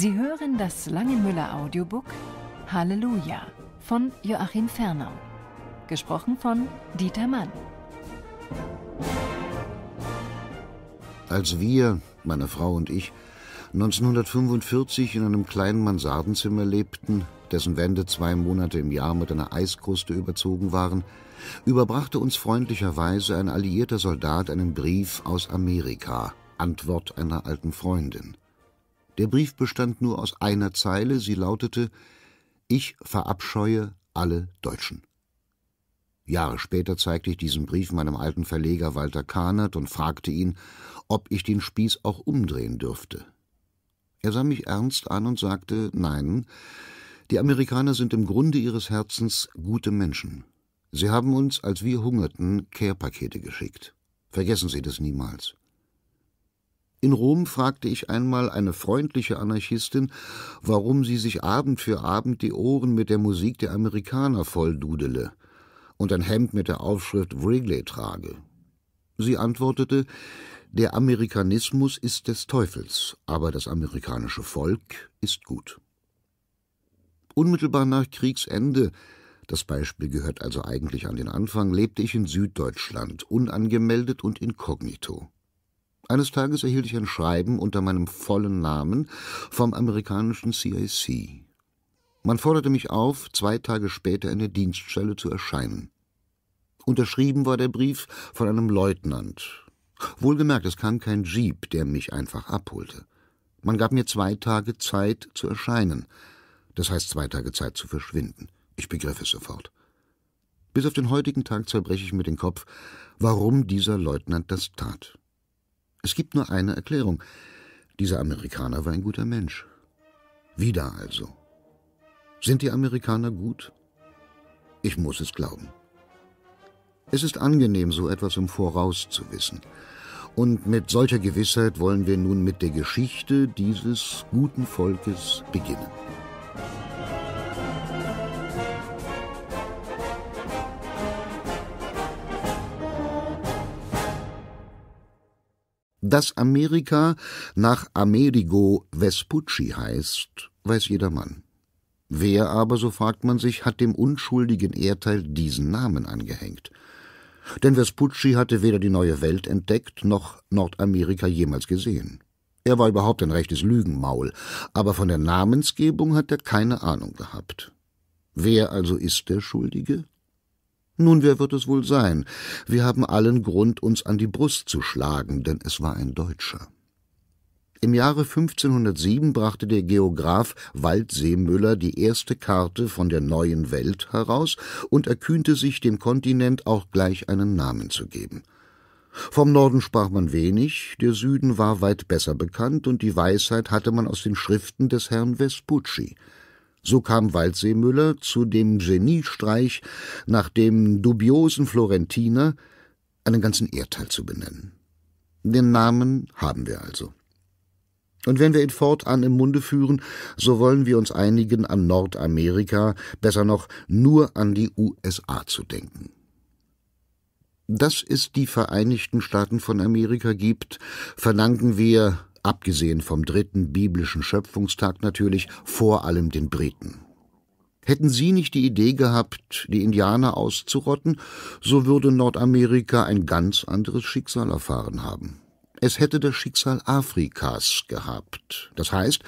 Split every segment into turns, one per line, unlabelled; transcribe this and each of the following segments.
Sie hören das Langenmüller Audiobook Halleluja von Joachim Fernau. Gesprochen von Dieter Mann.
Als wir, meine Frau und ich, 1945 in einem kleinen Mansardenzimmer lebten, dessen Wände zwei Monate im Jahr mit einer Eiskruste überzogen waren, überbrachte uns freundlicherweise ein alliierter Soldat einen Brief aus Amerika, Antwort einer alten Freundin. Der Brief bestand nur aus einer Zeile, sie lautete Ich verabscheue alle Deutschen. Jahre später zeigte ich diesen Brief meinem alten Verleger Walter Kahnert und fragte ihn, ob ich den Spieß auch umdrehen dürfte. Er sah mich ernst an und sagte Nein, die Amerikaner sind im Grunde ihres Herzens gute Menschen. Sie haben uns, als wir hungerten, Care-Pakete geschickt. Vergessen Sie das niemals. In Rom fragte ich einmal eine freundliche Anarchistin, warum sie sich Abend für Abend die Ohren mit der Musik der Amerikaner volldudele und ein Hemd mit der Aufschrift Wrigley trage. Sie antwortete, der Amerikanismus ist des Teufels, aber das amerikanische Volk ist gut. Unmittelbar nach Kriegsende das Beispiel gehört also eigentlich an den Anfang, lebte ich in Süddeutschland, unangemeldet und inkognito. Eines Tages erhielt ich ein Schreiben unter meinem vollen Namen vom amerikanischen CIC. Man forderte mich auf, zwei Tage später in der Dienststelle zu erscheinen. Unterschrieben war der Brief von einem Leutnant. Wohlgemerkt, es kam kein Jeep, der mich einfach abholte. Man gab mir zwei Tage Zeit zu erscheinen. Das heißt, zwei Tage Zeit zu verschwinden. Ich begriff es sofort. Bis auf den heutigen Tag zerbreche ich mir den Kopf, warum dieser Leutnant das tat. Es gibt nur eine Erklärung. Dieser Amerikaner war ein guter Mensch. Wieder also. Sind die Amerikaner gut? Ich muss es glauben. Es ist angenehm, so etwas im Voraus zu wissen. Und mit solcher Gewissheit wollen wir nun mit der Geschichte dieses guten Volkes beginnen. Dass Amerika nach Amerigo Vespucci heißt, weiß jedermann. Wer aber, so fragt man sich, hat dem unschuldigen Erdteil diesen Namen angehängt? Denn Vespucci hatte weder die neue Welt entdeckt, noch Nordamerika jemals gesehen. Er war überhaupt ein rechtes Lügenmaul, aber von der Namensgebung hat er keine Ahnung gehabt. Wer also ist der Schuldige? Nun, wer wird es wohl sein? Wir haben allen Grund, uns an die Brust zu schlagen, denn es war ein Deutscher. Im Jahre 1507 brachte der Geograph Waldseemüller die erste Karte von der neuen Welt heraus und erkühnte sich, dem Kontinent auch gleich einen Namen zu geben. Vom Norden sprach man wenig, der Süden war weit besser bekannt und die Weisheit hatte man aus den Schriften des Herrn Vespucci – so kam Waldseemüller zu dem Geniestreich, nach dem dubiosen Florentiner einen ganzen Erdteil zu benennen. Den Namen haben wir also. Und wenn wir ihn fortan im Munde führen, so wollen wir uns einigen, an Nordamerika, besser noch nur an die USA zu denken. Dass es die Vereinigten Staaten von Amerika gibt, verdanken wir abgesehen vom dritten biblischen Schöpfungstag natürlich, vor allem den Briten. Hätten sie nicht die Idee gehabt, die Indianer auszurotten, so würde Nordamerika ein ganz anderes Schicksal erfahren haben es hätte das Schicksal Afrikas gehabt. Das heißt,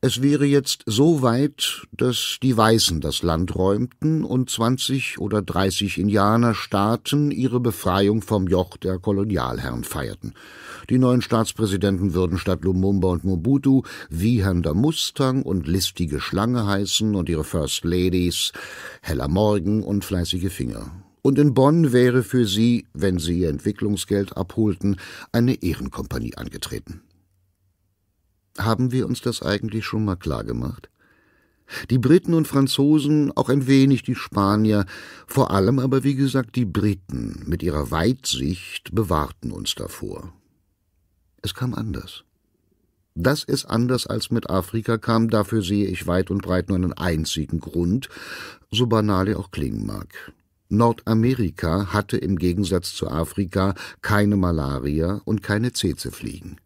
es wäre jetzt so weit, dass die Weißen das Land räumten und 20 oder 30 Indianerstaaten ihre Befreiung vom Joch der Kolonialherren feierten. Die neuen Staatspräsidenten würden statt Lumumba und Mobutu wiehernder Mustang und listige Schlange heißen und ihre First Ladies heller Morgen und fleißige Finger und in Bonn wäre für sie, wenn sie ihr Entwicklungsgeld abholten, eine Ehrenkompanie angetreten. Haben wir uns das eigentlich schon mal klar gemacht? Die Briten und Franzosen, auch ein wenig die Spanier, vor allem aber wie gesagt die Briten mit ihrer Weitsicht bewahrten uns davor. Es kam anders. Dass es anders als mit Afrika kam, dafür sehe ich weit und breit nur einen einzigen Grund, so banal er auch klingen mag. Nordamerika hatte im Gegensatz zu Afrika keine Malaria und keine Zezefliegen.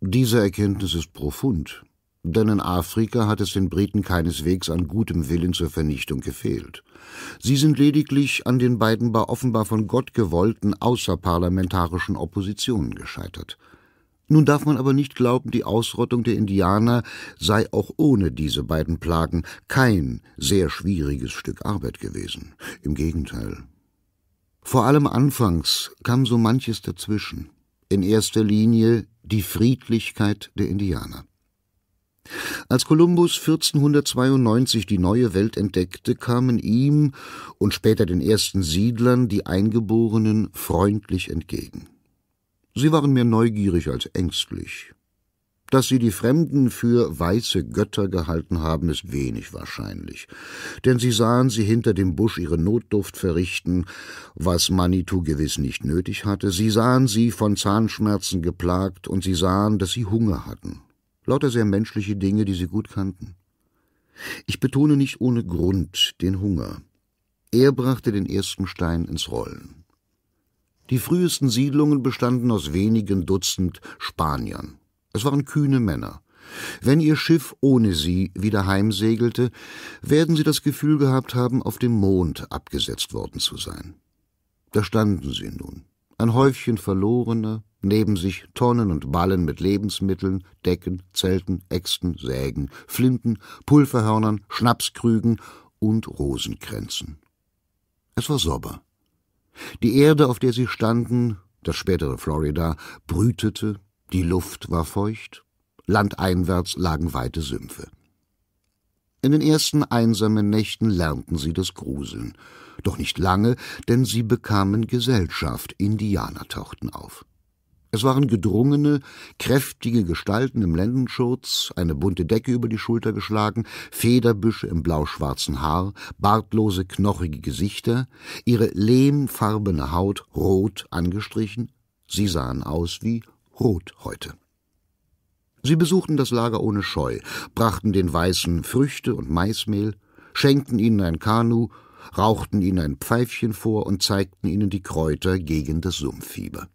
Diese Erkenntnis ist profund, denn in Afrika hat es den Briten keineswegs an gutem Willen zur Vernichtung gefehlt. Sie sind lediglich an den beiden offenbar von Gott gewollten außerparlamentarischen Oppositionen gescheitert – nun darf man aber nicht glauben, die Ausrottung der Indianer sei auch ohne diese beiden Plagen kein sehr schwieriges Stück Arbeit gewesen. Im Gegenteil. Vor allem anfangs kam so manches dazwischen. In erster Linie die Friedlichkeit der Indianer. Als Kolumbus 1492 die neue Welt entdeckte, kamen ihm und später den ersten Siedlern die Eingeborenen freundlich entgegen. Sie waren mehr neugierig als ängstlich. Dass sie die Fremden für weiße Götter gehalten haben, ist wenig wahrscheinlich, denn sie sahen sie hinter dem Busch ihre Notduft verrichten, was Manitou gewiss nicht nötig hatte, sie sahen sie von Zahnschmerzen geplagt, und sie sahen, dass sie Hunger hatten. Lauter sehr menschliche Dinge, die sie gut kannten. Ich betone nicht ohne Grund den Hunger. Er brachte den ersten Stein ins Rollen. Die frühesten Siedlungen bestanden aus wenigen Dutzend Spaniern. Es waren kühne Männer. Wenn ihr Schiff ohne sie wieder heimsegelte, werden sie das Gefühl gehabt haben, auf dem Mond abgesetzt worden zu sein. Da standen sie nun, ein Häufchen Verlorener, neben sich Tonnen und Ballen mit Lebensmitteln, Decken, Zelten, Äxten, Sägen, Flinten, Pulverhörnern, Schnapskrügen und Rosenkränzen. Es war Sommer. Die Erde, auf der sie standen, das spätere Florida, brütete, die Luft war feucht, landeinwärts lagen weite Sümpfe. In den ersten einsamen Nächten lernten sie das Gruseln, doch nicht lange, denn sie bekamen Gesellschaft, Indianer tauchten auf. Es waren gedrungene, kräftige Gestalten im Lendenschurz, eine bunte Decke über die Schulter geschlagen, Federbüsche im blauschwarzen Haar, bartlose, knochige Gesichter, ihre lehmfarbene Haut rot angestrichen. Sie sahen aus wie Rothäute. Sie besuchten das Lager ohne Scheu, brachten den Weißen Früchte und Maismehl, schenkten ihnen ein Kanu, rauchten ihnen ein Pfeifchen vor und zeigten ihnen die Kräuter gegen das Sumpffieber.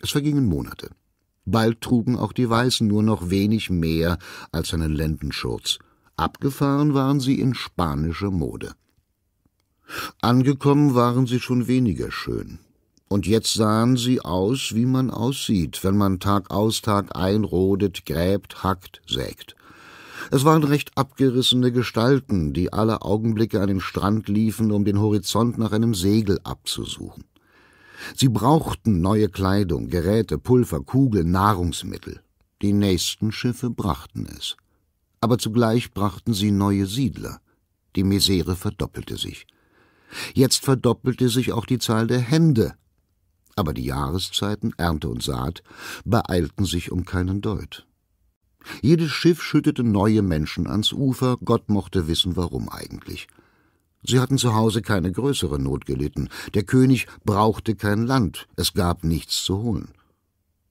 Es vergingen Monate. Bald trugen auch die Weißen nur noch wenig mehr als einen Lendenschurz. Abgefahren waren sie in spanische Mode. Angekommen waren sie schon weniger schön. Und jetzt sahen sie aus, wie man aussieht, wenn man Tag aus Tag einrodet, gräbt, hackt, sägt. Es waren recht abgerissene Gestalten, die alle Augenblicke an den Strand liefen, um den Horizont nach einem Segel abzusuchen. Sie brauchten neue Kleidung, Geräte, Pulver, Kugeln, Nahrungsmittel. Die nächsten Schiffe brachten es. Aber zugleich brachten sie neue Siedler. Die Misere verdoppelte sich. Jetzt verdoppelte sich auch die Zahl der Hände. Aber die Jahreszeiten, Ernte und Saat, beeilten sich um keinen Deut. Jedes Schiff schüttete neue Menschen ans Ufer, Gott mochte wissen warum eigentlich. Sie hatten zu Hause keine größere Not gelitten. Der König brauchte kein Land, es gab nichts zu holen.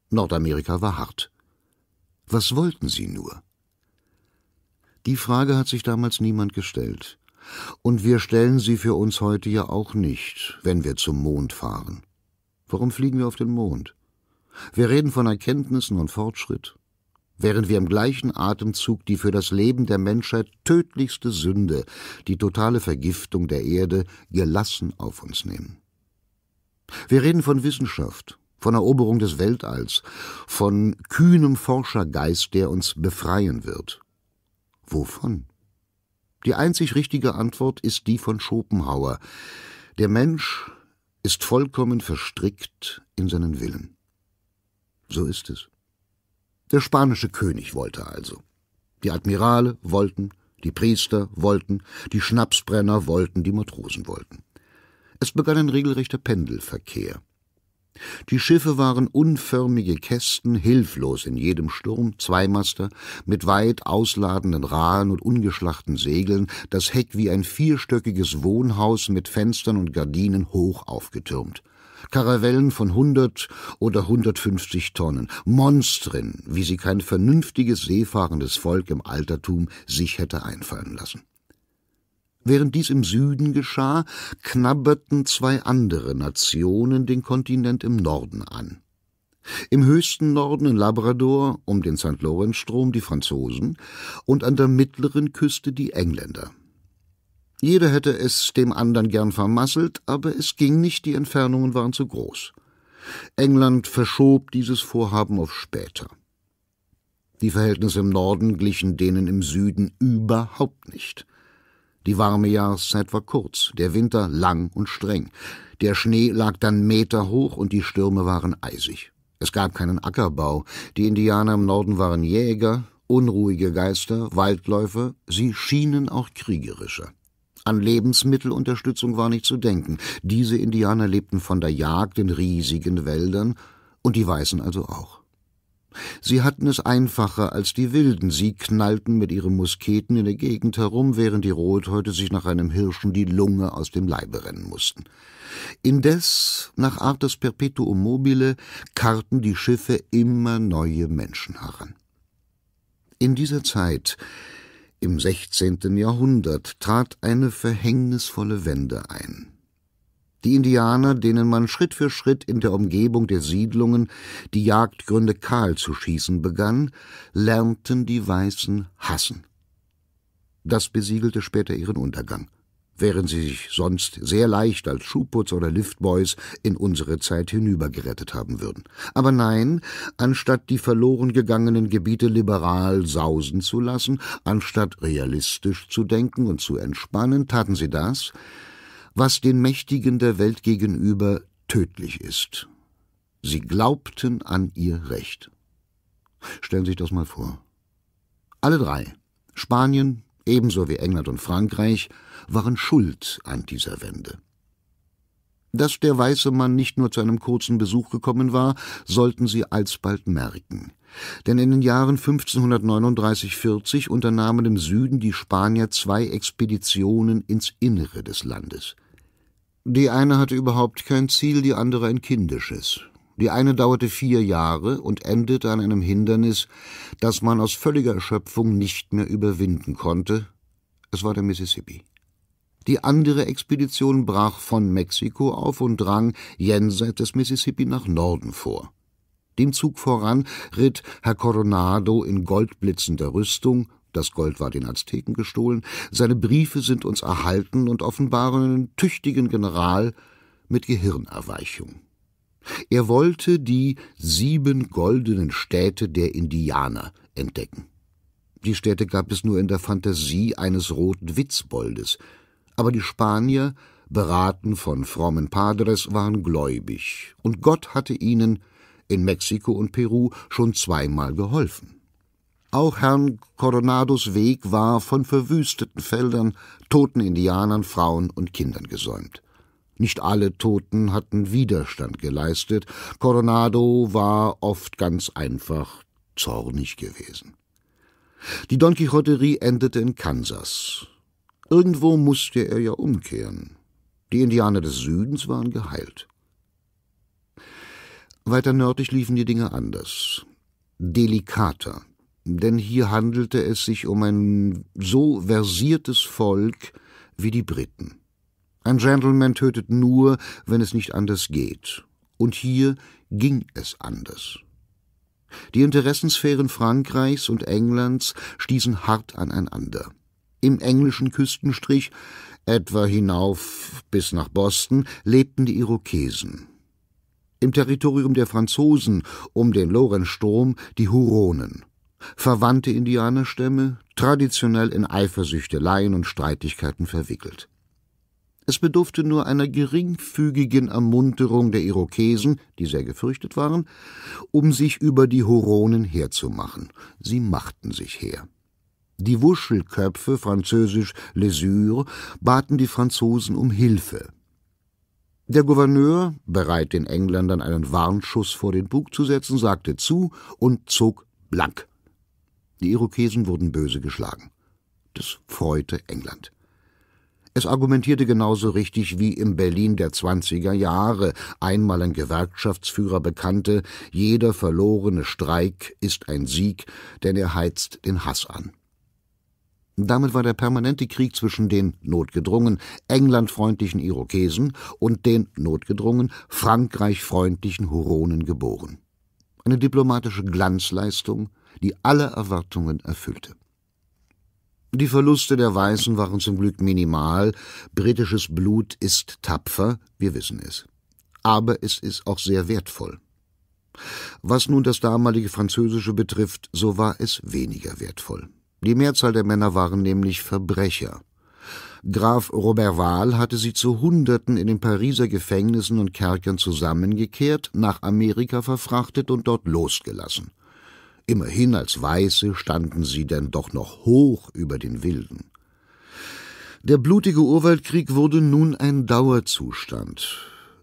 Nordamerika war hart. Was wollten sie nur? Die Frage hat sich damals niemand gestellt. Und wir stellen sie für uns heute ja auch nicht, wenn wir zum Mond fahren. Warum fliegen wir auf den Mond? Wir reden von Erkenntnissen und Fortschritt während wir im gleichen Atemzug die für das Leben der Menschheit tödlichste Sünde, die totale Vergiftung der Erde, gelassen auf uns nehmen. Wir reden von Wissenschaft, von Eroberung des Weltalls, von kühnem Forschergeist, der uns befreien wird. Wovon? Die einzig richtige Antwort ist die von Schopenhauer. Der Mensch ist vollkommen verstrickt in seinen Willen. So ist es. Der spanische König wollte also. Die Admirale wollten, die Priester wollten, die Schnapsbrenner wollten, die Matrosen wollten. Es begann ein regelrechter Pendelverkehr. Die Schiffe waren unförmige Kästen, hilflos in jedem Sturm, Zweimaster, mit weit ausladenden Rahen und ungeschlachten Segeln, das Heck wie ein vierstöckiges Wohnhaus mit Fenstern und Gardinen hoch aufgetürmt. Karawellen von 100 oder 150 Tonnen, Monstren, wie sie kein vernünftiges seefahrendes Volk im Altertum sich hätte einfallen lassen. Während dies im Süden geschah, knabberten zwei andere Nationen den Kontinent im Norden an. Im höchsten Norden in Labrador um den St. Lawrence-Strom die Franzosen und an der mittleren Küste die Engländer. Jeder hätte es dem anderen gern vermasselt, aber es ging nicht, die Entfernungen waren zu groß. England verschob dieses Vorhaben auf später. Die Verhältnisse im Norden glichen denen im Süden überhaupt nicht. Die warme Jahreszeit war kurz, der Winter lang und streng. Der Schnee lag dann Meter hoch und die Stürme waren eisig. Es gab keinen Ackerbau. Die Indianer im Norden waren Jäger, unruhige Geister, Waldläufer, sie schienen auch kriegerischer. An Lebensmittelunterstützung war nicht zu denken. Diese Indianer lebten von der Jagd in riesigen Wäldern, und die Weißen also auch. Sie hatten es einfacher als die Wilden, sie knallten mit ihren Musketen in der Gegend herum, während die Rothäute sich nach einem Hirschen die Lunge aus dem Leibe rennen mussten. Indes, nach Art des Perpetuum mobile, karten die Schiffe immer neue Menschen heran. In dieser Zeit im 16. Jahrhundert trat eine verhängnisvolle Wende ein. Die Indianer, denen man Schritt für Schritt in der Umgebung der Siedlungen die Jagdgründe kahl zu schießen begann, lernten die Weißen hassen. Das besiegelte später ihren Untergang während sie sich sonst sehr leicht als Schuhputz oder Liftboys in unsere Zeit hinübergerettet haben würden. Aber nein, anstatt die verloren gegangenen Gebiete liberal sausen zu lassen, anstatt realistisch zu denken und zu entspannen, taten sie das, was den Mächtigen der Welt gegenüber tödlich ist. Sie glaubten an ihr Recht. Stellen Sie sich das mal vor. Alle drei. Spanien, ebenso wie England und Frankreich, waren schuld an dieser Wende. Dass der weiße Mann nicht nur zu einem kurzen Besuch gekommen war, sollten sie alsbald merken. Denn in den Jahren 1539-40 unternahmen im Süden die Spanier zwei Expeditionen ins Innere des Landes. Die eine hatte überhaupt kein Ziel, die andere ein kindisches. Die eine dauerte vier Jahre und endete an einem Hindernis, das man aus völliger Erschöpfung nicht mehr überwinden konnte. Es war der Mississippi. Die andere Expedition brach von Mexiko auf und drang jenseits des Mississippi nach Norden vor. Dem Zug voran ritt Herr Coronado in goldblitzender Rüstung, das Gold war den Azteken gestohlen, seine Briefe sind uns erhalten und offenbaren einen tüchtigen General mit Gehirnerweichung. Er wollte die sieben goldenen Städte der Indianer entdecken. Die Städte gab es nur in der Fantasie eines roten Witzboldes, aber die Spanier, beraten von frommen Padres, waren gläubig, und Gott hatte ihnen in Mexiko und Peru schon zweimal geholfen. Auch Herrn Coronados Weg war von verwüsteten Feldern, toten Indianern, Frauen und Kindern gesäumt. Nicht alle Toten hatten Widerstand geleistet, Coronado war oft ganz einfach zornig gewesen. Die Don Quixoterie endete in Kansas. Irgendwo musste er ja umkehren. Die Indianer des Südens waren geheilt. Weiter nördlich liefen die Dinge anders, delikater, denn hier handelte es sich um ein so versiertes Volk wie die Briten. Ein Gentleman tötet nur, wenn es nicht anders geht. Und hier ging es anders. Die Interessensphären Frankreichs und Englands stießen hart aneinander. Im englischen Küstenstrich, etwa hinauf bis nach Boston, lebten die Irokesen. Im Territorium der Franzosen, um den Lorenzstrom, die Huronen. Verwandte Indianerstämme, traditionell in Eifersüchteleien und Streitigkeiten verwickelt. Es bedurfte nur einer geringfügigen Ermunterung der Irokesen, die sehr gefürchtet waren, um sich über die Huronen herzumachen. Sie machten sich her. Die Wuschelköpfe, französisch Lesure, baten die Franzosen um Hilfe. Der Gouverneur, bereit den Engländern einen Warnschuss vor den Bug zu setzen, sagte zu und zog blank. Die Irokesen wurden böse geschlagen. Das freute England. Es argumentierte genauso richtig wie im Berlin der 20er Jahre einmal ein Gewerkschaftsführer bekannte, jeder verlorene Streik ist ein Sieg, denn er heizt den Hass an. Damit war der permanente Krieg zwischen den notgedrungen englandfreundlichen Irokesen und den notgedrungen frankreichfreundlichen Huronen geboren. Eine diplomatische Glanzleistung, die alle Erwartungen erfüllte. Die Verluste der Weißen waren zum Glück minimal. Britisches Blut ist tapfer, wir wissen es. Aber es ist auch sehr wertvoll. Was nun das damalige Französische betrifft, so war es weniger wertvoll. Die Mehrzahl der Männer waren nämlich Verbrecher. Graf Robert Wahl hatte sie zu Hunderten in den Pariser Gefängnissen und Kerkern zusammengekehrt, nach Amerika verfrachtet und dort losgelassen. Immerhin als Weiße standen sie denn doch noch hoch über den Wilden. Der blutige Urwaldkrieg wurde nun ein Dauerzustand.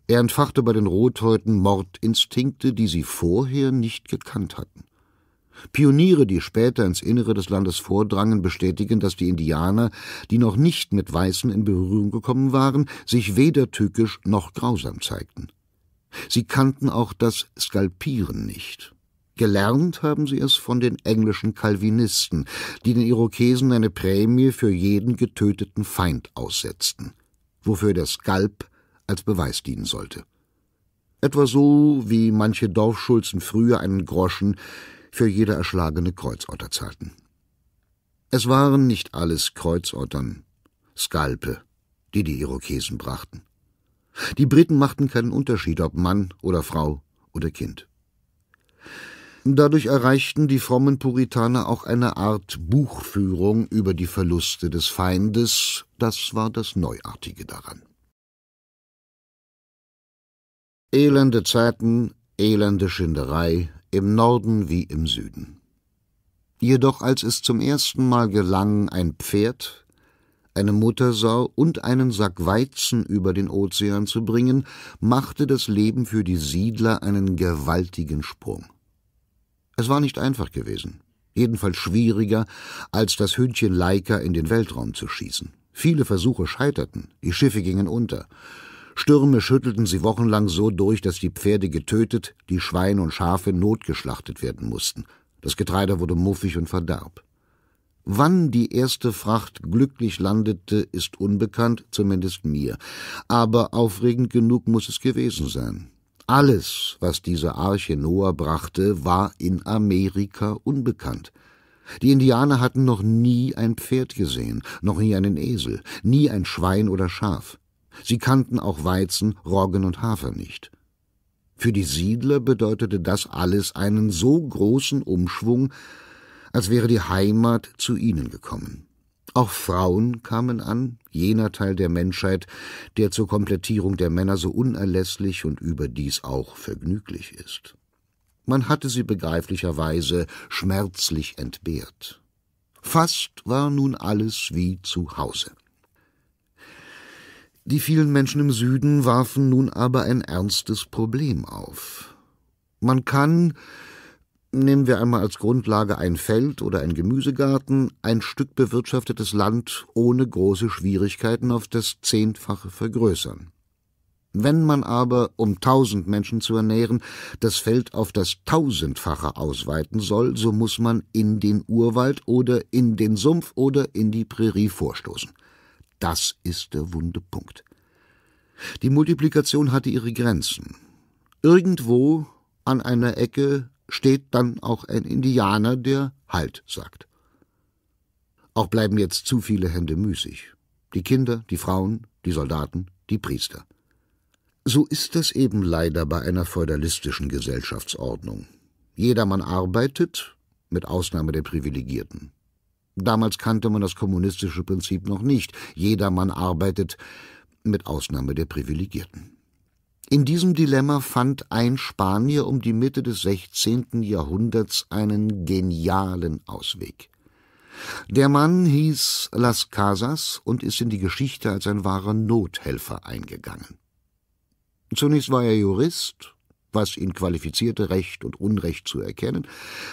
Er entfachte bei den Rothäuten Mordinstinkte, die sie vorher nicht gekannt hatten. Pioniere, die später ins Innere des Landes vordrangen, bestätigen, dass die Indianer, die noch nicht mit Weißen in Berührung gekommen waren, sich weder tückisch noch grausam zeigten. Sie kannten auch das Skalpieren nicht. Gelernt haben sie es von den englischen Calvinisten, die den Irokesen eine Prämie für jeden getöteten Feind aussetzten, wofür der Skalp als Beweis dienen sollte. Etwa so, wie manche Dorfschulzen früher einen Groschen für jede erschlagene Kreuzotter zahlten. Es waren nicht alles Kreuzottern, Skalpe, die die Irokesen brachten. Die Briten machten keinen Unterschied, ob Mann oder Frau oder Kind. Dadurch erreichten die frommen Puritaner auch eine Art Buchführung über die Verluste des Feindes, das war das Neuartige daran. Elende Zeiten, elende Schinderei, im Norden wie im Süden. Jedoch als es zum ersten Mal gelang, ein Pferd, eine Muttersau und einen Sack Weizen über den Ozean zu bringen, machte das Leben für die Siedler einen gewaltigen Sprung. Es war nicht einfach gewesen, jedenfalls schwieriger, als das Hündchen Leica in den Weltraum zu schießen. Viele Versuche scheiterten, die Schiffe gingen unter. Stürme schüttelten sie wochenlang so durch, dass die Pferde getötet, die Schweine und Schafe notgeschlachtet werden mussten. Das Getreide wurde muffig und verdarb. Wann die erste Fracht glücklich landete, ist unbekannt, zumindest mir. Aber aufregend genug muss es gewesen sein. Alles, was diese Arche Noah brachte, war in Amerika unbekannt. Die Indianer hatten noch nie ein Pferd gesehen, noch nie einen Esel, nie ein Schwein oder Schaf. Sie kannten auch Weizen, Roggen und Hafer nicht. Für die Siedler bedeutete das alles einen so großen Umschwung, als wäre die Heimat zu ihnen gekommen. Auch Frauen kamen an, jener Teil der Menschheit, der zur Komplettierung der Männer so unerlässlich und überdies auch vergnüglich ist. Man hatte sie begreiflicherweise schmerzlich entbehrt. Fast war nun alles wie zu Hause. Die vielen Menschen im Süden warfen nun aber ein ernstes Problem auf. Man kann, Nehmen wir einmal als Grundlage ein Feld oder ein Gemüsegarten, ein Stück bewirtschaftetes Land ohne große Schwierigkeiten auf das Zehnfache vergrößern. Wenn man aber, um tausend Menschen zu ernähren, das Feld auf das Tausendfache ausweiten soll, so muss man in den Urwald oder in den Sumpf oder in die Prärie vorstoßen. Das ist der wunde Punkt. Die Multiplikation hatte ihre Grenzen. Irgendwo an einer Ecke steht dann auch ein Indianer, der Halt sagt. Auch bleiben jetzt zu viele Hände müßig. Die Kinder, die Frauen, die Soldaten, die Priester. So ist das eben leider bei einer feudalistischen Gesellschaftsordnung. Jedermann arbeitet, mit Ausnahme der Privilegierten. Damals kannte man das kommunistische Prinzip noch nicht. Jedermann arbeitet, mit Ausnahme der Privilegierten. In diesem Dilemma fand ein Spanier um die Mitte des 16. Jahrhunderts einen genialen Ausweg. Der Mann hieß Las Casas und ist in die Geschichte als ein wahrer Nothelfer eingegangen. Zunächst war er Jurist was ihn qualifizierte, Recht und Unrecht zu erkennen.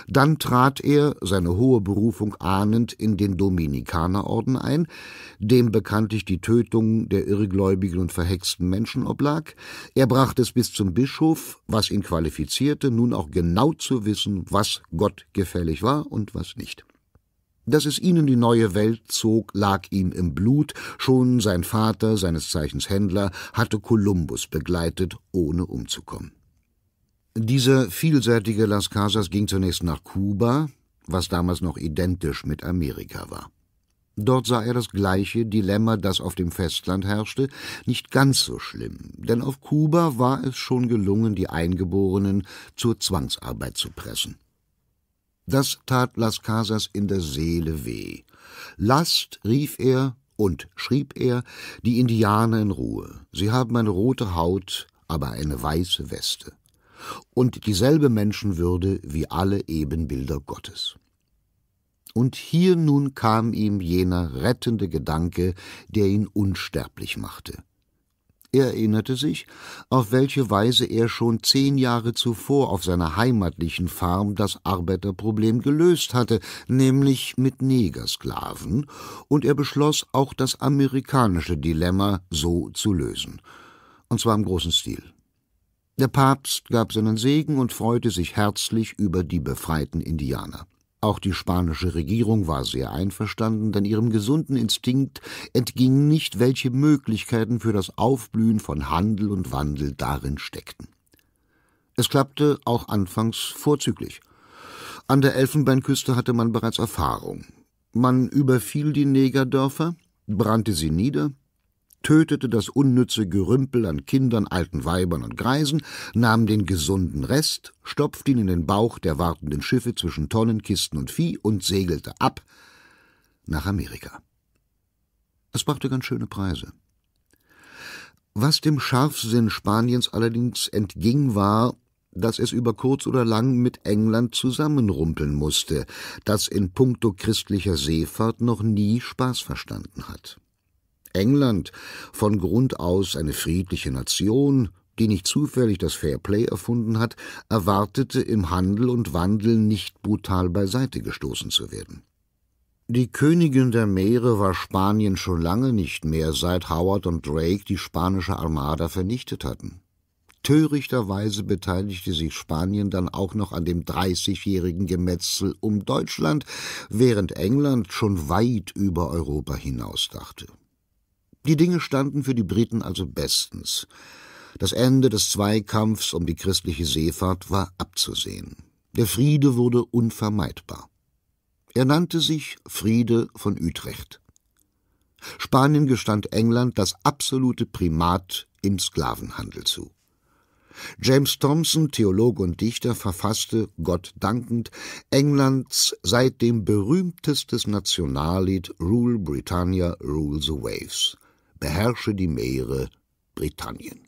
Dann trat er, seine hohe Berufung ahnend, in den Dominikanerorden ein, dem bekanntlich die Tötung der irrgläubigen und verhexten Menschen oblag. Er brachte es bis zum Bischof, was ihn qualifizierte, nun auch genau zu wissen, was Gott gefällig war und was nicht. Dass es ihnen die neue Welt zog, lag ihm im Blut. Schon sein Vater, seines Zeichens Händler, hatte Kolumbus begleitet, ohne umzukommen. Dieser vielseitige Las Casas ging zunächst nach Kuba, was damals noch identisch mit Amerika war. Dort sah er das gleiche Dilemma, das auf dem Festland herrschte, nicht ganz so schlimm, denn auf Kuba war es schon gelungen, die Eingeborenen zur Zwangsarbeit zu pressen. Das tat Las Casas in der Seele weh. Lasst, rief er und schrieb er, die Indianer in Ruhe. Sie haben eine rote Haut, aber eine weiße Weste und dieselbe Menschenwürde wie alle Ebenbilder Gottes. Und hier nun kam ihm jener rettende Gedanke, der ihn unsterblich machte. Er erinnerte sich, auf welche Weise er schon zehn Jahre zuvor auf seiner heimatlichen Farm das Arbeiterproblem gelöst hatte, nämlich mit Negersklaven, und er beschloss, auch das amerikanische Dilemma so zu lösen, und zwar im großen Stil. Der Papst gab seinen Segen und freute sich herzlich über die befreiten Indianer. Auch die spanische Regierung war sehr einverstanden, denn ihrem gesunden Instinkt entging nicht, welche Möglichkeiten für das Aufblühen von Handel und Wandel darin steckten. Es klappte auch anfangs vorzüglich. An der Elfenbeinküste hatte man bereits Erfahrung. Man überfiel die Negerdörfer, brannte sie nieder tötete das unnütze Gerümpel an Kindern, alten Weibern und Greisen, nahm den gesunden Rest, stopfte ihn in den Bauch der wartenden Schiffe zwischen Tonnen, Kisten und Vieh und segelte ab nach Amerika. Es brachte ganz schöne Preise. Was dem Scharfsinn Spaniens allerdings entging, war, dass es über kurz oder lang mit England zusammenrumpeln musste, das in puncto christlicher Seefahrt noch nie Spaß verstanden hat. England, von Grund aus eine friedliche Nation, die nicht zufällig das Fair Play erfunden hat, erwartete im Handel und Wandel nicht brutal beiseite gestoßen zu werden. Die Königin der Meere war Spanien schon lange nicht mehr, seit Howard und Drake die spanische Armada vernichtet hatten. Törichterweise beteiligte sich Spanien dann auch noch an dem dreißigjährigen Gemetzel um Deutschland, während England schon weit über Europa hinausdachte. Die Dinge standen für die Briten also bestens. Das Ende des Zweikampfs um die christliche Seefahrt war abzusehen. Der Friede wurde unvermeidbar. Er nannte sich Friede von Utrecht. Spanien gestand England das absolute Primat im Sklavenhandel zu. James Thomson, Theologe und Dichter, verfasste, Gott dankend, Englands seitdem berühmtestes Nationallied Rule Britannia, Rule the Waves beherrsche die Meere Britannien.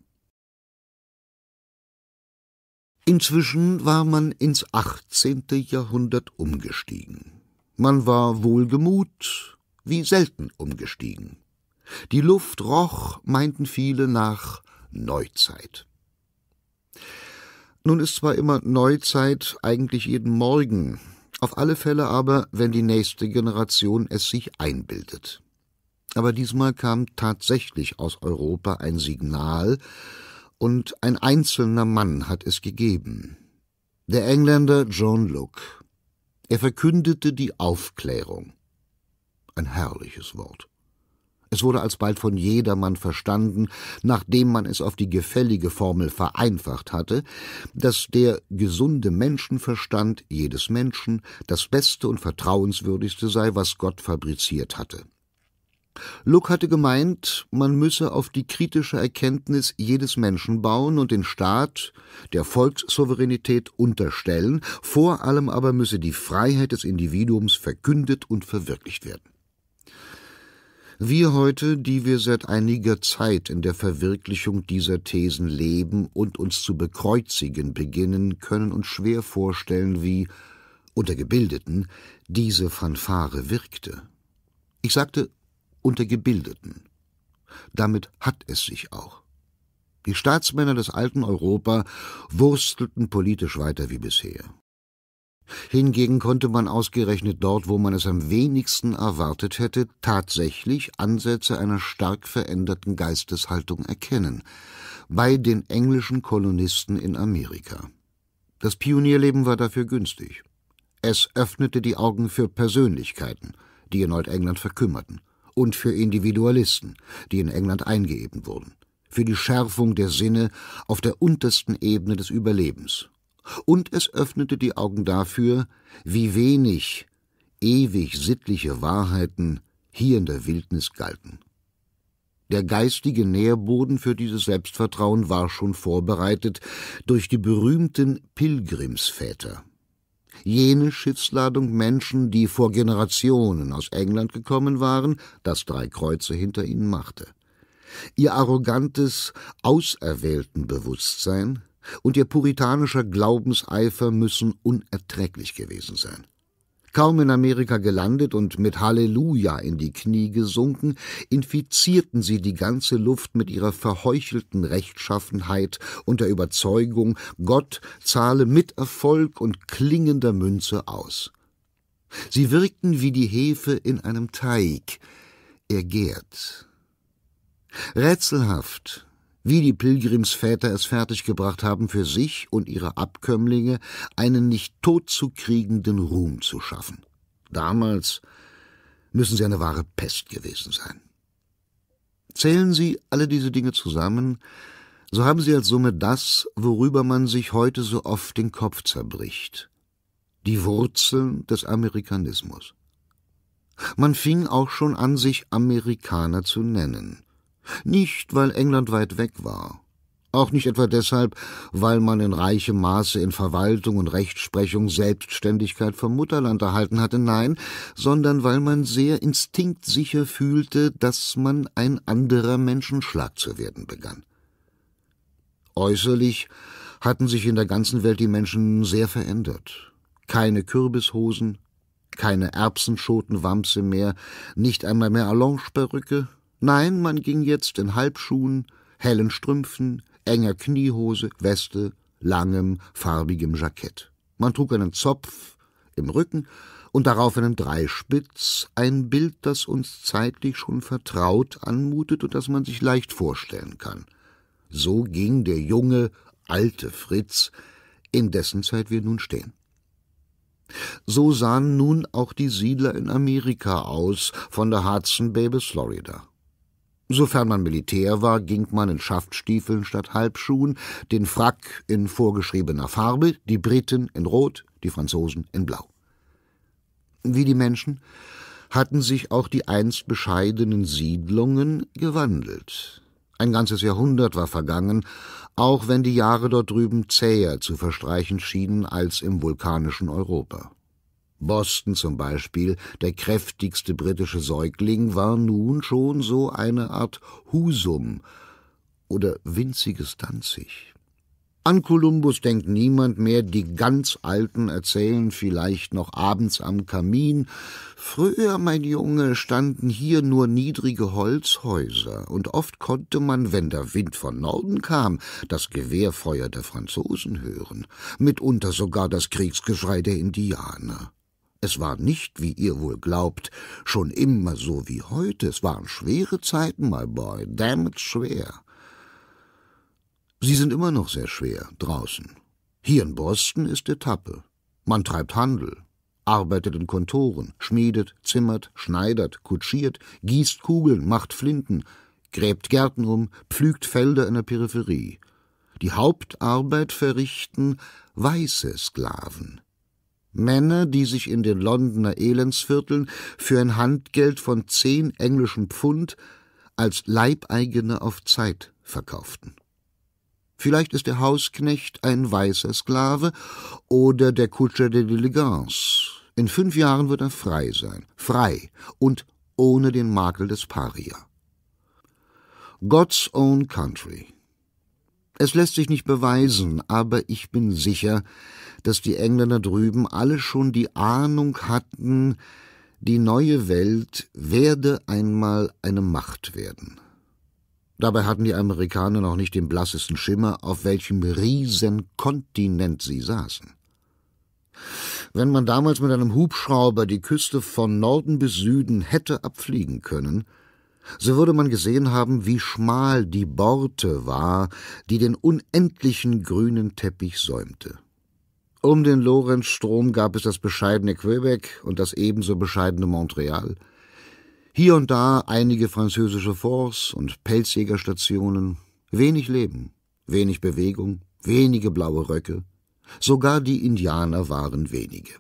Inzwischen war man ins 18. Jahrhundert umgestiegen. Man war wohlgemut, wie selten umgestiegen. Die Luft roch, meinten viele, nach Neuzeit. Nun ist zwar immer Neuzeit eigentlich jeden Morgen, auf alle Fälle aber, wenn die nächste Generation es sich einbildet. Aber diesmal kam tatsächlich aus Europa ein Signal, und ein einzelner Mann hat es gegeben. Der Engländer John Luke. Er verkündete die Aufklärung. Ein herrliches Wort. Es wurde alsbald von jedermann verstanden, nachdem man es auf die gefällige Formel vereinfacht hatte, dass der gesunde Menschenverstand jedes Menschen das Beste und Vertrauenswürdigste sei, was Gott fabriziert hatte. Luck hatte gemeint, man müsse auf die kritische Erkenntnis jedes Menschen bauen und den Staat der Volkssouveränität unterstellen, vor allem aber müsse die Freiheit des Individuums verkündet und verwirklicht werden. Wir heute, die wir seit einiger Zeit in der Verwirklichung dieser Thesen leben und uns zu bekreuzigen beginnen, können uns schwer vorstellen, wie unter Gebildeten diese Fanfare wirkte. Ich sagte unter Gebildeten. Damit hat es sich auch. Die Staatsmänner des alten Europa wurstelten politisch weiter wie bisher. Hingegen konnte man ausgerechnet dort, wo man es am wenigsten erwartet hätte, tatsächlich Ansätze einer stark veränderten Geisteshaltung erkennen bei den englischen Kolonisten in Amerika. Das Pionierleben war dafür günstig. Es öffnete die Augen für Persönlichkeiten, die in Nordengland verkümmerten – und für Individualisten, die in England eingeeben wurden, für die Schärfung der Sinne auf der untersten Ebene des Überlebens. Und es öffnete die Augen dafür, wie wenig ewig sittliche Wahrheiten hier in der Wildnis galten. Der geistige Nährboden für dieses Selbstvertrauen war schon vorbereitet durch die berühmten Pilgrimsväter jene Schiffsladung Menschen, die vor Generationen aus England gekommen waren, das drei Kreuze hinter ihnen machte. Ihr arrogantes Auserwähltenbewusstsein und ihr puritanischer Glaubenseifer müssen unerträglich gewesen sein kaum in Amerika gelandet und mit Halleluja in die Knie gesunken, infizierten sie die ganze Luft mit ihrer verheuchelten Rechtschaffenheit und der Überzeugung, Gott zahle mit Erfolg und klingender Münze aus. Sie wirkten wie die Hefe in einem Teig. Er gärt. Rätselhaft wie die Pilgrimsväter es fertiggebracht haben, für sich und ihre Abkömmlinge einen nicht totzukriegenden Ruhm zu schaffen. Damals müssen sie eine wahre Pest gewesen sein. Zählen Sie alle diese Dinge zusammen, so haben Sie als Summe das, worüber man sich heute so oft den Kopf zerbricht. Die Wurzeln des Amerikanismus. Man fing auch schon an, sich Amerikaner zu nennen. Nicht, weil England weit weg war, auch nicht etwa deshalb, weil man in reichem Maße in Verwaltung und Rechtsprechung Selbstständigkeit vom Mutterland erhalten hatte, nein, sondern weil man sehr instinktsicher fühlte, dass man ein anderer Menschenschlag zu werden begann. Äußerlich hatten sich in der ganzen Welt die Menschen sehr verändert. Keine Kürbishosen, keine Erbsenschotenwamse mehr, nicht einmal mehr Allongeperücke, Nein, man ging jetzt in Halbschuhen, hellen Strümpfen, enger Kniehose, Weste, langem, farbigem Jackett. Man trug einen Zopf im Rücken und darauf einen Dreispitz, ein Bild, das uns zeitlich schon vertraut anmutet und das man sich leicht vorstellen kann. So ging der junge, alte Fritz, in dessen Zeit wir nun stehen. So sahen nun auch die Siedler in Amerika aus, von der Hudson Bay bis Florida. Sofern man Militär war, ging man in Schaftstiefeln statt Halbschuhen, den Frack in vorgeschriebener Farbe, die Briten in Rot, die Franzosen in Blau. Wie die Menschen hatten sich auch die einst bescheidenen Siedlungen gewandelt. Ein ganzes Jahrhundert war vergangen, auch wenn die Jahre dort drüben zäher zu verstreichen schienen als im vulkanischen Europa. Boston zum Beispiel, der kräftigste britische Säugling, war nun schon so eine Art Husum oder winziges Danzig. An Kolumbus denkt niemand mehr, die ganz Alten erzählen vielleicht noch abends am Kamin. Früher, mein Junge, standen hier nur niedrige Holzhäuser, und oft konnte man, wenn der Wind von Norden kam, das Gewehrfeuer der Franzosen hören, mitunter sogar das Kriegsgeschrei der Indianer. Es war nicht, wie ihr wohl glaubt, schon immer so wie heute. Es waren schwere Zeiten, my boy, damn damned schwer. Sie sind immer noch sehr schwer, draußen. Hier in Boston ist Etappe. Man treibt Handel, arbeitet in Kontoren, schmiedet, zimmert, schneidert, kutschiert, gießt Kugeln, macht Flinten, gräbt Gärten um, pflügt Felder in der Peripherie. Die Hauptarbeit verrichten weiße Sklaven, Männer, die sich in den Londoner Elendsvierteln für ein Handgeld von zehn englischen Pfund als Leibeigene auf Zeit verkauften. Vielleicht ist der Hausknecht ein weißer Sklave oder der Kutscher der Diligence. In fünf Jahren wird er frei sein, frei und ohne den Makel des Paria. God's Own Country. Es lässt sich nicht beweisen, aber ich bin sicher, dass die Engländer drüben alle schon die Ahnung hatten, die neue Welt werde einmal eine Macht werden. Dabei hatten die Amerikaner noch nicht den blassesten Schimmer, auf welchem Riesenkontinent sie saßen. Wenn man damals mit einem Hubschrauber die Küste von Norden bis Süden hätte abfliegen können, so würde man gesehen haben, wie schmal die Borte war, die den unendlichen grünen Teppich säumte. Um den Lorenzstrom gab es das bescheidene Quebec und das ebenso bescheidene Montreal. Hier und da einige französische Forts und Pelzjägerstationen. Wenig Leben, wenig Bewegung, wenige blaue Röcke. Sogar die Indianer waren wenige.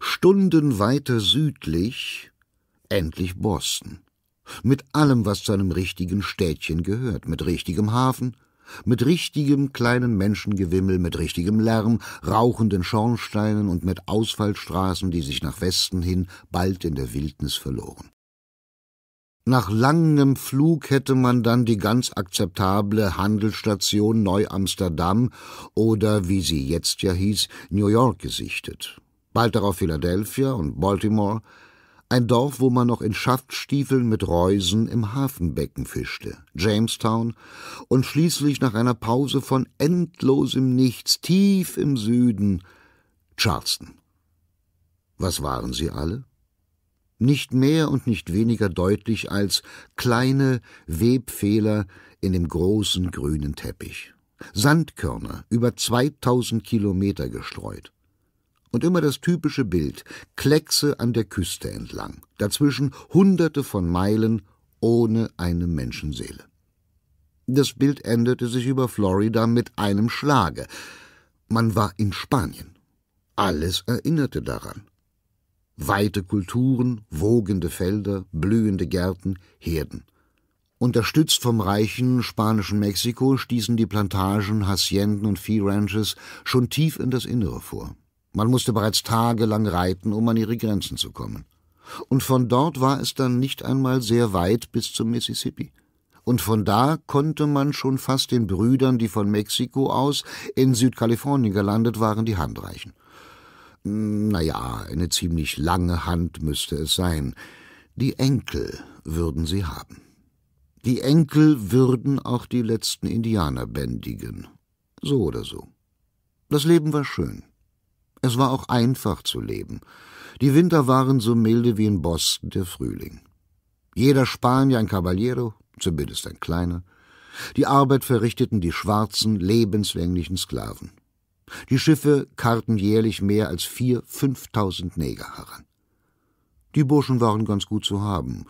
Stunden weiter südlich endlich Boston. Mit allem, was zu einem richtigen Städtchen gehört, mit richtigem Hafen, mit richtigem kleinen Menschengewimmel, mit richtigem Lärm, rauchenden Schornsteinen und mit Ausfallstraßen, die sich nach Westen hin bald in der Wildnis verloren. Nach langem Flug hätte man dann die ganz akzeptable Handelsstation Neu-Amsterdam oder, wie sie jetzt ja hieß, New York gesichtet. Bald darauf Philadelphia und Baltimore, ein Dorf, wo man noch in Schaftstiefeln mit Reusen im Hafenbecken fischte, Jamestown, und schließlich nach einer Pause von endlosem Nichts tief im Süden, Charleston. Was waren sie alle? Nicht mehr und nicht weniger deutlich als kleine Webfehler in dem großen grünen Teppich. Sandkörner über 2000 Kilometer gestreut. Und immer das typische Bild, Kleckse an der Küste entlang, dazwischen hunderte von Meilen ohne eine Menschenseele. Das Bild änderte sich über Florida mit einem Schlage. Man war in Spanien. Alles erinnerte daran. Weite Kulturen, wogende Felder, blühende Gärten, Herden. Unterstützt vom reichen spanischen Mexiko stießen die Plantagen, Hacienden und Vieh-Ranches schon tief in das Innere vor. Man musste bereits tagelang reiten, um an ihre Grenzen zu kommen. Und von dort war es dann nicht einmal sehr weit bis zum Mississippi. Und von da konnte man schon fast den Brüdern, die von Mexiko aus in Südkalifornien gelandet waren, die Hand reichen. Hm, naja, eine ziemlich lange Hand müsste es sein. Die Enkel würden sie haben. Die Enkel würden auch die letzten Indianer bändigen. So oder so. Das Leben war schön. Es war auch einfach zu leben. Die Winter waren so milde wie in Boston der Frühling. Jeder Spanier ein Caballero, zumindest ein kleiner. Die Arbeit verrichteten die schwarzen, lebenslänglichen Sklaven. Die Schiffe karten jährlich mehr als vier, fünftausend Neger heran. Die Burschen waren ganz gut zu haben.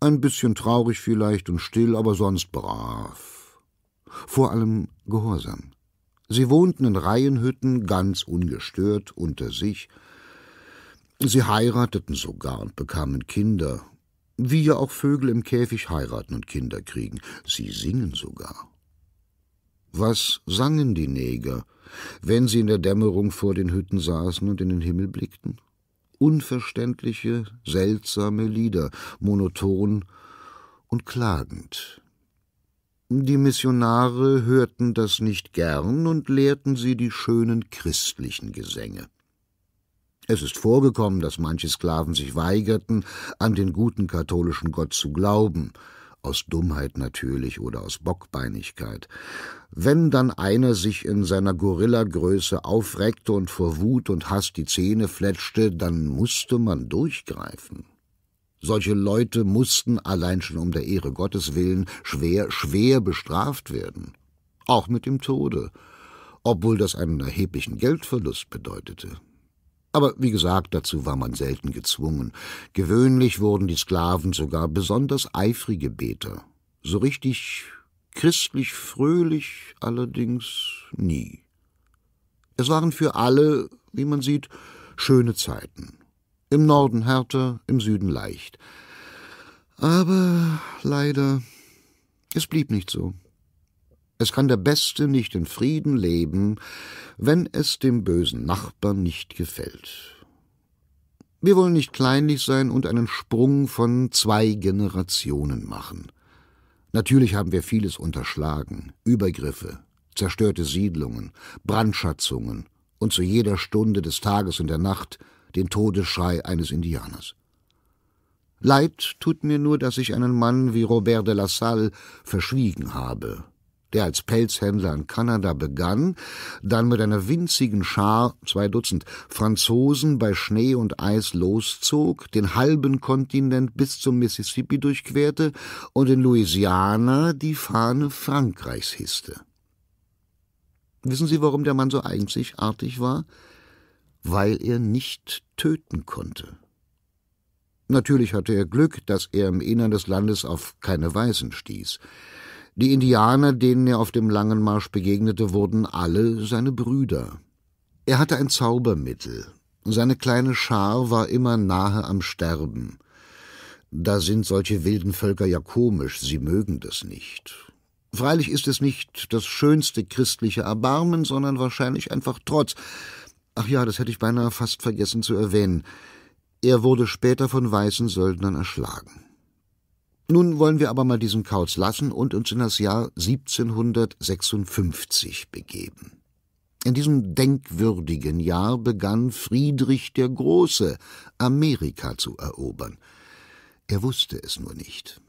Ein bisschen traurig vielleicht und still, aber sonst brav. Vor allem gehorsam. Sie wohnten in Reihenhütten ganz ungestört unter sich. Sie heirateten sogar und bekamen Kinder, wie ja auch Vögel im Käfig heiraten und Kinder kriegen. Sie singen sogar. Was sangen die Neger, wenn sie in der Dämmerung vor den Hütten saßen und in den Himmel blickten? Unverständliche, seltsame Lieder, monoton und klagend. Die Missionare hörten das nicht gern und lehrten sie die schönen christlichen Gesänge. Es ist vorgekommen, dass manche Sklaven sich weigerten, an den guten katholischen Gott zu glauben, aus Dummheit natürlich oder aus Bockbeinigkeit. Wenn dann einer sich in seiner Gorillagröße aufreckte und vor Wut und Hass die Zähne fletschte, dann musste man durchgreifen. Solche Leute mussten allein schon um der Ehre Gottes willen schwer, schwer bestraft werden. Auch mit dem Tode. Obwohl das einen erheblichen Geldverlust bedeutete. Aber wie gesagt, dazu war man selten gezwungen. Gewöhnlich wurden die Sklaven sogar besonders eifrige Beter. So richtig christlich fröhlich allerdings nie. Es waren für alle, wie man sieht, schöne Zeiten im Norden härter, im Süden leicht. Aber leider, es blieb nicht so. Es kann der Beste nicht in Frieden leben, wenn es dem bösen Nachbarn nicht gefällt. Wir wollen nicht kleinlich sein und einen Sprung von zwei Generationen machen. Natürlich haben wir vieles unterschlagen, Übergriffe, zerstörte Siedlungen, Brandschatzungen und zu jeder Stunde des Tages und der Nacht – den Todesschrei eines Indianers. Leid tut mir nur, dass ich einen Mann wie Robert de la Salle verschwiegen habe, der als Pelzhändler in Kanada begann, dann mit einer winzigen Schar, zwei Dutzend Franzosen bei Schnee und Eis loszog, den halben Kontinent bis zum Mississippi durchquerte und in Louisiana die Fahne Frankreichs hisste. Wissen Sie, warum der Mann so einzigartig war? weil er nicht töten konnte. Natürlich hatte er Glück, dass er im Innern des Landes auf keine Weisen stieß. Die Indianer, denen er auf dem langen Marsch begegnete, wurden alle seine Brüder. Er hatte ein Zaubermittel. Seine kleine Schar war immer nahe am Sterben. Da sind solche wilden Völker ja komisch, sie mögen das nicht. Freilich ist es nicht das schönste christliche Erbarmen, sondern wahrscheinlich einfach Trotz, Ach ja, das hätte ich beinahe fast vergessen zu erwähnen. Er wurde später von weißen Söldnern erschlagen. Nun wollen wir aber mal diesen Kauz lassen und uns in das Jahr 1756 begeben. In diesem denkwürdigen Jahr begann Friedrich der Große, Amerika zu erobern. Er wusste es nur nicht.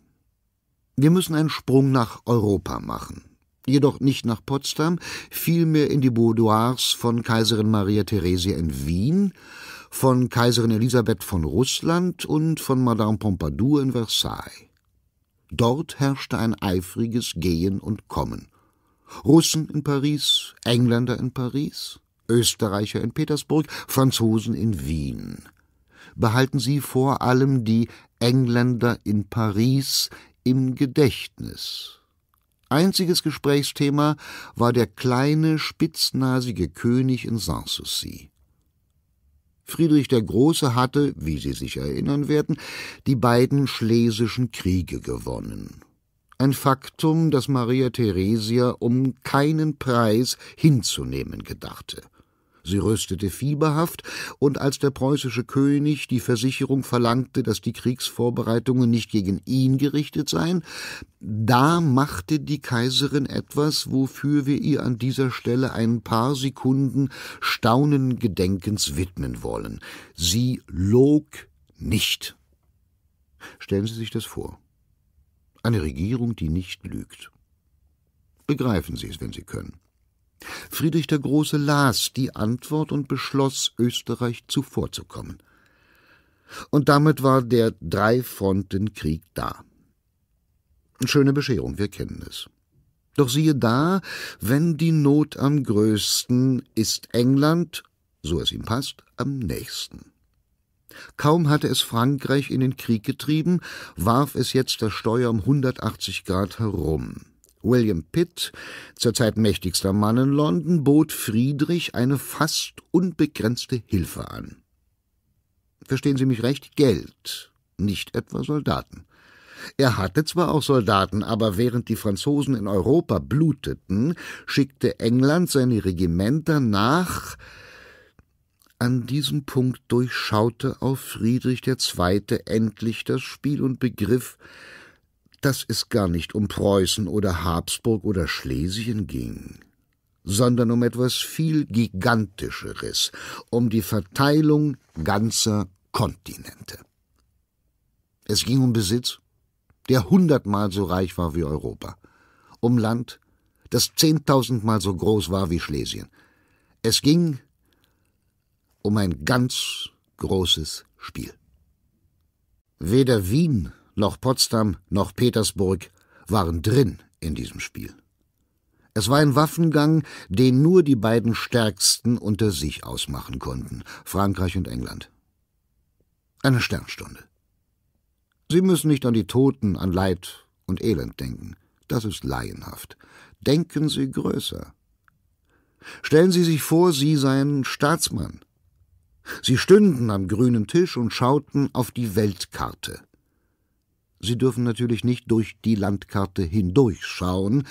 Wir müssen einen Sprung nach Europa machen, jedoch nicht nach Potsdam, vielmehr in die Boudoirs von Kaiserin Maria Theresia in Wien, von Kaiserin Elisabeth von Russland und von Madame Pompadour in Versailles. Dort herrschte ein eifriges Gehen und Kommen. Russen in Paris, Engländer in Paris, Österreicher in Petersburg, Franzosen in Wien. Behalten Sie vor allem die Engländer in Paris im Gedächtnis. Einziges Gesprächsthema war der kleine, spitznasige König in Sanssouci. Friedrich der Große hatte, wie Sie sich erinnern werden, die beiden schlesischen Kriege gewonnen. Ein Faktum, das Maria Theresia um keinen Preis hinzunehmen gedachte. Sie röstete fieberhaft, und als der preußische König die Versicherung verlangte, dass die Kriegsvorbereitungen nicht gegen ihn gerichtet seien, da machte die Kaiserin etwas, wofür wir ihr an dieser Stelle ein paar Sekunden staunen Gedenkens widmen wollen. Sie log nicht. Stellen Sie sich das vor. Eine Regierung, die nicht lügt. Begreifen Sie es, wenn Sie können. Friedrich der Große las die Antwort und beschloss, Österreich zuvorzukommen. Und damit war der Dreifrontenkrieg da. Schöne Bescherung, wir kennen es. Doch siehe da, wenn die Not am größten, ist England, so es ihm passt, am nächsten. Kaum hatte es Frankreich in den Krieg getrieben, warf es jetzt das Steuer um 180 Grad herum. William Pitt, zurzeit mächtigster Mann in London, bot Friedrich eine fast unbegrenzte Hilfe an. Verstehen Sie mich recht, Geld, nicht etwa Soldaten. Er hatte zwar auch Soldaten, aber während die Franzosen in Europa bluteten, schickte England seine Regimenter nach. An diesem Punkt durchschaute auch Friedrich II. endlich das Spiel und begriff, dass es gar nicht um Preußen oder Habsburg oder Schlesien ging, sondern um etwas viel Gigantischeres, um die Verteilung ganzer Kontinente. Es ging um Besitz, der hundertmal so reich war wie Europa, um Land, das zehntausendmal so groß war wie Schlesien. Es ging um ein ganz großes Spiel. Weder Wien noch Potsdam, noch Petersburg waren drin in diesem Spiel. Es war ein Waffengang, den nur die beiden Stärksten unter sich ausmachen konnten, Frankreich und England. Eine Sternstunde. Sie müssen nicht an die Toten, an Leid und Elend denken. Das ist laienhaft. Denken Sie größer. Stellen Sie sich vor, Sie seien Staatsmann. Sie stünden am grünen Tisch und schauten auf die Weltkarte. Sie dürfen natürlich nicht durch die Landkarte hindurchschauen,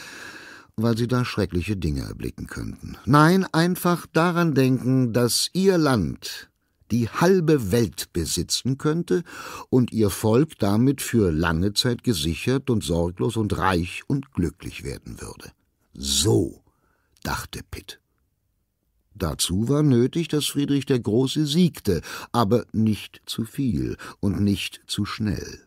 weil sie da schreckliche Dinge erblicken könnten. Nein, einfach daran denken, dass ihr Land die halbe Welt besitzen könnte und ihr Volk damit für lange Zeit gesichert und sorglos und reich und glücklich werden würde. So dachte Pitt. Dazu war nötig, dass Friedrich der Große siegte, aber nicht zu viel und nicht zu schnell.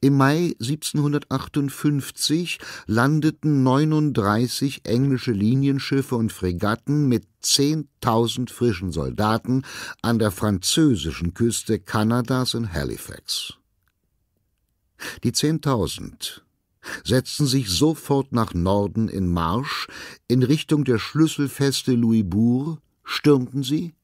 Im Mai 1758 landeten 39 englische Linienschiffe und Fregatten mit 10.000 frischen Soldaten an der französischen Küste Kanadas in Halifax. Die 10.000 setzten sich sofort nach Norden in Marsch, in Richtung der schlüsselfeste Louisbourg stürmten sie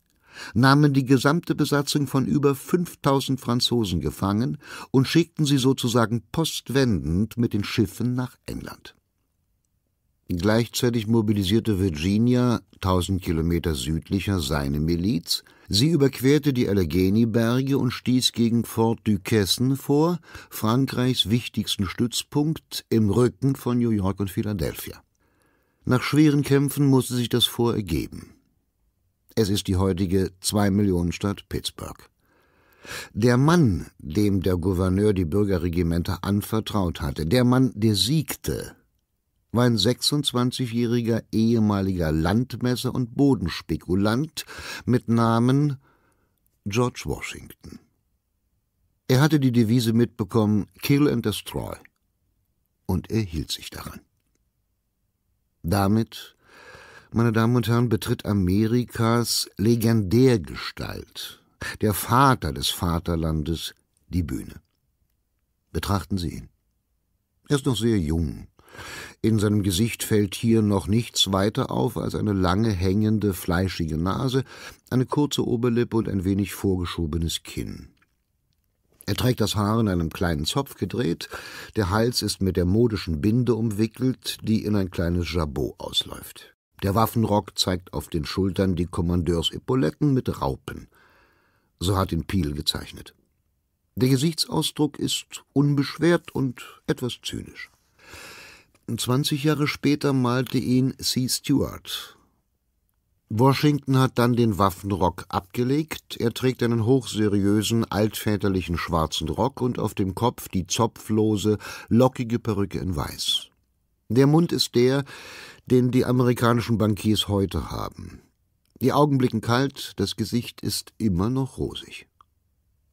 nahmen die gesamte Besatzung von über 5000 Franzosen gefangen und schickten sie sozusagen postwendend mit den Schiffen nach England. Gleichzeitig mobilisierte Virginia, 1000 Kilometer südlicher, seine Miliz. Sie überquerte die Allegheny-Berge und stieß gegen Fort Duquesne vor, Frankreichs wichtigsten Stützpunkt im Rücken von New York und Philadelphia. Nach schweren Kämpfen musste sich das Fort ergeben. Es ist die heutige Zwei-Millionen-Stadt Pittsburgh. Der Mann, dem der Gouverneur die Bürgerregimenter anvertraut hatte, der Mann, der siegte, war ein 26-jähriger ehemaliger Landmesser und Bodenspekulant mit Namen George Washington. Er hatte die Devise mitbekommen Kill and Destroy, und er hielt sich daran. Damit meine Damen und Herren, betritt Amerikas Legendärgestalt, der Vater des Vaterlandes, die Bühne. Betrachten Sie ihn. Er ist noch sehr jung. In seinem Gesicht fällt hier noch nichts weiter auf als eine lange hängende, fleischige Nase, eine kurze Oberlippe und ein wenig vorgeschobenes Kinn. Er trägt das Haar in einem kleinen Zopf gedreht, der Hals ist mit der modischen Binde umwickelt, die in ein kleines Jabot ausläuft. Der Waffenrock zeigt auf den Schultern die Kommandeursepauletten mit Raupen. So hat ihn Peel gezeichnet. Der Gesichtsausdruck ist unbeschwert und etwas zynisch. 20 Jahre später malte ihn C. Stewart. Washington hat dann den Waffenrock abgelegt. Er trägt einen hochseriösen, altväterlichen schwarzen Rock und auf dem Kopf die zopflose, lockige Perücke in Weiß. Der Mund ist der, den die amerikanischen Bankiers heute haben. Die Augen blicken kalt, das Gesicht ist immer noch rosig.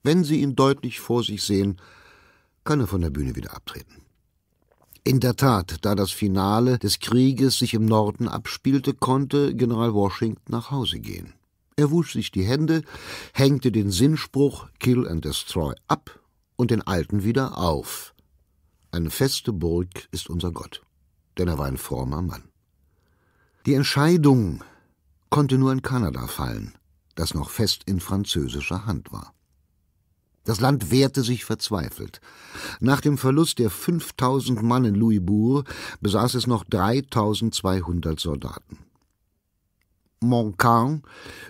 Wenn Sie ihn deutlich vor sich sehen, kann er von der Bühne wieder abtreten. In der Tat, da das Finale des Krieges sich im Norden abspielte, konnte General Washington nach Hause gehen. Er wusch sich die Hände, hängte den Sinnspruch Kill and Destroy ab und den alten wieder auf. Eine feste Burg ist unser Gott, denn er war ein frommer Mann. Die Entscheidung konnte nur in Kanada fallen, das noch fest in französischer Hand war. Das Land wehrte sich verzweifelt. Nach dem Verlust der 5000 Mann in Louisbourg besaß es noch 3200 Soldaten. Montcalm,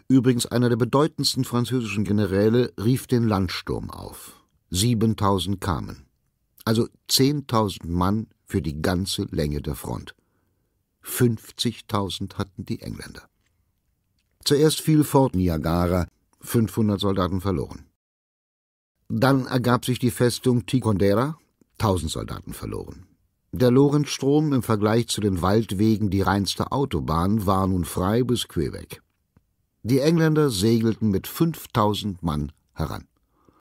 übrigens einer der bedeutendsten französischen Generäle, rief den Landsturm auf. 7000 kamen. Also 10.000 Mann für die ganze Länge der Front. 50.000 hatten die Engländer. Zuerst fiel Fort Niagara, 500 Soldaten verloren. Dann ergab sich die Festung Ticonderoga, 1000 Soldaten verloren. Der Lorenzstrom, im Vergleich zu den Waldwegen die reinste Autobahn, war nun frei bis Quebec. Die Engländer segelten mit 5000 Mann heran.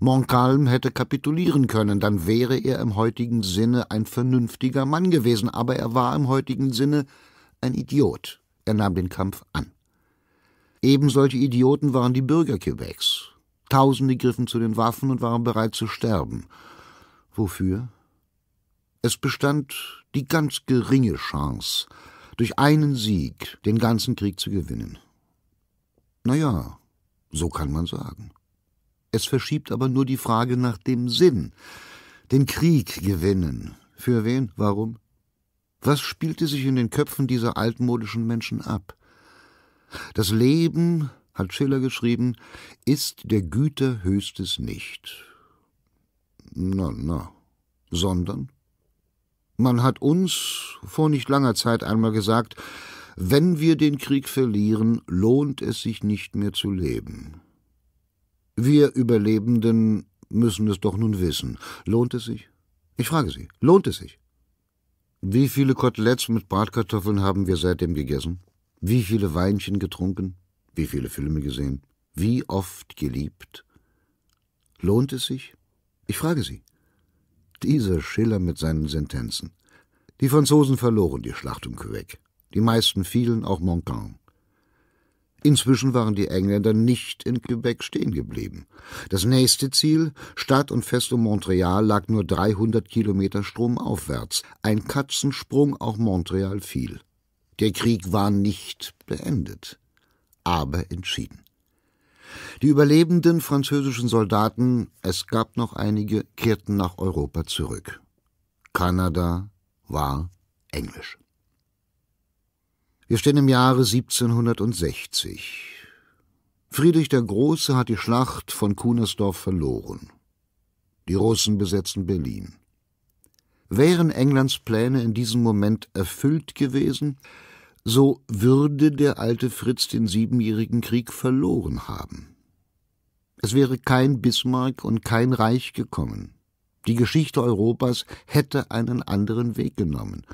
Montcalm hätte kapitulieren können, dann wäre er im heutigen Sinne ein vernünftiger Mann gewesen, aber er war im heutigen Sinne ein Idiot. Er nahm den Kampf an. Ebensolche Idioten waren die Bürger Quebecs. Tausende griffen zu den Waffen und waren bereit zu sterben. Wofür? Es bestand die ganz geringe Chance, durch einen Sieg den ganzen Krieg zu gewinnen. Na ja, so kann man sagen. Es verschiebt aber nur die Frage nach dem Sinn. Den Krieg gewinnen. Für wen? Warum? Was spielte sich in den Köpfen dieser altmodischen Menschen ab? Das Leben, hat Schiller geschrieben, ist der Güter höchstes nicht. Na, na, sondern? Man hat uns vor nicht langer Zeit einmal gesagt, wenn wir den Krieg verlieren, lohnt es sich nicht mehr zu leben. Wir Überlebenden müssen es doch nun wissen. Lohnt es sich? Ich frage Sie, lohnt es sich? Wie viele Koteletts mit Bratkartoffeln haben wir seitdem gegessen? Wie viele Weinchen getrunken? Wie viele Filme gesehen? Wie oft geliebt? Lohnt es sich? Ich frage Sie. Dieser Schiller mit seinen Sentenzen. Die Franzosen verloren die Schlacht um Quebec. Die meisten fielen auch Montcalm. Inzwischen waren die Engländer nicht in Quebec stehen geblieben. Das nächste Ziel, Stadt und Festung Montreal, lag nur 300 Kilometer stromaufwärts. Ein Katzensprung auch Montreal fiel. Der Krieg war nicht beendet, aber entschieden. Die überlebenden französischen Soldaten, es gab noch einige, kehrten nach Europa zurück. Kanada war englisch. Wir stehen im Jahre 1760. Friedrich der Große hat die Schlacht von Kunersdorf verloren. Die Russen besetzen Berlin. Wären Englands Pläne in diesem Moment erfüllt gewesen, so würde der alte Fritz den siebenjährigen Krieg verloren haben. Es wäre kein Bismarck und kein Reich gekommen. Die Geschichte Europas hätte einen anderen Weg genommen.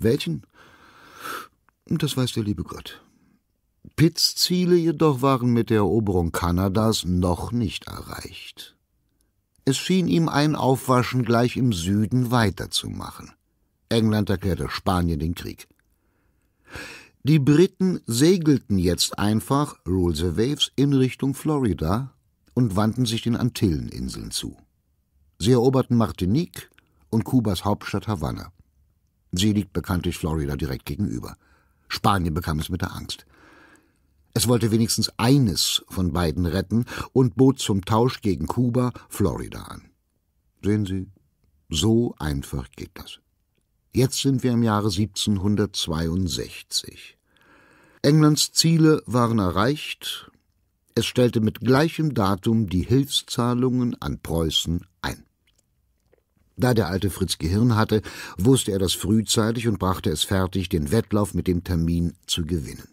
Welchen? Das weiß der liebe Gott. Pitts Ziele jedoch waren mit der Eroberung Kanadas noch nicht erreicht. Es schien ihm ein Aufwaschen gleich im Süden weiterzumachen. England erklärte Spanien den Krieg. Die Briten segelten jetzt einfach, Rule the Waves, in Richtung Florida und wandten sich den Antilleninseln zu. Sie eroberten Martinique und Kubas Hauptstadt Havanna. Sie liegt bekanntlich Florida direkt gegenüber. Spanien bekam es mit der Angst. Es wollte wenigstens eines von beiden retten und bot zum Tausch gegen Kuba Florida an. Sehen Sie, so einfach geht das. Jetzt sind wir im Jahre 1762. Englands Ziele waren erreicht. Es stellte mit gleichem Datum die Hilfszahlungen an Preußen da der alte Fritz Gehirn hatte, wusste er das frühzeitig und brachte es fertig, den Wettlauf mit dem Termin zu gewinnen.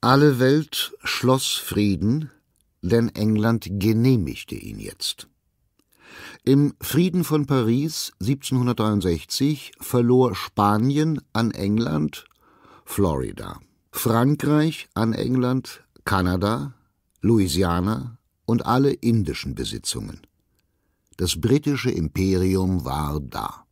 Alle Welt schloss Frieden, denn England genehmigte ihn jetzt. Im Frieden von Paris 1763 verlor Spanien an England Florida, Frankreich an England Kanada, Louisiana und alle indischen Besitzungen. Das britische Imperium war da.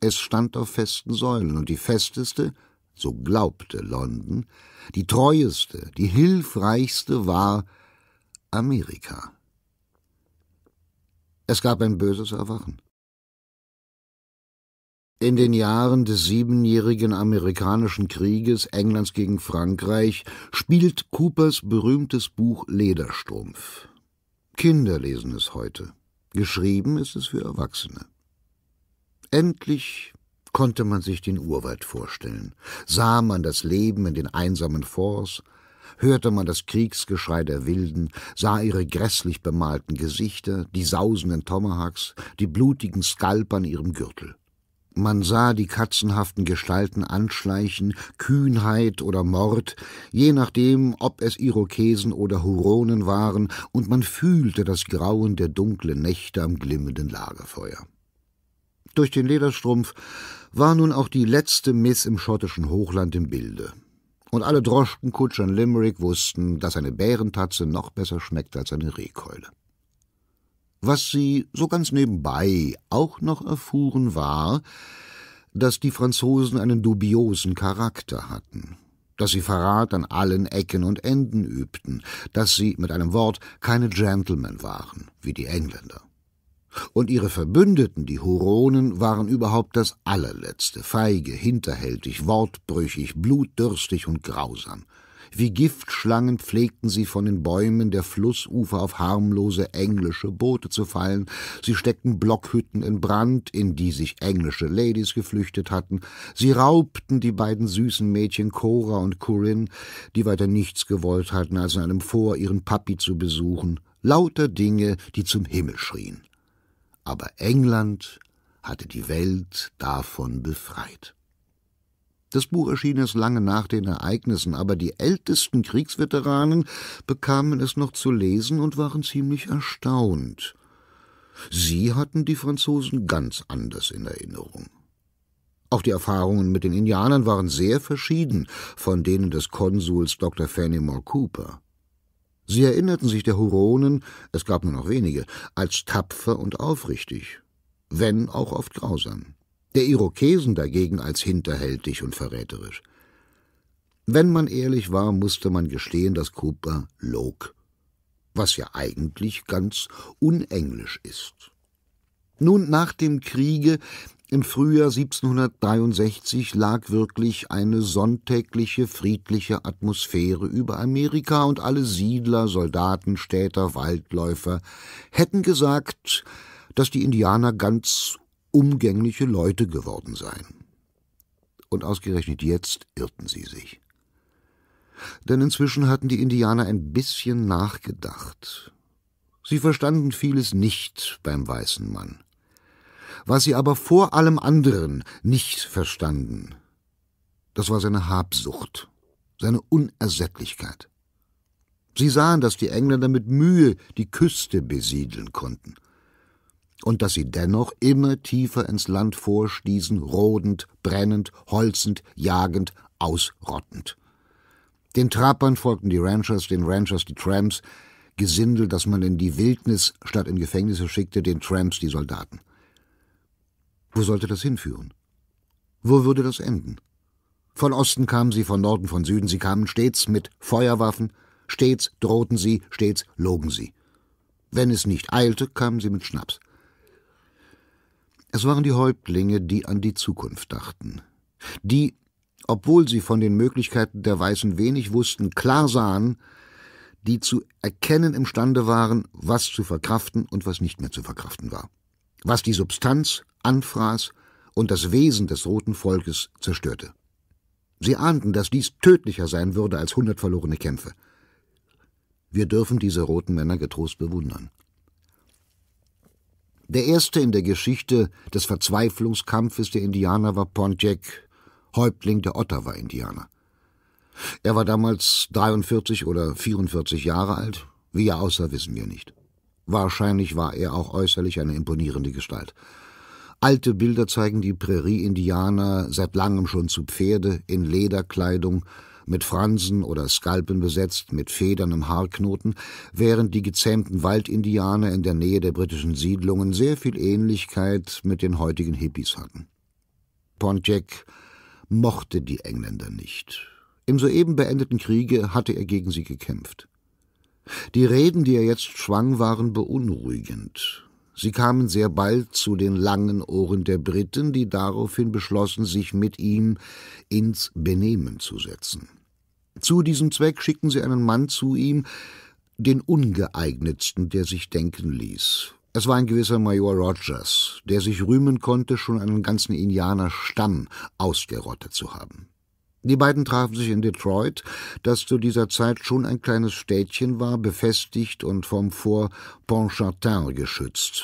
Es stand auf festen Säulen, und die festeste, so glaubte London, die treueste, die hilfreichste war Amerika. Es gab ein böses Erwachen. In den Jahren des siebenjährigen amerikanischen Krieges Englands gegen Frankreich spielt Coopers berühmtes Buch Lederstrumpf. Kinder lesen es heute. Geschrieben ist es für Erwachsene. Endlich konnte man sich den Urwald vorstellen, sah man das Leben in den einsamen Forts, hörte man das Kriegsgeschrei der Wilden, sah ihre grässlich bemalten Gesichter, die sausenden Tomahawks, die blutigen Skalpern ihrem Gürtel. Man sah die katzenhaften Gestalten anschleichen, Kühnheit oder Mord, je nachdem, ob es Irokesen oder Huronen waren, und man fühlte das Grauen der dunklen Nächte am glimmenden Lagerfeuer. Durch den Lederstrumpf war nun auch die letzte Miss im schottischen Hochland im Bilde. Und alle Droschkenkutscher in Limerick wussten, dass eine Bärentatze noch besser schmeckt als eine Rehkeule. Was sie so ganz nebenbei auch noch erfuhren, war, dass die Franzosen einen dubiosen Charakter hatten, dass sie Verrat an allen Ecken und Enden übten, dass sie, mit einem Wort, keine Gentlemen waren, wie die Engländer. Und ihre Verbündeten, die Huronen, waren überhaupt das allerletzte, feige, hinterhältig, wortbrüchig, blutdürstig und grausam – wie Giftschlangen pflegten sie von den Bäumen der Flussufer auf harmlose englische Boote zu fallen. Sie steckten Blockhütten in Brand, in die sich englische Ladies geflüchtet hatten. Sie raubten die beiden süßen Mädchen Cora und Corinne, die weiter nichts gewollt hatten, als in einem Vor ihren Papi zu besuchen. Lauter Dinge, die zum Himmel schrien. Aber England hatte die Welt davon befreit. Das Buch erschien erst lange nach den Ereignissen, aber die ältesten Kriegsveteranen bekamen es noch zu lesen und waren ziemlich erstaunt. Sie hatten die Franzosen ganz anders in Erinnerung. Auch die Erfahrungen mit den Indianern waren sehr verschieden von denen des Konsuls Dr. Fenimore Cooper. Sie erinnerten sich der Huronen, es gab nur noch wenige, als tapfer und aufrichtig, wenn auch oft grausam der Irokesen dagegen als hinterhältig und verräterisch. Wenn man ehrlich war, musste man gestehen, dass Cooper log, was ja eigentlich ganz unenglisch ist. Nun, nach dem Kriege im Frühjahr 1763 lag wirklich eine sonntägliche, friedliche Atmosphäre über Amerika und alle Siedler, Soldaten, Städter, Waldläufer hätten gesagt, dass die Indianer ganz umgängliche Leute geworden seien. Und ausgerechnet jetzt irrten sie sich. Denn inzwischen hatten die Indianer ein bisschen nachgedacht. Sie verstanden vieles nicht beim weißen Mann. Was sie aber vor allem anderen nicht verstanden, das war seine Habsucht, seine Unersättlichkeit. Sie sahen, dass die Engländer mit Mühe die Küste besiedeln konnten und dass sie dennoch immer tiefer ins Land vorstießen, rodend, brennend, holzend, jagend, ausrottend. Den Trappern folgten die Ranchers, den Ranchers die Tramps, Gesindel, das man in die Wildnis statt in Gefängnisse schickte, den Tramps die Soldaten. Wo sollte das hinführen? Wo würde das enden? Von Osten kamen sie, von Norden, von Süden, sie kamen stets mit Feuerwaffen, stets drohten sie, stets logen sie. Wenn es nicht eilte, kamen sie mit Schnaps. Es waren die Häuptlinge, die an die Zukunft dachten, die, obwohl sie von den Möglichkeiten der Weißen wenig wussten, klar sahen, die zu erkennen imstande waren, was zu verkraften und was nicht mehr zu verkraften war, was die Substanz anfraß und das Wesen des roten Volkes zerstörte. Sie ahnten, dass dies tödlicher sein würde als hundert verlorene Kämpfe. Wir dürfen diese roten Männer getrost bewundern. Der erste in der Geschichte des Verzweiflungskampfes der Indianer war Pontiac, Häuptling der Ottawa-Indianer. Er war damals 43 oder 44 Jahre alt, wie er aussah, wissen wir nicht. Wahrscheinlich war er auch äußerlich eine imponierende Gestalt. Alte Bilder zeigen die Prärie-Indianer seit langem schon zu Pferde, in Lederkleidung, mit Fransen oder Skalpen besetzt, mit federnem Haarknoten, während die gezähmten Waldindianer in der Nähe der britischen Siedlungen sehr viel Ähnlichkeit mit den heutigen Hippies hatten. Pontiac mochte die Engländer nicht. Im soeben beendeten Kriege hatte er gegen sie gekämpft. Die Reden, die er jetzt schwang, waren beunruhigend. Sie kamen sehr bald zu den langen Ohren der Briten, die daraufhin beschlossen, sich mit ihm ins Benehmen zu setzen. Zu diesem Zweck schickten sie einen Mann zu ihm, den ungeeignetsten, der sich denken ließ. Es war ein gewisser Major Rogers, der sich rühmen konnte, schon einen ganzen Indianerstamm ausgerottet zu haben. Die beiden trafen sich in Detroit, das zu dieser Zeit schon ein kleines Städtchen war, befestigt und vom Fort Pontchartin geschützt.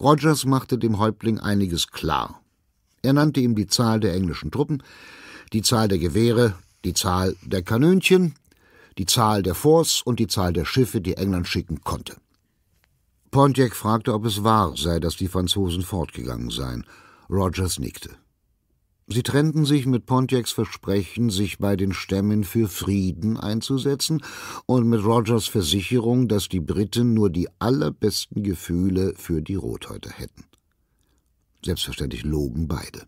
Rogers machte dem Häuptling einiges klar. Er nannte ihm die Zahl der englischen Truppen, die Zahl der Gewehre, die Zahl der Kanönchen, die Zahl der Forts und die Zahl der Schiffe, die England schicken konnte. Pontiac fragte, ob es wahr sei, dass die Franzosen fortgegangen seien. Rogers nickte. Sie trennten sich mit Pontiacs Versprechen, sich bei den Stämmen für Frieden einzusetzen, und mit Rogers Versicherung, dass die Briten nur die allerbesten Gefühle für die Rothäute hätten. Selbstverständlich logen beide.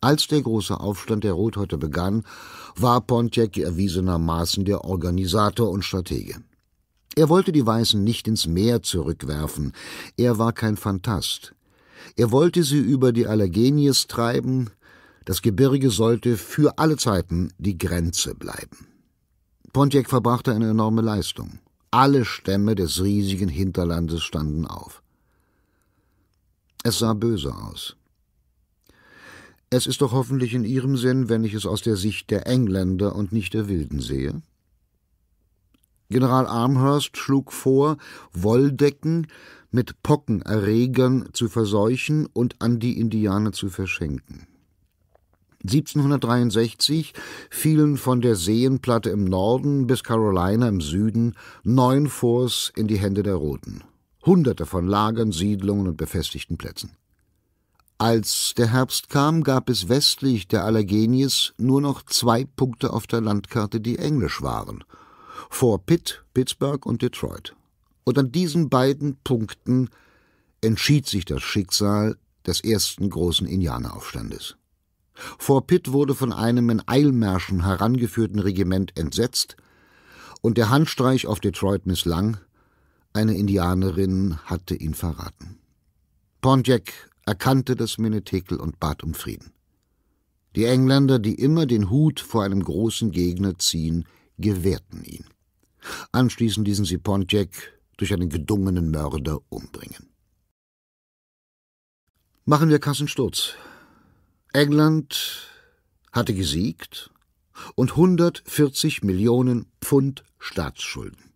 Als der große Aufstand der Rothäute begann, war Pontiac erwiesenermaßen der Organisator und Stratege. Er wollte die Weißen nicht ins Meer zurückwerfen, er war kein Fantast. Er wollte sie über die Allergenies treiben, das Gebirge sollte für alle Zeiten die Grenze bleiben. Pontiac verbrachte eine enorme Leistung. Alle Stämme des riesigen Hinterlandes standen auf. Es sah böse aus. Es ist doch hoffentlich in Ihrem Sinn, wenn ich es aus der Sicht der Engländer und nicht der Wilden sehe. General Armhurst schlug vor, Wolldecken mit Pockenerregern zu verseuchen und an die Indianer zu verschenken. 1763 fielen von der Seenplatte im Norden bis Carolina im Süden neun Forts in die Hände der Roten, hunderte von Lagern, Siedlungen und befestigten Plätzen. Als der Herbst kam, gab es westlich der Alleghenies nur noch zwei Punkte auf der Landkarte, die englisch waren, vor Pitt, Pittsburgh und Detroit. Und an diesen beiden Punkten entschied sich das Schicksal des ersten großen Indianeraufstandes. Fort Pitt wurde von einem in Eilmärschen herangeführten Regiment entsetzt und der Handstreich auf Detroit misslang. Eine Indianerin hatte ihn verraten. Pontiac erkannte das Menetekel und bat um Frieden. Die Engländer, die immer den Hut vor einem großen Gegner ziehen, gewährten ihn. Anschließend ließen sie Pontiac durch einen gedungenen Mörder umbringen. Machen wir Kassensturz. England hatte gesiegt und 140 Millionen Pfund Staatsschulden.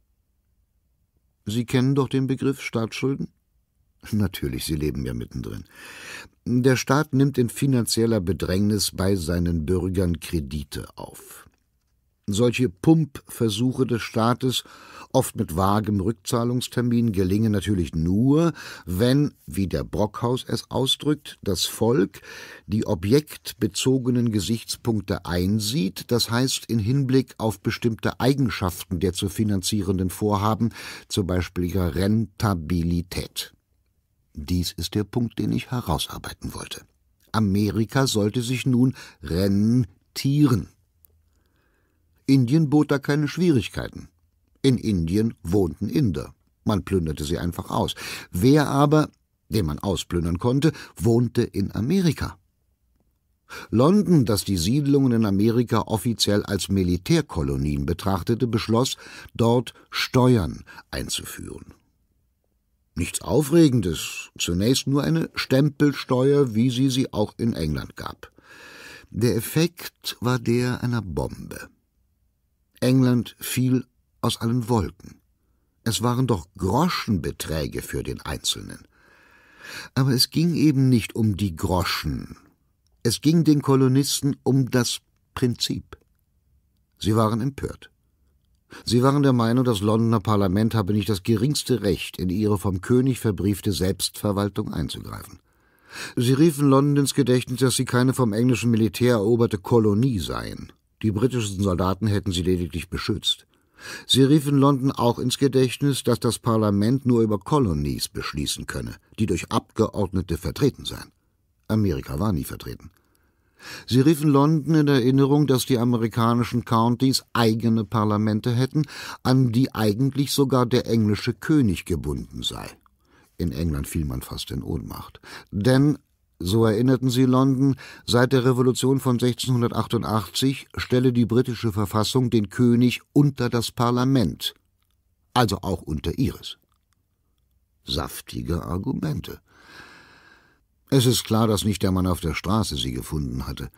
Sie kennen doch den Begriff Staatsschulden? Natürlich, Sie leben ja mittendrin. Der Staat nimmt in finanzieller Bedrängnis bei seinen Bürgern Kredite auf. Solche Pumpversuche des Staates, oft mit vagem Rückzahlungstermin, gelingen natürlich nur, wenn, wie der Brockhaus es ausdrückt, das Volk die objektbezogenen Gesichtspunkte einsieht, das heißt in Hinblick auf bestimmte Eigenschaften der zu finanzierenden Vorhaben, zum Beispiel ihrer Rentabilität. Dies ist der Punkt, den ich herausarbeiten wollte. Amerika sollte sich nun rentieren. Indien bot da keine Schwierigkeiten. In Indien wohnten Inder. Man plünderte sie einfach aus. Wer aber, den man ausplündern konnte, wohnte in Amerika? London, das die Siedlungen in Amerika offiziell als Militärkolonien betrachtete, beschloss, dort Steuern einzuführen. Nichts Aufregendes, zunächst nur eine Stempelsteuer, wie sie sie auch in England gab. Der Effekt war der einer Bombe. England fiel aus allen Wolken. Es waren doch Groschenbeträge für den Einzelnen. Aber es ging eben nicht um die Groschen. Es ging den Kolonisten um das Prinzip. Sie waren empört. Sie waren der Meinung, das Londoner Parlament habe nicht das geringste Recht, in ihre vom König verbriefte Selbstverwaltung einzugreifen. Sie riefen London ins Gedächtnis, dass sie keine vom englischen Militär eroberte Kolonie seien. Die britischen Soldaten hätten sie lediglich beschützt. Sie riefen London auch ins Gedächtnis, dass das Parlament nur über Colonies beschließen könne, die durch Abgeordnete vertreten seien. Amerika war nie vertreten. Sie riefen London in Erinnerung, dass die amerikanischen Countys eigene Parlamente hätten, an die eigentlich sogar der englische König gebunden sei. In England fiel man fast in Ohnmacht. Denn so erinnerten sie London, seit der Revolution von 1688 stelle die britische Verfassung den König unter das Parlament, also auch unter ihres. Saftige Argumente. Es ist klar, dass nicht der Mann auf der Straße sie gefunden hatte.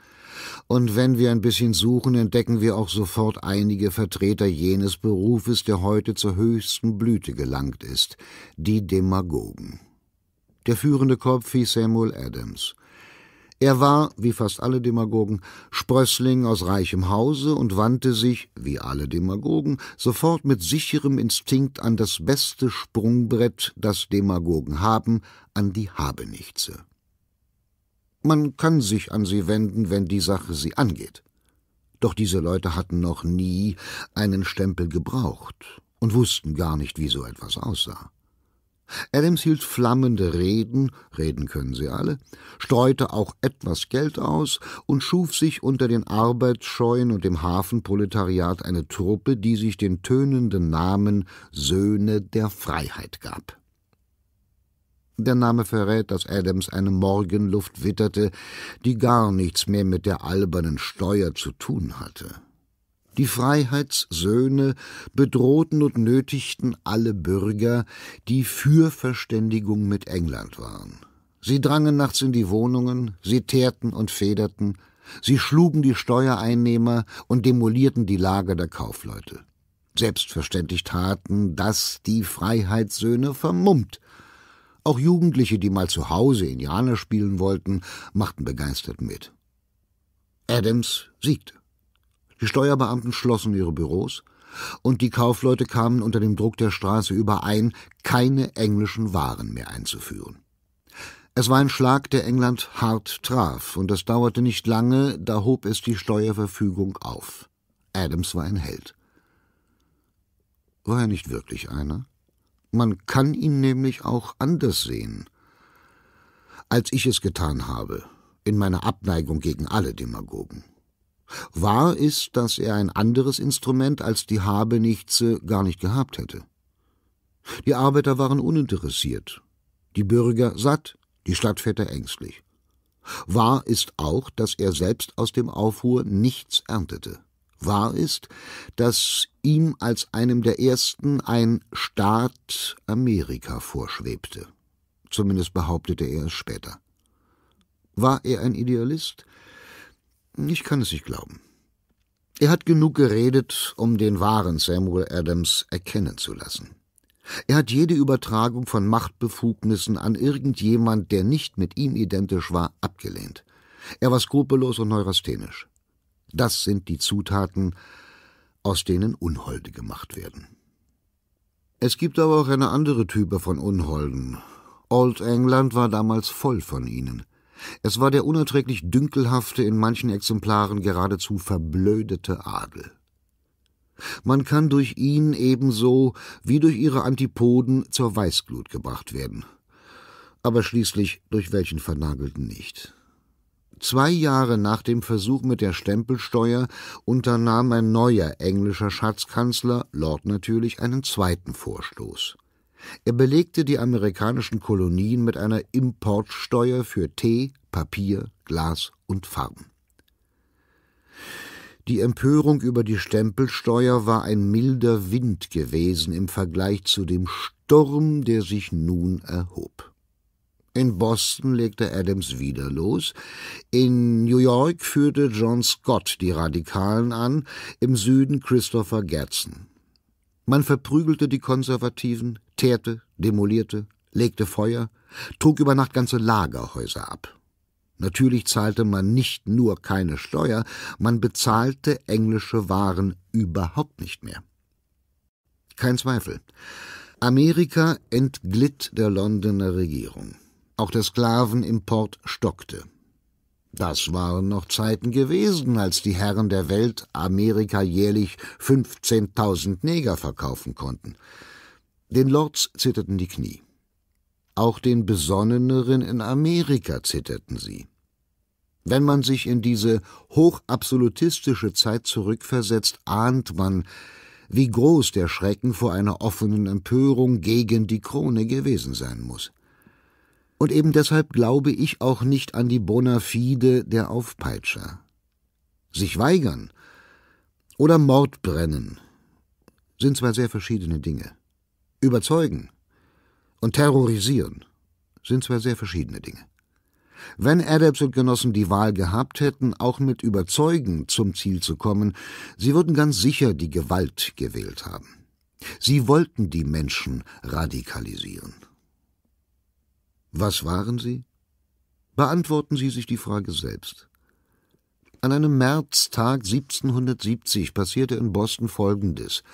Und wenn wir ein bisschen suchen, entdecken wir auch sofort einige Vertreter jenes Berufes, der heute zur höchsten Blüte gelangt ist, die Demagogen der führende Kopf wie Samuel Adams. Er war, wie fast alle Demagogen, Sprössling aus reichem Hause und wandte sich, wie alle Demagogen, sofort mit sicherem Instinkt an das beste Sprungbrett, das Demagogen haben, an die Habenichtse. Man kann sich an sie wenden, wenn die Sache sie angeht. Doch diese Leute hatten noch nie einen Stempel gebraucht und wussten gar nicht, wie so etwas aussah. Adams hielt flammende Reden, reden können sie alle, streute auch etwas Geld aus und schuf sich unter den Arbeitsscheuen und dem Hafenproletariat eine Truppe, die sich den tönenden Namen Söhne der Freiheit gab. Der Name verrät, dass Adams eine Morgenluft witterte, die gar nichts mehr mit der albernen Steuer zu tun hatte. Die Freiheitssöhne bedrohten und nötigten alle Bürger, die für Verständigung mit England waren. Sie drangen nachts in die Wohnungen, sie teerten und federten, sie schlugen die Steuereinnehmer und demolierten die Lager der Kaufleute. Selbstverständlich taten das die Freiheitssöhne vermummt. Auch Jugendliche, die mal zu Hause Indianer spielen wollten, machten begeistert mit. Adams siegte. Die Steuerbeamten schlossen ihre Büros und die Kaufleute kamen unter dem Druck der Straße überein, keine englischen Waren mehr einzuführen. Es war ein Schlag, der England hart traf, und es dauerte nicht lange, da hob es die Steuerverfügung auf. Adams war ein Held. War er nicht wirklich einer? Man kann ihn nämlich auch anders sehen. Als ich es getan habe, in meiner Abneigung gegen alle Demagogen. Wahr ist, dass er ein anderes Instrument als die Habenichtse gar nicht gehabt hätte. Die Arbeiter waren uninteressiert, die Bürger satt, die Stadtväter ängstlich. Wahr ist auch, dass er selbst aus dem Aufruhr nichts erntete. Wahr ist, dass ihm als einem der ersten ein Staat Amerika vorschwebte. Zumindest behauptete er es später. War er ein Idealist? Ich kann es nicht glauben. Er hat genug geredet, um den wahren Samuel Adams erkennen zu lassen. Er hat jede Übertragung von Machtbefugnissen an irgendjemand, der nicht mit ihm identisch war, abgelehnt. Er war skrupellos und neurasthenisch. Das sind die Zutaten, aus denen Unholde gemacht werden. Es gibt aber auch eine andere Type von Unholden. Old England war damals voll von ihnen. Es war der unerträglich dünkelhafte, in manchen Exemplaren geradezu verblödete Adel. Man kann durch ihn ebenso wie durch ihre Antipoden zur Weißglut gebracht werden. Aber schließlich durch welchen Vernagelten nicht. Zwei Jahre nach dem Versuch mit der Stempelsteuer unternahm ein neuer englischer Schatzkanzler, Lord natürlich, einen zweiten Vorstoß. Er belegte die amerikanischen Kolonien mit einer Importsteuer für Tee, Papier, Glas und Farben. Die Empörung über die Stempelsteuer war ein milder Wind gewesen im Vergleich zu dem Sturm, der sich nun erhob. In Boston legte Adams wieder los, in New York führte John Scott die Radikalen an, im Süden Christopher Gadsden. Man verprügelte die Konservativen, teerte, demolierte, legte Feuer, trug über Nacht ganze Lagerhäuser ab. Natürlich zahlte man nicht nur keine Steuer, man bezahlte englische Waren überhaupt nicht mehr. Kein Zweifel. Amerika entglitt der Londoner Regierung. Auch der Sklavenimport stockte. Das waren noch Zeiten gewesen, als die Herren der Welt Amerika jährlich 15.000 Neger verkaufen konnten. Den Lords zitterten die Knie. Auch den Besonneneren in Amerika zitterten sie. Wenn man sich in diese hochabsolutistische Zeit zurückversetzt, ahnt man, wie groß der Schrecken vor einer offenen Empörung gegen die Krone gewesen sein muss. Und eben deshalb glaube ich auch nicht an die bona fide der Aufpeitscher. Sich weigern oder Mord brennen sind zwar sehr verschiedene Dinge. Überzeugen und terrorisieren sind zwar sehr verschiedene Dinge. Wenn Adams und Genossen die Wahl gehabt hätten, auch mit Überzeugen zum Ziel zu kommen, sie würden ganz sicher die Gewalt gewählt haben. Sie wollten die Menschen radikalisieren. Was waren sie? Beantworten Sie sich die Frage selbst. An einem Märztag 1770 passierte in Boston Folgendes.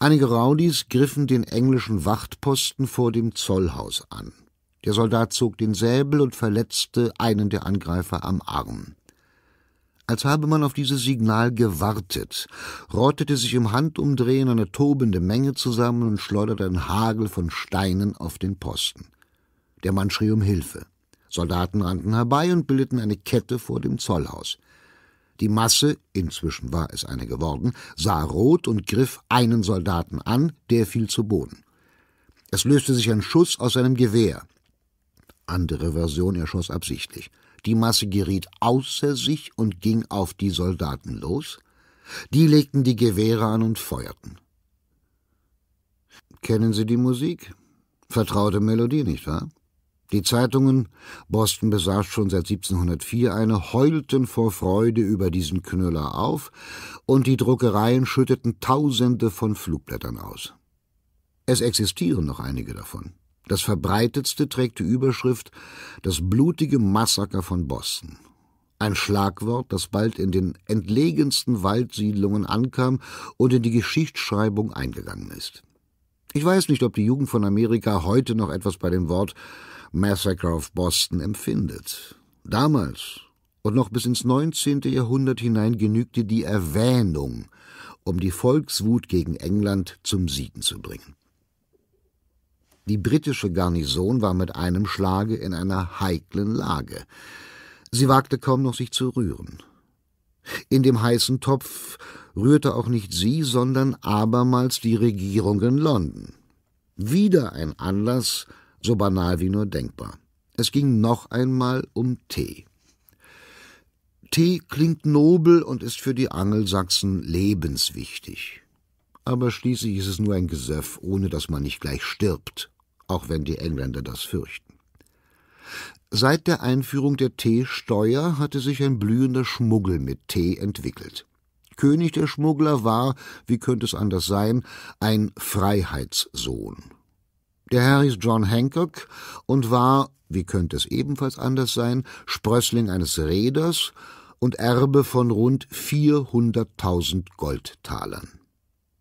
Einige Rowdies griffen den englischen Wachtposten vor dem Zollhaus an. Der Soldat zog den Säbel und verletzte einen der Angreifer am Arm. Als habe man auf dieses Signal gewartet, rottete sich im Handumdrehen eine tobende Menge zusammen und schleuderte einen Hagel von Steinen auf den Posten. Der Mann schrie um Hilfe. Soldaten rannten herbei und bildeten eine Kette vor dem Zollhaus. Die Masse, inzwischen war es eine geworden, sah rot und griff einen Soldaten an, der fiel zu Boden. Es löste sich ein Schuss aus seinem Gewehr. Andere Version, erschoss absichtlich. Die Masse geriet außer sich und ging auf die Soldaten los. Die legten die Gewehre an und feuerten. Kennen Sie die Musik? Vertraute Melodie, nicht wahr? Die Zeitungen, Boston besaß schon seit 1704 eine, heulten vor Freude über diesen Knüller auf, und die Druckereien schütteten Tausende von Flugblättern aus. Es existieren noch einige davon. Das verbreitetste trägt die Überschrift Das blutige Massaker von Boston. Ein Schlagwort, das bald in den entlegensten Waldsiedlungen ankam und in die Geschichtsschreibung eingegangen ist. Ich weiß nicht, ob die Jugend von Amerika heute noch etwas bei dem Wort Massacre of Boston empfindet. Damals und noch bis ins 19. Jahrhundert hinein genügte die Erwähnung, um die Volkswut gegen England zum Siegen zu bringen. Die britische Garnison war mit einem Schlage in einer heiklen Lage. Sie wagte kaum noch sich zu rühren. In dem heißen Topf rührte auch nicht sie, sondern abermals die Regierung in London. Wieder ein Anlass, so banal wie nur denkbar. Es ging noch einmal um Tee. Tee klingt nobel und ist für die Angelsachsen lebenswichtig. Aber schließlich ist es nur ein Gesöff, ohne dass man nicht gleich stirbt, auch wenn die Engländer das fürchten. Seit der Einführung der Teesteuer hatte sich ein blühender Schmuggel mit Tee entwickelt. König der Schmuggler war, wie könnte es anders sein, ein Freiheitssohn. Der Herr hieß John Hancock und war, wie könnte es ebenfalls anders sein, Sprössling eines Reeders und Erbe von rund 400.000 Goldtalern.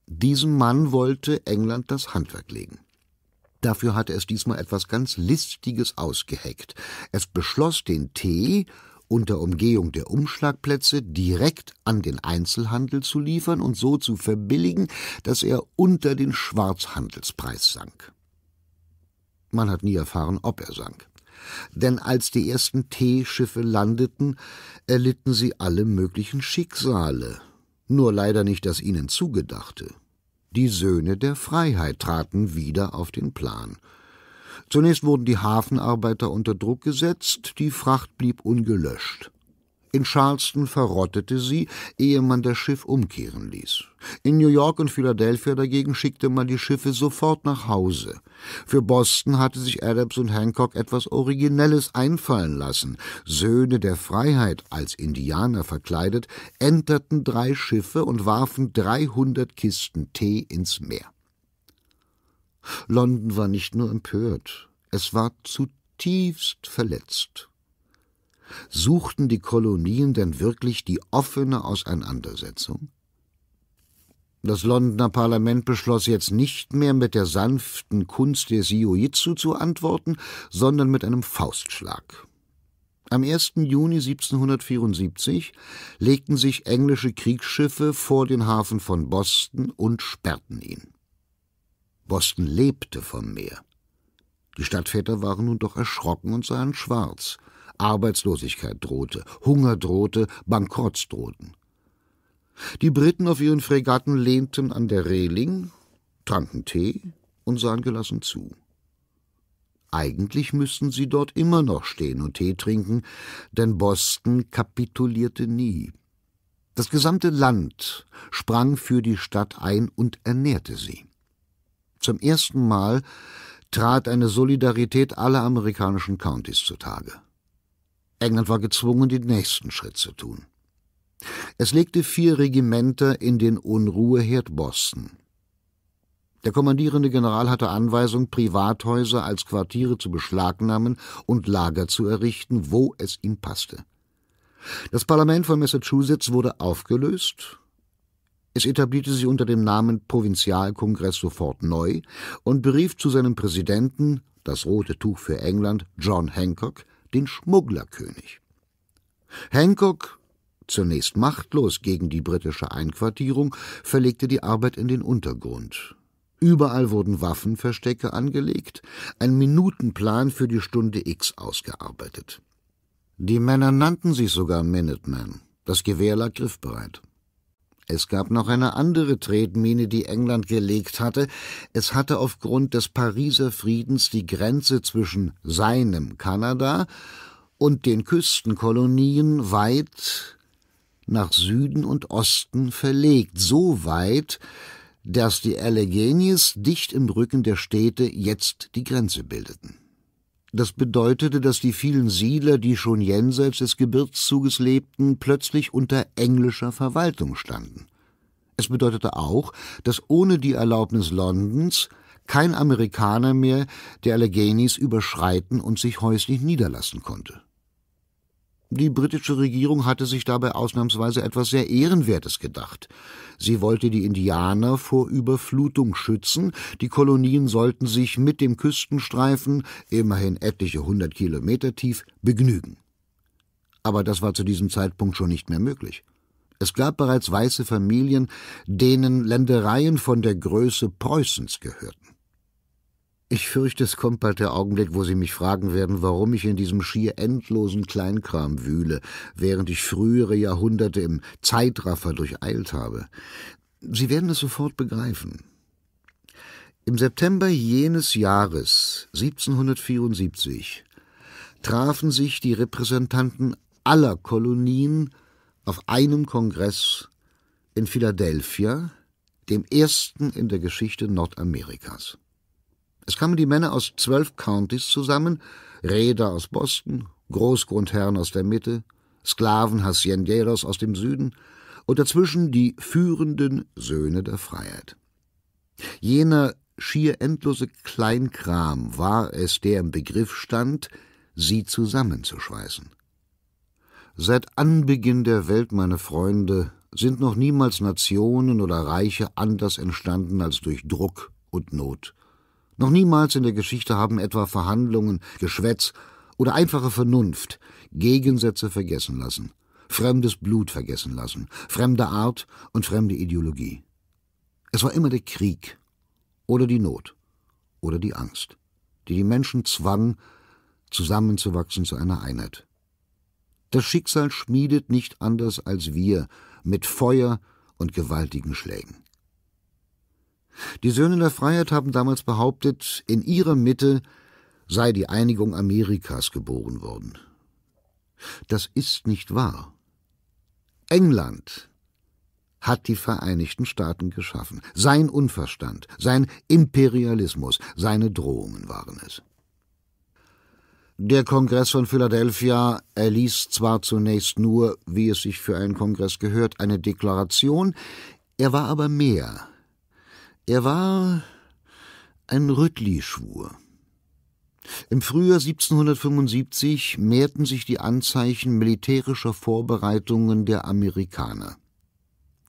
Diesem Mann wollte England das Handwerk legen. Dafür hatte es diesmal etwas ganz Listiges ausgeheckt. Es beschloss, den Tee unter Umgehung der Umschlagplätze direkt an den Einzelhandel zu liefern und so zu verbilligen, dass er unter den Schwarzhandelspreis sank. Man hat nie erfahren, ob er sank. Denn als die ersten T-Schiffe landeten, erlitten sie alle möglichen Schicksale, nur leider nicht das ihnen zugedachte. Die Söhne der Freiheit traten wieder auf den Plan. Zunächst wurden die Hafenarbeiter unter Druck gesetzt, die Fracht blieb ungelöscht. In Charleston verrottete sie, ehe man das Schiff umkehren ließ. In New York und Philadelphia dagegen schickte man die Schiffe sofort nach Hause. Für Boston hatte sich Adams und Hancock etwas Originelles einfallen lassen. Söhne der Freiheit, als Indianer verkleidet, enterten drei Schiffe und warfen 300 Kisten Tee ins Meer. London war nicht nur empört, es war zutiefst verletzt suchten die Kolonien denn wirklich die offene Auseinandersetzung? Das Londoner Parlament beschloss jetzt nicht mehr mit der sanften Kunst des jiu zu antworten, sondern mit einem Faustschlag. Am 1. Juni 1774 legten sich englische Kriegsschiffe vor den Hafen von Boston und sperrten ihn. Boston lebte vom Meer. Die Stadtväter waren nun doch erschrocken und sahen schwarz – Arbeitslosigkeit drohte, Hunger drohte, Bankrotts drohten. Die Briten auf ihren Fregatten lehnten an der Reling, tranken Tee und sahen gelassen zu. Eigentlich müssten sie dort immer noch stehen und Tee trinken, denn Boston kapitulierte nie. Das gesamte Land sprang für die Stadt ein und ernährte sie. Zum ersten Mal trat eine Solidarität aller amerikanischen Countys zutage. England war gezwungen, den nächsten Schritt zu tun. Es legte vier Regimenter in den Unruheherd Boston. Der kommandierende General hatte Anweisung, Privathäuser als Quartiere zu beschlagnahmen und Lager zu errichten, wo es ihm passte. Das Parlament von Massachusetts wurde aufgelöst. Es etablierte sich unter dem Namen Provinzialkongress sofort neu und berief zu seinem Präsidenten, das rote Tuch für England, John Hancock, den Schmugglerkönig. Hancock, zunächst machtlos gegen die britische Einquartierung, verlegte die Arbeit in den Untergrund. Überall wurden Waffenverstecke angelegt, ein Minutenplan für die Stunde X ausgearbeitet. Die Männer nannten sich sogar Minutemen. Das Gewehr lag griffbereit. Es gab noch eine andere Tretmine, die England gelegt hatte. Es hatte aufgrund des Pariser Friedens die Grenze zwischen seinem Kanada und den Küstenkolonien weit nach Süden und Osten verlegt, so weit, dass die Alleghenies dicht im Rücken der Städte jetzt die Grenze bildeten. Das bedeutete, dass die vielen Siedler, die schon jenseits des Gebirgszuges lebten, plötzlich unter englischer Verwaltung standen. Es bedeutete auch, dass ohne die Erlaubnis Londons kein Amerikaner mehr der Alleghenies überschreiten und sich häuslich niederlassen konnte. Die britische Regierung hatte sich dabei ausnahmsweise etwas sehr Ehrenwertes gedacht. Sie wollte die Indianer vor Überflutung schützen, die Kolonien sollten sich mit dem Küstenstreifen, immerhin etliche hundert Kilometer tief, begnügen. Aber das war zu diesem Zeitpunkt schon nicht mehr möglich. Es gab bereits weiße Familien, denen Ländereien von der Größe Preußens gehörten. Ich fürchte, es kommt bald der Augenblick, wo Sie mich fragen werden, warum ich in diesem schier endlosen Kleinkram wühle, während ich frühere Jahrhunderte im Zeitraffer durcheilt habe. Sie werden es sofort begreifen. Im September jenes Jahres, 1774, trafen sich die Repräsentanten aller Kolonien auf einem Kongress in Philadelphia, dem ersten in der Geschichte Nordamerikas. Es kamen die Männer aus zwölf Countys zusammen, Räder aus Boston, Großgrundherren aus der Mitte, Sklaven Hacienderos aus dem Süden und dazwischen die führenden Söhne der Freiheit. Jener schier endlose Kleinkram war es, der im Begriff stand, sie zusammenzuschweißen. Seit Anbeginn der Welt, meine Freunde, sind noch niemals Nationen oder Reiche anders entstanden als durch Druck und Not. Noch niemals in der Geschichte haben etwa Verhandlungen, Geschwätz oder einfache Vernunft Gegensätze vergessen lassen, fremdes Blut vergessen lassen, fremde Art und fremde Ideologie. Es war immer der Krieg oder die Not oder die Angst, die die Menschen zwang, zusammenzuwachsen zu einer Einheit. Das Schicksal schmiedet nicht anders als wir mit Feuer und gewaltigen Schlägen. Die Söhne der Freiheit haben damals behauptet, in ihrer Mitte sei die Einigung Amerikas geboren worden. Das ist nicht wahr. England hat die Vereinigten Staaten geschaffen. Sein Unverstand, sein Imperialismus, seine Drohungen waren es. Der Kongress von Philadelphia erließ zwar zunächst nur, wie es sich für einen Kongress gehört, eine Deklaration, er war aber mehr er war ein Rüttli-Schwur. Im Frühjahr 1775 mehrten sich die Anzeichen militärischer Vorbereitungen der Amerikaner.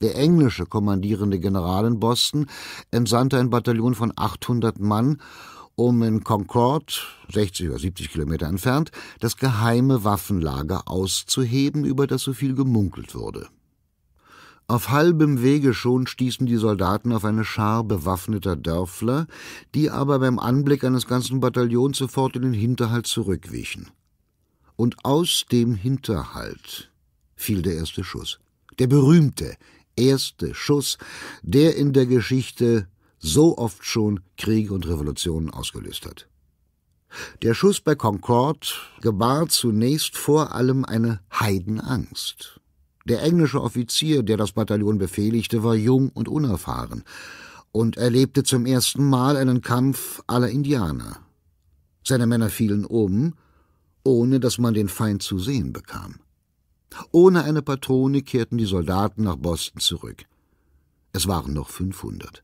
Der englische kommandierende General in Boston entsandte ein Bataillon von 800 Mann, um in Concord, 60 oder 70 Kilometer entfernt, das geheime Waffenlager auszuheben, über das so viel gemunkelt wurde. Auf halbem Wege schon stießen die Soldaten auf eine Schar bewaffneter Dörfler, die aber beim Anblick eines ganzen Bataillons sofort in den Hinterhalt zurückwichen. Und aus dem Hinterhalt fiel der erste Schuss. Der berühmte erste Schuss, der in der Geschichte so oft schon Kriege und Revolutionen ausgelöst hat. Der Schuss bei Concord gebar zunächst vor allem eine Heidenangst. Der englische Offizier, der das Bataillon befehligte, war jung und unerfahren und erlebte zum ersten Mal einen Kampf aller Indianer. Seine Männer fielen um, ohne dass man den Feind zu sehen bekam. Ohne eine Patrone kehrten die Soldaten nach Boston zurück. Es waren noch 500.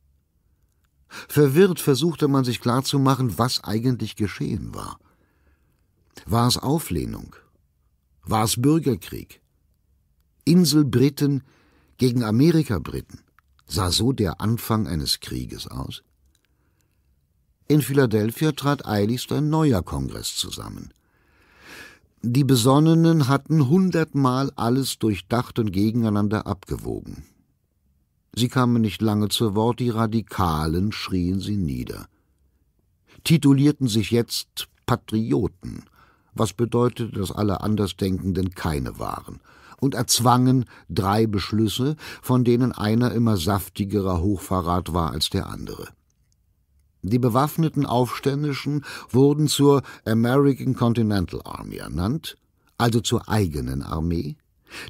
Verwirrt versuchte man sich klarzumachen, was eigentlich geschehen war. War es Auflehnung? War es Bürgerkrieg? Inselbriten gegen Amerikabriten. Sah so der Anfang eines Krieges aus? In Philadelphia trat eiligst ein neuer Kongress zusammen. Die Besonnenen hatten hundertmal alles durchdacht und gegeneinander abgewogen. Sie kamen nicht lange zu Wort, die Radikalen schrien sie nieder. Titulierten sich jetzt Patrioten, was bedeutete, dass alle Andersdenkenden keine waren – und erzwangen drei Beschlüsse, von denen einer immer saftigerer Hochverrat war als der andere. Die bewaffneten Aufständischen wurden zur American Continental Army ernannt, also zur eigenen Armee.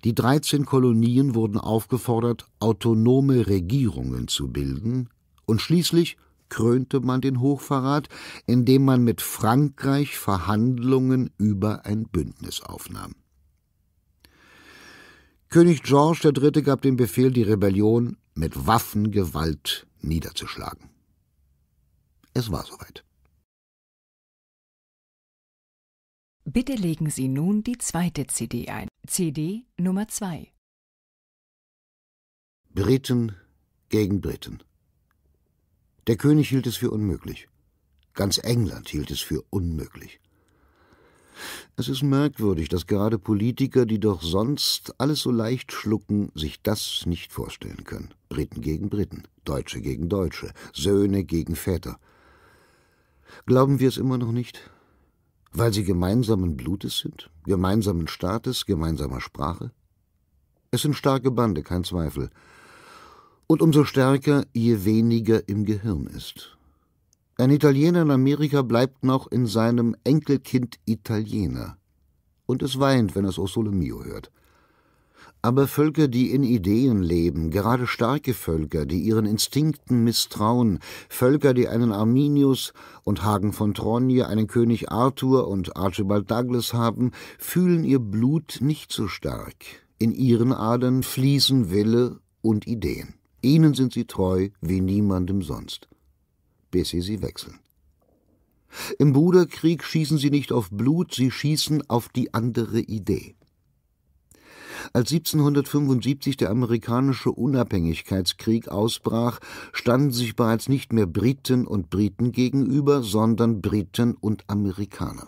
Die 13 Kolonien wurden aufgefordert, autonome Regierungen zu bilden, und schließlich krönte man den Hochverrat, indem man mit Frankreich Verhandlungen über ein Bündnis aufnahm. König George III. gab den Befehl, die Rebellion mit Waffengewalt niederzuschlagen. Es war soweit.
Bitte legen Sie nun die zweite CD ein. CD Nummer 2.
Briten gegen Briten. Der König hielt es für unmöglich. Ganz England hielt es für unmöglich. Es ist merkwürdig, dass gerade Politiker, die doch sonst alles so leicht schlucken, sich das nicht vorstellen können. Briten gegen Briten, Deutsche gegen Deutsche, Söhne gegen Väter. Glauben wir es immer noch nicht? Weil sie gemeinsamen Blutes sind, gemeinsamen Staates, gemeinsamer Sprache? Es sind starke Bande, kein Zweifel. Und umso stärker, je weniger im Gehirn ist. Ein Italiener in Amerika bleibt noch in seinem Enkelkind Italiener. Und es weint, wenn es Osole Mio hört. Aber Völker, die in Ideen leben, gerade starke Völker, die ihren Instinkten misstrauen, Völker, die einen Arminius und Hagen von Tronje, einen König Arthur und Archibald Douglas haben, fühlen ihr Blut nicht so stark. In ihren Adern fließen Wille und Ideen. Ihnen sind sie treu wie niemandem sonst bis sie sie wechseln. Im Bruderkrieg schießen sie nicht auf Blut, sie schießen auf die andere Idee. Als 1775 der amerikanische Unabhängigkeitskrieg ausbrach, standen sich bereits nicht mehr Briten und Briten gegenüber, sondern Briten und Amerikaner.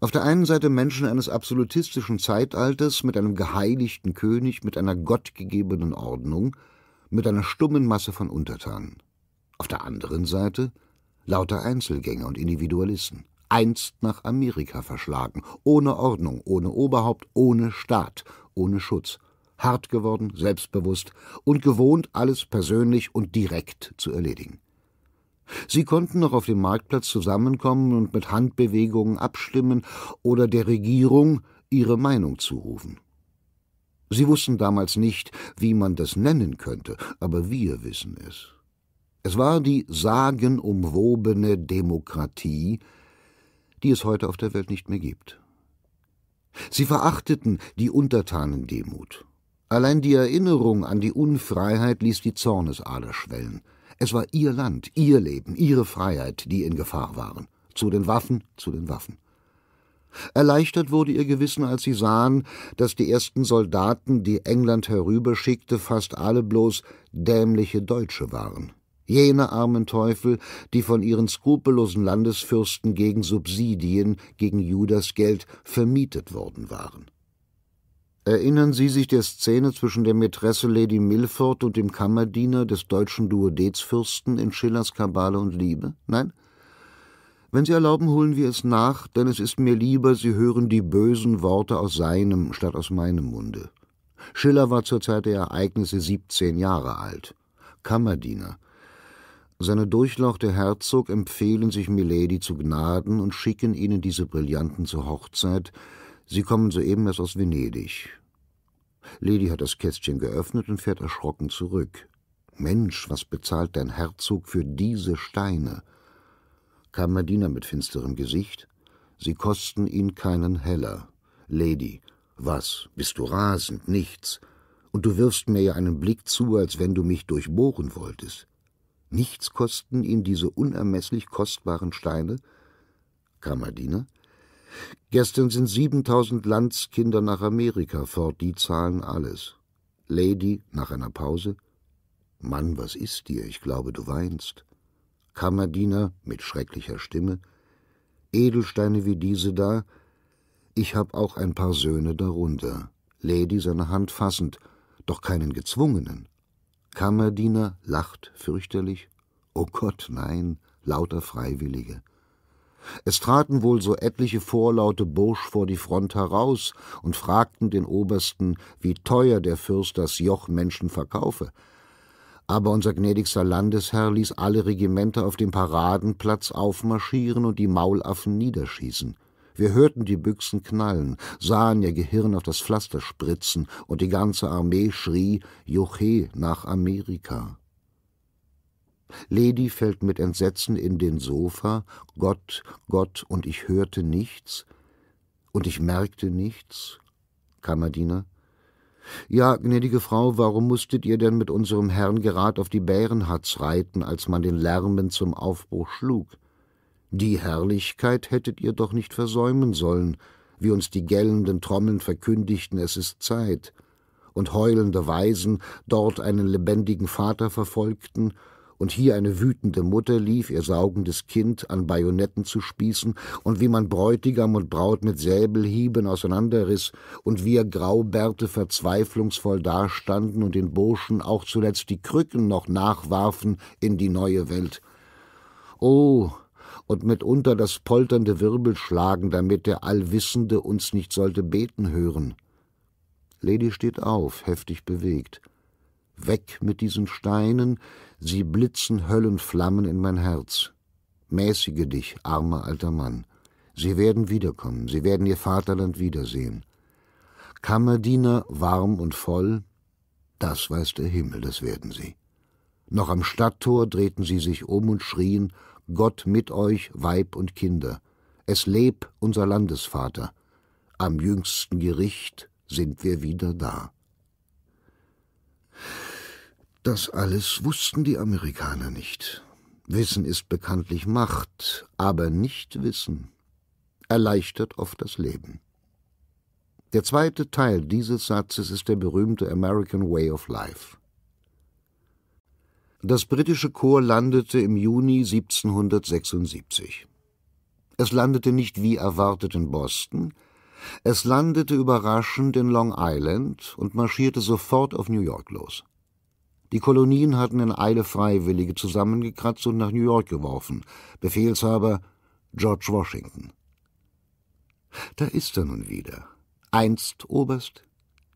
Auf der einen Seite Menschen eines absolutistischen Zeitalters mit einem geheiligten König, mit einer gottgegebenen Ordnung, mit einer stummen Masse von Untertanen auf der anderen Seite lauter Einzelgänger und Individualisten, einst nach Amerika verschlagen, ohne Ordnung, ohne Oberhaupt, ohne Staat, ohne Schutz, hart geworden, selbstbewusst und gewohnt, alles persönlich und direkt zu erledigen. Sie konnten noch auf dem Marktplatz zusammenkommen und mit Handbewegungen abstimmen oder der Regierung ihre Meinung zurufen. Sie wussten damals nicht, wie man das nennen könnte, aber wir wissen es. Es war die sagenumwobene Demokratie, die es heute auf der Welt nicht mehr gibt. Sie verachteten die Untertanendemut. Allein die Erinnerung an die Unfreiheit ließ die Zornesader schwellen. Es war ihr Land, ihr Leben, ihre Freiheit, die in Gefahr waren. Zu den Waffen, zu den Waffen. Erleichtert wurde ihr Gewissen, als sie sahen, dass die ersten Soldaten, die England herüberschickte, fast alle bloß dämliche Deutsche waren jene armen Teufel, die von ihren skrupellosen Landesfürsten gegen Subsidien, gegen Judasgeld vermietet worden waren. Erinnern Sie sich der Szene zwischen der Mätresse Lady Milford und dem Kammerdiener des deutschen Duodezfürsten in Schillers Kabale und Liebe? Nein? Wenn Sie erlauben, holen wir es nach, denn es ist mir lieber, Sie hören die bösen Worte aus seinem statt aus meinem Munde. Schiller war zur Zeit der Ereignisse 17 Jahre alt. Kammerdiener, seine Durchlaucht der Herzog empfehlen sich Milady zu Gnaden und schicken ihnen diese Brillanten zur Hochzeit. Sie kommen soeben erst aus Venedig. Lady hat das Kästchen geöffnet und fährt erschrocken zurück. Mensch, was bezahlt dein Herzog für diese Steine? Kammerdiener mit finsterem Gesicht. Sie kosten ihn keinen Heller. Lady, was? Bist du rasend? Nichts. Und du wirfst mir ja einen Blick zu, als wenn du mich durchbohren wolltest. Nichts kosten ihn diese unermeßlich kostbaren Steine? Kammerdiener. Gestern sind siebentausend Landskinder nach Amerika fort, die zahlen alles. Lady nach einer Pause. Mann, was ist dir? Ich glaube, du weinst. Kammerdiener mit schrecklicher Stimme. Edelsteine wie diese da. Ich hab auch ein paar Söhne darunter. Lady seine Hand fassend, doch keinen gezwungenen. Kammerdiener lacht fürchterlich. O oh Gott, nein, lauter Freiwillige. Es traten wohl so etliche vorlaute Bursch vor die Front heraus und fragten den Obersten, wie teuer der Fürst das Joch Menschen verkaufe. Aber unser gnädigster Landesherr ließ alle Regimenter auf dem Paradenplatz aufmarschieren und die Maulaffen niederschießen. Wir hörten die Büchsen knallen, sahen ihr Gehirn auf das Pflaster spritzen, und die ganze Armee schrie Joche nach Amerika. Lady fällt mit Entsetzen in den Sofa, Gott, Gott, und ich hörte nichts, und ich merkte nichts. Kammerdiener. Ja, gnädige Frau, warum musstet ihr denn mit unserem Herrn gerad auf die Bärenhatz reiten, als man den Lärmen zum Aufbruch schlug? Die Herrlichkeit hättet ihr doch nicht versäumen sollen, wie uns die gellenden Trommeln verkündigten, es ist Zeit, und heulende Waisen dort einen lebendigen Vater verfolgten, und hier eine wütende Mutter lief, ihr saugendes Kind an Bajonetten zu spießen, und wie man Bräutigam und Braut mit Säbelhieben auseinanderriß, und wir Graubärte verzweiflungsvoll dastanden und den Burschen auch zuletzt die Krücken noch nachwarfen in die neue Welt. Oh, und mitunter das polternde Wirbelschlagen, damit der Allwissende uns nicht sollte beten hören. Lady steht auf, heftig bewegt. Weg mit diesen Steinen, sie blitzen Höllenflammen in mein Herz. Mäßige dich, armer alter Mann. Sie werden wiederkommen, sie werden ihr Vaterland wiedersehen. Kammerdiener, warm und voll, das weiß der Himmel, das werden sie. Noch am Stadttor drehten sie sich um und schrien Gott mit euch, Weib und Kinder. Es leb unser Landesvater. Am jüngsten Gericht sind wir wieder da. Das alles wussten die Amerikaner nicht. Wissen ist bekanntlich Macht, aber nicht Wissen erleichtert oft das Leben. Der zweite Teil dieses Satzes ist der berühmte American Way of Life. Das britische Korps landete im Juni 1776. Es landete nicht wie erwartet in Boston, es landete überraschend in Long Island und marschierte sofort auf New York los. Die Kolonien hatten in Eile Freiwillige zusammengekratzt und nach New York geworfen. Befehlshaber George Washington. Da ist er nun wieder. Einst Oberst,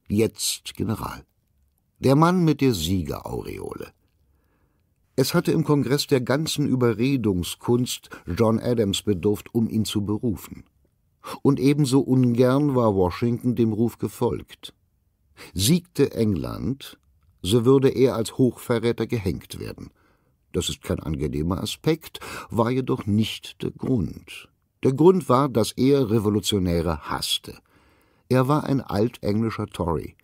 jetzt General. Der Mann mit der Siegeraureole. Es hatte im Kongress der ganzen Überredungskunst John Adams bedurft, um ihn zu berufen. Und ebenso ungern war Washington dem Ruf gefolgt. Siegte England, so würde er als Hochverräter gehängt werden. Das ist kein angenehmer Aspekt, war jedoch nicht der Grund. Der Grund war, dass er Revolutionäre hasste. Er war ein altenglischer Tory.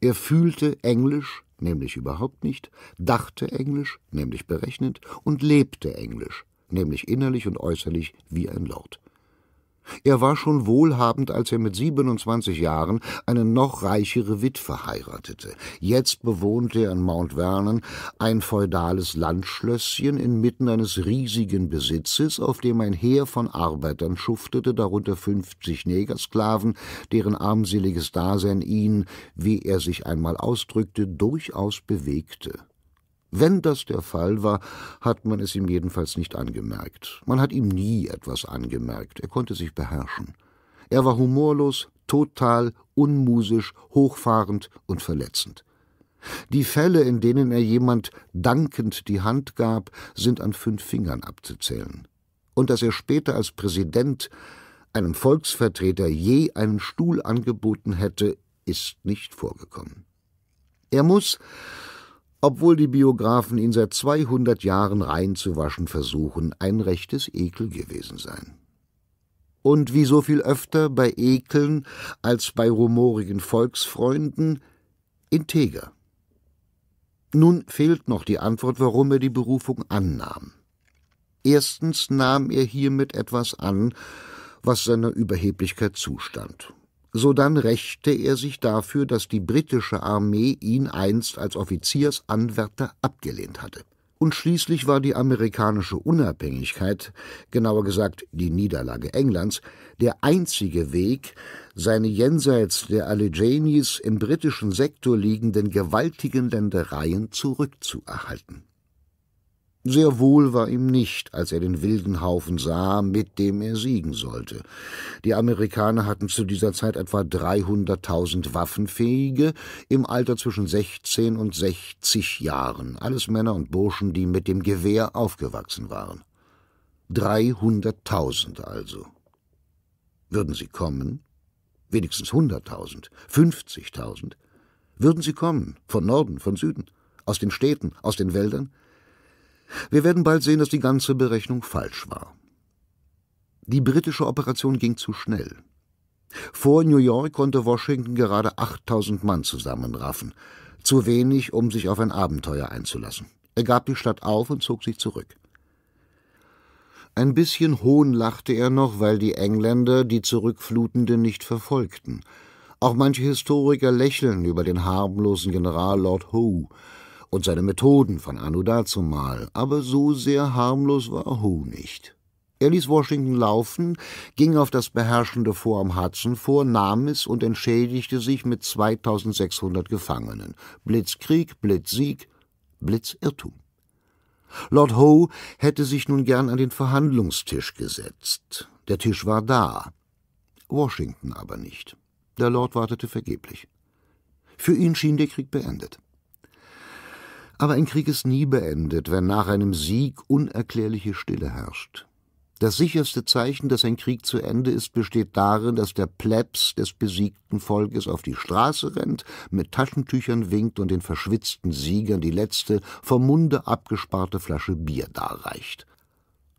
Er fühlte Englisch nämlich überhaupt nicht, dachte Englisch, nämlich berechnend, und lebte Englisch, nämlich innerlich und äußerlich wie ein Lord. Er war schon wohlhabend, als er mit 27 Jahren eine noch reichere Witwe heiratete. Jetzt bewohnte er in Mount Vernon ein feudales Landschlösschen inmitten eines riesigen Besitzes, auf dem ein Heer von Arbeitern schuftete, darunter 50 Negersklaven, deren armseliges Dasein ihn, wie er sich einmal ausdrückte, durchaus bewegte. Wenn das der Fall war, hat man es ihm jedenfalls nicht angemerkt. Man hat ihm nie etwas angemerkt. Er konnte sich beherrschen. Er war humorlos, total, unmusisch, hochfahrend und verletzend. Die Fälle, in denen er jemand dankend die Hand gab, sind an fünf Fingern abzuzählen. Und dass er später als Präsident einem Volksvertreter je einen Stuhl angeboten hätte, ist nicht vorgekommen. Er muss, obwohl die Biographen ihn seit 200 Jahren reinzuwaschen versuchen, ein rechtes Ekel gewesen sein. Und wie so viel öfter bei Ekeln als bei rumorigen Volksfreunden, integer. Nun fehlt noch die Antwort, warum er die Berufung annahm. Erstens nahm er hiermit etwas an, was seiner Überheblichkeit zustand sodann rächte er sich dafür, dass die britische Armee ihn einst als Offiziersanwärter abgelehnt hatte. Und schließlich war die amerikanische Unabhängigkeit, genauer gesagt die Niederlage Englands, der einzige Weg, seine jenseits der Alleghenies im britischen Sektor liegenden gewaltigen Ländereien zurückzuerhalten. Sehr wohl war ihm nicht, als er den wilden Haufen sah, mit dem er siegen sollte. Die Amerikaner hatten zu dieser Zeit etwa 300.000 Waffenfähige im Alter zwischen 16 und 60 Jahren, alles Männer und Burschen, die mit dem Gewehr aufgewachsen waren. 300.000 also. Würden sie kommen? Wenigstens 100.000, 50.000. Würden sie kommen, von Norden, von Süden, aus den Städten, aus den Wäldern? Wir werden bald sehen, dass die ganze Berechnung falsch war. Die britische Operation ging zu schnell. Vor New York konnte Washington gerade 8000 Mann zusammenraffen, zu wenig, um sich auf ein Abenteuer einzulassen. Er gab die Stadt auf und zog sich zurück. Ein bisschen hohn lachte er noch, weil die Engländer die Zurückflutenden nicht verfolgten. Auch manche Historiker lächeln über den harmlosen General Lord Howe, und seine Methoden von anno dazumal, aber so sehr harmlos war Ho nicht. Er ließ Washington laufen, ging auf das beherrschende Fort am Hudson vor, nahm es und entschädigte sich mit 2600 Gefangenen. Blitzkrieg, Blitzsieg, Blitzirrtum. Lord Ho hätte sich nun gern an den Verhandlungstisch gesetzt. Der Tisch war da, Washington aber nicht. Der Lord wartete vergeblich. Für ihn schien der Krieg beendet. Aber ein Krieg ist nie beendet, wenn nach einem Sieg unerklärliche Stille herrscht. Das sicherste Zeichen, dass ein Krieg zu Ende ist, besteht darin, dass der Plebs des besiegten Volkes auf die Straße rennt, mit Taschentüchern winkt und den verschwitzten Siegern die letzte, vom Munde abgesparte Flasche Bier darreicht.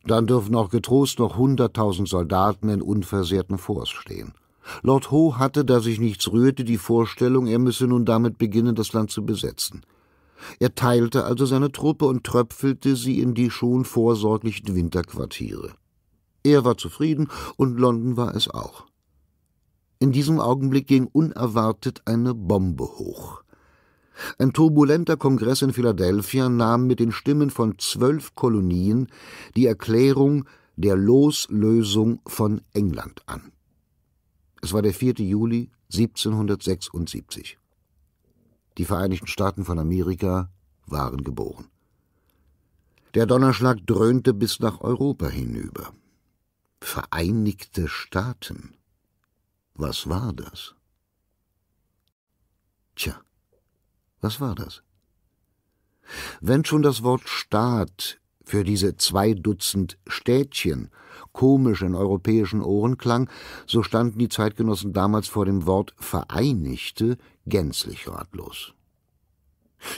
Dann dürfen auch getrost noch hunderttausend Soldaten in unversehrten Forts stehen. Lord Ho hatte, da sich nichts rührte, die Vorstellung, er müsse nun damit beginnen, das Land zu besetzen – er teilte also seine Truppe und tröpfelte sie in die schon vorsorglichen Winterquartiere. Er war zufrieden und London war es auch. In diesem Augenblick ging unerwartet eine Bombe hoch. Ein turbulenter Kongress in Philadelphia nahm mit den Stimmen von zwölf Kolonien die Erklärung der Loslösung von England an. Es war der 4. Juli 1776 die Vereinigten Staaten von Amerika waren geboren. Der Donnerschlag dröhnte bis nach Europa hinüber. Vereinigte Staaten. Was war das? Tja, was war das? Wenn schon das Wort Staat für diese zwei Dutzend Städtchen komisch in europäischen Ohren klang, so standen die Zeitgenossen damals vor dem Wort Vereinigte gänzlich ratlos.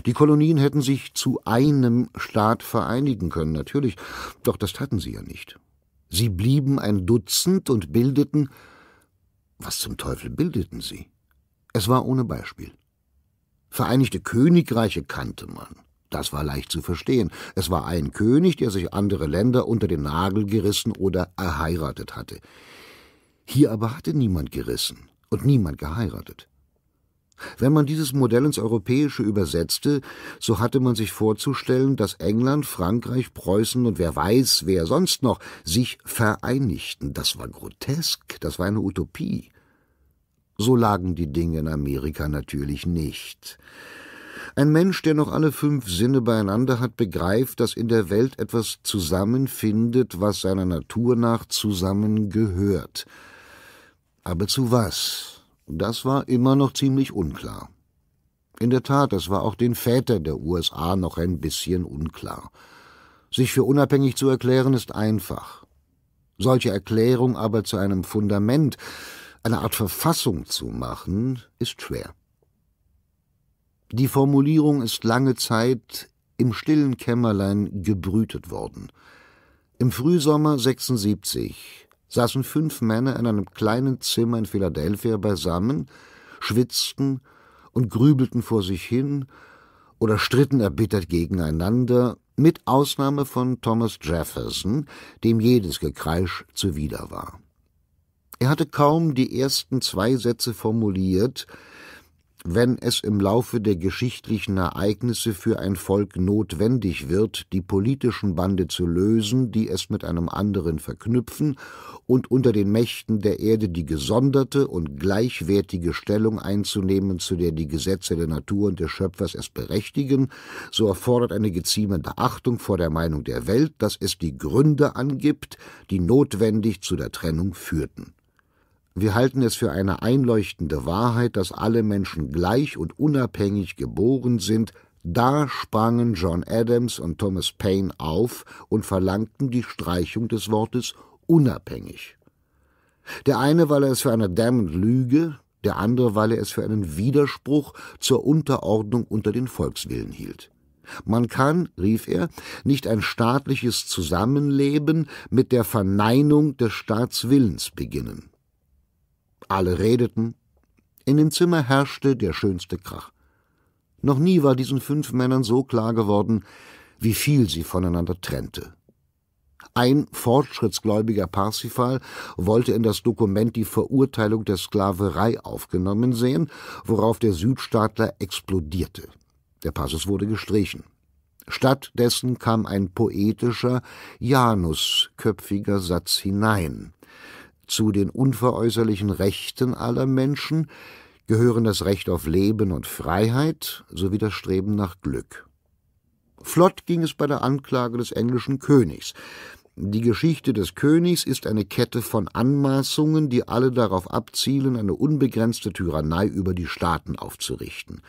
Die Kolonien hätten sich zu einem Staat vereinigen können, natürlich, doch das taten sie ja nicht. Sie blieben ein Dutzend und bildeten. Was zum Teufel bildeten sie? Es war ohne Beispiel. Vereinigte Königreiche kannte man. Das war leicht zu verstehen. Es war ein König, der sich andere Länder unter den Nagel gerissen oder erheiratet hatte. Hier aber hatte niemand gerissen und niemand geheiratet. Wenn man dieses Modell ins Europäische übersetzte, so hatte man sich vorzustellen, dass England, Frankreich, Preußen und wer weiß, wer sonst noch sich vereinigten. Das war grotesk, das war eine Utopie. So lagen die Dinge in Amerika natürlich nicht. Ein Mensch, der noch alle fünf Sinne beieinander hat, begreift, dass in der Welt etwas zusammenfindet, was seiner Natur nach zusammengehört. Aber zu was? Das war immer noch ziemlich unklar. In der Tat, das war auch den Vätern der USA noch ein bisschen unklar. Sich für unabhängig zu erklären ist einfach. Solche Erklärung aber zu einem Fundament, eine Art Verfassung zu machen, ist schwer. Die Formulierung ist lange Zeit im stillen Kämmerlein gebrütet worden. Im Frühsommer 76 saßen fünf Männer in einem kleinen Zimmer in Philadelphia beisammen, schwitzten und grübelten vor sich hin oder stritten erbittert gegeneinander, mit Ausnahme von Thomas Jefferson, dem jedes Gekreisch zuwider war. Er hatte kaum die ersten zwei Sätze formuliert, wenn es im Laufe der geschichtlichen Ereignisse für ein Volk notwendig wird, die politischen Bande zu lösen, die es mit einem anderen verknüpfen und unter den Mächten der Erde die gesonderte und gleichwertige Stellung einzunehmen, zu der die Gesetze der Natur und des Schöpfers es berechtigen, so erfordert eine geziemende Achtung vor der Meinung der Welt, dass es die Gründe angibt, die notwendig zu der Trennung führten. Wir halten es für eine einleuchtende Wahrheit, dass alle Menschen gleich und unabhängig geboren sind, da sprangen John Adams und Thomas Paine auf und verlangten die Streichung des Wortes unabhängig. Der eine, weil er es für eine dämmend Lüge, der andere, weil er es für einen Widerspruch zur Unterordnung unter den Volkswillen hielt. Man kann, rief er, nicht ein staatliches Zusammenleben mit der Verneinung des Staatswillens beginnen. Alle redeten. In dem Zimmer herrschte der schönste Krach. Noch nie war diesen fünf Männern so klar geworden, wie viel sie voneinander trennte. Ein fortschrittsgläubiger Parsifal wollte in das Dokument die Verurteilung der Sklaverei aufgenommen sehen, worauf der Südstaatler explodierte. Der Passus wurde gestrichen. Stattdessen kam ein poetischer, janusköpfiger Satz hinein. Zu den unveräußerlichen Rechten aller Menschen gehören das Recht auf Leben und Freiheit sowie das Streben nach Glück. Flott ging es bei der Anklage des englischen Königs. Die Geschichte des Königs ist eine Kette von Anmaßungen, die alle darauf abzielen, eine unbegrenzte Tyrannei über die Staaten aufzurichten.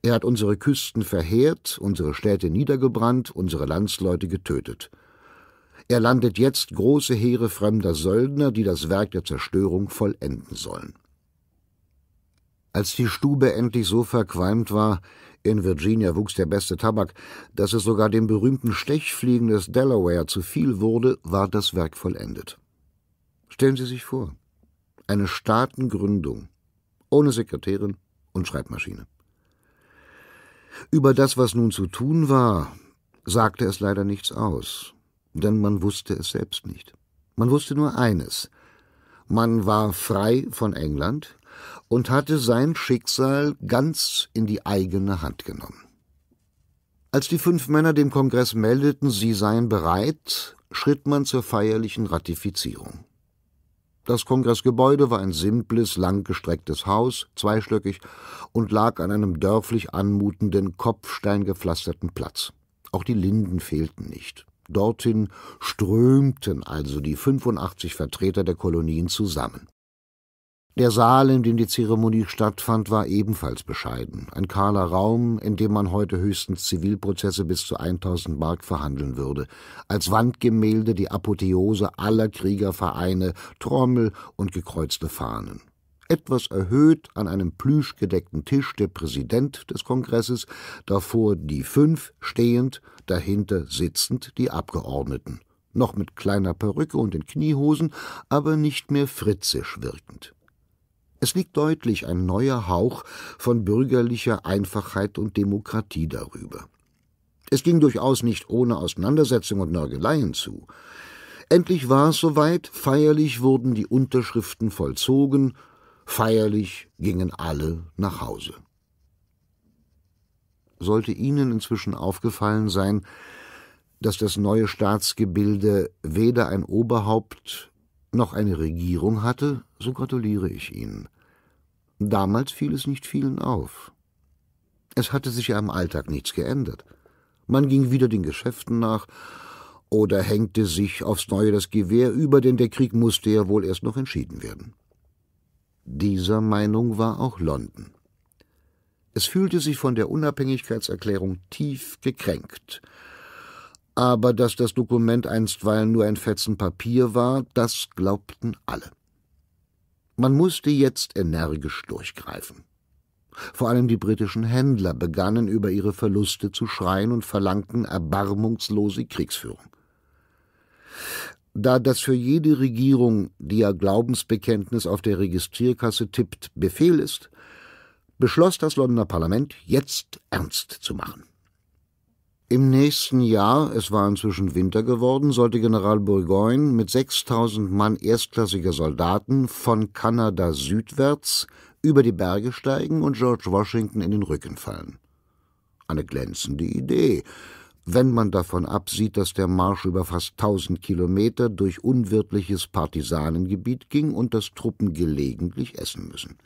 Er hat unsere Küsten verheert, unsere Städte niedergebrannt, unsere Landsleute getötet. Er landet jetzt große Heere fremder Söldner, die das Werk der Zerstörung vollenden sollen. Als die Stube endlich so verqualmt war, in Virginia wuchs der beste Tabak, dass es sogar dem berühmten Stechfliegen des Delaware zu viel wurde, war das Werk vollendet. Stellen Sie sich vor, eine Staatengründung ohne Sekretärin und Schreibmaschine. Über das, was nun zu tun war, sagte es leider nichts aus denn man wusste es selbst nicht. Man wusste nur eines. Man war frei von England und hatte sein Schicksal ganz in die eigene Hand genommen. Als die fünf Männer dem Kongress meldeten, sie seien bereit, schritt man zur feierlichen Ratifizierung. Das Kongressgebäude war ein simples, langgestrecktes Haus, zweistöckig, und lag an einem dörflich anmutenden, kopfsteingepflasterten Platz. Auch die Linden fehlten nicht. Dorthin strömten also die 85 Vertreter der Kolonien zusammen. Der Saal, in dem die Zeremonie stattfand, war ebenfalls bescheiden. Ein kahler Raum, in dem man heute höchstens Zivilprozesse bis zu 1000 Mark verhandeln würde. Als Wandgemälde die Apotheose aller Kriegervereine, Trommel und gekreuzte Fahnen etwas erhöht an einem plüschgedeckten Tisch der Präsident des Kongresses, davor die fünf stehend, dahinter sitzend die Abgeordneten, noch mit kleiner Perücke und in Kniehosen, aber nicht mehr fritzisch wirkend. Es liegt deutlich ein neuer Hauch von bürgerlicher Einfachheit und Demokratie darüber. Es ging durchaus nicht ohne Auseinandersetzung und Nörgeleien zu. Endlich war es soweit, feierlich wurden die Unterschriften vollzogen, Feierlich gingen alle nach Hause. Sollte Ihnen inzwischen aufgefallen sein, dass das neue Staatsgebilde weder ein Oberhaupt noch eine Regierung hatte, so gratuliere ich Ihnen. Damals fiel es nicht vielen auf. Es hatte sich ja im Alltag nichts geändert. Man ging wieder den Geschäften nach oder hängte sich aufs Neue das Gewehr über, denn der Krieg musste ja wohl erst noch entschieden werden. Dieser Meinung war auch London. Es fühlte sich von der Unabhängigkeitserklärung tief gekränkt. Aber dass das Dokument einstweilen nur ein Fetzen Papier war, das glaubten alle. Man musste jetzt energisch durchgreifen. Vor allem die britischen Händler begannen über ihre Verluste zu schreien und verlangten erbarmungslose Kriegsführung. Da das für jede Regierung, die ihr Glaubensbekenntnis auf der Registrierkasse tippt, Befehl ist, beschloss das Londoner Parlament, jetzt ernst zu machen. Im nächsten Jahr, es war inzwischen Winter geworden, sollte General Burgoyne mit 6000 Mann erstklassiger Soldaten von Kanada südwärts über die Berge steigen und George Washington in den Rücken fallen. Eine glänzende Idee, wenn man davon absieht, dass der Marsch über fast 1000 Kilometer durch unwirtliches Partisanengebiet ging und dass Truppen gelegentlich essen müssen.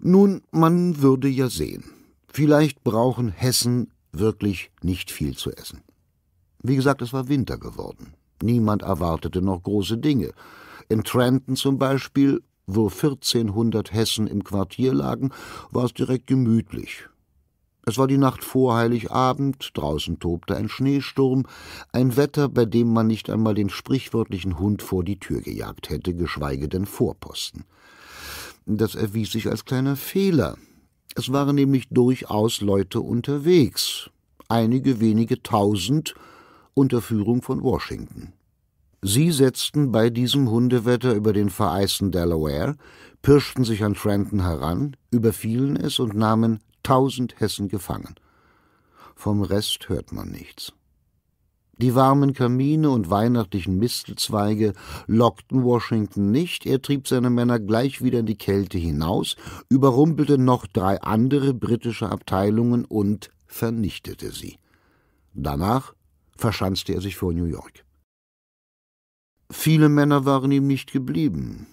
Nun, man würde ja sehen. Vielleicht brauchen Hessen wirklich nicht viel zu essen. Wie gesagt, es war Winter geworden. Niemand erwartete noch große Dinge. In Trenton zum Beispiel, wo 1400 Hessen im Quartier lagen, war es direkt gemütlich. Es war die Nacht vor Heiligabend, draußen tobte ein Schneesturm, ein Wetter, bei dem man nicht einmal den sprichwörtlichen Hund vor die Tür gejagt hätte, geschweige denn Vorposten. Das erwies sich als kleiner Fehler. Es waren nämlich durchaus Leute unterwegs, einige wenige tausend, unter Führung von Washington. Sie setzten bei diesem Hundewetter über den vereisten Delaware, pirschten sich an Trenton heran, überfielen es und nahmen tausend Hessen gefangen. Vom Rest hört man nichts. Die warmen Kamine und weihnachtlichen Mistelzweige lockten Washington nicht, er trieb seine Männer gleich wieder in die Kälte hinaus, überrumpelte noch drei andere britische Abteilungen und vernichtete sie. Danach verschanzte er sich vor New York. Viele Männer waren ihm nicht geblieben.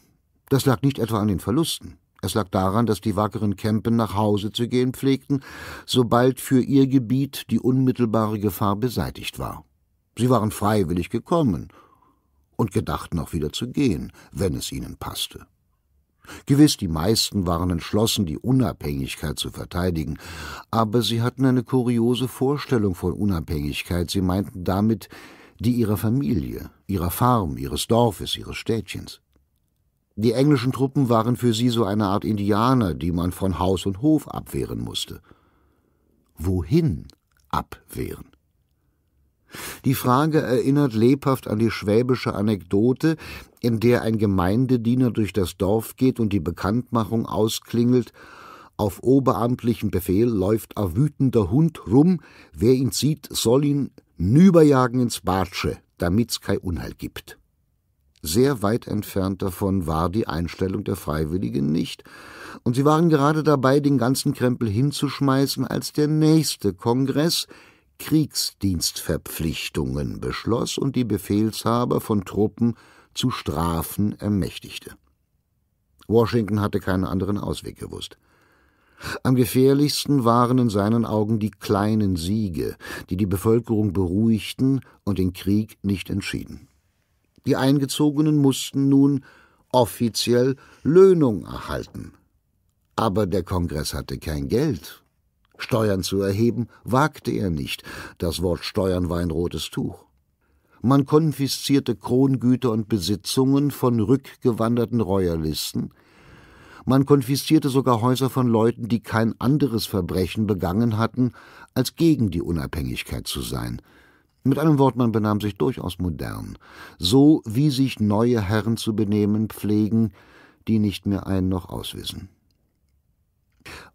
Das lag nicht etwa an den Verlusten. Es lag daran, dass die wackeren Campen nach Hause zu gehen pflegten, sobald für ihr Gebiet die unmittelbare Gefahr beseitigt war. Sie waren freiwillig gekommen und gedachten auch wieder zu gehen, wenn es ihnen passte. Gewiss, die meisten waren entschlossen, die Unabhängigkeit zu verteidigen, aber sie hatten eine kuriose Vorstellung von Unabhängigkeit, sie meinten damit die ihrer Familie, ihrer Farm, ihres Dorfes, ihres Städtchens. Die englischen Truppen waren für sie so eine Art Indianer, die man von Haus und Hof abwehren musste. Wohin abwehren? Die Frage erinnert lebhaft an die schwäbische Anekdote, in der ein Gemeindediener durch das Dorf geht und die Bekanntmachung ausklingelt Auf oberamtlichen Befehl läuft ein wütender Hund rum, wer ihn sieht, soll ihn nüberjagen ins Batsche, damit's kein Unheil gibt. Sehr weit entfernt davon war die Einstellung der Freiwilligen nicht, und sie waren gerade dabei, den ganzen Krempel hinzuschmeißen, als der nächste Kongress Kriegsdienstverpflichtungen beschloss und die Befehlshaber von Truppen zu Strafen ermächtigte. Washington hatte keinen anderen Ausweg gewusst. Am gefährlichsten waren in seinen Augen die kleinen Siege, die die Bevölkerung beruhigten und den Krieg nicht entschieden. Die Eingezogenen mussten nun offiziell Löhnung erhalten. Aber der Kongress hatte kein Geld. Steuern zu erheben wagte er nicht. Das Wort Steuern war ein rotes Tuch. Man konfiszierte Krongüter und Besitzungen von rückgewanderten Royalisten. Man konfiszierte sogar Häuser von Leuten, die kein anderes Verbrechen begangen hatten, als gegen die Unabhängigkeit zu sein – mit einem Wort, man benahm sich durchaus modern, so wie sich neue Herren zu benehmen pflegen, die nicht mehr ein noch auswissen.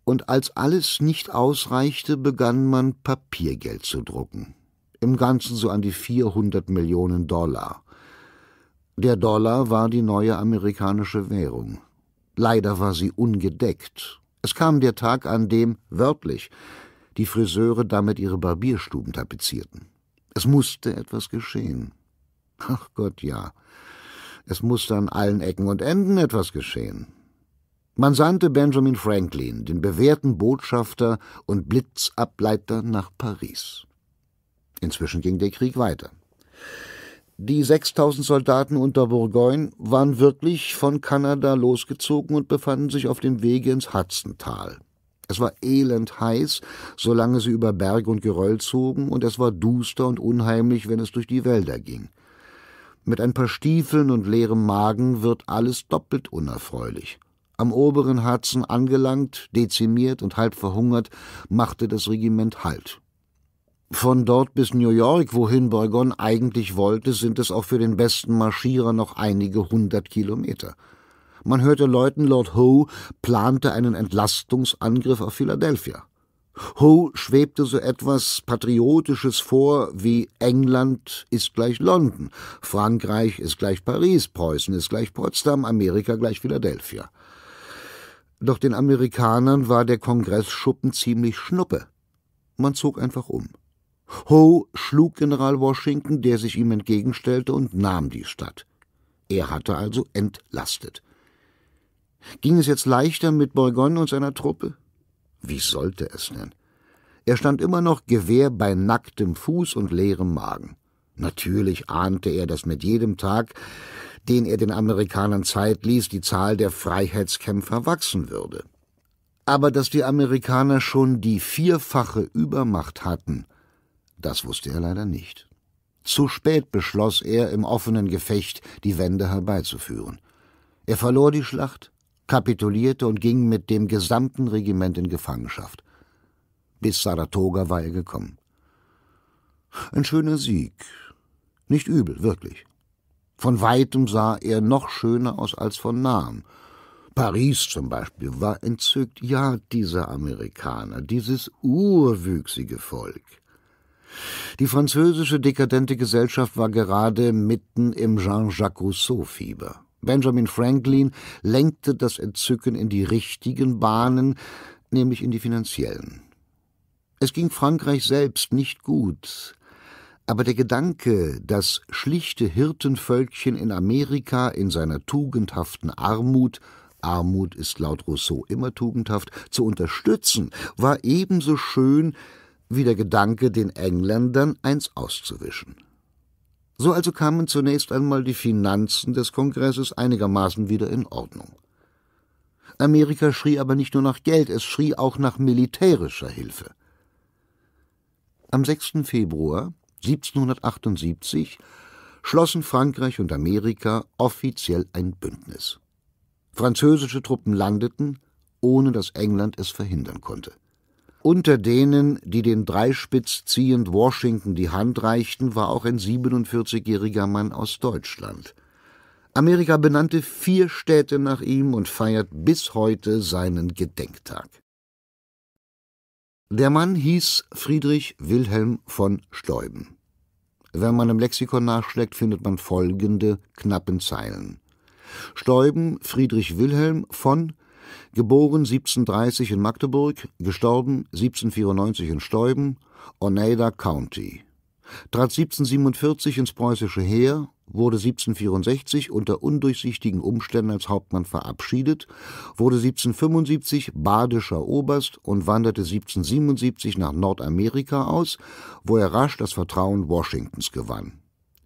Und als alles nicht ausreichte, begann man Papiergeld zu drucken. Im Ganzen so an die 400 Millionen Dollar. Der Dollar war die neue amerikanische Währung. Leider war sie ungedeckt. Es kam der Tag, an dem, wörtlich, die Friseure damit ihre Barbierstuben tapezierten. Es musste etwas geschehen. Ach Gott, ja. Es musste an allen Ecken und Enden etwas geschehen. Man sandte Benjamin Franklin, den bewährten Botschafter und Blitzableiter, nach Paris. Inzwischen ging der Krieg weiter. Die 6000 Soldaten unter Burgoyne waren wirklich von Kanada losgezogen und befanden sich auf dem Wege ins Hudson-Tal. Es war elend heiß, solange sie über Berg und Geröll zogen, und es war duster und unheimlich, wenn es durch die Wälder ging. Mit ein paar Stiefeln und leerem Magen wird alles doppelt unerfreulich. Am oberen Harzen angelangt, dezimiert und halb verhungert, machte das Regiment Halt. Von dort bis New York, wohin Borgon eigentlich wollte, sind es auch für den besten Marschierer noch einige hundert Kilometer. Man hörte Leuten, Lord Howe plante einen Entlastungsangriff auf Philadelphia. Howe schwebte so etwas Patriotisches vor wie England ist gleich London, Frankreich ist gleich Paris, Preußen ist gleich Potsdam, Amerika gleich Philadelphia. Doch den Amerikanern war der Kongressschuppen ziemlich schnuppe. Man zog einfach um. Howe schlug General Washington, der sich ihm entgegenstellte, und nahm die Stadt. Er hatte also entlastet. Ging es jetzt leichter mit Borgon und seiner Truppe? Wie sollte es denn? Er stand immer noch Gewehr bei nacktem Fuß und leerem Magen. Natürlich ahnte er, dass mit jedem Tag, den er den Amerikanern Zeit ließ, die Zahl der Freiheitskämpfer wachsen würde. Aber dass die Amerikaner schon die vierfache Übermacht hatten, das wusste er leider nicht. Zu spät beschloss er, im offenen Gefecht die Wende herbeizuführen. Er verlor die Schlacht, kapitulierte und ging mit dem gesamten Regiment in Gefangenschaft. Bis Saratoga war er gekommen. Ein schöner Sieg. Nicht übel, wirklich. Von weitem sah er noch schöner aus als von nahem. Paris zum Beispiel war entzückt. Ja, dieser Amerikaner, dieses urwüchsige Volk. Die französische dekadente Gesellschaft war gerade mitten im Jean-Jacques Rousseau-Fieber. Benjamin Franklin lenkte das Entzücken in die richtigen Bahnen, nämlich in die finanziellen. Es ging Frankreich selbst nicht gut, aber der Gedanke, das schlichte Hirtenvölkchen in Amerika in seiner tugendhaften Armut Armut ist laut Rousseau immer tugendhaft, zu unterstützen, war ebenso schön wie der Gedanke, den Engländern eins auszuwischen. So also kamen zunächst einmal die Finanzen des Kongresses einigermaßen wieder in Ordnung. Amerika schrie aber nicht nur nach Geld, es schrie auch nach militärischer Hilfe. Am 6. Februar 1778 schlossen Frankreich und Amerika offiziell ein Bündnis. Französische Truppen landeten, ohne dass England es verhindern konnte. Unter denen, die den Dreispitz ziehend Washington die Hand reichten, war auch ein 47-jähriger Mann aus Deutschland. Amerika benannte vier Städte nach ihm und feiert bis heute seinen Gedenktag. Der Mann hieß Friedrich Wilhelm von Stäuben. Wenn man im Lexikon nachschlägt, findet man folgende knappen Zeilen. Stäuben Friedrich Wilhelm von geboren 1730 in Magdeburg, gestorben 1794 in Steuben, Oneida County. Trat 1747 ins preußische Heer, wurde 1764 unter undurchsichtigen Umständen als Hauptmann verabschiedet, wurde 1775 badischer Oberst und wanderte 1777 nach Nordamerika aus, wo er rasch das Vertrauen Washingtons gewann.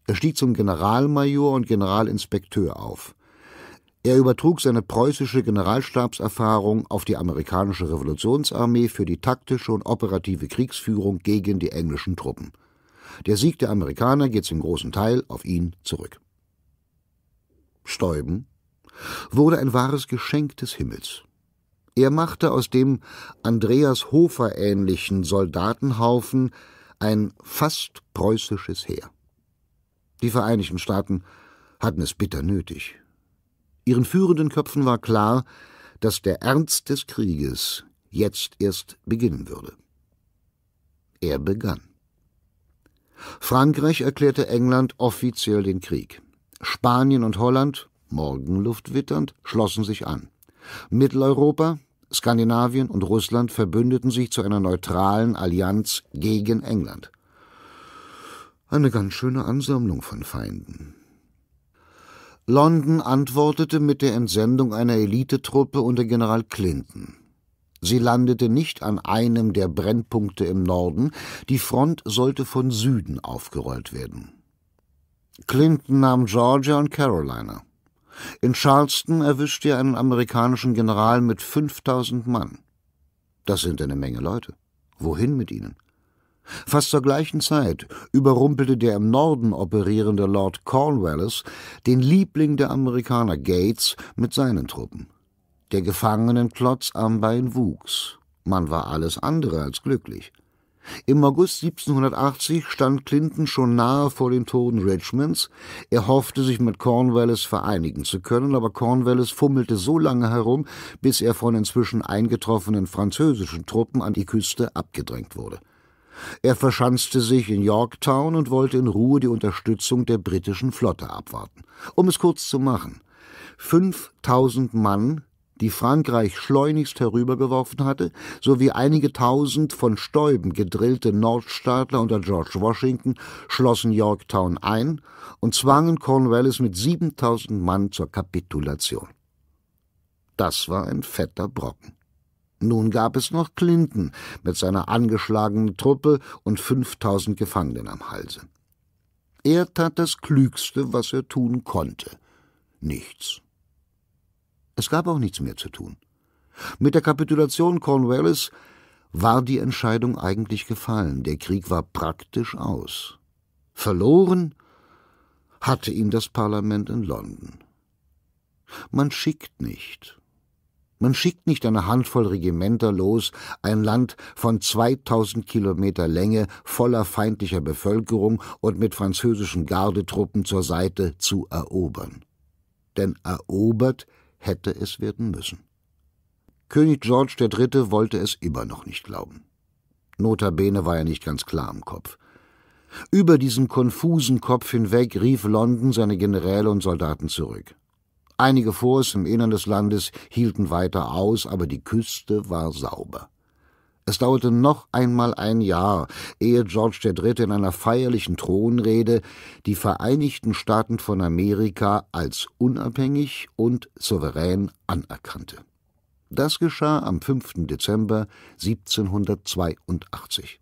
Er stieg zum Generalmajor und Generalinspekteur auf. Er übertrug seine preußische Generalstabserfahrung auf die amerikanische Revolutionsarmee für die taktische und operative Kriegsführung gegen die englischen Truppen. Der Sieg der Amerikaner geht zum großen Teil auf ihn zurück. Stäuben wurde ein wahres Geschenk des Himmels. Er machte aus dem Andreas Hofer ähnlichen Soldatenhaufen ein fast preußisches Heer. Die Vereinigten Staaten hatten es bitter nötig. Ihren führenden Köpfen war klar, dass der Ernst des Krieges jetzt erst beginnen würde. Er begann. Frankreich erklärte England offiziell den Krieg. Spanien und Holland, Morgenluft witternd, schlossen sich an. Mitteleuropa, Skandinavien und Russland verbündeten sich zu einer neutralen Allianz gegen England. Eine ganz schöne Ansammlung von Feinden. London antwortete mit der Entsendung einer Elitetruppe unter General Clinton. Sie landete nicht an einem der Brennpunkte im Norden, die Front sollte von Süden aufgerollt werden. Clinton nahm Georgia und Carolina. In Charleston erwischte er einen amerikanischen General mit 5000 Mann. Das sind eine Menge Leute. Wohin mit ihnen? Fast zur gleichen Zeit überrumpelte der im Norden operierende Lord Cornwallis den Liebling der Amerikaner Gates mit seinen Truppen. Der Gefangenenklotz am Bein wuchs. Man war alles andere als glücklich. Im August 1780 stand Clinton schon nahe vor den Toren Richmonds. Er hoffte, sich mit Cornwallis vereinigen zu können, aber Cornwallis fummelte so lange herum, bis er von inzwischen eingetroffenen französischen Truppen an die Küste abgedrängt wurde. Er verschanzte sich in Yorktown und wollte in Ruhe die Unterstützung der britischen Flotte abwarten. Um es kurz zu machen, 5000 Mann, die Frankreich schleunigst herübergeworfen hatte, sowie einige tausend von Stäuben gedrillte Nordstaatler unter George Washington schlossen Yorktown ein und zwangen Cornwallis mit 7000 Mann zur Kapitulation. Das war ein fetter Brocken. Nun gab es noch Clinton mit seiner angeschlagenen Truppe und 5000 Gefangenen am Halse. Er tat das Klügste, was er tun konnte. Nichts. Es gab auch nichts mehr zu tun. Mit der Kapitulation Cornwallis war die Entscheidung eigentlich gefallen. Der Krieg war praktisch aus. Verloren hatte ihn das Parlament in London. Man schickt nicht, man schickt nicht eine Handvoll Regimenter los, ein Land von 2000 Kilometer Länge, voller feindlicher Bevölkerung und mit französischen Gardetruppen zur Seite zu erobern. Denn erobert hätte es werden müssen. König George III. wollte es immer noch nicht glauben. Notabene war er nicht ganz klar im Kopf. Über diesen konfusen Kopf hinweg rief London seine Generäle und Soldaten zurück. Einige Forts im Innern des Landes hielten weiter aus, aber die Küste war sauber. Es dauerte noch einmal ein Jahr, ehe George III. in einer feierlichen Thronrede die Vereinigten Staaten von Amerika als unabhängig und souverän anerkannte. Das geschah am 5. Dezember 1782.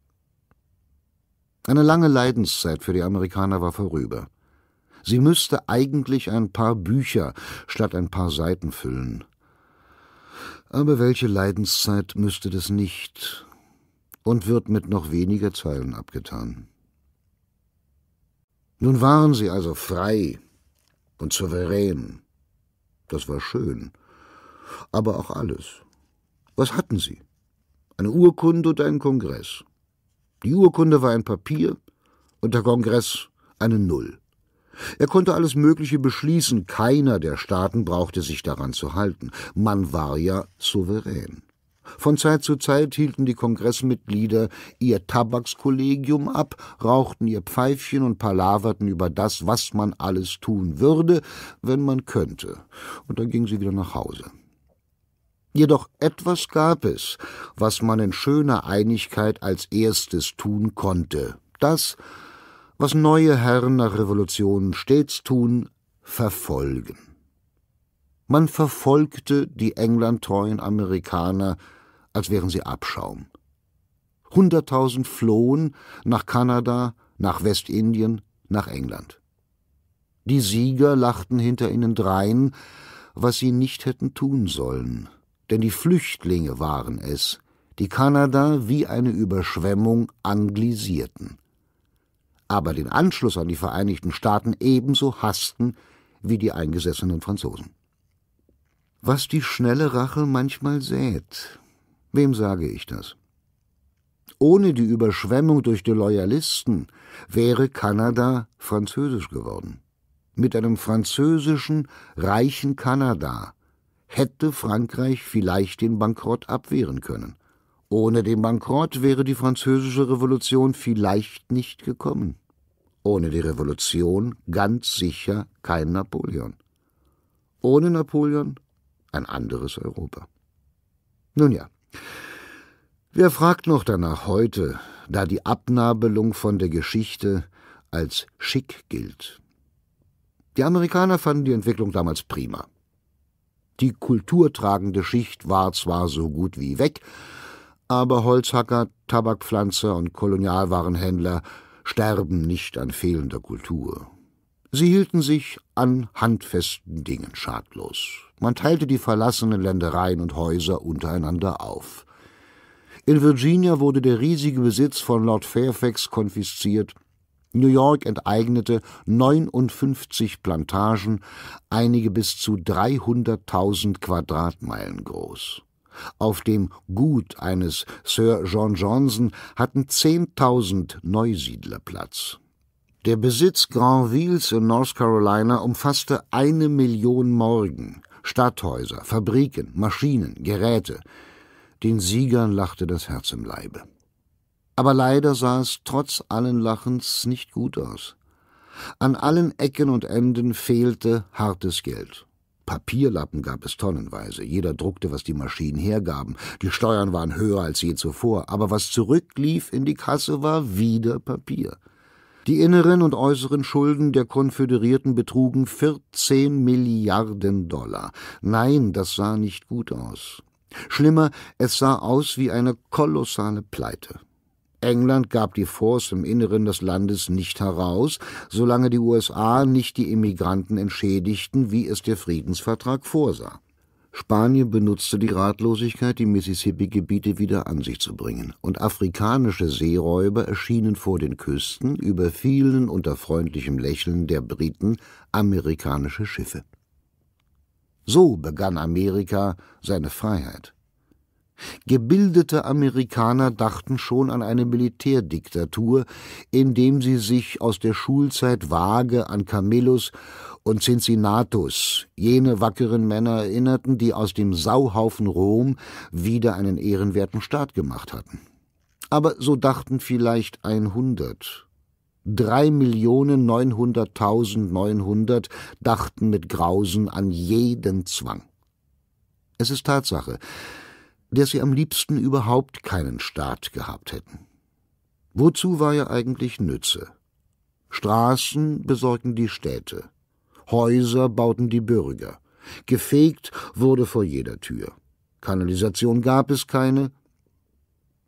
Eine lange Leidenszeit für die Amerikaner war vorüber. Sie müsste eigentlich ein paar Bücher statt ein paar Seiten füllen. Aber welche Leidenszeit müsste das nicht und wird mit noch weniger Zeilen abgetan. Nun waren sie also frei und souverän. Das war schön, aber auch alles. Was hatten sie? Eine Urkunde und einen Kongress. Die Urkunde war ein Papier und der Kongress eine Null. Er konnte alles Mögliche beschließen, keiner der Staaten brauchte sich daran zu halten. Man war ja souverän. Von Zeit zu Zeit hielten die Kongressmitglieder ihr Tabakskollegium ab, rauchten ihr Pfeifchen und palaverten über das, was man alles tun würde, wenn man könnte. Und dann gingen sie wieder nach Hause. Jedoch etwas gab es, was man in schöner Einigkeit als erstes tun konnte. Das was neue Herren nach Revolutionen stets tun, verfolgen. Man verfolgte die englandtreuen Amerikaner, als wären sie Abschaum. Hunderttausend flohen nach Kanada, nach Westindien, nach England. Die Sieger lachten hinter ihnen drein, was sie nicht hätten tun sollen, denn die Flüchtlinge waren es, die Kanada wie eine Überschwemmung anglisierten aber den Anschluss an die Vereinigten Staaten ebenso hassten wie die eingesessenen Franzosen. Was die schnelle Rache manchmal sät, wem sage ich das? Ohne die Überschwemmung durch die Loyalisten wäre Kanada französisch geworden. Mit einem französischen, reichen Kanada hätte Frankreich vielleicht den Bankrott abwehren können. Ohne den Bankrott wäre die französische Revolution vielleicht nicht gekommen. Ohne die Revolution ganz sicher kein Napoleon. Ohne Napoleon ein anderes Europa. Nun ja, wer fragt noch danach heute, da die Abnabelung von der Geschichte als schick gilt? Die Amerikaner fanden die Entwicklung damals prima. Die kulturtragende Schicht war zwar so gut wie weg, aber Holzhacker, Tabakpflanzer und Kolonialwarenhändler sterben nicht an fehlender Kultur. Sie hielten sich an handfesten Dingen schadlos. Man teilte die verlassenen Ländereien und Häuser untereinander auf. In Virginia wurde der riesige Besitz von Lord Fairfax konfisziert, New York enteignete 59 Plantagen, einige bis zu 300.000 Quadratmeilen groß. Auf dem Gut eines Sir John Johnson hatten zehntausend Neusiedler Platz. Der Besitz Granvilles in North Carolina umfasste eine Million Morgen, Stadthäuser, Fabriken, Maschinen, Geräte. Den Siegern lachte das Herz im Leibe. Aber leider sah es trotz allen Lachens nicht gut aus. An allen Ecken und Enden fehlte hartes Geld. Papierlappen gab es tonnenweise, jeder druckte, was die Maschinen hergaben, die Steuern waren höher als je zuvor, aber was zurücklief in die Kasse war wieder Papier. Die inneren und äußeren Schulden der Konföderierten betrugen 14 Milliarden Dollar. Nein, das sah nicht gut aus. Schlimmer, es sah aus wie eine kolossale Pleite. England gab die Forts im Inneren des Landes nicht heraus, solange die USA nicht die Emigranten entschädigten, wie es der Friedensvertrag vorsah. Spanien benutzte die Ratlosigkeit, die Mississippi-Gebiete wieder an sich zu bringen, und afrikanische Seeräuber erschienen vor den Küsten, überfielen unter freundlichem Lächeln der Briten amerikanische Schiffe. So begann Amerika seine Freiheit. Gebildete Amerikaner dachten schon an eine Militärdiktatur, indem sie sich aus der Schulzeit vage an Camillus und Cincinnatus, jene wackeren Männer erinnerten, die aus dem Sauhaufen Rom wieder einen ehrenwerten Staat gemacht hatten. Aber so dachten vielleicht 100. 3.900.900 dachten mit Grausen an jeden Zwang. Es ist Tatsache, der sie am liebsten überhaupt keinen Staat gehabt hätten. Wozu war er eigentlich Nütze? Straßen besorgten die Städte, Häuser bauten die Bürger, gefegt wurde vor jeder Tür, Kanalisation gab es keine,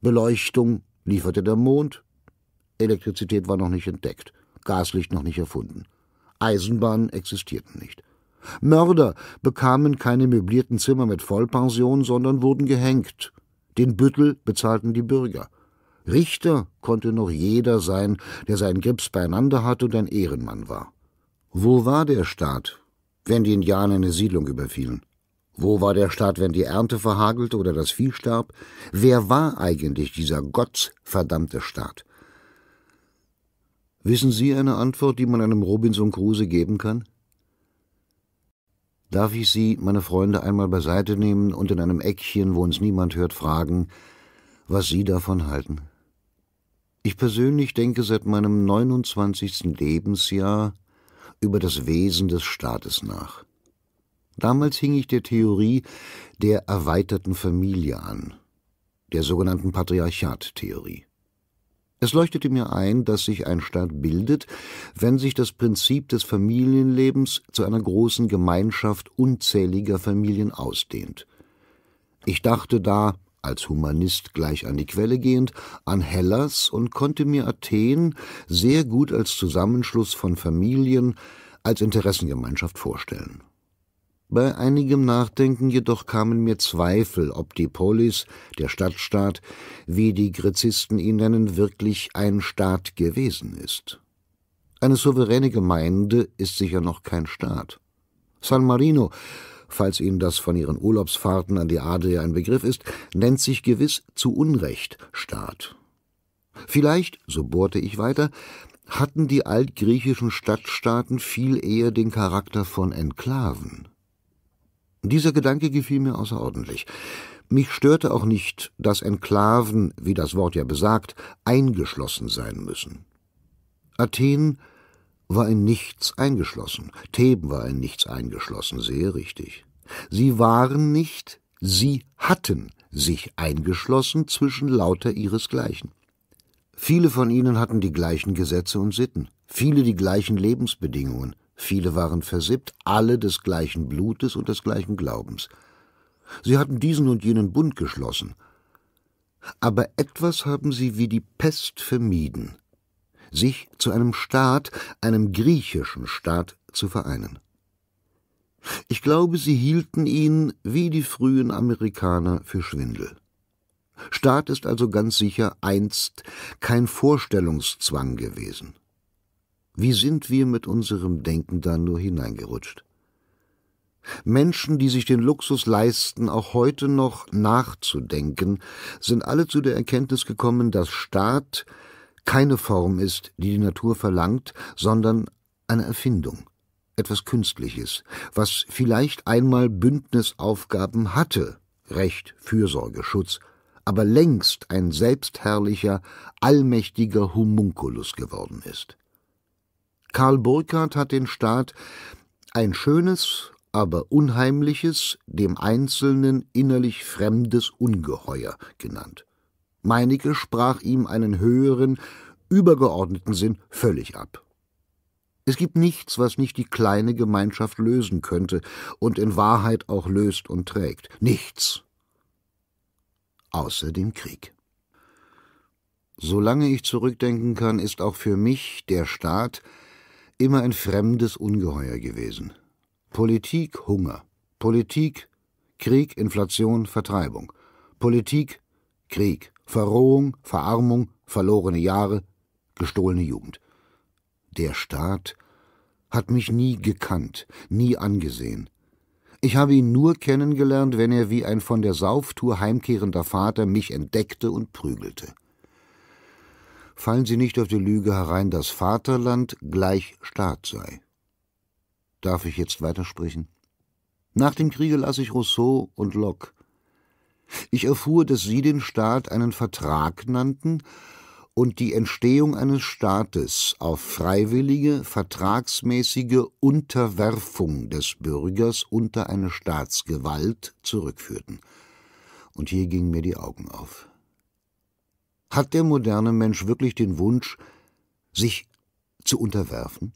Beleuchtung lieferte der Mond, Elektrizität war noch nicht entdeckt, Gaslicht noch nicht erfunden, Eisenbahnen existierten nicht. Mörder bekamen keine möblierten Zimmer mit Vollpension, sondern wurden gehängt. Den Büttel bezahlten die Bürger. Richter konnte noch jeder sein, der seinen Grips beieinander hatte und ein Ehrenmann war. Wo war der Staat, wenn die Indianer eine Siedlung überfielen? Wo war der Staat, wenn die Ernte verhagelte oder das Vieh starb? Wer war eigentlich dieser gottsverdammte Staat? Wissen Sie eine Antwort, die man einem Robinson Crusoe geben kann? Darf ich Sie, meine Freunde, einmal beiseite nehmen und in einem Eckchen, wo uns niemand hört, fragen, was Sie davon halten? Ich persönlich denke seit meinem 29. Lebensjahr über das Wesen des Staates nach. Damals hing ich der Theorie der erweiterten Familie an, der sogenannten Patriarchattheorie. Es leuchtete mir ein, dass sich ein Staat bildet, wenn sich das Prinzip des Familienlebens zu einer großen Gemeinschaft unzähliger Familien ausdehnt. Ich dachte da, als Humanist gleich an die Quelle gehend, an Hellas und konnte mir Athen sehr gut als Zusammenschluss von Familien, als Interessengemeinschaft vorstellen. Bei einigem Nachdenken jedoch kamen mir Zweifel, ob die Polis, der Stadtstaat, wie die Gräzisten ihn nennen, wirklich ein Staat gewesen ist. Eine souveräne Gemeinde ist sicher noch kein Staat. San Marino, falls Ihnen das von Ihren Urlaubsfahrten an die Adria ein Begriff ist, nennt sich gewiss zu Unrecht Staat. Vielleicht, so bohrte ich weiter, hatten die altgriechischen Stadtstaaten viel eher den Charakter von Enklaven. Dieser Gedanke gefiel mir außerordentlich. Mich störte auch nicht, dass Enklaven, wie das Wort ja besagt, eingeschlossen sein müssen. Athen war in nichts eingeschlossen, Theben war in nichts eingeschlossen, sehr richtig. Sie waren nicht, sie hatten sich eingeschlossen zwischen lauter ihresgleichen. Viele von ihnen hatten die gleichen Gesetze und Sitten, viele die gleichen Lebensbedingungen, Viele waren versippt, alle des gleichen Blutes und des gleichen Glaubens. Sie hatten diesen und jenen Bund geschlossen. Aber etwas haben sie wie die Pest vermieden, sich zu einem Staat, einem griechischen Staat, zu vereinen. Ich glaube, sie hielten ihn, wie die frühen Amerikaner, für Schwindel. Staat ist also ganz sicher einst kein Vorstellungszwang gewesen. Wie sind wir mit unserem Denken da nur hineingerutscht? Menschen, die sich den Luxus leisten, auch heute noch nachzudenken, sind alle zu der Erkenntnis gekommen, dass Staat keine Form ist, die die Natur verlangt, sondern eine Erfindung, etwas Künstliches, was vielleicht einmal Bündnisaufgaben hatte, Recht, Fürsorge, Schutz, aber längst ein selbstherrlicher, allmächtiger Homunculus geworden ist. Karl Burckhardt hat den Staat ein schönes, aber unheimliches, dem Einzelnen innerlich fremdes Ungeheuer genannt. Meinecke sprach ihm einen höheren, übergeordneten Sinn völlig ab. Es gibt nichts, was nicht die kleine Gemeinschaft lösen könnte und in Wahrheit auch löst und trägt. Nichts. Außer dem Krieg. Solange ich zurückdenken kann, ist auch für mich der Staat immer ein fremdes Ungeheuer gewesen. Politik Hunger, Politik Krieg, Inflation, Vertreibung, Politik Krieg, Verrohung, Verarmung, verlorene Jahre, gestohlene Jugend. Der Staat hat mich nie gekannt, nie angesehen. Ich habe ihn nur kennengelernt, wenn er wie ein von der Sauftour heimkehrender Vater mich entdeckte und prügelte fallen sie nicht auf die Lüge herein, dass Vaterland gleich Staat sei. Darf ich jetzt weitersprechen? Nach dem Kriege las ich Rousseau und Locke. Ich erfuhr, dass sie den Staat einen Vertrag nannten und die Entstehung eines Staates auf freiwillige, vertragsmäßige Unterwerfung des Bürgers unter eine Staatsgewalt zurückführten. Und hier gingen mir die Augen auf. Hat der moderne Mensch wirklich den Wunsch, sich zu unterwerfen?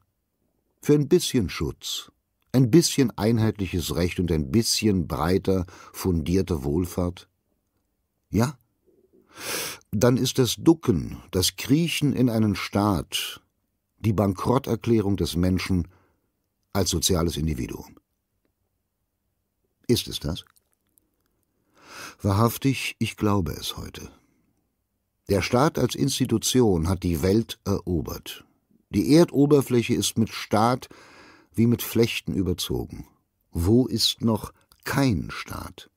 Für ein bisschen Schutz, ein bisschen einheitliches Recht und ein bisschen breiter, fundierter Wohlfahrt? Ja? Dann ist das Ducken, das Kriechen in einen Staat, die Bankrotterklärung des Menschen als soziales Individuum. Ist es das? Wahrhaftig, ich glaube es heute. Der Staat als Institution hat die Welt erobert. Die Erdoberfläche ist mit Staat wie mit Flechten überzogen. Wo ist noch kein Staat?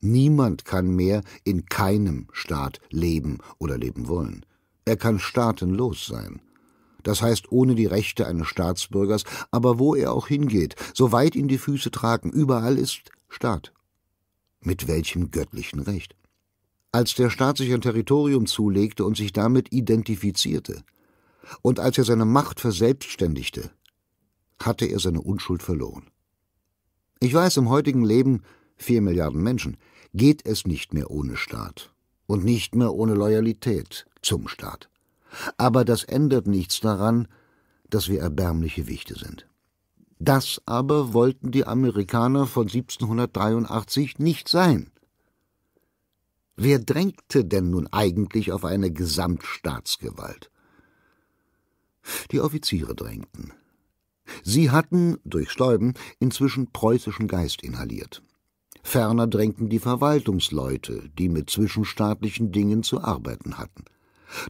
Niemand kann mehr in keinem Staat leben oder leben wollen. Er kann staatenlos sein. Das heißt ohne die Rechte eines Staatsbürgers, aber wo er auch hingeht, so weit ihn die Füße tragen, überall ist Staat. Mit welchem göttlichen Recht? als der Staat sich ein Territorium zulegte und sich damit identifizierte, und als er seine Macht verselbstständigte, hatte er seine Unschuld verloren. Ich weiß, im heutigen Leben, vier Milliarden Menschen, geht es nicht mehr ohne Staat und nicht mehr ohne Loyalität zum Staat. Aber das ändert nichts daran, dass wir erbärmliche Wichte sind. Das aber wollten die Amerikaner von 1783 nicht sein. Wer drängte denn nun eigentlich auf eine Gesamtstaatsgewalt? Die Offiziere drängten. Sie hatten, durch Stäuben, inzwischen preußischen Geist inhaliert. Ferner drängten die Verwaltungsleute, die mit zwischenstaatlichen Dingen zu arbeiten hatten.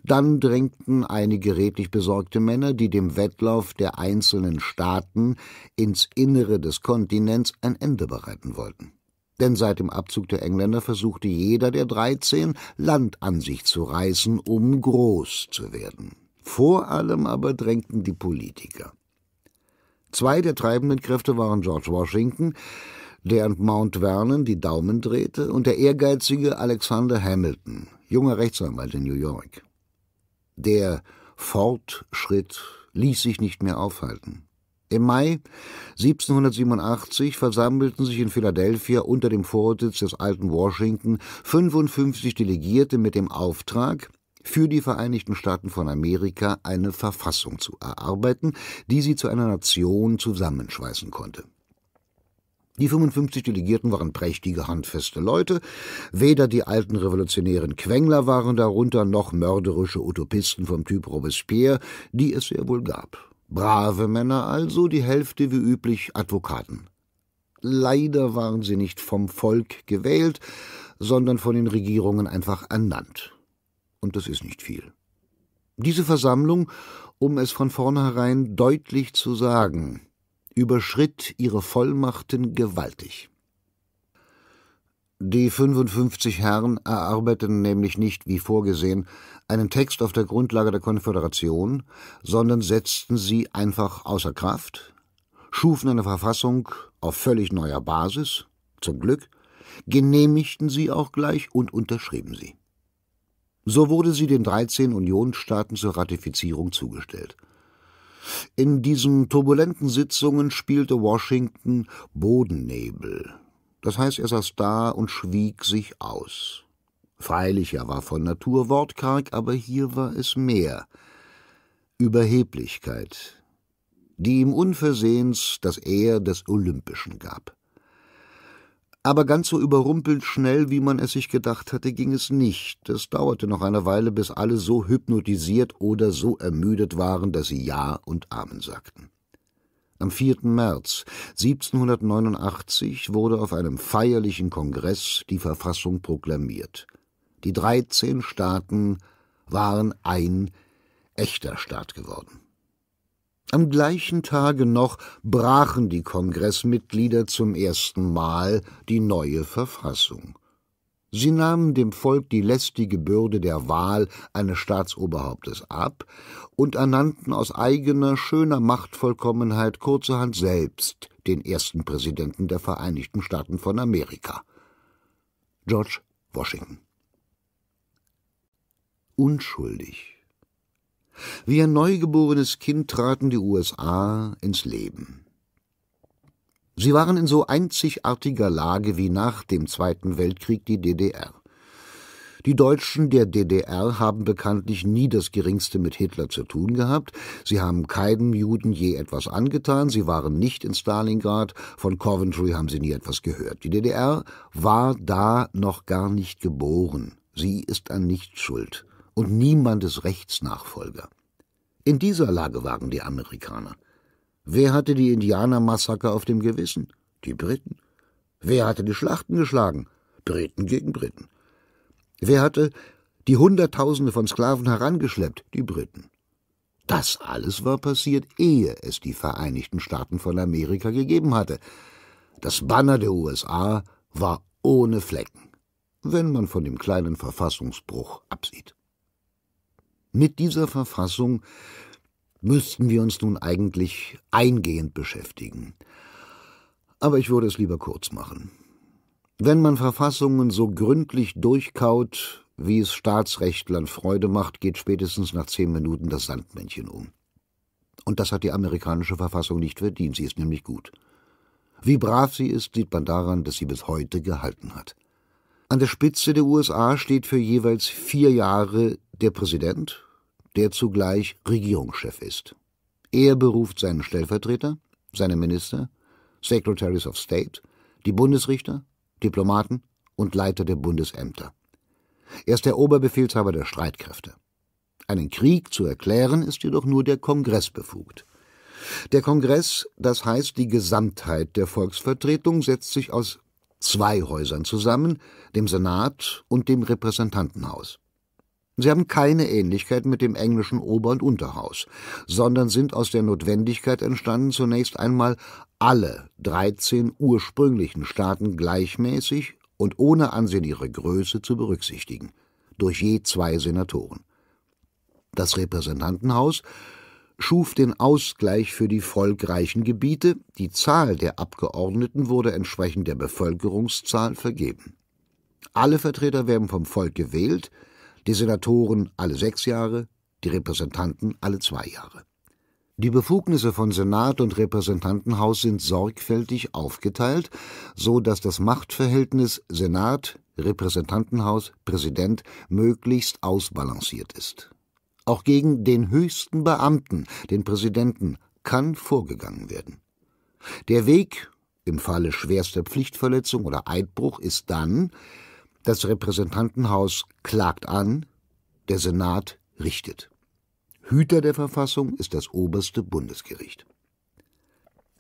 Dann drängten einige redlich besorgte Männer, die dem Wettlauf der einzelnen Staaten ins Innere des Kontinents ein Ende bereiten wollten denn seit dem Abzug der Engländer versuchte jeder der 13, Land an sich zu reißen, um groß zu werden. Vor allem aber drängten die Politiker. Zwei der treibenden Kräfte waren George Washington, der an Mount Vernon die Daumen drehte, und der ehrgeizige Alexander Hamilton, junger Rechtsanwalt in New York. Der Fortschritt ließ sich nicht mehr aufhalten. Im Mai 1787 versammelten sich in Philadelphia unter dem Vorsitz des alten Washington 55 Delegierte mit dem Auftrag, für die Vereinigten Staaten von Amerika eine Verfassung zu erarbeiten, die sie zu einer Nation zusammenschweißen konnte. Die 55 Delegierten waren prächtige, handfeste Leute. Weder die alten revolutionären Quengler waren darunter, noch mörderische Utopisten vom Typ Robespierre, die es sehr wohl gab. Brave Männer also, die Hälfte wie üblich Advokaten. Leider waren sie nicht vom Volk gewählt, sondern von den Regierungen einfach ernannt. Und das ist nicht viel. Diese Versammlung, um es von vornherein deutlich zu sagen, überschritt ihre Vollmachten gewaltig. Die 55 Herren erarbeiteten nämlich nicht, wie vorgesehen, einen Text auf der Grundlage der Konföderation, sondern setzten sie einfach außer Kraft, schufen eine Verfassung auf völlig neuer Basis, zum Glück, genehmigten sie auch gleich und unterschrieben sie. So wurde sie den 13 Unionsstaaten zur Ratifizierung zugestellt. In diesen turbulenten Sitzungen spielte Washington Bodennebel das heißt, er saß da und schwieg sich aus. Freilich, er war von Natur wortkarg, aber hier war es mehr. Überheblichkeit, die ihm unversehens das Er des Olympischen gab. Aber ganz so überrumpelt schnell, wie man es sich gedacht hatte, ging es nicht. Es dauerte noch eine Weile, bis alle so hypnotisiert oder so ermüdet waren, dass sie Ja und Amen sagten. Am 4. März 1789 wurde auf einem feierlichen Kongress die Verfassung proklamiert. Die 13 Staaten waren ein echter Staat geworden. Am gleichen Tage noch brachen die Kongressmitglieder zum ersten Mal die neue Verfassung. Sie nahmen dem Volk die lästige Bürde der Wahl eines Staatsoberhauptes ab und ernannten aus eigener, schöner Machtvollkommenheit kurzerhand selbst den ersten Präsidenten der Vereinigten Staaten von Amerika, George Washington. Unschuldig. Wie ein neugeborenes Kind traten die USA ins Leben. Sie waren in so einzigartiger Lage wie nach dem Zweiten Weltkrieg die DDR. Die Deutschen der DDR haben bekanntlich nie das geringste mit Hitler zu tun gehabt, sie haben keinem Juden je etwas angetan, sie waren nicht in Stalingrad, von Coventry haben sie nie etwas gehört. Die DDR war da noch gar nicht geboren, sie ist an nichts schuld und niemandes Rechtsnachfolger. In dieser Lage waren die Amerikaner. Wer hatte die Indianermassaker auf dem Gewissen? Die Briten. Wer hatte die Schlachten geschlagen? Briten gegen Briten. Wer hatte die Hunderttausende von Sklaven herangeschleppt? Die Briten. Das alles war passiert, ehe es die Vereinigten Staaten von Amerika gegeben hatte. Das Banner der USA war ohne Flecken, wenn man von dem kleinen Verfassungsbruch absieht. Mit dieser Verfassung müssten wir uns nun eigentlich eingehend beschäftigen. Aber ich würde es lieber kurz machen. Wenn man Verfassungen so gründlich durchkaut, wie es Staatsrechtlern Freude macht, geht spätestens nach zehn Minuten das Sandmännchen um. Und das hat die amerikanische Verfassung nicht verdient, sie ist nämlich gut. Wie brav sie ist, sieht man daran, dass sie bis heute gehalten hat. An der Spitze der USA steht für jeweils vier Jahre der Präsident der zugleich Regierungschef ist. Er beruft seinen Stellvertreter, seine Minister, Secretaries of State, die Bundesrichter, Diplomaten und Leiter der Bundesämter. Er ist der Oberbefehlshaber der Streitkräfte. Einen Krieg zu erklären ist jedoch nur der Kongress befugt. Der Kongress, das heißt die Gesamtheit der Volksvertretung, setzt sich aus zwei Häusern zusammen, dem Senat und dem Repräsentantenhaus. Sie haben keine Ähnlichkeit mit dem englischen Ober- und Unterhaus, sondern sind aus der Notwendigkeit entstanden, zunächst einmal alle 13 ursprünglichen Staaten gleichmäßig und ohne Ansehen ihrer Größe zu berücksichtigen, durch je zwei Senatoren. Das Repräsentantenhaus schuf den Ausgleich für die volkreichen Gebiete, die Zahl der Abgeordneten wurde entsprechend der Bevölkerungszahl vergeben. Alle Vertreter werden vom Volk gewählt, die Senatoren alle sechs Jahre, die Repräsentanten alle zwei Jahre. Die Befugnisse von Senat und Repräsentantenhaus sind sorgfältig aufgeteilt, so dass das Machtverhältnis Senat, Repräsentantenhaus, Präsident möglichst ausbalanciert ist. Auch gegen den höchsten Beamten, den Präsidenten, kann vorgegangen werden. Der Weg im Falle schwerster Pflichtverletzung oder Eidbruch ist dann, das Repräsentantenhaus klagt an, der Senat richtet. Hüter der Verfassung ist das oberste Bundesgericht.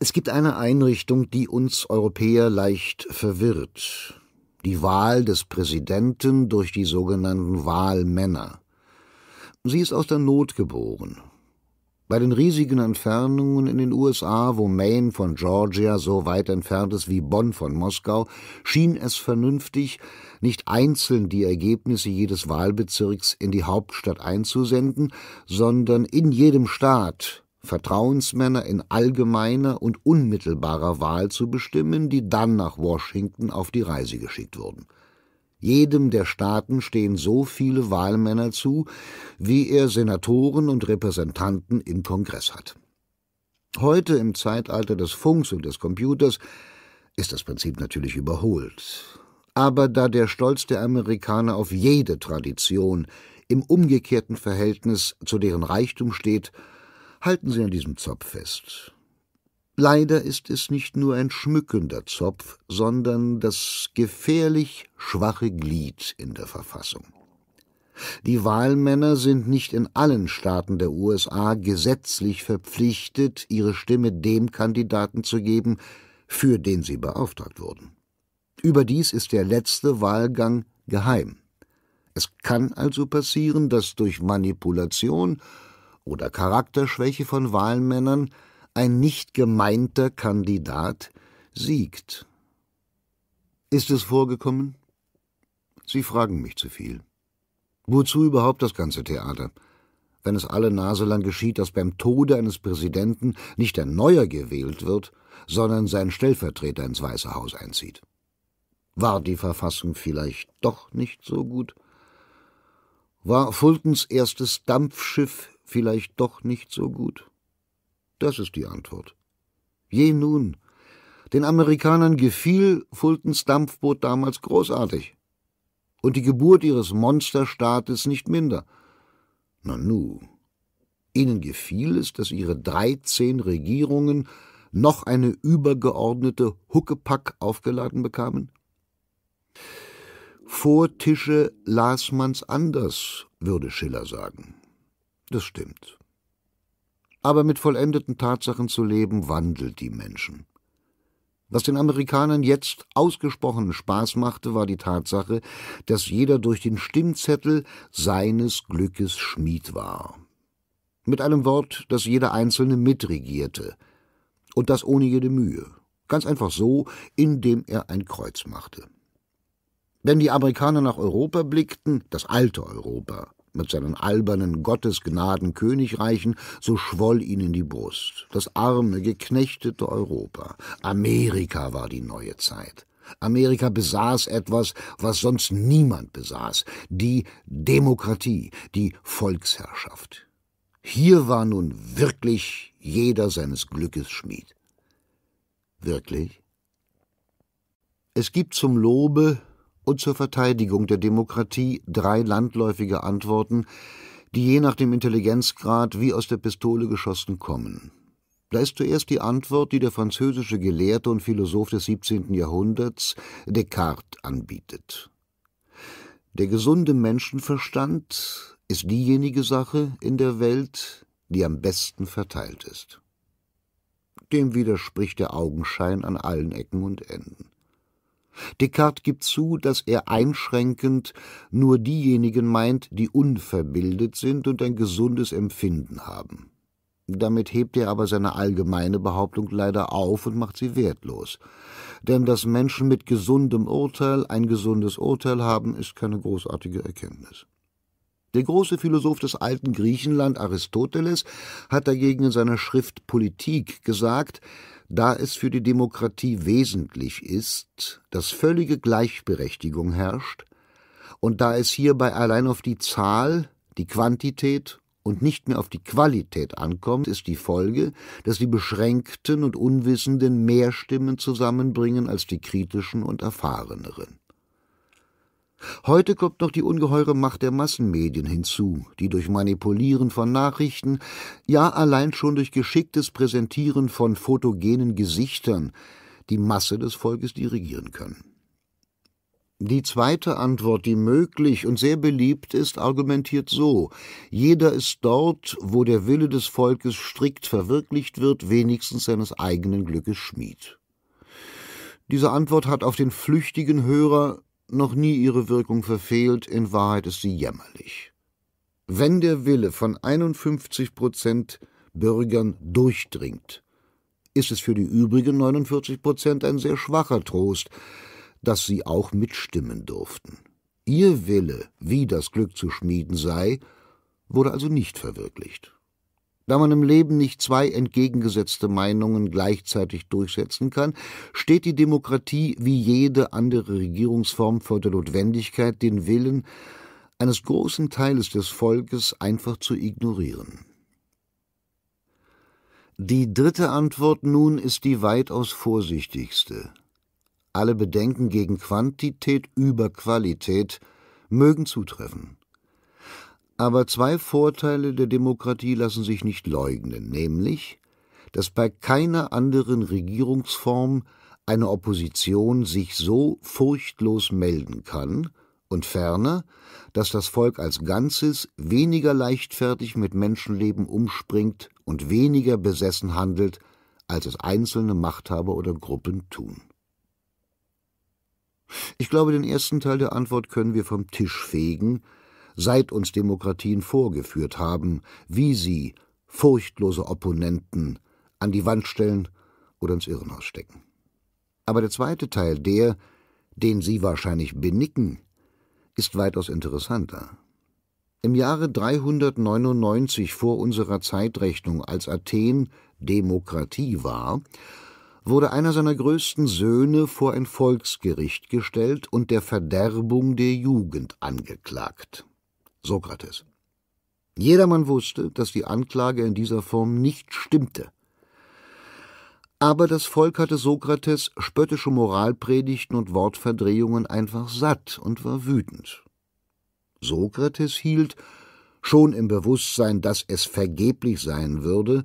Es gibt eine Einrichtung, die uns Europäer leicht verwirrt. Die Wahl des Präsidenten durch die sogenannten Wahlmänner. Sie ist aus der Not geboren, bei den riesigen Entfernungen in den USA, wo Maine von Georgia so weit entfernt ist wie Bonn von Moskau, schien es vernünftig, nicht einzeln die Ergebnisse jedes Wahlbezirks in die Hauptstadt einzusenden, sondern in jedem Staat Vertrauensmänner in allgemeiner und unmittelbarer Wahl zu bestimmen, die dann nach Washington auf die Reise geschickt wurden. Jedem der Staaten stehen so viele Wahlmänner zu, wie er Senatoren und Repräsentanten im Kongress hat. Heute im Zeitalter des Funks und des Computers ist das Prinzip natürlich überholt. Aber da der Stolz der Amerikaner auf jede Tradition im umgekehrten Verhältnis zu deren Reichtum steht, halten sie an diesem Zopf fest. Leider ist es nicht nur ein schmückender Zopf, sondern das gefährlich schwache Glied in der Verfassung. Die Wahlmänner sind nicht in allen Staaten der USA gesetzlich verpflichtet, ihre Stimme dem Kandidaten zu geben, für den sie beauftragt wurden. Überdies ist der letzte Wahlgang geheim. Es kann also passieren, dass durch Manipulation oder Charakterschwäche von Wahlmännern ein nicht gemeinter Kandidat siegt. Ist es vorgekommen? Sie fragen mich zu viel. Wozu überhaupt das ganze Theater? Wenn es alle Nase lang geschieht, dass beim Tode eines Präsidenten nicht ein neuer gewählt wird, sondern sein Stellvertreter ins Weiße Haus einzieht. War die Verfassung vielleicht doch nicht so gut? War Fultons erstes Dampfschiff vielleicht doch nicht so gut? Das ist die Antwort. Je nun. Den Amerikanern gefiel Fultons Dampfboot damals großartig. Und die Geburt ihres Monsterstaates nicht minder. Nanu. Ihnen gefiel es, dass ihre dreizehn Regierungen noch eine übergeordnete Huckepack aufgeladen bekamen? Vor Tische las man's anders, würde Schiller sagen. Das stimmt aber mit vollendeten Tatsachen zu leben, wandelt die Menschen. Was den Amerikanern jetzt ausgesprochenen Spaß machte, war die Tatsache, dass jeder durch den Stimmzettel seines Glückes Schmied war. Mit einem Wort, dass jeder Einzelne mitregierte. Und das ohne jede Mühe. Ganz einfach so, indem er ein Kreuz machte. Wenn die Amerikaner nach Europa blickten, das alte Europa, mit seinen albernen Gottesgnaden Königreichen, so schwoll ihnen die Brust. Das arme, geknechtete Europa. Amerika war die neue Zeit. Amerika besaß etwas, was sonst niemand besaß, die Demokratie, die Volksherrschaft. Hier war nun wirklich jeder seines Glückes Schmied. Wirklich? Es gibt zum Lobe und zur Verteidigung der Demokratie drei landläufige Antworten, die je nach dem Intelligenzgrad wie aus der Pistole geschossen kommen. Da ist zuerst die Antwort, die der französische Gelehrte und Philosoph des 17. Jahrhunderts Descartes anbietet. Der gesunde Menschenverstand ist diejenige Sache in der Welt, die am besten verteilt ist. Dem widerspricht der Augenschein an allen Ecken und Enden. Descartes gibt zu, dass er einschränkend nur diejenigen meint, die unverbildet sind und ein gesundes Empfinden haben. Damit hebt er aber seine allgemeine Behauptung leider auf und macht sie wertlos. Denn dass Menschen mit gesundem Urteil ein gesundes Urteil haben, ist keine großartige Erkenntnis. Der große Philosoph des alten Griechenland Aristoteles hat dagegen in seiner Schrift Politik gesagt, da es für die Demokratie wesentlich ist, dass völlige Gleichberechtigung herrscht und da es hierbei allein auf die Zahl, die Quantität und nicht mehr auf die Qualität ankommt, ist die Folge, dass die Beschränkten und Unwissenden mehr Stimmen zusammenbringen als die kritischen und erfahreneren. Heute kommt noch die ungeheure Macht der Massenmedien hinzu, die durch Manipulieren von Nachrichten, ja allein schon durch geschicktes Präsentieren von photogenen Gesichtern die Masse des Volkes dirigieren können. Die zweite Antwort, die möglich und sehr beliebt ist, argumentiert so Jeder ist dort, wo der Wille des Volkes strikt verwirklicht wird, wenigstens seines eigenen Glückes Schmied. Diese Antwort hat auf den flüchtigen Hörer noch nie ihre Wirkung verfehlt, in Wahrheit ist sie jämmerlich. Wenn der Wille von 51 Prozent Bürgern durchdringt, ist es für die übrigen 49 Prozent ein sehr schwacher Trost, dass sie auch mitstimmen durften. Ihr Wille, wie das Glück zu schmieden sei, wurde also nicht verwirklicht. Da man im Leben nicht zwei entgegengesetzte Meinungen gleichzeitig durchsetzen kann, steht die Demokratie wie jede andere Regierungsform vor der Notwendigkeit, den Willen eines großen Teiles des Volkes einfach zu ignorieren. Die dritte Antwort nun ist die weitaus vorsichtigste. Alle Bedenken gegen Quantität über Qualität mögen zutreffen. Aber zwei Vorteile der Demokratie lassen sich nicht leugnen, nämlich, dass bei keiner anderen Regierungsform eine Opposition sich so furchtlos melden kann, und ferner, dass das Volk als Ganzes weniger leichtfertig mit Menschenleben umspringt und weniger besessen handelt, als es einzelne Machthaber oder Gruppen tun. Ich glaube, den ersten Teil der Antwort können wir vom Tisch fegen, seit uns Demokratien vorgeführt haben, wie sie furchtlose Opponenten an die Wand stellen oder ins Irrenhaus stecken. Aber der zweite Teil, der, den Sie wahrscheinlich benicken, ist weitaus interessanter. Im Jahre 399 vor unserer Zeitrechnung, als Athen Demokratie war, wurde einer seiner größten Söhne vor ein Volksgericht gestellt und der Verderbung der Jugend angeklagt. Sokrates. Jedermann wusste, dass die Anklage in dieser Form nicht stimmte. Aber das Volk hatte Sokrates spöttische Moralpredigten und Wortverdrehungen einfach satt und war wütend. Sokrates hielt, schon im Bewusstsein, dass es vergeblich sein würde,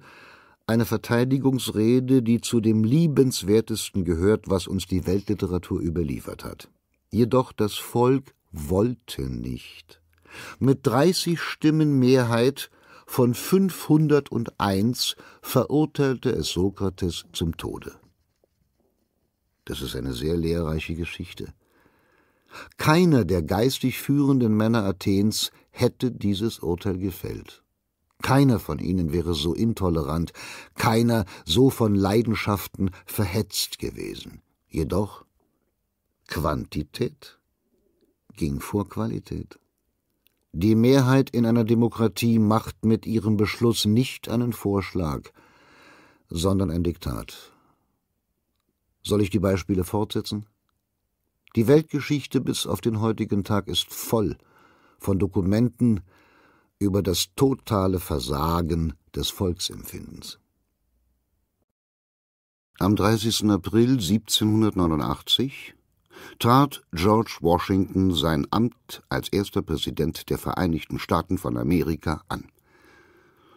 eine Verteidigungsrede, die zu dem liebenswertesten gehört, was uns die Weltliteratur überliefert hat. Jedoch das Volk wollte nicht. Mit 30 Stimmen Mehrheit von 501 verurteilte es Sokrates zum Tode. Das ist eine sehr lehrreiche Geschichte. Keiner der geistig führenden Männer Athens hätte dieses Urteil gefällt. Keiner von ihnen wäre so intolerant, keiner so von Leidenschaften verhetzt gewesen. Jedoch Quantität ging vor Qualität. Die Mehrheit in einer Demokratie macht mit ihrem Beschluss nicht einen Vorschlag, sondern ein Diktat. Soll ich die Beispiele fortsetzen? Die Weltgeschichte bis auf den heutigen Tag ist voll von Dokumenten über das totale Versagen des Volksempfindens. Am 30. April 1789 trat George Washington sein Amt als erster Präsident der Vereinigten Staaten von Amerika an.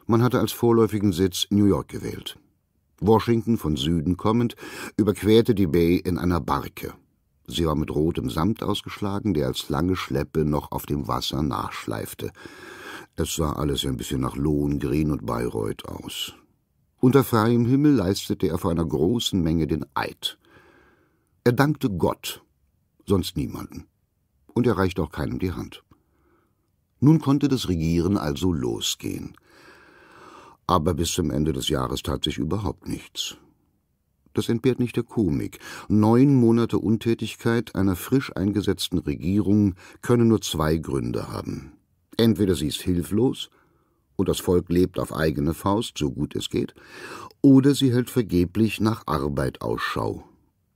Man hatte als vorläufigen Sitz New York gewählt. Washington von Süden kommend, überquerte die Bay in einer Barke. Sie war mit rotem Samt ausgeschlagen, der als lange Schleppe noch auf dem Wasser nachschleifte. Es sah alles ein bisschen nach Lohengrin und Bayreuth aus. Unter freiem Himmel leistete er vor einer großen Menge den Eid. Er dankte Gott sonst niemanden. Und er reicht auch keinem die Hand. Nun konnte das Regieren also losgehen. Aber bis zum Ende des Jahres tat sich überhaupt nichts. Das entbehrt nicht der Komik. Neun Monate Untätigkeit einer frisch eingesetzten Regierung können nur zwei Gründe haben. Entweder sie ist hilflos, und das Volk lebt auf eigene Faust, so gut es geht, oder sie hält vergeblich nach Arbeit Ausschau,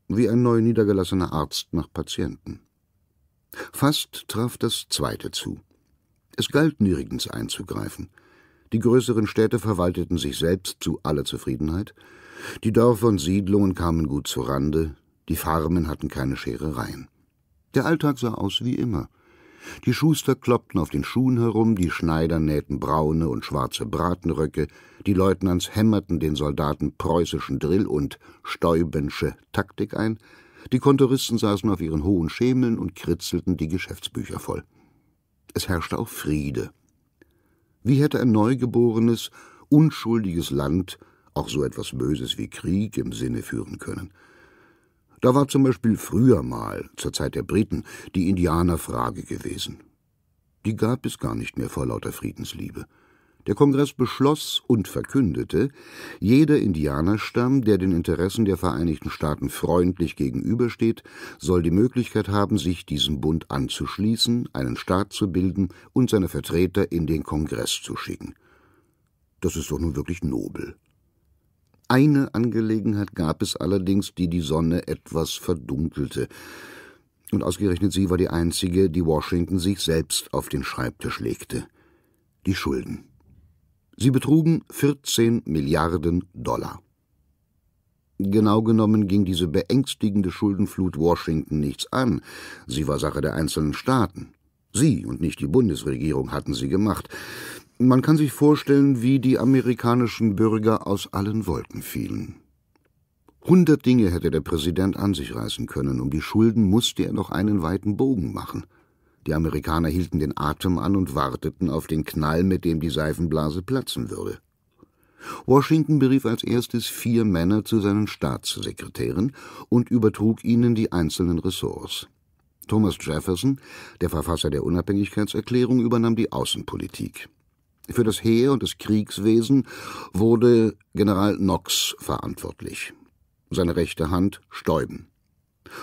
wie ein neu niedergelassener Arzt nach Patienten. Fast traf das zweite zu. Es galt nirgends einzugreifen. Die größeren Städte verwalteten sich selbst zu aller Zufriedenheit, die Dörfer und Siedlungen kamen gut zu Rande, die Farmen hatten keine Scherereien. Der Alltag sah aus wie immer – die Schuster kloppten auf den Schuhen herum, die Schneider nähten braune und schwarze Bratenröcke, die Leutnants hämmerten den Soldaten preußischen Drill und stäubensche Taktik ein, die Kontoristen saßen auf ihren hohen Schemeln und kritzelten die Geschäftsbücher voll. Es herrschte auch Friede. Wie hätte ein neugeborenes, unschuldiges Land auch so etwas Böses wie Krieg im Sinne führen können? Da war zum Beispiel früher mal, zur Zeit der Briten, die Indianerfrage gewesen. Die gab es gar nicht mehr vor lauter Friedensliebe. Der Kongress beschloss und verkündete, jeder Indianerstamm, der den Interessen der Vereinigten Staaten freundlich gegenübersteht, soll die Möglichkeit haben, sich diesem Bund anzuschließen, einen Staat zu bilden und seine Vertreter in den Kongress zu schicken. Das ist doch nun wirklich nobel. Eine Angelegenheit gab es allerdings, die die Sonne etwas verdunkelte. Und ausgerechnet sie war die einzige, die Washington sich selbst auf den Schreibtisch legte. Die Schulden. Sie betrugen 14 Milliarden Dollar. Genau genommen ging diese beängstigende Schuldenflut Washington nichts an. Sie war Sache der einzelnen Staaten. Sie und nicht die Bundesregierung hatten sie gemacht. Man kann sich vorstellen, wie die amerikanischen Bürger aus allen Wolken fielen. Hundert Dinge hätte der Präsident an sich reißen können, um die Schulden musste er noch einen weiten Bogen machen. Die Amerikaner hielten den Atem an und warteten auf den Knall, mit dem die Seifenblase platzen würde. Washington berief als erstes vier Männer zu seinen Staatssekretären und übertrug ihnen die einzelnen Ressorts. Thomas Jefferson, der Verfasser der Unabhängigkeitserklärung, übernahm die Außenpolitik. Für das Heer und das Kriegswesen wurde General Knox verantwortlich. Seine rechte Hand Stäuben.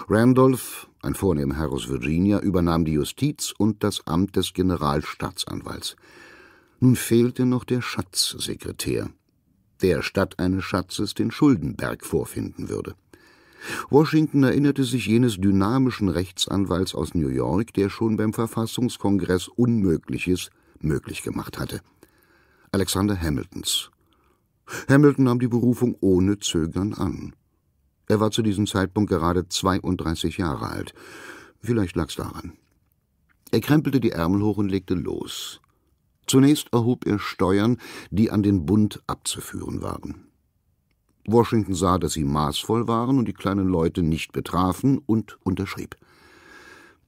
Randolph, ein vornehmer Herr aus Virginia, übernahm die Justiz und das Amt des Generalstaatsanwalts. Nun fehlte noch der Schatzsekretär, der statt eines Schatzes den Schuldenberg vorfinden würde. Washington erinnerte sich jenes dynamischen Rechtsanwalts aus New York, der schon beim Verfassungskongress Unmögliches möglich gemacht hatte. Alexander Hamiltons. Hamilton nahm die Berufung ohne Zögern an. Er war zu diesem Zeitpunkt gerade 32 Jahre alt. Vielleicht lag's daran. Er krempelte die Ärmel hoch und legte los. Zunächst erhob er Steuern, die an den Bund abzuführen waren. Washington sah, dass sie maßvoll waren und die kleinen Leute nicht betrafen und unterschrieb.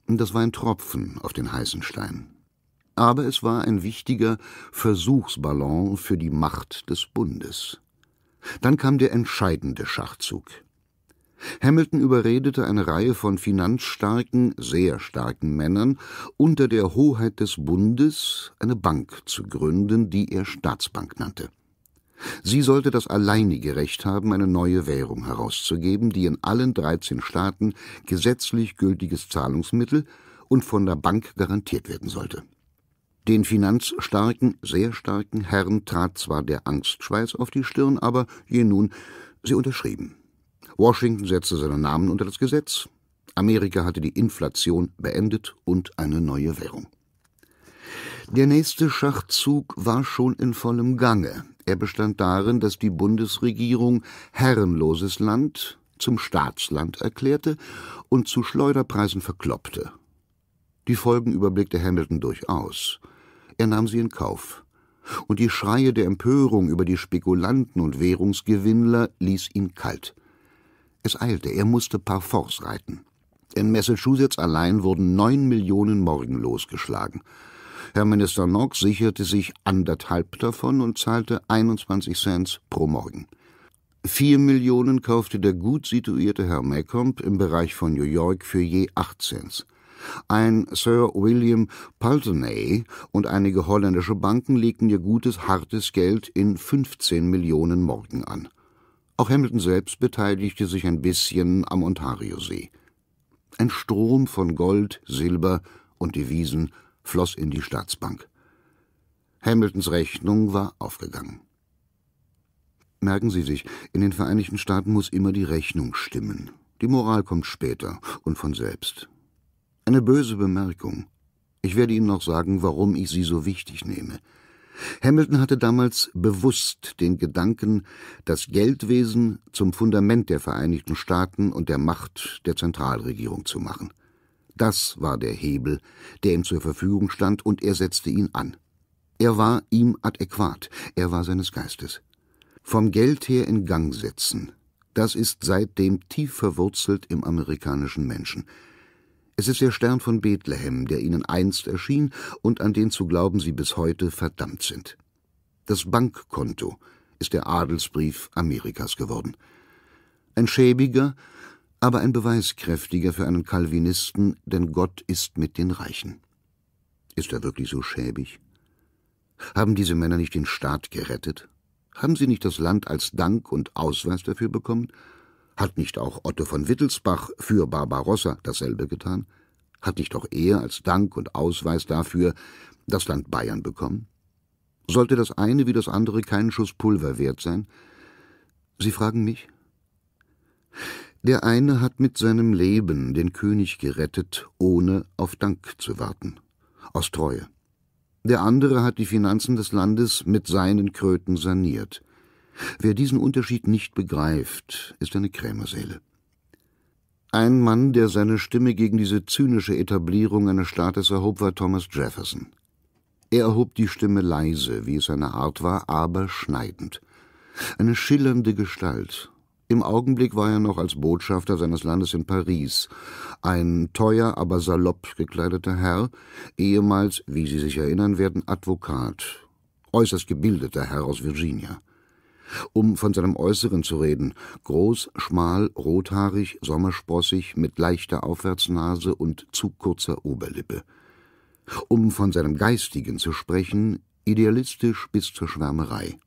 Das war ein Tropfen auf den heißen Stein aber es war ein wichtiger Versuchsballon für die Macht des Bundes. Dann kam der entscheidende Schachzug. Hamilton überredete eine Reihe von finanzstarken, sehr starken Männern, unter der Hoheit des Bundes eine Bank zu gründen, die er Staatsbank nannte. Sie sollte das alleinige Recht haben, eine neue Währung herauszugeben, die in allen 13 Staaten gesetzlich gültiges Zahlungsmittel und von der Bank garantiert werden sollte. Den finanzstarken, sehr starken Herrn trat zwar der Angstschweiß auf die Stirn, aber je nun, sie unterschrieben. Washington setzte seinen Namen unter das Gesetz. Amerika hatte die Inflation beendet und eine neue Währung. Der nächste Schachzug war schon in vollem Gange. Er bestand darin, dass die Bundesregierung herrenloses Land zum Staatsland erklärte und zu Schleuderpreisen verkloppte. Die Folgen überblickte Hamilton durchaus. Er nahm sie in Kauf. Und die Schreie der Empörung über die Spekulanten und Währungsgewinnler ließ ihn kalt. Es eilte, er musste par force reiten. In Massachusetts allein wurden neun Millionen Morgen losgeschlagen. Herr Minister Knox sicherte sich anderthalb davon und zahlte 21 Cent pro Morgen. Vier Millionen kaufte der gut situierte Herr Maycomb im Bereich von New York für je acht Cent. Ein Sir William Pulteney und einige holländische Banken legten ihr gutes, hartes Geld in 15 Millionen Morgen an. Auch Hamilton selbst beteiligte sich ein bisschen am Ontariosee. Ein Strom von Gold, Silber und Devisen floss in die Staatsbank. Hamiltons Rechnung war aufgegangen. Merken Sie sich, in den Vereinigten Staaten muss immer die Rechnung stimmen. Die Moral kommt später und von selbst. Eine böse Bemerkung. Ich werde Ihnen noch sagen, warum ich sie so wichtig nehme. Hamilton hatte damals bewusst den Gedanken, das Geldwesen zum Fundament der Vereinigten Staaten und der Macht der Zentralregierung zu machen. Das war der Hebel, der ihm zur Verfügung stand, und er setzte ihn an. Er war ihm adäquat, er war seines Geistes. Vom Geld her in Gang setzen, das ist seitdem tief verwurzelt im amerikanischen Menschen. Es ist der Stern von Bethlehem, der ihnen einst erschien und an den zu glauben sie bis heute verdammt sind. Das Bankkonto ist der Adelsbrief Amerikas geworden. Ein schäbiger, aber ein beweiskräftiger für einen Calvinisten, denn Gott ist mit den Reichen. Ist er wirklich so schäbig? Haben diese Männer nicht den Staat gerettet? Haben sie nicht das Land als Dank und Ausweis dafür bekommen? Hat nicht auch Otto von Wittelsbach für Barbarossa dasselbe getan? Hat nicht auch er als Dank und Ausweis dafür das Land Bayern bekommen? Sollte das eine wie das andere keinen Schuss Pulver wert sein? Sie fragen mich? Der eine hat mit seinem Leben den König gerettet, ohne auf Dank zu warten, aus Treue. Der andere hat die Finanzen des Landes mit seinen Kröten saniert. Wer diesen Unterschied nicht begreift, ist eine Krämerseele. Ein Mann, der seine Stimme gegen diese zynische Etablierung eines Staates erhob, war Thomas Jefferson. Er erhob die Stimme leise, wie es seine Art war, aber schneidend. Eine schillernde Gestalt. Im Augenblick war er noch als Botschafter seines Landes in Paris. Ein teuer, aber salopp gekleideter Herr, ehemals, wie Sie sich erinnern werden, Advokat. Äußerst gebildeter Herr aus Virginia. Um von seinem Äußeren zu reden, groß, schmal, rothaarig, sommersprossig, mit leichter Aufwärtsnase und zu kurzer Oberlippe. Um von seinem Geistigen zu sprechen, idealistisch bis zur Schwärmerei.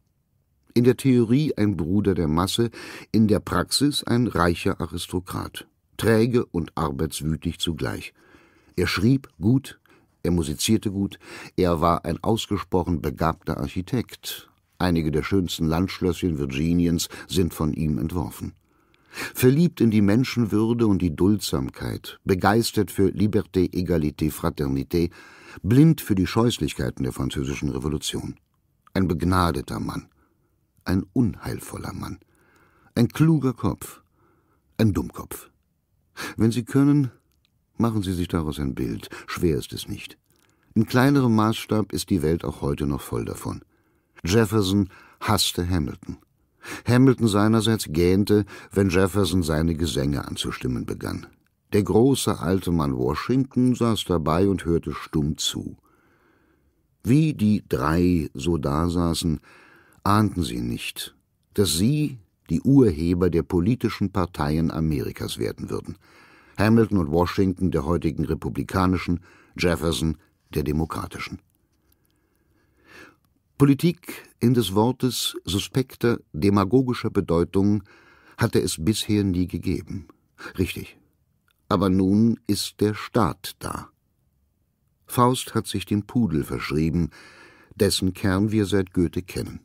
In der Theorie ein Bruder der Masse, in der Praxis ein reicher Aristokrat, träge und arbeitswütig zugleich. Er schrieb gut, er musizierte gut, er war ein ausgesprochen begabter Architekt, Einige der schönsten Landschlösschen Virginiens sind von ihm entworfen. Verliebt in die Menschenwürde und die Duldsamkeit, begeistert für Liberté, Egalité, Fraternité, blind für die Scheußlichkeiten der französischen Revolution. Ein begnadeter Mann, ein unheilvoller Mann, ein kluger Kopf, ein Dummkopf. Wenn Sie können, machen Sie sich daraus ein Bild, schwer ist es nicht. In kleinerem Maßstab ist die Welt auch heute noch voll davon. Jefferson hasste Hamilton. Hamilton seinerseits gähnte, wenn Jefferson seine Gesänge anzustimmen begann. Der große alte Mann Washington saß dabei und hörte stumm zu. Wie die drei so dasaßen, ahnten sie nicht, dass sie die Urheber der politischen Parteien Amerikas werden würden. Hamilton und Washington der heutigen republikanischen, Jefferson der demokratischen. Politik in des Wortes suspekter, demagogischer Bedeutung hatte es bisher nie gegeben. Richtig. Aber nun ist der Staat da. Faust hat sich dem Pudel verschrieben, dessen Kern wir seit Goethe kennen.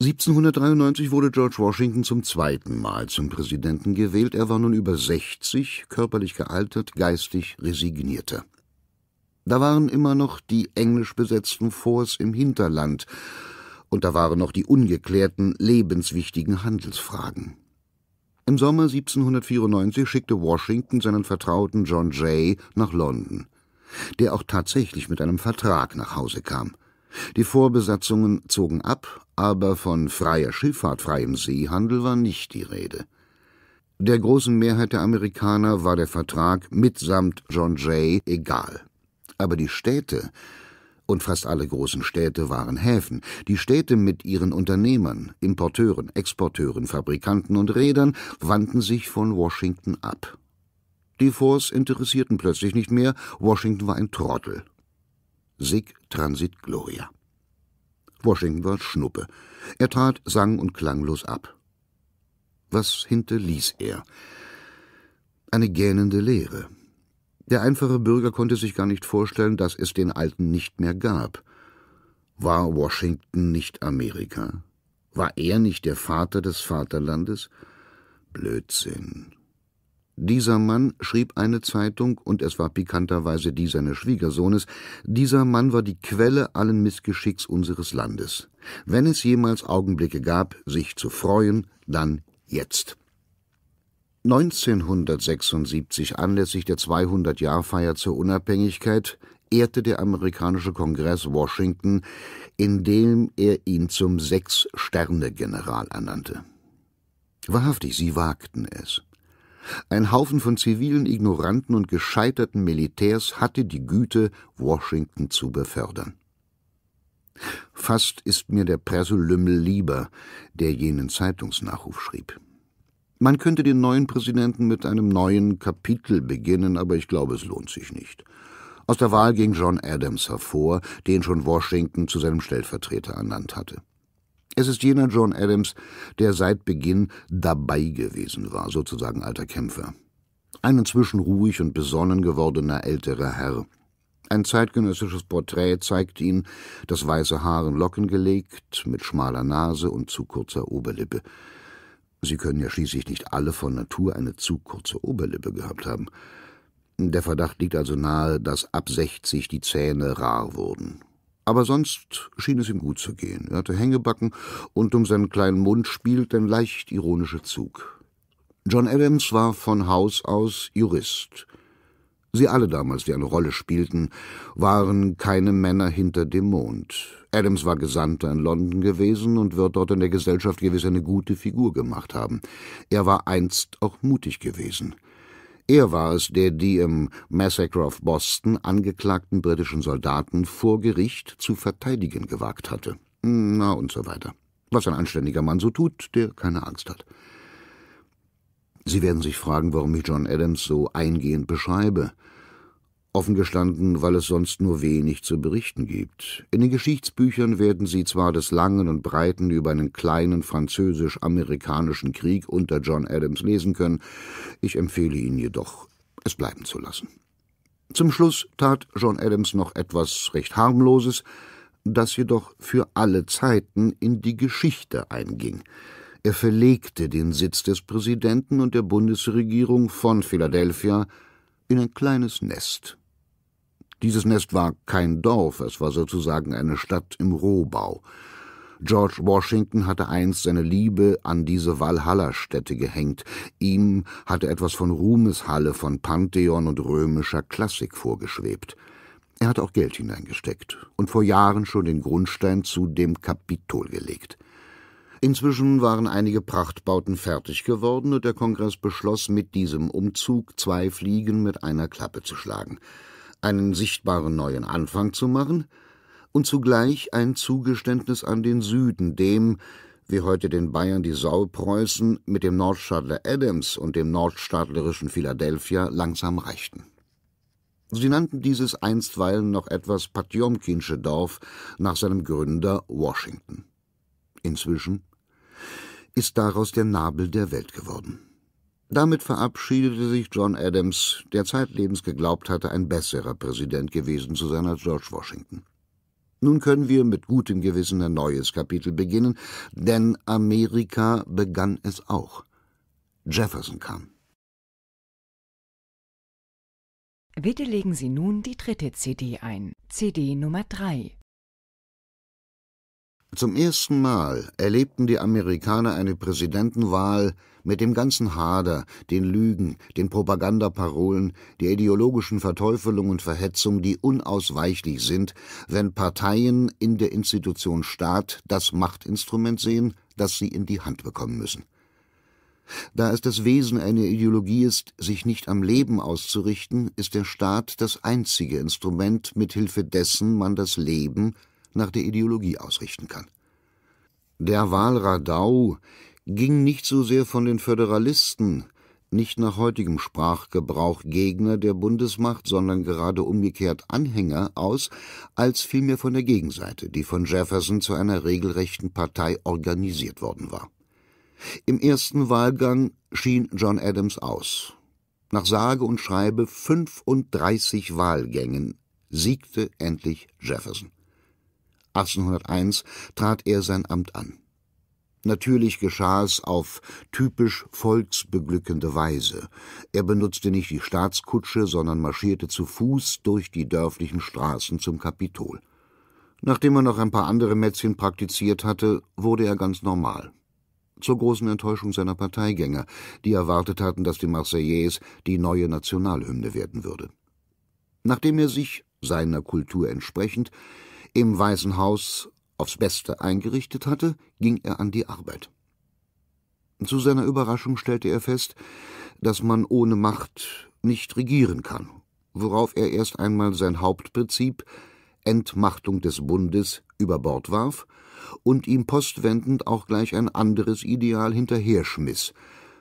1793 wurde George Washington zum zweiten Mal zum Präsidenten gewählt. Er war nun über 60, körperlich gealtert, geistig resignierter. Da waren immer noch die englisch besetzten Forts im Hinterland, und da waren noch die ungeklärten, lebenswichtigen Handelsfragen. Im Sommer 1794 schickte Washington seinen Vertrauten John Jay nach London, der auch tatsächlich mit einem Vertrag nach Hause kam. Die Vorbesatzungen zogen ab, aber von freier Schifffahrt, freiem Seehandel war nicht die Rede. Der großen Mehrheit der Amerikaner war der Vertrag mitsamt John Jay egal. Aber die Städte und fast alle großen Städte waren Häfen. Die Städte mit ihren Unternehmern, Importeuren, Exporteuren, Fabrikanten und Rädern wandten sich von Washington ab. Die Forts interessierten plötzlich nicht mehr, Washington war ein Trottel. Sig Transit Gloria. Washington war Schnuppe. Er trat sang- und klanglos ab. Was hinterließ er? Eine gähnende Leere. Der einfache Bürger konnte sich gar nicht vorstellen, dass es den Alten nicht mehr gab. War Washington nicht Amerika? War er nicht der Vater des Vaterlandes? Blödsinn. Dieser Mann schrieb eine Zeitung, und es war pikanterweise die seines Schwiegersohnes, dieser Mann war die Quelle allen Missgeschicks unseres Landes. Wenn es jemals Augenblicke gab, sich zu freuen, dann jetzt. 1976 anlässlich der 200-Jahr-Feier zur Unabhängigkeit ehrte der amerikanische Kongress Washington, indem er ihn zum Sechs-Sterne-General ernannte. Wahrhaftig, sie wagten es. Ein Haufen von zivilen Ignoranten und gescheiterten Militärs hatte die Güte, Washington zu befördern. Fast ist mir der Presselümmel lieber, der jenen Zeitungsnachruf schrieb. Man könnte den neuen Präsidenten mit einem neuen Kapitel beginnen, aber ich glaube, es lohnt sich nicht. Aus der Wahl ging John Adams hervor, den schon Washington zu seinem Stellvertreter ernannt hatte. Es ist jener John Adams, der seit Beginn dabei gewesen war, sozusagen alter Kämpfer. Ein inzwischen ruhig und besonnen gewordener älterer Herr. Ein zeitgenössisches Porträt zeigt ihn, das weiße Haar Locken gelegt, mit schmaler Nase und zu kurzer Oberlippe. Sie können ja schließlich nicht alle von Natur eine zu kurze Oberlippe gehabt haben. Der Verdacht liegt also nahe, dass ab 60 die Zähne rar wurden. Aber sonst schien es ihm gut zu gehen. Er hatte Hängebacken und um seinen kleinen Mund spielte ein leicht ironischer Zug. John Adams war von Haus aus Jurist. Sie alle damals, die eine Rolle spielten, waren keine Männer hinter dem Mond. Adams war Gesandter in London gewesen und wird dort in der Gesellschaft gewiss eine gute Figur gemacht haben. Er war einst auch mutig gewesen. Er war es, der die im Massacre of Boston angeklagten britischen Soldaten vor Gericht zu verteidigen gewagt hatte. Na und so weiter. Was ein anständiger Mann so tut, der keine Angst hat. Sie werden sich fragen, warum ich John Adams so eingehend beschreibe. Offen gestanden, weil es sonst nur wenig zu berichten gibt. In den Geschichtsbüchern werden sie zwar des Langen und Breiten über einen kleinen französisch-amerikanischen Krieg unter John Adams lesen können, ich empfehle Ihnen jedoch, es bleiben zu lassen. Zum Schluss tat John Adams noch etwas recht harmloses, das jedoch für alle Zeiten in die Geschichte einging. Er verlegte den Sitz des Präsidenten und der Bundesregierung von Philadelphia in ein kleines Nest dieses Nest war kein Dorf, es war sozusagen eine Stadt im Rohbau. George Washington hatte einst seine Liebe an diese Walhalla-Stätte gehängt. Ihm hatte etwas von Ruhmeshalle, von Pantheon und römischer Klassik vorgeschwebt. Er hatte auch Geld hineingesteckt und vor Jahren schon den Grundstein zu dem Kapitol gelegt. Inzwischen waren einige Prachtbauten fertig geworden und der Kongress beschloss, mit diesem Umzug zwei Fliegen mit einer Klappe zu schlagen einen sichtbaren neuen Anfang zu machen und zugleich ein Zugeständnis an den Süden, dem, wie heute den Bayern die Saupreußen, mit dem Nordstaatler Adams und dem nordstaatlerischen Philadelphia langsam reichten. Sie nannten dieses einstweilen noch etwas Patjomkinsche Dorf nach seinem Gründer Washington. Inzwischen ist daraus der Nabel der Welt geworden. Damit verabschiedete sich John Adams, der zeitlebens geglaubt hatte, ein besserer Präsident gewesen zu seiner George Washington. Nun können wir mit gutem Gewissen ein neues Kapitel beginnen, denn Amerika begann es auch. Jefferson kam.
Bitte legen Sie nun die dritte CD ein, CD Nummer 3.
Zum ersten Mal erlebten die Amerikaner eine Präsidentenwahl, mit dem ganzen Hader, den Lügen, den Propagandaparolen, der ideologischen Verteufelung und Verhetzung, die unausweichlich sind, wenn Parteien in der Institution Staat das Machtinstrument sehen, das sie in die Hand bekommen müssen. Da es das Wesen einer Ideologie ist, sich nicht am Leben auszurichten, ist der Staat das einzige Instrument, mit Hilfe dessen man das Leben nach der Ideologie ausrichten kann. Der Wahlradau, Radau ging nicht so sehr von den Föderalisten, nicht nach heutigem Sprachgebrauch Gegner der Bundesmacht, sondern gerade umgekehrt Anhänger aus, als vielmehr von der Gegenseite, die von Jefferson zu einer regelrechten Partei organisiert worden war. Im ersten Wahlgang schien John Adams aus. Nach sage und schreibe 35 Wahlgängen siegte endlich Jefferson. 1801 trat er sein Amt an. Natürlich geschah es auf typisch volksbeglückende Weise. Er benutzte nicht die Staatskutsche, sondern marschierte zu Fuß durch die dörflichen Straßen zum Kapitol. Nachdem er noch ein paar andere Mätzchen praktiziert hatte, wurde er ganz normal. Zur großen Enttäuschung seiner Parteigänger, die erwartet hatten, dass die Marseillaise die neue Nationalhymne werden würde. Nachdem er sich, seiner Kultur entsprechend, im Weißen Haus aufs Beste eingerichtet hatte, ging er an die Arbeit. Zu seiner Überraschung stellte er fest, dass man ohne Macht nicht regieren kann, worauf er erst einmal sein Hauptprinzip Entmachtung des Bundes über Bord warf und ihm postwendend auch gleich ein anderes Ideal hinterherschmiss,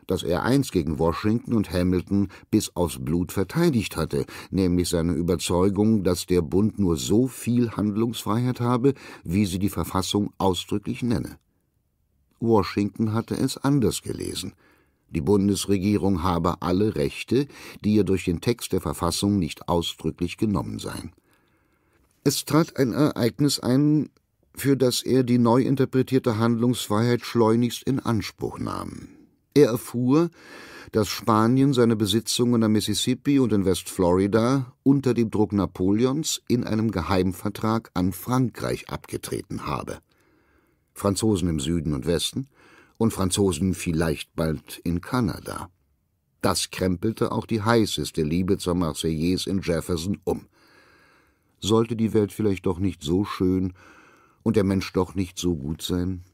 das er einst gegen Washington und Hamilton bis aufs Blut verteidigt hatte, nämlich seine Überzeugung, dass der Bund nur so viel Handlungsfreiheit habe, wie sie die Verfassung ausdrücklich nenne. Washington hatte es anders gelesen. Die Bundesregierung habe alle Rechte, die ihr durch den Text der Verfassung nicht ausdrücklich genommen seien. Es trat ein Ereignis ein, für das er die neu interpretierte Handlungsfreiheit schleunigst in Anspruch nahm. Er erfuhr, dass Spanien seine Besitzungen am Mississippi und in Westflorida unter dem Druck Napoleons in einem Geheimvertrag an Frankreich abgetreten habe. Franzosen im Süden und Westen und Franzosen vielleicht bald in Kanada. Das krempelte auch die heißeste Liebe zur Marseillaise in Jefferson um. Sollte die Welt vielleicht doch nicht so schön und der Mensch doch nicht so gut sein?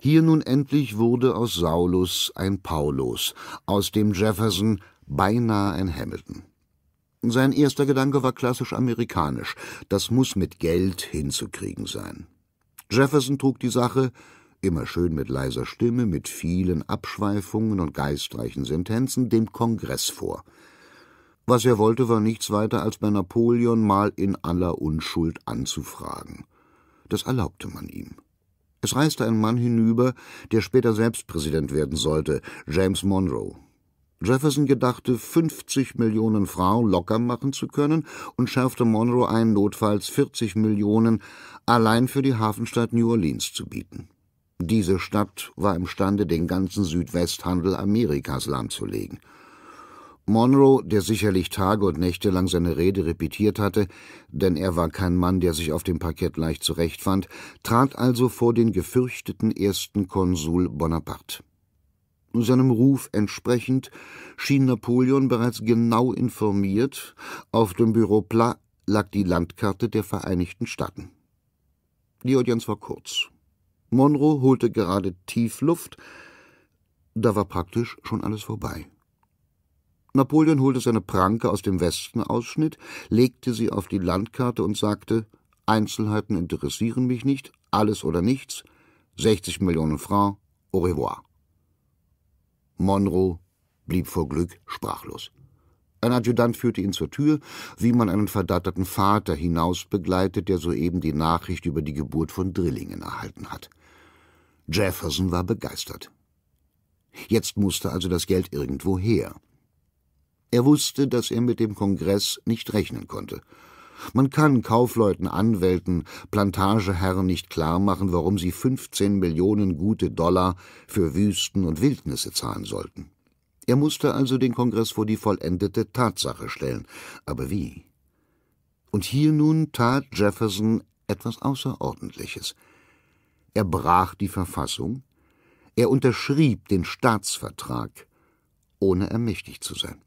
Hier nun endlich wurde aus Saulus ein Paulus, aus dem Jefferson beinahe ein Hamilton. Sein erster Gedanke war klassisch amerikanisch. Das muss mit Geld hinzukriegen sein. Jefferson trug die Sache, immer schön mit leiser Stimme, mit vielen Abschweifungen und geistreichen Sentenzen, dem Kongress vor. Was er wollte, war nichts weiter als bei Napoleon mal in aller Unschuld anzufragen. Das erlaubte man ihm. Es reiste ein Mann hinüber, der später selbst Präsident werden sollte, James Monroe. Jefferson gedachte, 50 Millionen Frau locker machen zu können und schärfte Monroe ein, notfalls 40 Millionen allein für die Hafenstadt New Orleans zu bieten. Diese Stadt war imstande, den ganzen Südwesthandel Amerikas lahmzulegen – Monroe, der sicherlich Tage und Nächte lang seine Rede repetiert hatte, denn er war kein Mann, der sich auf dem Parkett leicht zurechtfand, trat also vor den gefürchteten ersten Konsul Bonaparte. Seinem Ruf entsprechend schien Napoleon bereits genau informiert, auf dem Büro Pla lag die Landkarte der Vereinigten Staaten. Die Audienz war kurz. Monroe holte gerade Tiefluft, da war praktisch schon alles vorbei. Napoleon holte seine Pranke aus dem Westenausschnitt, legte sie auf die Landkarte und sagte: Einzelheiten interessieren mich nicht, alles oder nichts, 60 Millionen Francs, au revoir. Monroe blieb vor Glück sprachlos. Ein Adjutant führte ihn zur Tür, wie man einen verdatterten Vater hinaus begleitet, der soeben die Nachricht über die Geburt von Drillingen erhalten hat. Jefferson war begeistert. Jetzt musste also das Geld irgendwo her. Er wusste, dass er mit dem Kongress nicht rechnen konnte. Man kann Kaufleuten, Anwälten, Plantageherren nicht klarmachen, warum sie 15 Millionen gute Dollar für Wüsten und Wildnisse zahlen sollten. Er musste also den Kongress vor die vollendete Tatsache stellen. Aber wie? Und hier nun tat Jefferson etwas Außerordentliches. Er brach die Verfassung, er unterschrieb den Staatsvertrag, ohne ermächtigt zu sein.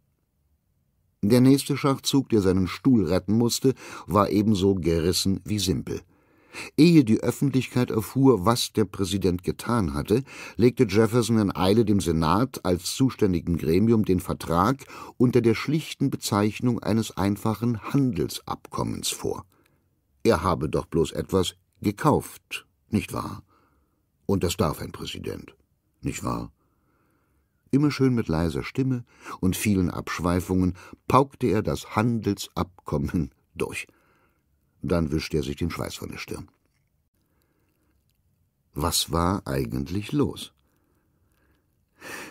Der nächste Schachzug, der seinen Stuhl retten musste, war ebenso gerissen wie simpel. Ehe die Öffentlichkeit erfuhr, was der Präsident getan hatte, legte Jefferson in Eile dem Senat als zuständigen Gremium den Vertrag unter der schlichten Bezeichnung eines einfachen Handelsabkommens vor. Er habe doch bloß etwas gekauft, nicht wahr? Und das darf ein Präsident, nicht wahr? immer schön mit leiser Stimme und vielen Abschweifungen, paukte er das Handelsabkommen durch. Dann wischte er sich den Schweiß von der Stirn. Was war eigentlich los?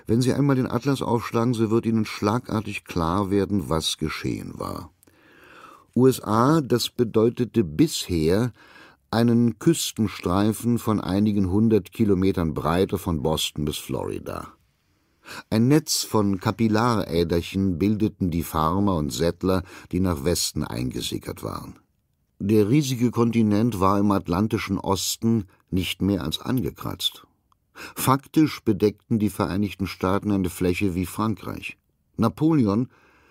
Wenn Sie einmal den Atlas aufschlagen, so wird Ihnen schlagartig klar werden, was geschehen war. USA, das bedeutete bisher einen Küstenstreifen von einigen hundert Kilometern Breite von Boston bis Florida. Ein Netz von Kapillaräderchen bildeten die Farmer und Settler, die nach Westen eingesickert waren. Der riesige Kontinent war im atlantischen Osten nicht mehr als angekratzt. Faktisch bedeckten die Vereinigten Staaten eine Fläche wie Frankreich. Napoleon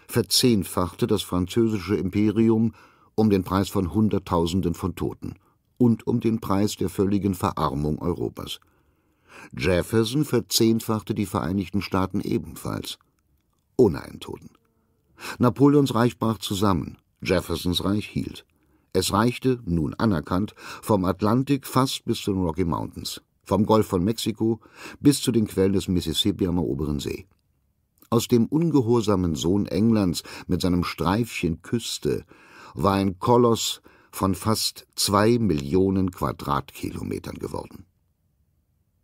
verzehnfachte das französische Imperium um den Preis von Hunderttausenden von Toten und um den Preis der völligen Verarmung Europas. Jefferson verzehnfachte die Vereinigten Staaten ebenfalls. Ohne einen Toten. Napoleons Reich brach zusammen, Jeffersons Reich hielt. Es reichte, nun anerkannt, vom Atlantik fast bis zu den Rocky Mountains, vom Golf von Mexiko bis zu den Quellen des Mississippi am oberen See. Aus dem ungehorsamen Sohn Englands mit seinem Streifchen Küste war ein Koloss von fast zwei Millionen Quadratkilometern geworden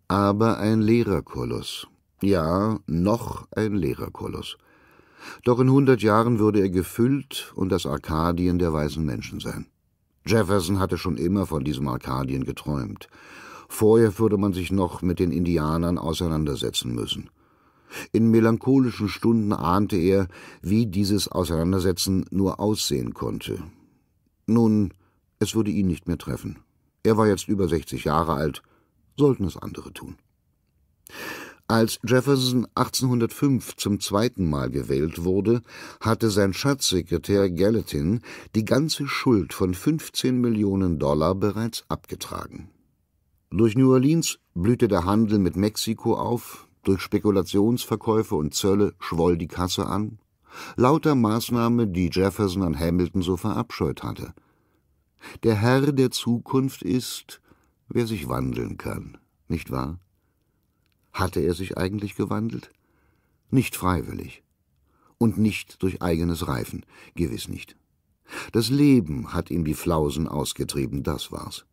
aber ein leerer Koloss. Ja, noch ein leerer Koloss. Doch in hundert Jahren würde er gefüllt und das Arkadien der weißen Menschen sein. Jefferson hatte schon immer von diesem Arkadien geträumt. Vorher würde man sich noch mit den Indianern auseinandersetzen müssen. In melancholischen Stunden ahnte er, wie dieses Auseinandersetzen nur aussehen konnte. Nun, es würde ihn nicht mehr treffen. Er war jetzt über 60 Jahre alt sollten es andere tun. Als Jefferson 1805 zum zweiten Mal gewählt wurde, hatte sein Schatzsekretär Gallatin die ganze Schuld von 15 Millionen Dollar bereits abgetragen. Durch New Orleans blühte der Handel mit Mexiko auf, durch Spekulationsverkäufe und Zölle schwoll die Kasse an, lauter Maßnahme, die Jefferson an Hamilton so verabscheut hatte. Der Herr der Zukunft ist, wer sich wandeln kann, nicht wahr? Hatte er sich eigentlich gewandelt? Nicht freiwillig. Und nicht durch eigenes Reifen, gewiss nicht. Das Leben hat ihm die Flausen ausgetrieben, das war's.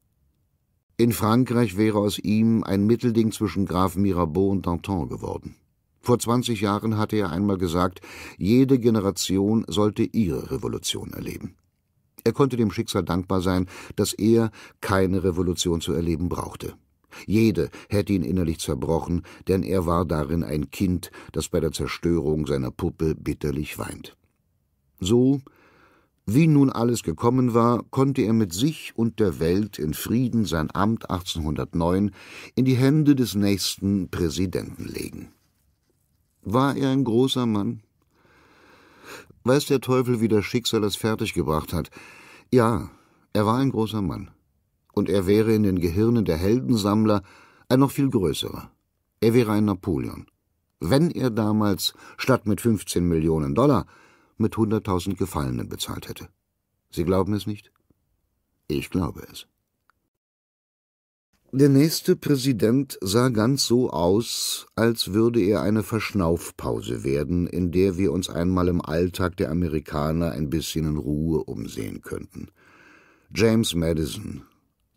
In Frankreich wäre aus ihm ein Mittelding zwischen Graf Mirabeau und Danton geworden. Vor 20 Jahren hatte er einmal gesagt, jede Generation sollte ihre Revolution erleben. Er konnte dem Schicksal dankbar sein, dass er keine Revolution zu erleben brauchte. Jede hätte ihn innerlich zerbrochen, denn er war darin ein Kind, das bei der Zerstörung seiner Puppe bitterlich weint. So, wie nun alles gekommen war, konnte er mit sich und der Welt in Frieden sein Amt 1809 in die Hände des nächsten Präsidenten legen. War er ein großer Mann? Weiß der Teufel, wie das Schicksal es fertiggebracht hat. Ja, er war ein großer Mann. Und er wäre in den Gehirnen der Heldensammler ein noch viel größerer. Er wäre ein Napoleon. Wenn er damals statt mit 15 Millionen Dollar mit 100.000 Gefallenen bezahlt hätte. Sie glauben es nicht? Ich glaube es. Der nächste Präsident sah ganz so aus, als würde er eine Verschnaufpause werden, in der wir uns einmal im Alltag der Amerikaner ein bisschen in Ruhe umsehen könnten. James Madison,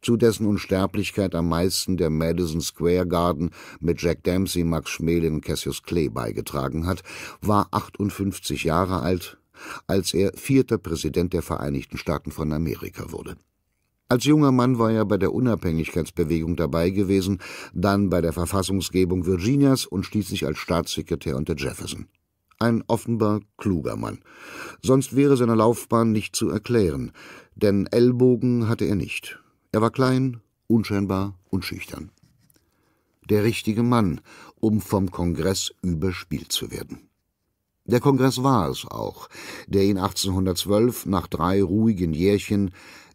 zu dessen Unsterblichkeit am meisten der Madison Square Garden mit Jack Dempsey, Max Schmeling und Cassius Clay beigetragen hat, war 58 Jahre alt, als er vierter Präsident der Vereinigten Staaten von Amerika wurde. Als junger Mann war er bei der Unabhängigkeitsbewegung dabei gewesen, dann bei der Verfassungsgebung Virginias und schließlich als Staatssekretär unter Jefferson. Ein offenbar kluger Mann. Sonst wäre seine Laufbahn nicht zu erklären, denn Ellbogen hatte er nicht. Er war klein, unscheinbar und schüchtern. Der richtige Mann, um vom Kongress überspielt zu werden. Der Kongress war es auch, der ihn 1812 nach drei ruhigen Jährchen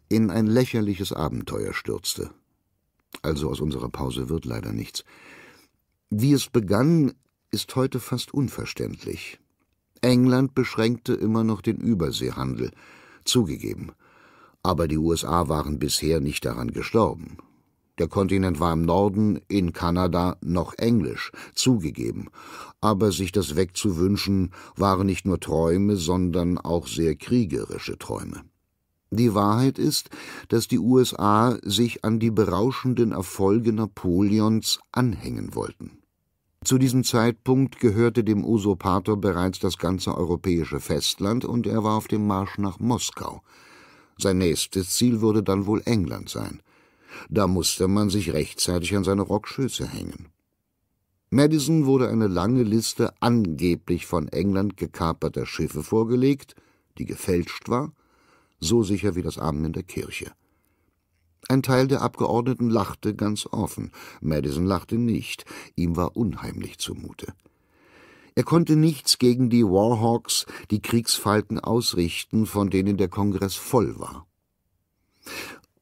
in ein lächerliches Abenteuer stürzte. Also aus unserer Pause wird leider nichts. Wie es begann, ist heute fast unverständlich. England beschränkte immer noch den Überseehandel, zugegeben. Aber die USA waren bisher nicht daran gestorben. Der Kontinent war im Norden, in Kanada, noch englisch, zugegeben. Aber sich das wegzuwünschen, waren nicht nur Träume, sondern auch sehr kriegerische Träume. Die Wahrheit ist, dass die USA sich an die berauschenden Erfolge Napoleons anhängen wollten. Zu diesem Zeitpunkt gehörte dem Usurpator bereits das ganze europäische Festland und er war auf dem Marsch nach Moskau. Sein nächstes Ziel würde dann wohl England sein. Da musste man sich rechtzeitig an seine Rockschöße hängen. Madison wurde eine lange Liste angeblich von England gekaperter Schiffe vorgelegt, die gefälscht war so sicher wie das Amen in der Kirche. Ein Teil der Abgeordneten lachte ganz offen, Madison lachte nicht, ihm war unheimlich zumute. Er konnte nichts gegen die Warhawks, die Kriegsfalken ausrichten, von denen der Kongress voll war.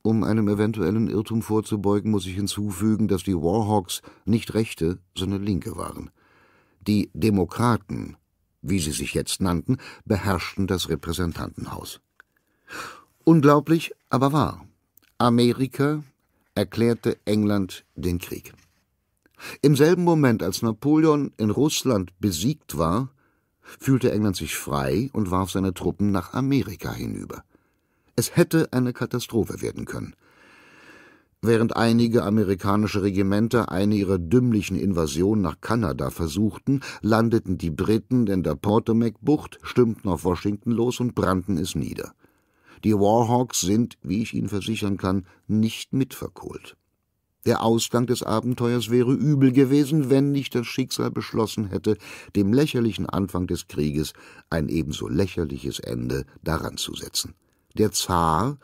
Um einem eventuellen Irrtum vorzubeugen, muss ich hinzufügen, dass die Warhawks nicht Rechte, sondern Linke waren. Die Demokraten, wie sie sich jetzt nannten, beherrschten das Repräsentantenhaus. Unglaublich, aber wahr. Amerika erklärte England den Krieg. Im selben Moment, als Napoleon in Russland besiegt war, fühlte England sich frei und warf seine Truppen nach Amerika hinüber. Es hätte eine Katastrophe werden können. Während einige amerikanische Regimenter eine ihrer dümmlichen Invasionen nach Kanada versuchten, landeten die Briten in der Potomac-Bucht, stimmten auf Washington los und brannten es nieder. Die Warhawks sind, wie ich Ihnen versichern kann, nicht mitverkohlt. Der Ausgang des Abenteuers wäre übel gewesen, wenn nicht das Schicksal beschlossen hätte, dem lächerlichen Anfang des Krieges ein ebenso lächerliches Ende daran zu setzen. Der Zar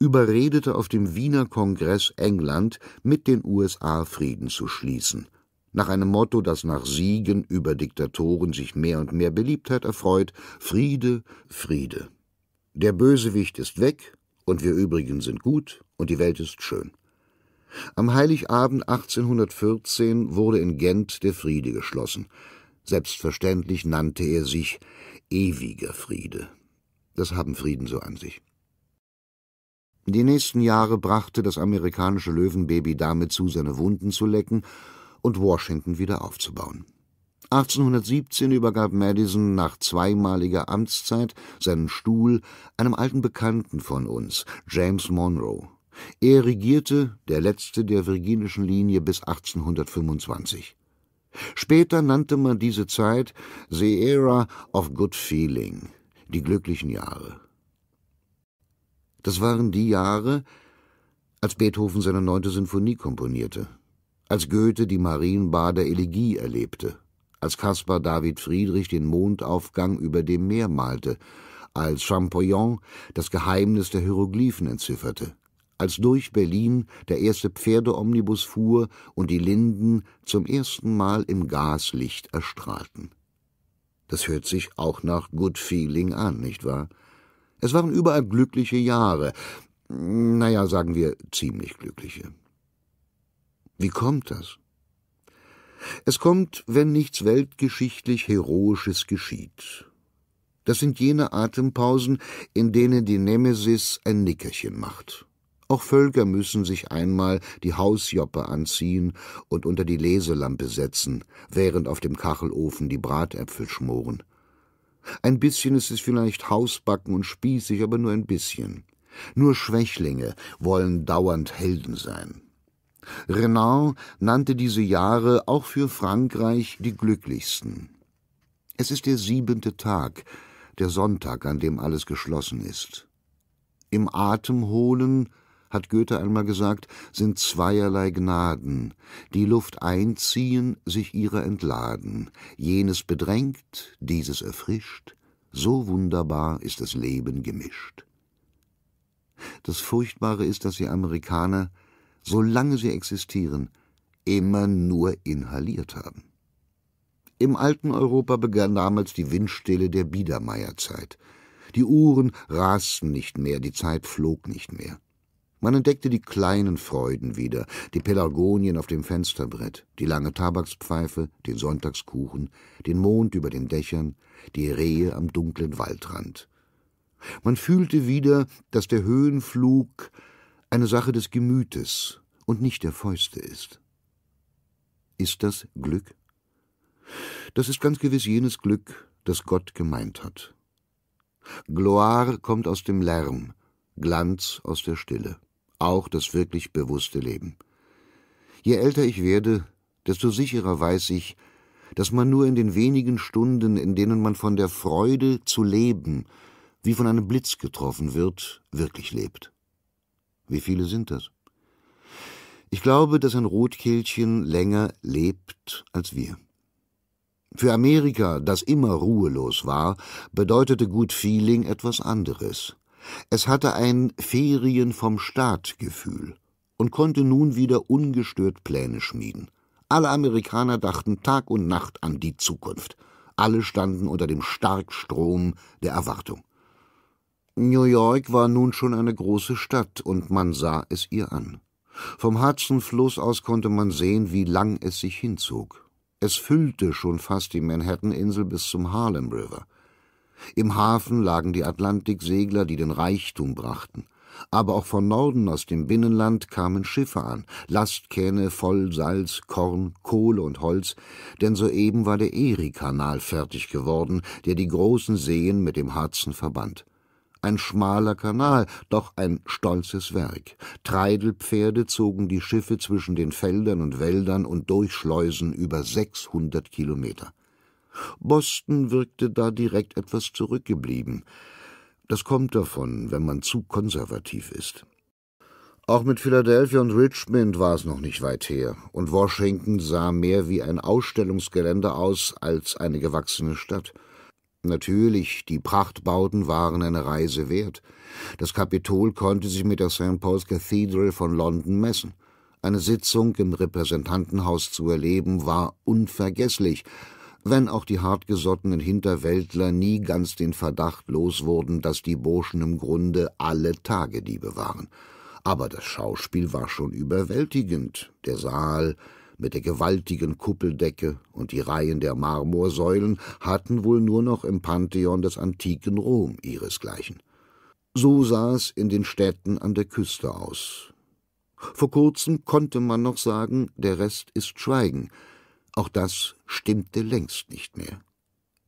überredete auf dem Wiener Kongress England, mit den USA Frieden zu schließen. Nach einem Motto, das nach Siegen über Diktatoren sich mehr und mehr Beliebtheit erfreut: Friede, Friede. Der Bösewicht ist weg und wir übrigen sind gut und die Welt ist schön. Am Heiligabend 1814 wurde in Gent der Friede geschlossen. Selbstverständlich nannte er sich ewiger Friede. Das haben Frieden so an sich. Die nächsten Jahre brachte das amerikanische Löwenbaby damit zu, seine Wunden zu lecken und Washington wieder aufzubauen. 1817 übergab Madison nach zweimaliger Amtszeit seinen Stuhl einem alten Bekannten von uns, James Monroe. Er regierte, der letzte der virginischen Linie, bis 1825. Später nannte man diese Zeit The Era of Good Feeling, die glücklichen Jahre. Das waren die Jahre, als Beethoven seine neunte Sinfonie komponierte, als Goethe die Marienbader Elegie erlebte als Caspar David Friedrich den Mondaufgang über dem Meer malte, als Champollion das Geheimnis der Hieroglyphen entzifferte, als durch Berlin der erste Pferdeomnibus fuhr und die Linden zum ersten Mal im Gaslicht erstrahlten. Das hört sich auch nach Good Feeling an, nicht wahr? Es waren überall glückliche Jahre, naja, sagen wir ziemlich glückliche. Wie kommt das? Es kommt, wenn nichts weltgeschichtlich Heroisches geschieht. Das sind jene Atempausen, in denen die Nemesis ein Nickerchen macht. Auch Völker müssen sich einmal die Hausjoppe anziehen und unter die Leselampe setzen, während auf dem Kachelofen die Bratäpfel schmoren. Ein bisschen ist es vielleicht Hausbacken und spießig, aber nur ein bisschen. Nur Schwächlinge wollen dauernd Helden sein. Renan nannte diese Jahre auch für Frankreich die glücklichsten. Es ist der siebente Tag, der Sonntag, an dem alles geschlossen ist. Im Atemholen, hat Goethe einmal gesagt, sind zweierlei Gnaden, die Luft einziehen, sich ihrer entladen, jenes bedrängt, dieses erfrischt, so wunderbar ist das Leben gemischt. Das Furchtbare ist, dass die Amerikaner solange sie existieren, immer nur inhaliert haben. Im alten Europa begann damals die Windstille der Biedermeierzeit. Die Uhren rasten nicht mehr, die Zeit flog nicht mehr. Man entdeckte die kleinen Freuden wieder, die Pelargonien auf dem Fensterbrett, die lange Tabakspfeife, den Sonntagskuchen, den Mond über den Dächern, die Rehe am dunklen Waldrand. Man fühlte wieder, dass der Höhenflug eine Sache des Gemütes und nicht der Fäuste ist. Ist das Glück? Das ist ganz gewiss jenes Glück, das Gott gemeint hat. Gloire kommt aus dem Lärm, Glanz aus der Stille, auch das wirklich bewusste Leben. Je älter ich werde, desto sicherer weiß ich, dass man nur in den wenigen Stunden, in denen man von der Freude zu leben, wie von einem Blitz getroffen wird, wirklich lebt. Wie viele sind das? Ich glaube, dass ein Rotkehlchen länger lebt als wir. Für Amerika, das immer ruhelos war, bedeutete Good Feeling etwas anderes. Es hatte ein Ferien vom Staat Gefühl und konnte nun wieder ungestört Pläne schmieden. Alle Amerikaner dachten Tag und Nacht an die Zukunft. Alle standen unter dem Starkstrom der Erwartung. New York war nun schon eine große Stadt, und man sah es ihr an. Vom Hudson-Fluss aus konnte man sehen, wie lang es sich hinzog. Es füllte schon fast die Manhattan-Insel bis zum Harlem River. Im Hafen lagen die Atlantiksegler, die den Reichtum brachten. Aber auch von Norden aus dem Binnenland kamen Schiffe an, Lastkähne voll Salz, Korn, Kohle und Holz, denn soeben war der Erie-Kanal fertig geworden, der die großen Seen mit dem Hudson verband ein schmaler Kanal, doch ein stolzes Werk. Treidelpferde zogen die Schiffe zwischen den Feldern und Wäldern und durch Schleusen über 600 Kilometer. Boston wirkte da direkt etwas zurückgeblieben. Das kommt davon, wenn man zu konservativ ist. Auch mit Philadelphia und Richmond war es noch nicht weit her, und Washington sah mehr wie ein Ausstellungsgelände aus als eine gewachsene Stadt. Natürlich, die Prachtbauten waren eine Reise wert. Das Kapitol konnte sich mit der St. Paul's Cathedral von London messen. Eine Sitzung im Repräsentantenhaus zu erleben, war unvergesslich, wenn auch die hartgesottenen Hinterwäldler nie ganz den Verdacht los wurden, dass die Burschen im Grunde alle Tagediebe waren. Aber das Schauspiel war schon überwältigend. Der Saal, mit der gewaltigen Kuppeldecke und die Reihen der Marmorsäulen hatten wohl nur noch im Pantheon des antiken Rom ihresgleichen. So sah es in den Städten an der Küste aus. Vor kurzem konnte man noch sagen, der Rest ist Schweigen. Auch das stimmte längst nicht mehr.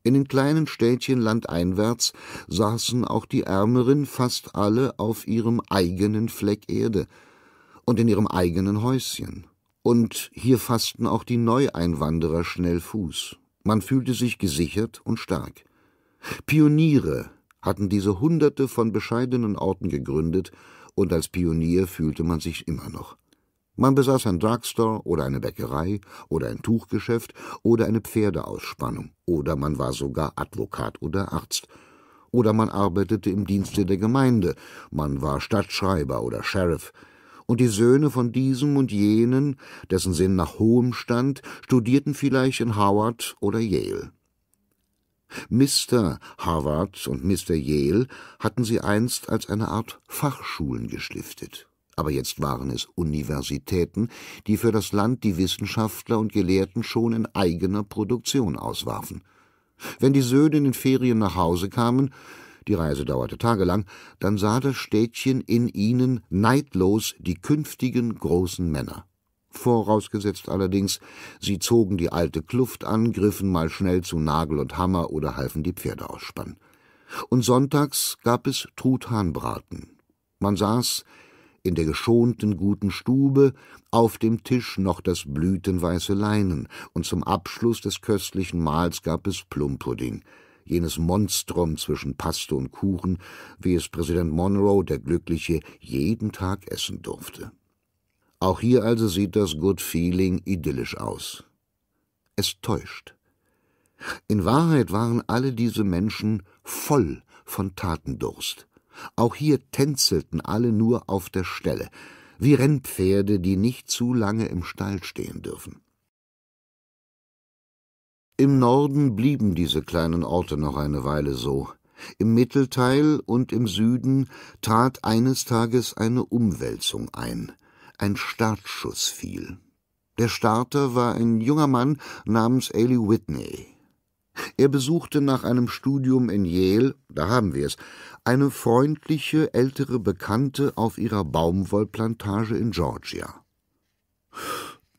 In den kleinen Städtchen landeinwärts saßen auch die Ärmeren fast alle auf ihrem eigenen Fleck Erde und in ihrem eigenen Häuschen und hier fassten auch die Neueinwanderer schnell Fuß. Man fühlte sich gesichert und stark. Pioniere hatten diese Hunderte von bescheidenen Orten gegründet, und als Pionier fühlte man sich immer noch. Man besaß ein Drugstore oder eine Bäckerei oder ein Tuchgeschäft oder eine Pferdeausspannung, oder man war sogar Advokat oder Arzt, oder man arbeitete im Dienste der Gemeinde, man war Stadtschreiber oder Sheriff, und die Söhne von diesem und jenen, dessen Sinn nach hohem stand, studierten vielleicht in Harvard oder Yale. Mr. Harvard und Mr. Yale hatten sie einst als eine Art Fachschulen gestiftet, aber jetzt waren es Universitäten, die für das Land die Wissenschaftler und Gelehrten schon in eigener Produktion auswarfen. Wenn die Söhne in den Ferien nach Hause kamen, die Reise dauerte tagelang, dann sah das Städtchen in ihnen neidlos die künftigen großen Männer. Vorausgesetzt allerdings, sie zogen die alte Kluft an, griffen mal schnell zu Nagel und Hammer oder halfen die Pferde ausspannen. Und sonntags gab es Truthahnbraten. Man saß in der geschonten guten Stube, auf dem Tisch noch das blütenweiße Leinen, und zum Abschluss des köstlichen Mahls gab es Plumpudding jenes Monstrum zwischen Paste und Kuchen, wie es Präsident Monroe, der Glückliche, jeden Tag essen durfte. Auch hier also sieht das Good Feeling idyllisch aus. Es täuscht. In Wahrheit waren alle diese Menschen voll von Tatendurst. Auch hier tänzelten alle nur auf der Stelle, wie Rennpferde, die nicht zu lange im Stall stehen dürfen. Im Norden blieben diese kleinen Orte noch eine Weile so. Im Mittelteil und im Süden trat eines Tages eine Umwälzung ein. Ein Startschuss fiel. Der Starter war ein junger Mann namens Ailey Whitney. Er besuchte nach einem Studium in Yale, da haben wir es, eine freundliche ältere Bekannte auf ihrer Baumwollplantage in Georgia.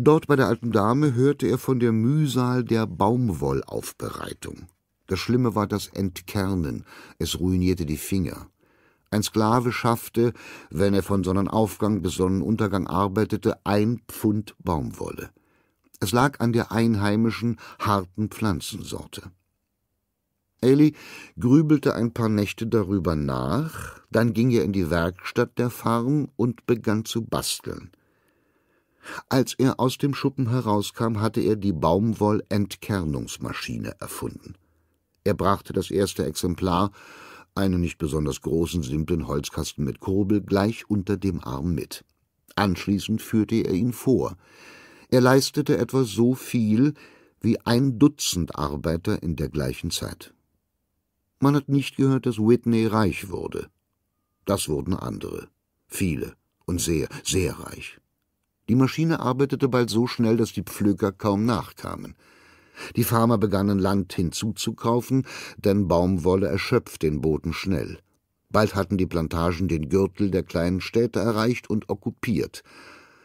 Dort bei der alten Dame hörte er von der Mühsal der Baumwollaufbereitung. Das Schlimme war das Entkernen, es ruinierte die Finger. Ein Sklave schaffte, wenn er von Sonnenaufgang bis Sonnenuntergang arbeitete, ein Pfund Baumwolle. Es lag an der einheimischen, harten Pflanzensorte. Eli grübelte ein paar Nächte darüber nach, dann ging er in die Werkstatt der Farm und begann zu basteln. Als er aus dem Schuppen herauskam, hatte er die Baumwollentkernungsmaschine erfunden. Er brachte das erste Exemplar, einen nicht besonders großen, simplen Holzkasten mit Kurbel, gleich unter dem Arm mit. Anschließend führte er ihn vor. Er leistete etwa so viel wie ein Dutzend Arbeiter in der gleichen Zeit. Man hat nicht gehört, dass Whitney reich wurde. Das wurden andere. Viele und sehr, sehr reich. Die Maschine arbeitete bald so schnell, dass die Pflüger kaum nachkamen. Die Farmer begannen Land hinzuzukaufen, denn Baumwolle erschöpft den Boden schnell. Bald hatten die Plantagen den Gürtel der kleinen Städte erreicht und okkupiert.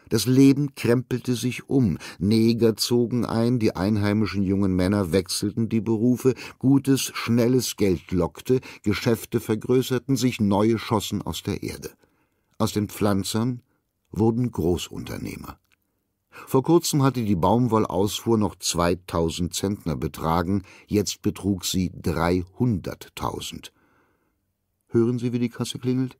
Das Leben krempelte sich um, Neger zogen ein, die einheimischen jungen Männer wechselten die Berufe, gutes, schnelles Geld lockte, Geschäfte vergrößerten sich, neue schossen aus der Erde. Aus den Pflanzern wurden Großunternehmer. Vor kurzem hatte die Baumwollausfuhr noch 2000 Zentner betragen, jetzt betrug sie 300.000. Hören Sie, wie die Kasse klingelt?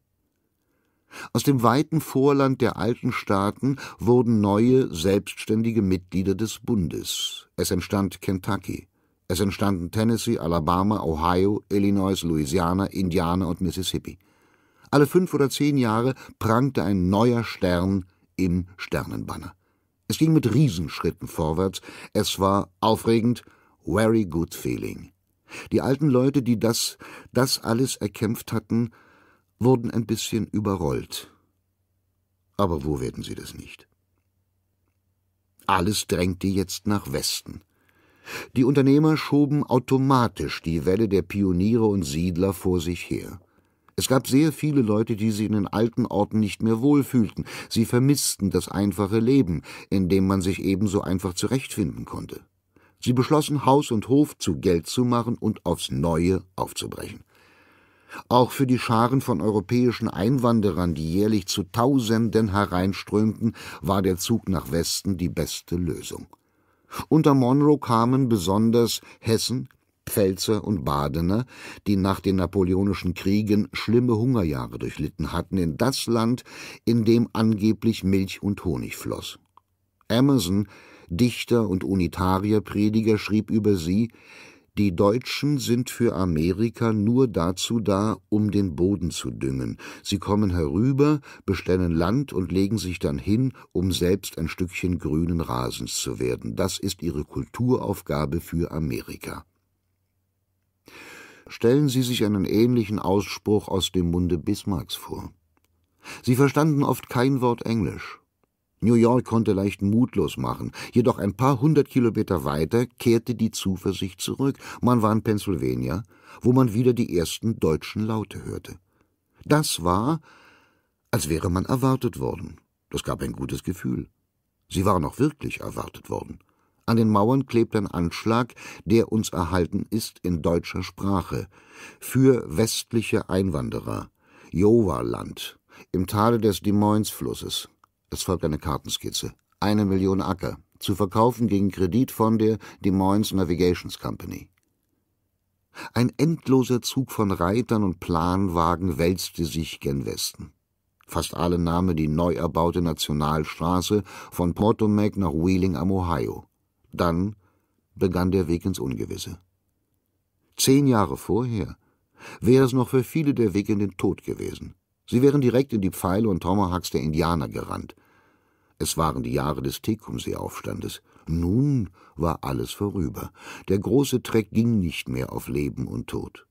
Aus dem weiten Vorland der alten Staaten wurden neue, selbstständige Mitglieder des Bundes. Es entstand Kentucky. Es entstanden Tennessee, Alabama, Ohio, Illinois, Louisiana, Indiana und Mississippi. Alle fünf oder zehn Jahre prangte ein neuer Stern im Sternenbanner. Es ging mit Riesenschritten vorwärts. Es war aufregend. Very good feeling. Die alten Leute, die das, das alles erkämpft hatten, wurden ein bisschen überrollt. Aber wo werden sie das nicht? Alles drängte jetzt nach Westen. Die Unternehmer schoben automatisch die Welle der Pioniere und Siedler vor sich her. Es gab sehr viele Leute, die sich in den alten Orten nicht mehr wohlfühlten. Sie vermissten das einfache Leben, in dem man sich ebenso einfach zurechtfinden konnte. Sie beschlossen, Haus und Hof zu Geld zu machen und aufs Neue aufzubrechen. Auch für die Scharen von europäischen Einwanderern, die jährlich zu Tausenden hereinströmten, war der Zug nach Westen die beste Lösung. Unter Monroe kamen besonders Hessen, Pfälzer und Badener, die nach den napoleonischen Kriegen schlimme Hungerjahre durchlitten hatten, in das Land, in dem angeblich Milch und Honig floss. Emerson, Dichter und Unitarierprediger, schrieb über sie Die Deutschen sind für Amerika nur dazu da, um den Boden zu düngen. Sie kommen herüber, bestellen Land und legen sich dann hin, um selbst ein Stückchen grünen Rasens zu werden. Das ist ihre Kulturaufgabe für Amerika. Stellen Sie sich einen ähnlichen Ausspruch aus dem Munde Bismarcks vor. Sie verstanden oft kein Wort Englisch. New York konnte leicht mutlos machen, jedoch ein paar hundert Kilometer weiter kehrte die Zuversicht zurück. Man war in Pennsylvania, wo man wieder die ersten deutschen Laute hörte. Das war, als wäre man erwartet worden. Das gab ein gutes Gefühl. Sie waren auch wirklich erwartet worden. An den Mauern klebt ein Anschlag, der uns erhalten ist in deutscher Sprache. Für westliche Einwanderer. Jova-Land. Im Tale des Des Moines-Flusses. Es folgt eine Kartenskizze. Eine Million Acker. Zu verkaufen gegen Kredit von der Des Moines Navigations Company. Ein endloser Zug von Reitern und Planwagen wälzte sich gen Westen. Fast alle nahmen die neu erbaute Nationalstraße von Potomac nach Wheeling am Ohio. Dann begann der Weg ins Ungewisse. Zehn Jahre vorher wäre es noch für viele der Weg in den Tod gewesen. Sie wären direkt in die Pfeile und Tomahawks der Indianer gerannt. Es waren die Jahre des Tekumsee-Aufstandes. Nun war alles vorüber. Der große Treck ging nicht mehr auf Leben und Tod.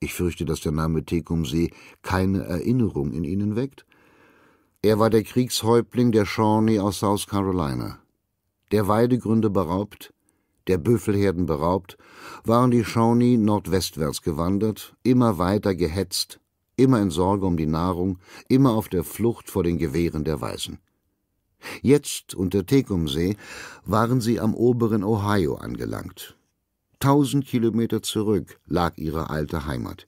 Ich fürchte, dass der Name Tekumsee keine Erinnerung in Ihnen weckt. Er war der Kriegshäuptling der Shawnee aus South Carolina der Weidegründe beraubt, der Büffelherden beraubt, waren die Shawnee nordwestwärts gewandert, immer weiter gehetzt, immer in Sorge um die Nahrung, immer auf der Flucht vor den Gewehren der Weißen. Jetzt unter Tecumsee waren sie am oberen Ohio angelangt. Tausend Kilometer zurück lag ihre alte Heimat.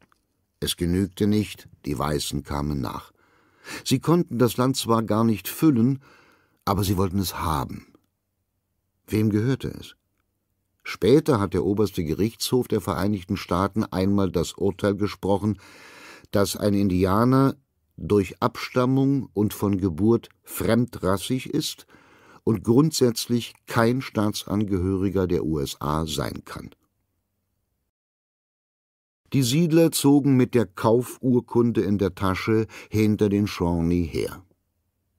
Es genügte nicht, die Weißen kamen nach. Sie konnten das Land zwar gar nicht füllen, aber sie wollten es haben. Wem gehörte es? Später hat der oberste Gerichtshof der Vereinigten Staaten einmal das Urteil gesprochen, dass ein Indianer durch Abstammung und von Geburt fremdrassig ist und grundsätzlich kein Staatsangehöriger der USA sein kann. Die Siedler zogen mit der Kaufurkunde in der Tasche hinter den Shawnee her.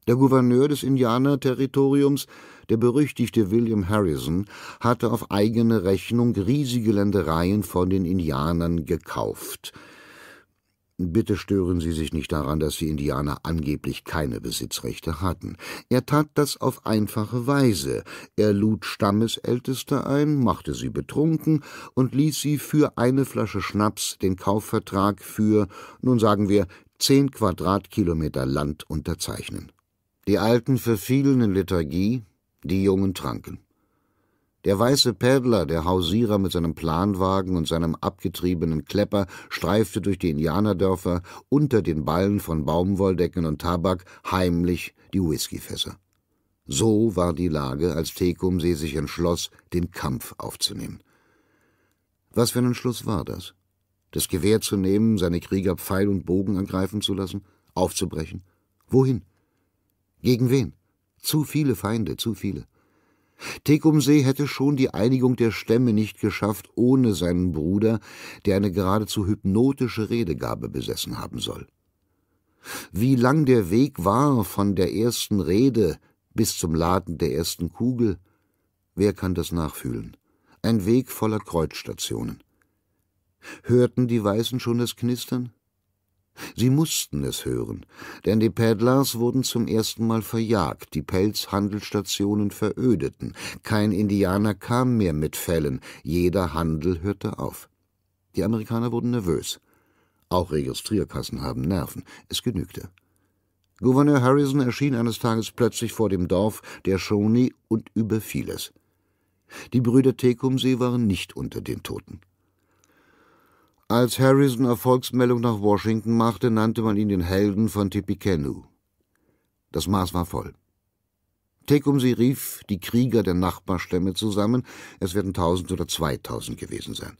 Der Gouverneur des Indianerterritoriums, der berüchtigte William Harrison, hatte auf eigene Rechnung riesige Ländereien von den Indianern gekauft. Bitte stören Sie sich nicht daran, dass die Indianer angeblich keine Besitzrechte hatten. Er tat das auf einfache Weise. Er lud Stammesälteste ein, machte sie betrunken und ließ sie für eine Flasche Schnaps den Kaufvertrag für, nun sagen wir, zehn Quadratkilometer Land unterzeichnen. Die Alten verfielen in Liturgie, die Jungen tranken. Der weiße Pädler, der Hausierer mit seinem Planwagen und seinem abgetriebenen Klepper, streifte durch die Indianerdörfer unter den Ballen von Baumwolldecken und Tabak heimlich die Whiskyfässer. So war die Lage, als Tecumseh sich entschloss, den Kampf aufzunehmen. Was für ein Entschluss war das? Das Gewehr zu nehmen, seine Krieger Pfeil und Bogen angreifen zu lassen, aufzubrechen? Wohin? Gegen wen? Zu viele Feinde, zu viele. Tecumseh hätte schon die Einigung der Stämme nicht geschafft ohne seinen Bruder, der eine geradezu hypnotische Redegabe besessen haben soll. Wie lang der Weg war von der ersten Rede bis zum Laden der ersten Kugel, wer kann das nachfühlen? Ein Weg voller Kreuzstationen. Hörten die Weißen schon das Knistern? Sie mussten es hören, denn die Peddlers wurden zum ersten Mal verjagt, die Pelzhandelstationen verödeten, kein Indianer kam mehr mit Fällen, jeder Handel hörte auf. Die Amerikaner wurden nervös. Auch Registrierkassen haben Nerven, es genügte. Gouverneur Harrison erschien eines Tages plötzlich vor dem Dorf der Shawnee und überfiel es. Die Brüder Tecumseh waren nicht unter den Toten. Als Harrison Erfolgsmeldung nach Washington machte, nannte man ihn den Helden von Tippecanoe. Das Maß war voll. Tecumseh rief die Krieger der Nachbarstämme zusammen, es werden tausend oder zweitausend gewesen sein.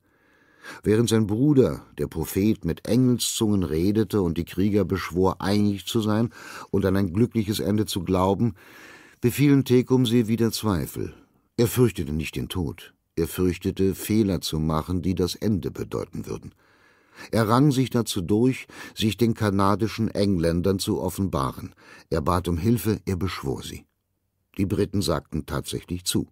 Während sein Bruder, der Prophet, mit Engelszungen redete und die Krieger beschwor, einig zu sein und an ein glückliches Ende zu glauben, befielen Tecumseh wieder Zweifel. Er fürchtete nicht den Tod. Er fürchtete, Fehler zu machen, die das Ende bedeuten würden. Er rang sich dazu durch, sich den kanadischen Engländern zu offenbaren. Er bat um Hilfe, er beschwor sie. Die Briten sagten tatsächlich zu.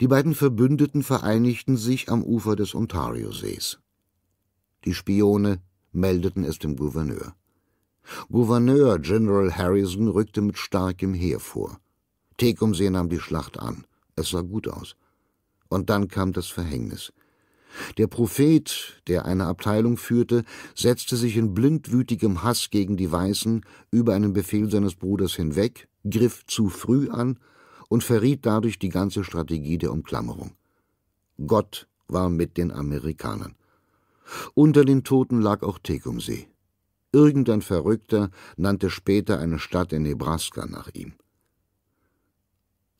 Die beiden Verbündeten vereinigten sich am Ufer des Ontariosees. Die Spione meldeten es dem Gouverneur. Gouverneur General Harrison rückte mit starkem Heer vor. Tecumseh nahm die Schlacht an. Es sah gut aus. Und dann kam das Verhängnis. Der Prophet, der eine Abteilung führte, setzte sich in blindwütigem Hass gegen die Weißen über einen Befehl seines Bruders hinweg, griff zu früh an und verriet dadurch die ganze Strategie der Umklammerung. Gott war mit den Amerikanern. Unter den Toten lag auch Tegumsee. Irgendein Verrückter nannte später eine Stadt in Nebraska nach ihm.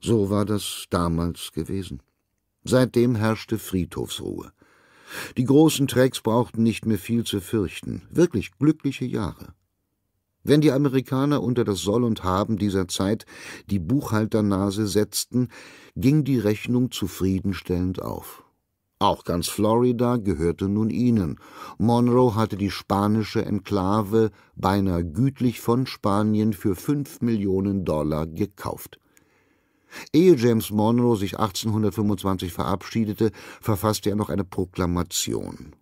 So war das damals gewesen. Seitdem herrschte Friedhofsruhe. Die großen Tracks brauchten nicht mehr viel zu fürchten, wirklich glückliche Jahre. Wenn die Amerikaner unter das Soll und Haben dieser Zeit die Buchhalternase setzten, ging die Rechnung zufriedenstellend auf. Auch ganz Florida gehörte nun ihnen. Monroe hatte die spanische Enklave beinahe gütlich von Spanien für fünf Millionen Dollar gekauft. Ehe James Monroe sich 1825 verabschiedete, verfasste er noch eine Proklamation.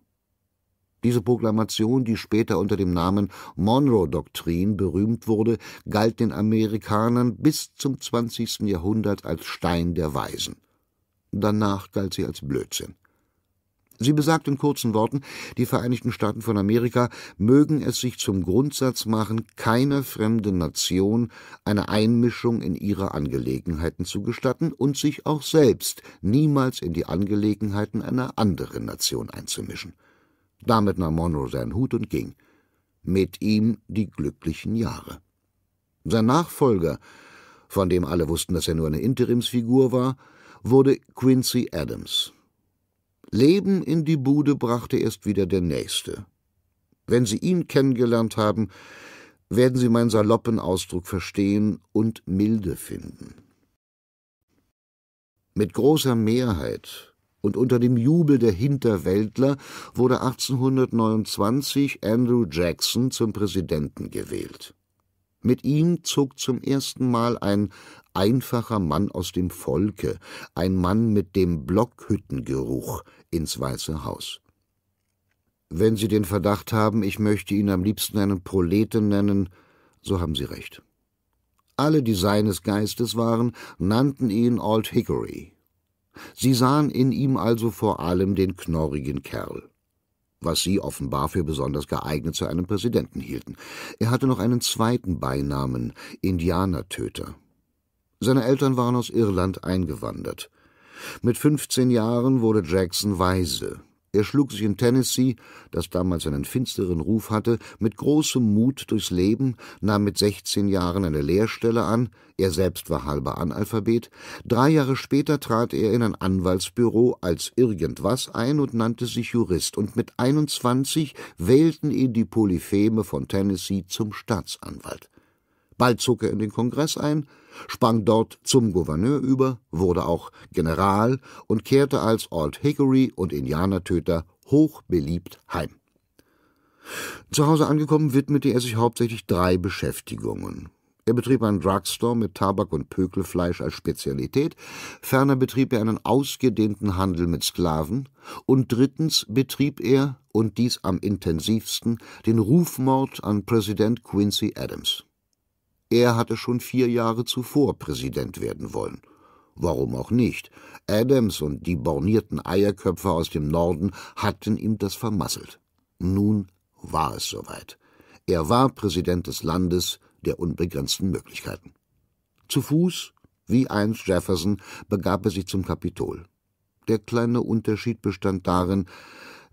Diese Proklamation, die später unter dem Namen Monroe-Doktrin berühmt wurde, galt den Amerikanern bis zum 20. Jahrhundert als Stein der Weisen. Danach galt sie als Blödsinn. Sie besagt in kurzen Worten, die Vereinigten Staaten von Amerika mögen es sich zum Grundsatz machen, keiner fremden Nation eine Einmischung in ihre Angelegenheiten zu gestatten und sich auch selbst niemals in die Angelegenheiten einer anderen Nation einzumischen. Damit nahm Monroe seinen Hut und ging. Mit ihm die glücklichen Jahre. Sein Nachfolger, von dem alle wussten, dass er nur eine Interimsfigur war, wurde Quincy Adams. Leben in die Bude brachte erst wieder der Nächste. Wenn Sie ihn kennengelernt haben, werden Sie meinen saloppen Ausdruck verstehen und milde finden. Mit großer Mehrheit und unter dem Jubel der Hinterwäldler wurde 1829 Andrew Jackson zum Präsidenten gewählt. Mit ihm zog zum ersten Mal ein einfacher Mann aus dem Volke, ein Mann mit dem Blockhüttengeruch ins Weiße Haus. Wenn Sie den Verdacht haben, ich möchte ihn am liebsten einen Proleten nennen, so haben Sie recht. Alle, die seines Geistes waren, nannten ihn Old Hickory. Sie sahen in ihm also vor allem den knorrigen Kerl, was sie offenbar für besonders geeignet zu einem Präsidenten hielten. Er hatte noch einen zweiten Beinamen, Indianertöter. Seine Eltern waren aus Irland eingewandert. Mit 15 Jahren wurde Jackson weise. Er schlug sich in Tennessee, das damals einen finsteren Ruf hatte, mit großem Mut durchs Leben, nahm mit 16 Jahren eine Lehrstelle an, er selbst war halber Analphabet. Drei Jahre später trat er in ein Anwaltsbüro als irgendwas ein und nannte sich Jurist, und mit 21 wählten ihn die Polypheme von Tennessee zum Staatsanwalt. Bald zog er in den Kongress ein, sprang dort zum Gouverneur über, wurde auch General und kehrte als Old Hickory und Indianertöter hochbeliebt heim. Zu Hause angekommen widmete er sich hauptsächlich drei Beschäftigungen. Er betrieb einen Drugstore mit Tabak und Pökelfleisch als Spezialität, ferner betrieb er einen ausgedehnten Handel mit Sklaven und drittens betrieb er, und dies am intensivsten, den Rufmord an Präsident Quincy Adams. Er hatte schon vier Jahre zuvor Präsident werden wollen. Warum auch nicht? Adams und die bornierten Eierköpfe aus dem Norden hatten ihm das vermasselt. Nun war es soweit. Er war Präsident des Landes der unbegrenzten Möglichkeiten. Zu Fuß, wie einst Jefferson, begab er sich zum Kapitol. Der kleine Unterschied bestand darin,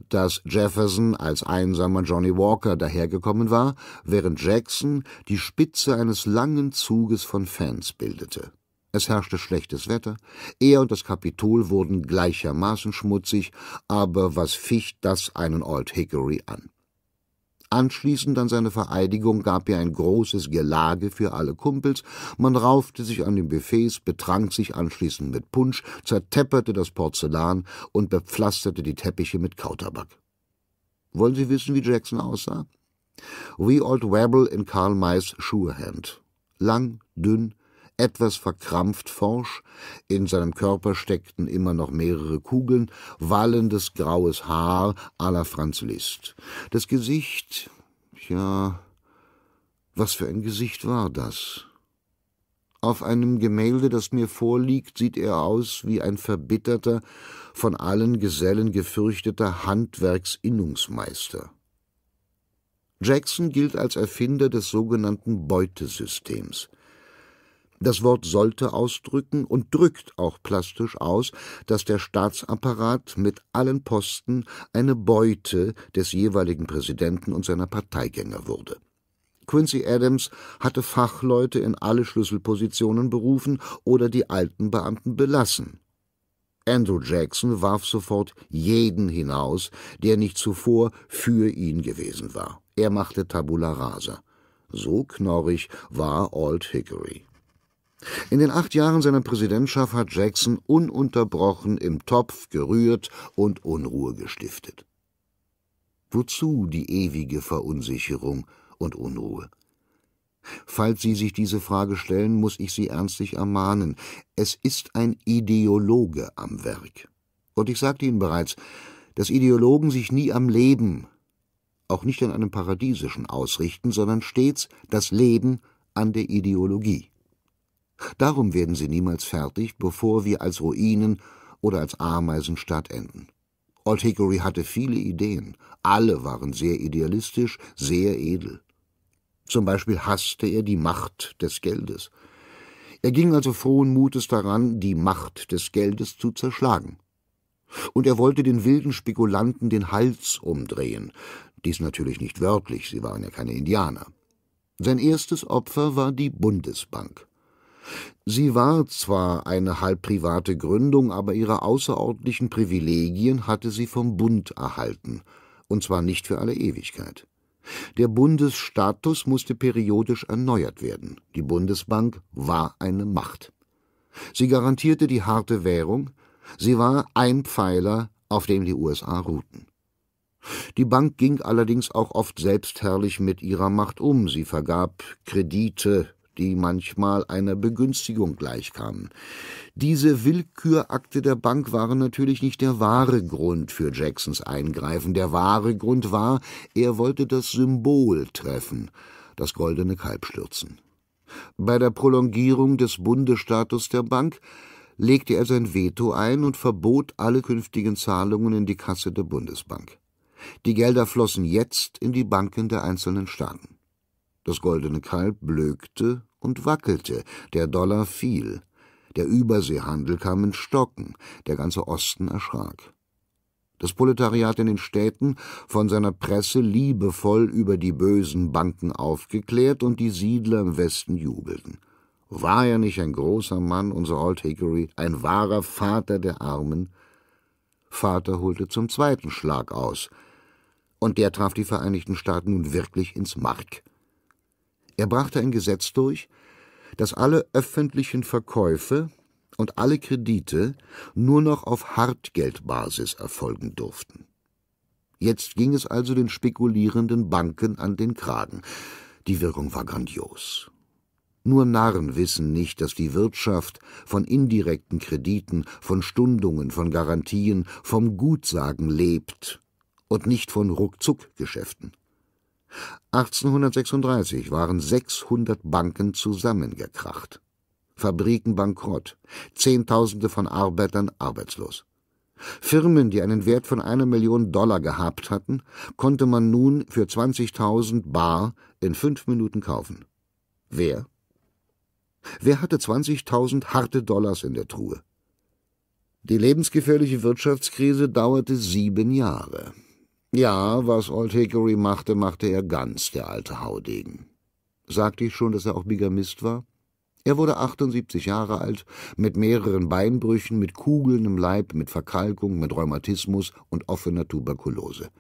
dass Jefferson als einsamer Johnny Walker dahergekommen war, während Jackson die Spitze eines langen Zuges von Fans bildete. Es herrschte schlechtes Wetter, er und das Kapitol wurden gleichermaßen schmutzig, aber was ficht das einen Old Hickory an? Anschließend an seine Vereidigung gab er ein großes Gelage für alle Kumpels, man raufte sich an den Buffets, betrank sich anschließend mit Punsch, zertepperte das Porzellan und bepflasterte die Teppiche mit Kauterback. Wollen Sie wissen, wie Jackson aussah? Wie Old Wabble in Karl Mays Schuhhemd. Lang, dünn, etwas verkrampft forsch, in seinem Körper steckten immer noch mehrere Kugeln, wallendes graues Haar à la Franz Liszt. Das Gesicht, ja, was für ein Gesicht war das? Auf einem Gemälde, das mir vorliegt, sieht er aus wie ein verbitterter, von allen Gesellen gefürchteter Handwerksinnungsmeister. Jackson gilt als Erfinder des sogenannten Beutesystems. Das Wort sollte ausdrücken und drückt auch plastisch aus, dass der Staatsapparat mit allen Posten eine Beute des jeweiligen Präsidenten und seiner Parteigänger wurde. Quincy Adams hatte Fachleute in alle Schlüsselpositionen berufen oder die alten Beamten belassen. Andrew Jackson warf sofort jeden hinaus, der nicht zuvor für ihn gewesen war. Er machte Tabula rasa. So knorrig war Old Hickory. In den acht Jahren seiner Präsidentschaft hat Jackson ununterbrochen im Topf gerührt und Unruhe gestiftet. Wozu die ewige Verunsicherung und Unruhe? Falls Sie sich diese Frage stellen, muss ich Sie ernstlich ermahnen. Es ist ein Ideologe am Werk. Und ich sagte Ihnen bereits, dass Ideologen sich nie am Leben, auch nicht an einem paradiesischen ausrichten, sondern stets das Leben an der Ideologie. Darum werden sie niemals fertig, bevor wir als Ruinen oder als Ameisenstadt enden. Old Hickory hatte viele Ideen, alle waren sehr idealistisch, sehr edel. Zum Beispiel hasste er die Macht des Geldes. Er ging also frohen Mutes daran, die Macht des Geldes zu zerschlagen. Und er wollte den wilden Spekulanten den Hals umdrehen. Dies natürlich nicht wörtlich, sie waren ja keine Indianer. Sein erstes Opfer war die Bundesbank. Sie war zwar eine halb private Gründung, aber ihre außerordentlichen Privilegien hatte sie vom Bund erhalten, und zwar nicht für alle Ewigkeit. Der Bundesstatus musste periodisch erneuert werden. Die Bundesbank war eine Macht. Sie garantierte die harte Währung, sie war ein Pfeiler, auf dem die USA ruhten. Die Bank ging allerdings auch oft selbstherrlich mit ihrer Macht um. Sie vergab Kredite, die manchmal einer Begünstigung gleichkamen. Diese Willkürakte der Bank waren natürlich nicht der wahre Grund für Jacksons Eingreifen. Der wahre Grund war, er wollte das Symbol treffen, das goldene Kalb stürzen. Bei der Prolongierung des Bundesstatus der Bank legte er sein Veto ein und verbot alle künftigen Zahlungen in die Kasse der Bundesbank. Die Gelder flossen jetzt in die Banken der einzelnen Staaten. Das goldene Kalb blökte und wackelte, der Dollar fiel, der Überseehandel kam in Stocken, der ganze Osten erschrak. Das Proletariat in den Städten, von seiner Presse liebevoll über die bösen Banken aufgeklärt, und die Siedler im Westen jubelten. War er nicht ein großer Mann, unser Old Hickory, ein wahrer Vater der Armen? Vater holte zum zweiten Schlag aus, und der traf die Vereinigten Staaten nun wirklich ins Mark. Er brachte ein Gesetz durch, dass alle öffentlichen Verkäufe und alle Kredite nur noch auf Hartgeldbasis erfolgen durften. Jetzt ging es also den spekulierenden Banken an den Kragen. Die Wirkung war grandios. Nur Narren wissen nicht, dass die Wirtschaft von indirekten Krediten, von Stundungen, von Garantien, vom Gutsagen lebt und nicht von Ruckzuckgeschäften. 1836 waren 600 Banken zusammengekracht. Fabriken bankrott, Zehntausende von Arbeitern arbeitslos. Firmen, die einen Wert von einer Million Dollar gehabt hatten, konnte man nun für 20.000 Bar in fünf Minuten kaufen. Wer? Wer hatte 20.000 harte Dollars in der Truhe? Die lebensgefährliche Wirtschaftskrise dauerte sieben Jahre. Ja, was Old Hickory machte, machte er ganz, der alte Haudegen. Sagte ich schon, dass er auch Bigamist war? Er wurde 78 Jahre alt, mit mehreren Beinbrüchen, mit Kugeln im Leib, mit Verkalkung, mit Rheumatismus und offener Tuberkulose.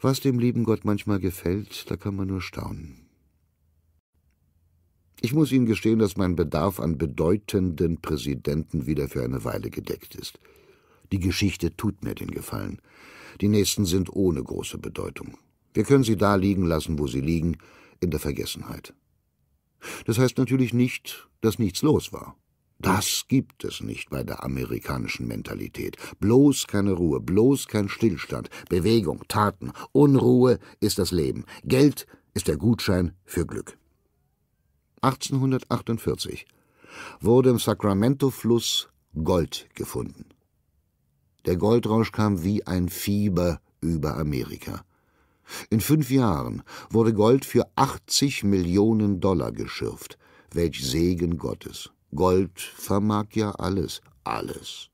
Was dem lieben Gott manchmal gefällt, da kann man nur staunen. Ich muss Ihnen gestehen, dass mein Bedarf an bedeutenden Präsidenten wieder für eine Weile gedeckt ist. Die Geschichte tut mir den Gefallen. Die nächsten sind ohne große Bedeutung. Wir können sie da liegen lassen, wo sie liegen, in der Vergessenheit. Das heißt natürlich nicht, dass nichts los war. Das gibt es nicht bei der amerikanischen Mentalität. Bloß keine Ruhe, bloß kein Stillstand, Bewegung, Taten, Unruhe ist das Leben, Geld ist der Gutschein für Glück. 1848 wurde im Sacramento-Fluss Gold gefunden. Der Goldrausch kam wie ein Fieber über Amerika. In fünf Jahren wurde Gold für 80 Millionen Dollar geschürft. Welch Segen Gottes. Gold vermag ja alles, alles.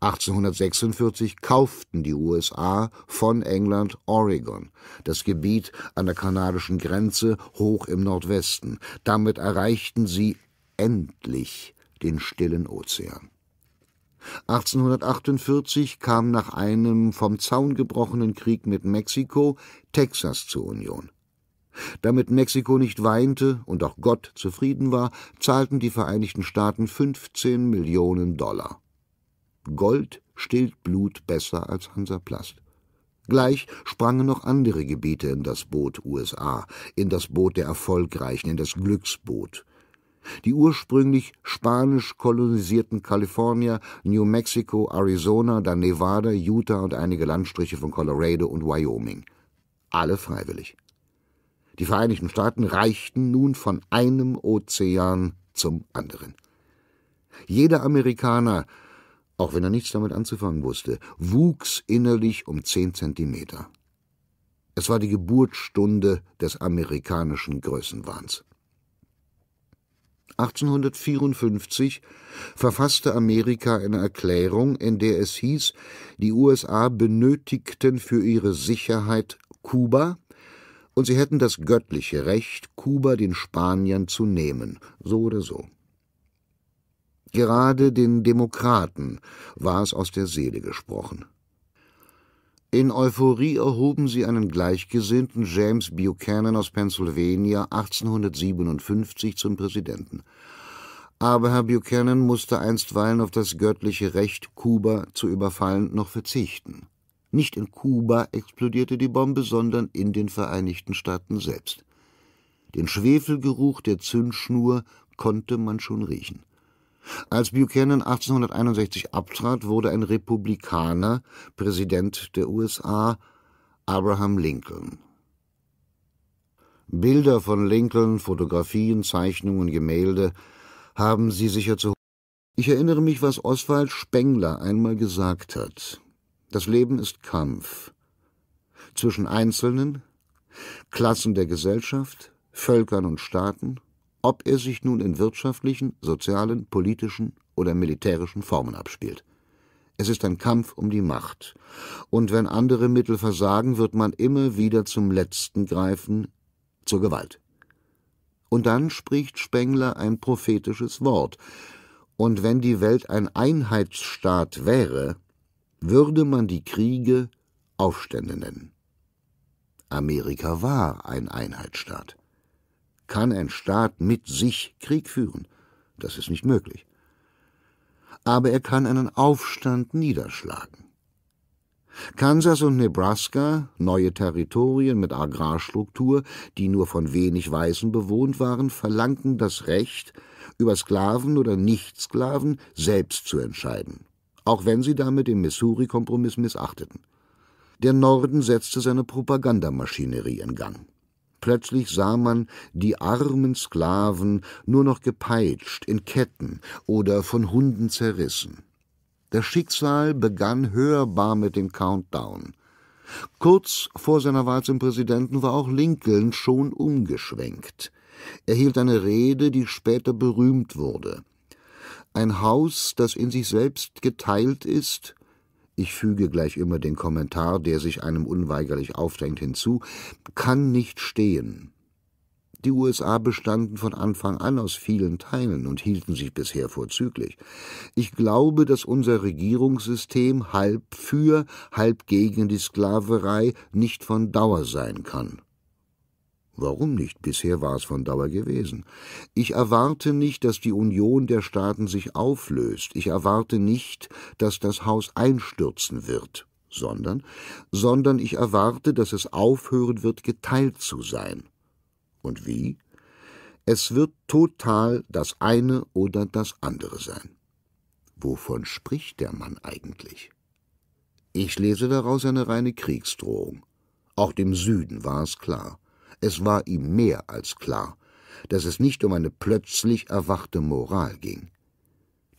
1846 kauften die USA von England Oregon, das Gebiet an der kanadischen Grenze hoch im Nordwesten. Damit erreichten sie endlich den stillen Ozean. 1848 kam nach einem vom Zaun gebrochenen Krieg mit Mexiko Texas zur Union. Damit Mexiko nicht weinte und auch Gott zufrieden war, zahlten die Vereinigten Staaten 15 Millionen Dollar. Gold stillt Blut besser als Hansaplast. Gleich sprangen noch andere Gebiete in das Boot USA, in das Boot der Erfolgreichen, in das Glücksboot. Die ursprünglich spanisch kolonisierten Kalifornier, New Mexico, Arizona, dann Nevada, Utah und einige Landstriche von Colorado und Wyoming. Alle freiwillig. Die Vereinigten Staaten reichten nun von einem Ozean zum anderen. Jeder Amerikaner, auch wenn er nichts damit anzufangen wusste, wuchs innerlich um zehn Zentimeter. Es war die Geburtsstunde des amerikanischen Größenwahns. 1854 verfasste Amerika eine Erklärung, in der es hieß, die USA benötigten für ihre Sicherheit Kuba und sie hätten das göttliche Recht, Kuba den Spaniern zu nehmen, so oder so. Gerade den Demokraten war es aus der Seele gesprochen. In Euphorie erhoben sie einen gleichgesinnten James Buchanan aus Pennsylvania 1857 zum Präsidenten. Aber Herr Buchanan musste einstweilen auf das göttliche Recht, Kuba zu überfallen, noch verzichten. Nicht in Kuba explodierte die Bombe, sondern in den Vereinigten Staaten selbst. Den Schwefelgeruch der Zündschnur konnte man schon riechen. Als Buchanan 1861 abtrat, wurde ein Republikaner Präsident der USA, Abraham Lincoln. Bilder von Lincoln, Fotografien, Zeichnungen, Gemälde haben Sie sicher zu. Ich erinnere mich, was Oswald Spengler einmal gesagt hat. Das Leben ist Kampf zwischen Einzelnen, Klassen der Gesellschaft, Völkern und Staaten, ob er sich nun in wirtschaftlichen, sozialen, politischen oder militärischen Formen abspielt. Es ist ein Kampf um die Macht, und wenn andere Mittel versagen, wird man immer wieder zum Letzten greifen, zur Gewalt. Und dann spricht Spengler ein prophetisches Wort, und wenn die Welt ein Einheitsstaat wäre, würde man die Kriege Aufstände nennen. Amerika war ein Einheitsstaat kann ein Staat mit sich Krieg führen. Das ist nicht möglich. Aber er kann einen Aufstand niederschlagen. Kansas und Nebraska, neue Territorien mit Agrarstruktur, die nur von wenig Weißen bewohnt waren, verlangten das Recht, über Sklaven oder Nichtsklaven selbst zu entscheiden, auch wenn sie damit den Missouri-Kompromiss missachteten. Der Norden setzte seine Propagandamaschinerie in Gang. Plötzlich sah man die armen Sklaven nur noch gepeitscht, in Ketten oder von Hunden zerrissen. Das Schicksal begann hörbar mit dem Countdown. Kurz vor seiner Wahl zum Präsidenten war auch Lincoln schon umgeschwenkt. Er hielt eine Rede, die später berühmt wurde. Ein Haus, das in sich selbst geteilt ist, ich füge gleich immer den Kommentar, der sich einem unweigerlich aufdrängt, hinzu, kann nicht stehen. Die USA bestanden von Anfang an aus vielen Teilen und hielten sich bisher vorzüglich. Ich glaube, dass unser Regierungssystem halb für, halb gegen die Sklaverei nicht von Dauer sein kann. Warum nicht? Bisher war es von Dauer gewesen. Ich erwarte nicht, dass die Union der Staaten sich auflöst. Ich erwarte nicht, dass das Haus einstürzen wird, sondern, sondern ich erwarte, dass es aufhören wird, geteilt zu sein. Und wie? Es wird total das eine oder das andere sein. Wovon spricht der Mann eigentlich? Ich lese daraus eine reine Kriegsdrohung. Auch dem Süden war es klar. Es war ihm mehr als klar, dass es nicht um eine plötzlich erwachte Moral ging.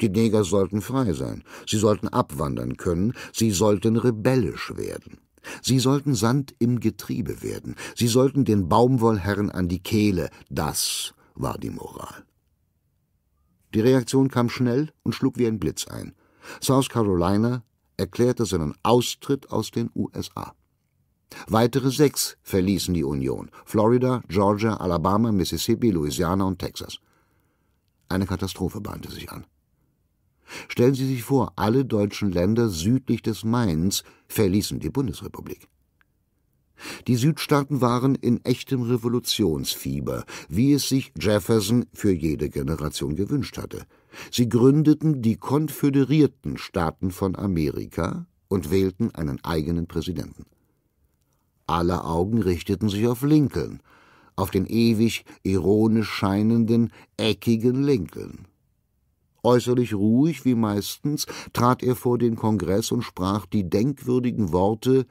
Die Neger sollten frei sein, sie sollten abwandern können, sie sollten rebellisch werden. Sie sollten Sand im Getriebe werden, sie sollten den Baumwollherren an die Kehle, das war die Moral. Die Reaktion kam schnell und schlug wie ein Blitz ein. South Carolina erklärte seinen Austritt aus den USA. Weitere sechs verließen die Union: Florida, Georgia, Alabama, Mississippi, Louisiana und Texas. Eine Katastrophe bahnte sich an. Stellen Sie sich vor, alle deutschen Länder südlich des Mains verließen die Bundesrepublik. Die Südstaaten waren in echtem Revolutionsfieber, wie es sich Jefferson für jede Generation gewünscht hatte. Sie gründeten die Konföderierten Staaten von Amerika und wählten einen eigenen Präsidenten. Alle Augen richteten sich auf Lincoln, auf den ewig ironisch scheinenden, eckigen Lincoln. Äußerlich ruhig wie meistens trat er vor den Kongress und sprach die denkwürdigen Worte,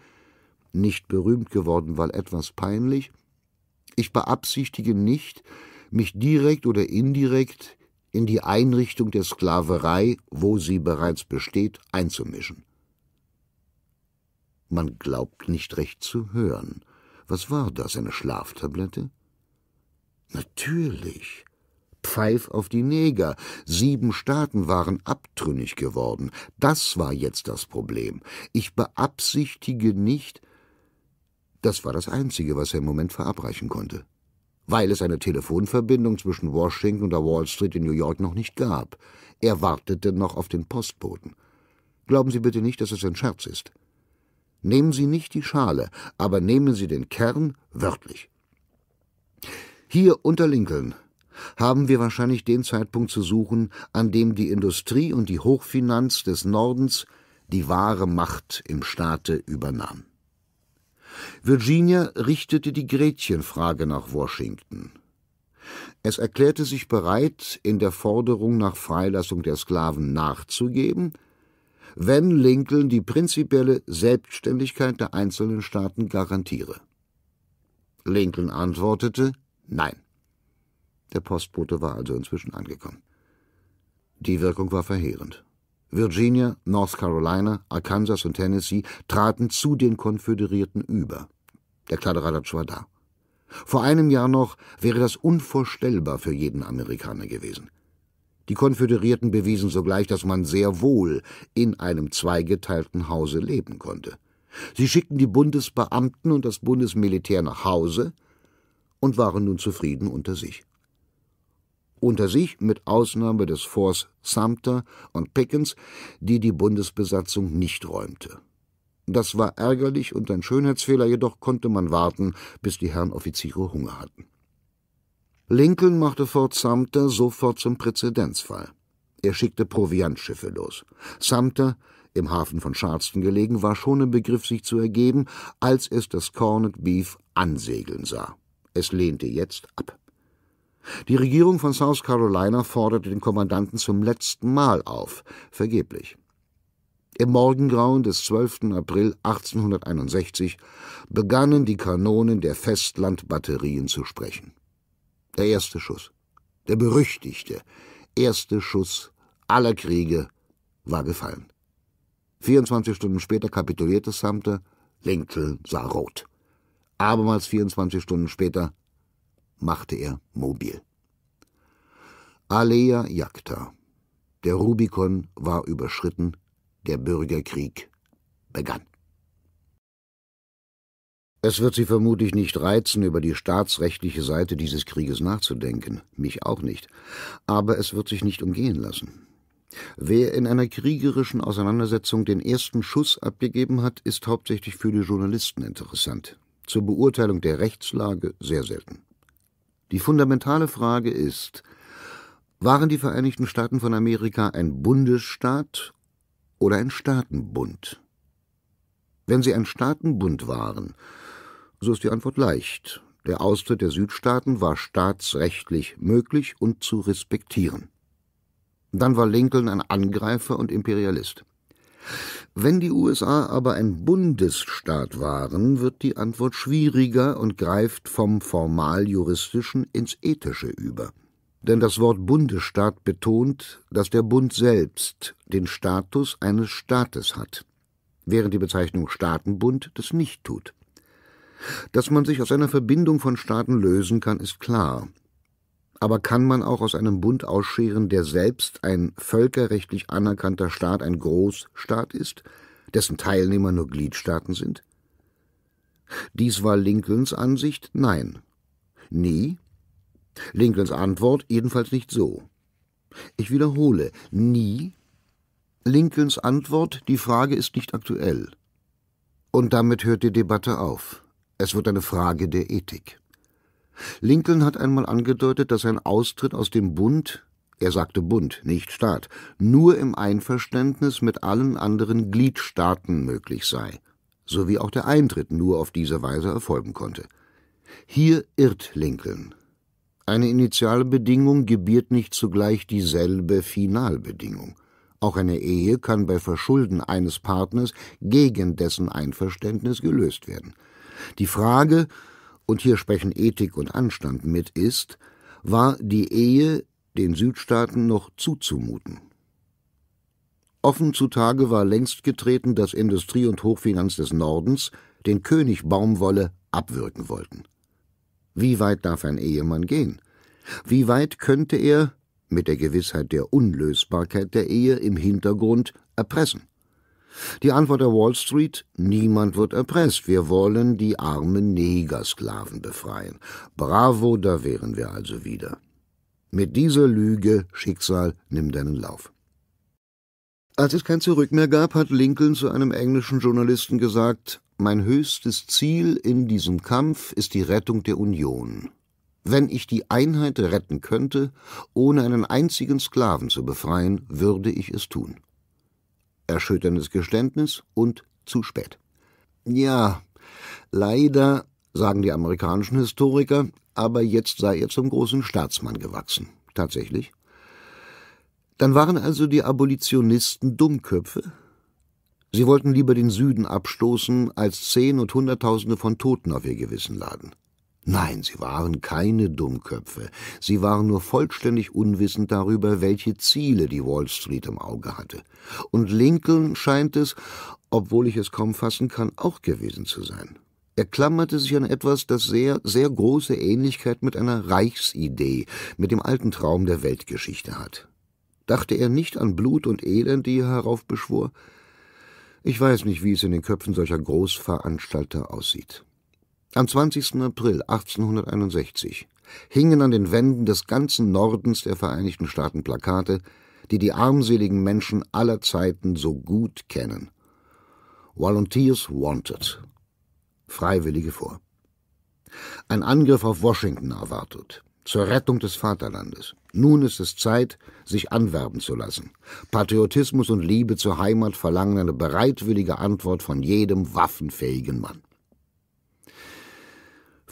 nicht berühmt geworden, weil etwas peinlich, ich beabsichtige nicht, mich direkt oder indirekt in die Einrichtung der Sklaverei, wo sie bereits besteht, einzumischen. Man glaubt nicht recht zu hören. Was war das, eine Schlaftablette? Natürlich. Pfeif auf die Neger. Sieben Staaten waren abtrünnig geworden. Das war jetzt das Problem. Ich beabsichtige nicht. Das war das Einzige, was er im Moment verabreichen konnte. Weil es eine Telefonverbindung zwischen Washington und der Wall Street in New York noch nicht gab. Er wartete noch auf den Postboten. Glauben Sie bitte nicht, dass es ein Scherz ist. Nehmen Sie nicht die Schale, aber nehmen Sie den Kern wörtlich. Hier unter Lincoln haben wir wahrscheinlich den Zeitpunkt zu suchen, an dem die Industrie und die Hochfinanz des Nordens die wahre Macht im Staate übernahm. Virginia richtete die Gretchenfrage nach Washington. Es erklärte sich bereit, in der Forderung nach Freilassung der Sklaven nachzugeben, wenn Lincoln die prinzipielle Selbstständigkeit der einzelnen Staaten garantiere. Lincoln antwortete Nein. Der Postbote war also inzwischen angekommen. Die Wirkung war verheerend. Virginia, North Carolina, Arkansas und Tennessee traten zu den Konföderierten über. Der Kladderadatsch war da. Vor einem Jahr noch wäre das unvorstellbar für jeden Amerikaner gewesen. Die Konföderierten bewiesen sogleich, dass man sehr wohl in einem zweigeteilten Hause leben konnte. Sie schickten die Bundesbeamten und das Bundesmilitär nach Hause und waren nun zufrieden unter sich. Unter sich mit Ausnahme des Forts Sumter und Pickens, die die Bundesbesatzung nicht räumte. Das war ärgerlich und ein Schönheitsfehler, jedoch konnte man warten, bis die Herren Offiziere Hunger hatten. Lincoln machte Fort Sumter sofort zum Präzedenzfall. Er schickte Proviantschiffe los. Sumter, im Hafen von Charleston gelegen, war schon im Begriff, sich zu ergeben, als es das Corned Beef ansegeln sah. Es lehnte jetzt ab. Die Regierung von South Carolina forderte den Kommandanten zum letzten Mal auf, vergeblich. Im Morgengrauen des 12. April 1861 begannen die Kanonen der Festlandbatterien zu sprechen. Der erste Schuss, der berüchtigte erste Schuss aller Kriege, war gefallen. 24 Stunden später kapitulierte Sumter, Lincoln sah rot. Abermals 24 Stunden später machte er mobil. Alea Jagta. Der Rubikon war überschritten, der Bürgerkrieg begann. Es wird Sie vermutlich nicht reizen, über die staatsrechtliche Seite dieses Krieges nachzudenken, mich auch nicht, aber es wird sich nicht umgehen lassen. Wer in einer kriegerischen Auseinandersetzung den ersten Schuss abgegeben hat, ist hauptsächlich für die Journalisten interessant, zur Beurteilung der Rechtslage sehr selten. Die fundamentale Frage ist, waren die Vereinigten Staaten von Amerika ein Bundesstaat oder ein Staatenbund? Wenn sie ein Staatenbund waren, so ist die Antwort leicht. Der Austritt der Südstaaten war staatsrechtlich möglich und zu respektieren. Dann war Lincoln ein Angreifer und Imperialist. Wenn die USA aber ein Bundesstaat waren, wird die Antwort schwieriger und greift vom formal-juristischen ins ethische über. Denn das Wort Bundesstaat betont, dass der Bund selbst den Status eines Staates hat, während die Bezeichnung Staatenbund das nicht tut. Dass man sich aus einer Verbindung von Staaten lösen kann, ist klar. Aber kann man auch aus einem Bund ausscheren, der selbst ein völkerrechtlich anerkannter Staat, ein Großstaat ist, dessen Teilnehmer nur Gliedstaaten sind? Dies war Lincolns Ansicht nein. Nie? Lincolns Antwort jedenfalls nicht so. Ich wiederhole, nie? Lincolns Antwort, die Frage ist nicht aktuell. Und damit hört die Debatte auf. Es wird eine Frage der Ethik. Lincoln hat einmal angedeutet, dass ein Austritt aus dem Bund er sagte Bund, nicht Staat, nur im Einverständnis mit allen anderen Gliedstaaten möglich sei, sowie auch der Eintritt nur auf diese Weise erfolgen konnte. Hier irrt Lincoln. Eine Initialbedingung gebiert nicht zugleich dieselbe Finalbedingung. Auch eine Ehe kann bei Verschulden eines Partners gegen dessen Einverständnis gelöst werden – die Frage, und hier sprechen Ethik und Anstand mit, ist, war die Ehe den Südstaaten noch zuzumuten? Offen zutage war längst getreten, dass Industrie und Hochfinanz des Nordens den König Baumwolle abwürgen wollten. Wie weit darf ein Ehemann gehen? Wie weit könnte er, mit der Gewissheit der Unlösbarkeit der Ehe im Hintergrund, erpressen? Die Antwort der Wall Street Niemand wird erpresst, wir wollen die armen Negersklaven befreien. Bravo, da wären wir also wieder. Mit dieser Lüge Schicksal nimm deinen Lauf. Als es kein Zurück mehr gab, hat Lincoln zu einem englischen Journalisten gesagt Mein höchstes Ziel in diesem Kampf ist die Rettung der Union. Wenn ich die Einheit retten könnte, ohne einen einzigen Sklaven zu befreien, würde ich es tun erschütterndes Geständnis und zu spät. Ja, leider, sagen die amerikanischen Historiker, aber jetzt sei er zum großen Staatsmann gewachsen. Tatsächlich. Dann waren also die Abolitionisten Dummköpfe? Sie wollten lieber den Süden abstoßen, als Zehn und Hunderttausende von Toten auf ihr Gewissen laden. Nein, sie waren keine Dummköpfe, sie waren nur vollständig unwissend darüber, welche Ziele die Wall Street im Auge hatte. Und Lincoln scheint es, obwohl ich es kaum fassen kann, auch gewesen zu sein. Er klammerte sich an etwas, das sehr, sehr große Ähnlichkeit mit einer Reichsidee, mit dem alten Traum der Weltgeschichte hat. Dachte er nicht an Blut und Elend, die er heraufbeschwor? Ich weiß nicht, wie es in den Köpfen solcher Großveranstalter aussieht. Am 20. April 1861 hingen an den Wänden des ganzen Nordens der Vereinigten Staaten Plakate, die die armseligen Menschen aller Zeiten so gut kennen. Volunteers Wanted. Freiwillige vor. Ein Angriff auf Washington erwartet. Zur Rettung des Vaterlandes. Nun ist es Zeit, sich anwerben zu lassen. Patriotismus und Liebe zur Heimat verlangen eine bereitwillige Antwort von jedem waffenfähigen Mann.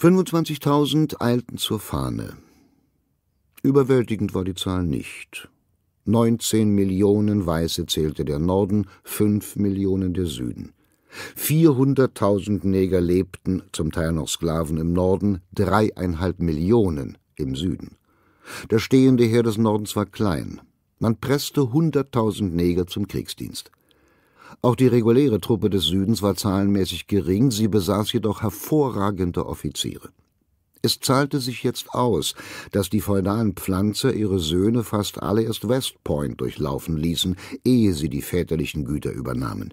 25.000 eilten zur Fahne. Überwältigend war die Zahl nicht. 19 Millionen Weiße zählte der Norden, 5 Millionen der Süden. 400.000 Neger lebten, zum Teil noch Sklaven im Norden, dreieinhalb Millionen im Süden. Der stehende Heer des Nordens war klein. Man presste 100.000 Neger zum Kriegsdienst. Auch die reguläre Truppe des Südens war zahlenmäßig gering, sie besaß jedoch hervorragende Offiziere. Es zahlte sich jetzt aus, dass die feudalen Pflanzer ihre Söhne fast alle erst West Point durchlaufen ließen, ehe sie die väterlichen Güter übernahmen.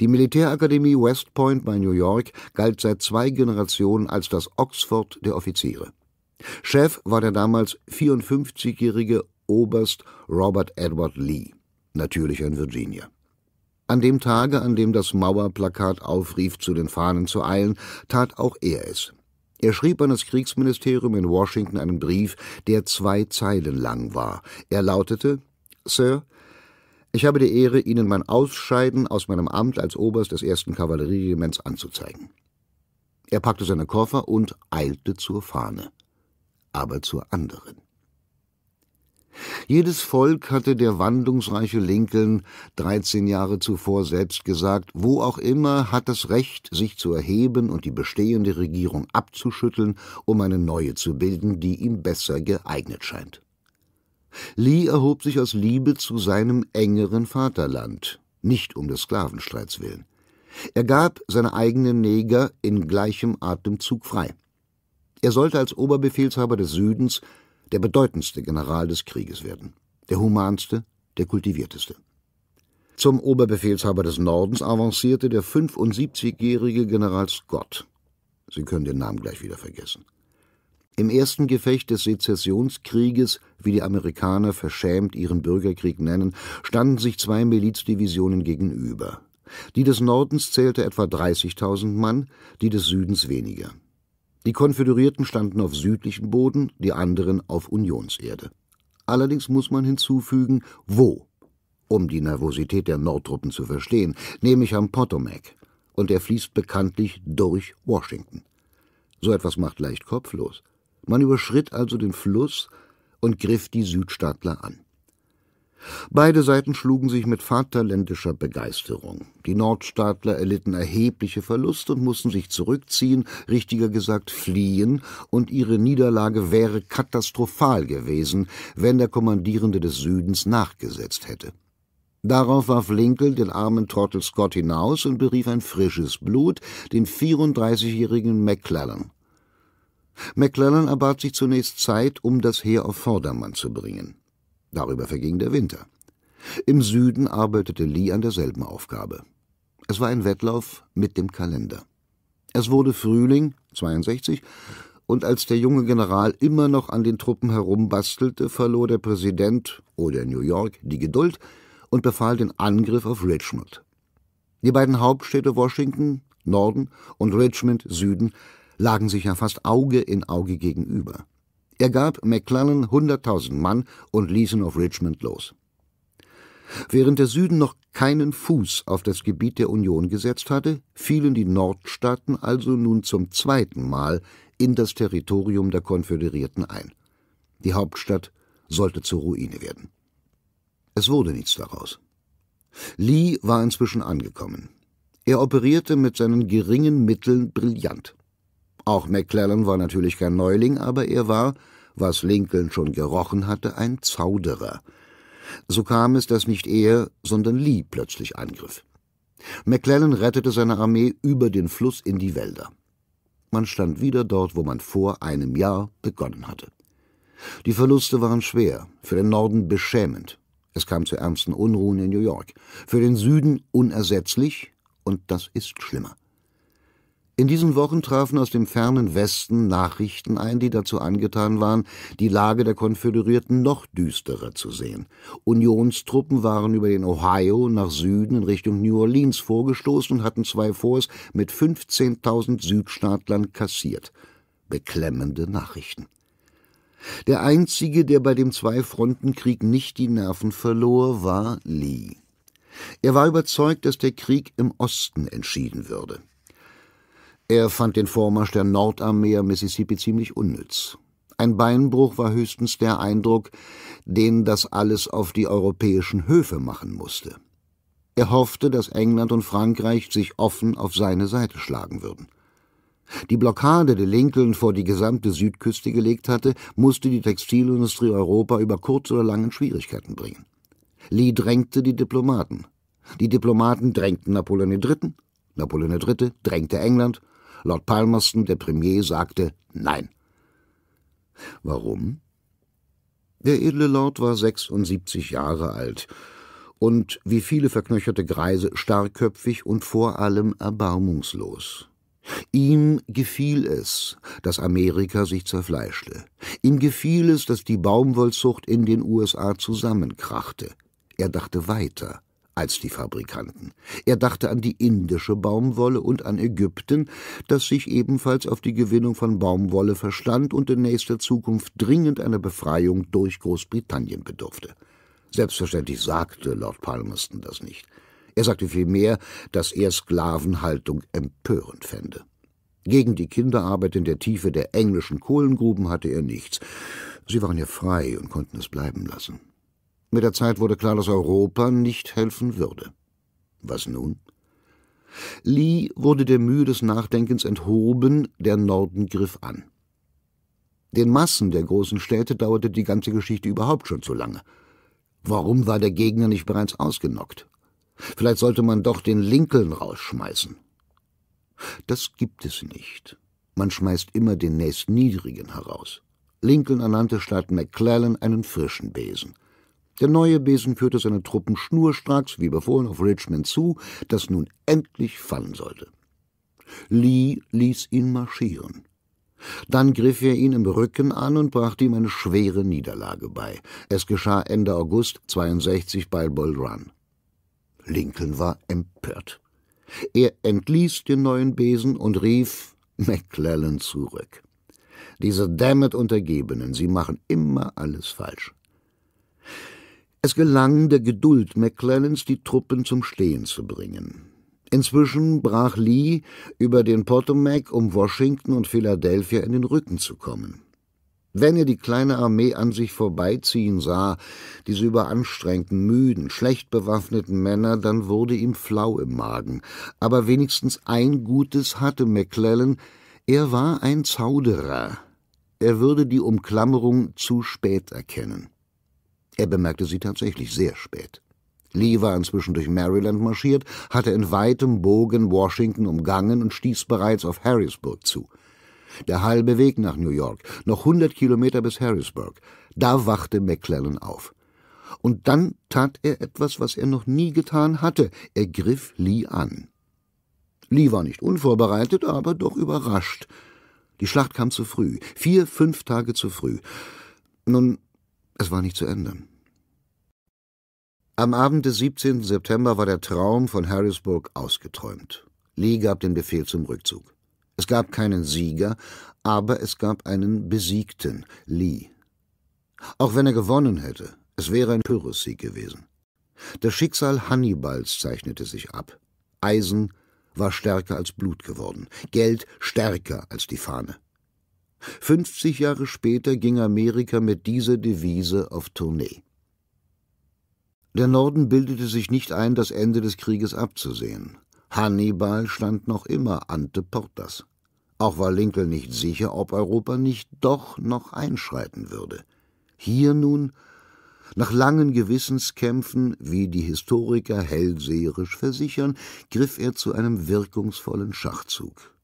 Die Militärakademie West Point bei New York galt seit zwei Generationen als das Oxford der Offiziere. Chef war der damals 54-jährige Oberst Robert Edward Lee, natürlich ein Virginier. An dem Tage, an dem das Mauerplakat aufrief, zu den Fahnen zu eilen, tat auch er es. Er schrieb an das Kriegsministerium in Washington einen Brief, der zwei Zeilen lang war. Er lautete Sir, ich habe die Ehre, Ihnen mein Ausscheiden aus meinem Amt als Oberst des ersten Kavallerieregiments anzuzeigen. Er packte seine Koffer und eilte zur Fahne, aber zur anderen. Jedes Volk hatte der wandlungsreiche Lincoln 13 Jahre zuvor selbst gesagt, wo auch immer hat das Recht, sich zu erheben und die bestehende Regierung abzuschütteln, um eine neue zu bilden, die ihm besser geeignet scheint. Lee erhob sich aus Liebe zu seinem engeren Vaterland, nicht um des Sklavenstreits willen. Er gab seine eigenen Neger in gleichem Atemzug frei. Er sollte als Oberbefehlshaber des Südens der bedeutendste General des Krieges werden, der humanste, der kultivierteste. Zum Oberbefehlshaber des Nordens avancierte der 75-jährige General Scott. Sie können den Namen gleich wieder vergessen. Im ersten Gefecht des Sezessionskrieges, wie die Amerikaner verschämt ihren Bürgerkrieg nennen, standen sich zwei Milizdivisionen gegenüber. Die des Nordens zählte etwa 30.000 Mann, die des Südens weniger. Die Konföderierten standen auf südlichem Boden, die anderen auf Unionserde. Allerdings muss man hinzufügen, wo, um die Nervosität der Nordtruppen zu verstehen, nämlich am Potomac. Und er fließt bekanntlich durch Washington. So etwas macht leicht kopflos. Man überschritt also den Fluss und griff die Südstaatler an. Beide Seiten schlugen sich mit vaterländischer Begeisterung. Die Nordstaatler erlitten erhebliche Verluste und mussten sich zurückziehen, richtiger gesagt fliehen, und ihre Niederlage wäre katastrophal gewesen, wenn der Kommandierende des Südens nachgesetzt hätte. Darauf warf Lincoln den armen Trottel Scott hinaus und berief ein frisches Blut, den 34-jährigen McClellan. McClellan erbat sich zunächst Zeit, um das Heer auf Vordermann zu bringen. Darüber verging der Winter. Im Süden arbeitete Lee an derselben Aufgabe. Es war ein Wettlauf mit dem Kalender. Es wurde Frühling 62 und als der junge General immer noch an den Truppen herumbastelte, verlor der Präsident oder New York die Geduld und befahl den Angriff auf Richmond. Die beiden Hauptstädte Washington, Norden und Richmond, Süden, lagen sich ja fast Auge in Auge gegenüber. Er gab McClellan 100.000 Mann und ließ ihn auf Richmond los. Während der Süden noch keinen Fuß auf das Gebiet der Union gesetzt hatte, fielen die Nordstaaten also nun zum zweiten Mal in das Territorium der Konföderierten ein. Die Hauptstadt sollte zur Ruine werden. Es wurde nichts daraus. Lee war inzwischen angekommen. Er operierte mit seinen geringen Mitteln brillant. Auch McClellan war natürlich kein Neuling, aber er war, was Lincoln schon gerochen hatte, ein Zauderer. So kam es, dass nicht er, sondern Lee plötzlich angriff. McClellan rettete seine Armee über den Fluss in die Wälder. Man stand wieder dort, wo man vor einem Jahr begonnen hatte. Die Verluste waren schwer, für den Norden beschämend. Es kam zu ernsten Unruhen in New York, für den Süden unersetzlich, und das ist schlimmer. In diesen Wochen trafen aus dem fernen Westen Nachrichten ein, die dazu angetan waren, die Lage der Konföderierten noch düsterer zu sehen. Unionstruppen waren über den Ohio nach Süden in Richtung New Orleans vorgestoßen und hatten zwei Forts mit 15.000 Südstaatlern kassiert. Beklemmende Nachrichten. Der einzige, der bei dem Zwei-Fronten-Krieg nicht die Nerven verlor, war Lee. Er war überzeugt, dass der Krieg im Osten entschieden würde. Er fand den Vormarsch der Nordarmee am Mississippi ziemlich unnütz. Ein Beinbruch war höchstens der Eindruck, den das alles auf die europäischen Höfe machen musste. Er hoffte, dass England und Frankreich sich offen auf seine Seite schlagen würden. Die Blockade, die Lincoln vor die gesamte Südküste gelegt hatte, musste die Textilindustrie Europa über kurz oder lang in Schwierigkeiten bringen. Lee drängte die Diplomaten. Die Diplomaten drängten Napoleon III., Napoleon III. drängte England, Lord Palmerston, der Premier, sagte Nein. Warum? Der edle Lord war 76 Jahre alt und wie viele verknöcherte Greise starrköpfig und vor allem erbarmungslos. Ihm gefiel es, dass Amerika sich zerfleischte. Ihm gefiel es, dass die Baumwollzucht in den USA zusammenkrachte. Er dachte weiter als die Fabrikanten. Er dachte an die indische Baumwolle und an Ägypten, das sich ebenfalls auf die Gewinnung von Baumwolle verstand und in nächster Zukunft dringend einer Befreiung durch Großbritannien bedurfte. Selbstverständlich sagte Lord Palmerston das nicht. Er sagte vielmehr, dass er Sklavenhaltung empörend fände. Gegen die Kinderarbeit in der Tiefe der englischen Kohlengruben hatte er nichts. Sie waren ja frei und konnten es bleiben lassen. Mit der Zeit wurde klar, dass Europa nicht helfen würde. Was nun? Lee wurde der Mühe des Nachdenkens enthoben, der Norden griff an. Den Massen der großen Städte dauerte die ganze Geschichte überhaupt schon zu lange. Warum war der Gegner nicht bereits ausgenockt? Vielleicht sollte man doch den Lincoln rausschmeißen. Das gibt es nicht. Man schmeißt immer den nächstniedrigen heraus. Lincoln ernannte statt McClellan einen frischen Besen. Der neue Besen führte seine Truppen schnurstracks, wie befohlen, auf Richmond zu, das nun endlich fallen sollte. Lee ließ ihn marschieren. Dann griff er ihn im Rücken an und brachte ihm eine schwere Niederlage bei. Es geschah Ende August 62 bei Bull Run. Lincoln war empört. Er entließ den neuen Besen und rief McClellan zurück. Diese Dammit Untergebenen, sie machen immer alles falsch. Es gelang der Geduld McClellans, die Truppen zum Stehen zu bringen. Inzwischen brach Lee über den Potomac, um Washington und Philadelphia in den Rücken zu kommen. Wenn er die kleine Armee an sich vorbeiziehen sah, diese überanstrengten, müden, schlecht bewaffneten Männer, dann wurde ihm flau im Magen. Aber wenigstens ein Gutes hatte McClellan, er war ein Zauderer. Er würde die Umklammerung zu spät erkennen. Er bemerkte sie tatsächlich sehr spät. Lee war inzwischen durch Maryland marschiert, hatte in weitem Bogen Washington umgangen und stieß bereits auf Harrisburg zu. Der halbe Weg nach New York, noch 100 Kilometer bis Harrisburg. Da wachte McClellan auf. Und dann tat er etwas, was er noch nie getan hatte. Er griff Lee an. Lee war nicht unvorbereitet, aber doch überrascht. Die Schlacht kam zu früh, vier, fünf Tage zu früh. Nun es war nicht zu ändern. Am Abend des 17. September war der Traum von Harrisburg ausgeträumt. Lee gab den Befehl zum Rückzug. Es gab keinen Sieger, aber es gab einen Besiegten, Lee. Auch wenn er gewonnen hätte, es wäre ein Pyrrhussieg gewesen. Das Schicksal Hannibals zeichnete sich ab. Eisen war stärker als Blut geworden, Geld stärker als die Fahne. 50 Jahre später ging Amerika mit dieser Devise auf Tournee. Der Norden bildete sich nicht ein, das Ende des Krieges abzusehen. Hannibal stand noch immer ante portas. Auch war Lincoln nicht sicher, ob Europa nicht doch noch einschreiten würde. Hier nun, nach langen Gewissenskämpfen, wie die Historiker hellseherisch versichern, griff er zu einem wirkungsvollen Schachzug.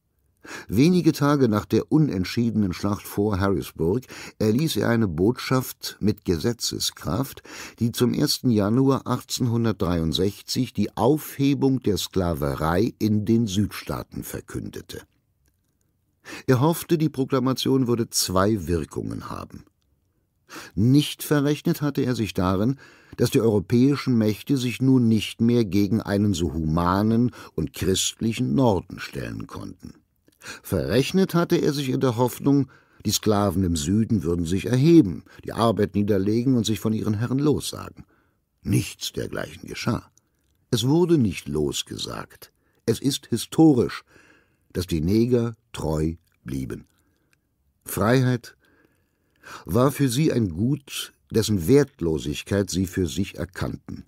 Wenige Tage nach der unentschiedenen Schlacht vor Harrisburg erließ er eine Botschaft mit Gesetzeskraft, die zum 1. Januar 1863 die Aufhebung der Sklaverei in den Südstaaten verkündete. Er hoffte, die Proklamation würde zwei Wirkungen haben. Nicht verrechnet hatte er sich darin, dass die europäischen Mächte sich nun nicht mehr gegen einen so humanen und christlichen Norden stellen konnten. Verrechnet hatte er sich in der Hoffnung, die Sklaven im Süden würden sich erheben, die Arbeit niederlegen und sich von ihren Herren lossagen. Nichts dergleichen geschah. Es wurde nicht losgesagt. Es ist historisch, dass die Neger treu blieben. Freiheit war für sie ein Gut, dessen Wertlosigkeit sie für sich erkannten.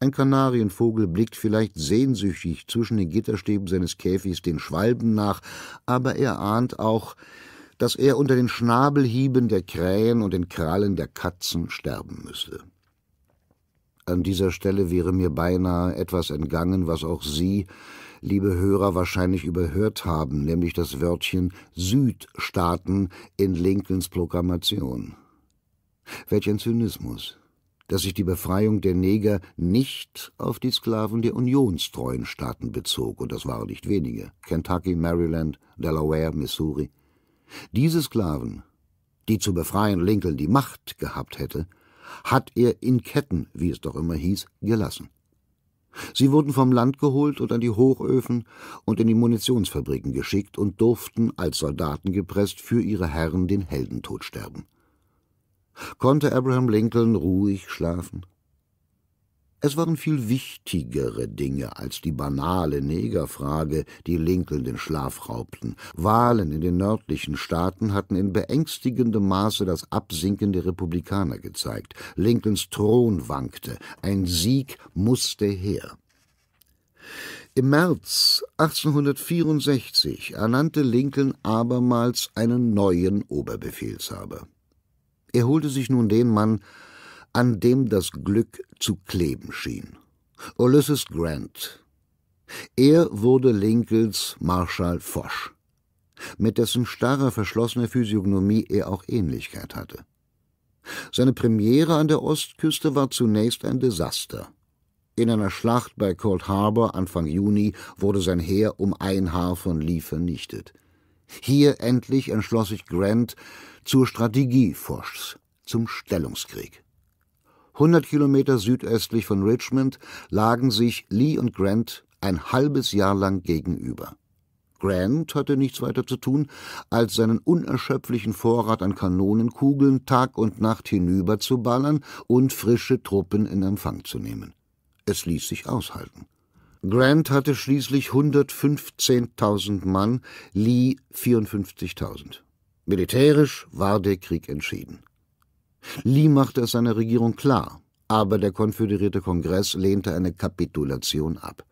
Ein Kanarienvogel blickt vielleicht sehnsüchtig zwischen den Gitterstäben seines Käfigs den Schwalben nach, aber er ahnt auch, dass er unter den Schnabelhieben der Krähen und den Krallen der Katzen sterben müsse. An dieser Stelle wäre mir beinahe etwas entgangen, was auch Sie, liebe Hörer, wahrscheinlich überhört haben, nämlich das Wörtchen Südstaaten in Lincolns Programmation. Welch ein Zynismus! dass sich die Befreiung der Neger nicht auf die Sklaven der unionstreuen Staaten bezog, und das waren nicht wenige Kentucky, Maryland, Delaware, Missouri. Diese Sklaven, die zu befreien Lincoln die Macht gehabt hätte, hat er in Ketten, wie es doch immer hieß, gelassen. Sie wurden vom Land geholt und an die Hochöfen und in die Munitionsfabriken geschickt und durften, als Soldaten gepresst, für ihre Herren den Heldentod sterben konnte Abraham Lincoln ruhig schlafen. Es waren viel wichtigere Dinge als die banale Negerfrage, die Lincoln den Schlaf raubten. Wahlen in den nördlichen Staaten hatten in beängstigendem Maße das Absinken der Republikaner gezeigt. Lincolns Thron wankte. Ein Sieg musste her. Im März 1864 ernannte Lincoln abermals einen neuen Oberbefehlshaber. Er holte sich nun den Mann, an dem das Glück zu kleben schien. Ulysses Grant. Er wurde Lincolns Marschall Foch, mit dessen starrer, verschlossener Physiognomie er auch Ähnlichkeit hatte. Seine Premiere an der Ostküste war zunächst ein Desaster. In einer Schlacht bei Cold Harbor Anfang Juni wurde sein Heer um ein Haar von Lee vernichtet. Hier endlich entschloss sich Grant zur Strategie Fochs, zum Stellungskrieg. 100 Kilometer südöstlich von Richmond lagen sich Lee und Grant ein halbes Jahr lang gegenüber. Grant hatte nichts weiter zu tun, als seinen unerschöpflichen Vorrat an Kanonenkugeln Tag und Nacht hinüber zu ballern und frische Truppen in Empfang zu nehmen. Es ließ sich aushalten. Grant hatte schließlich 115.000 Mann, Lee 54.000. Militärisch war der Krieg entschieden. Lee machte es seiner Regierung klar, aber der konföderierte Kongress lehnte eine Kapitulation ab.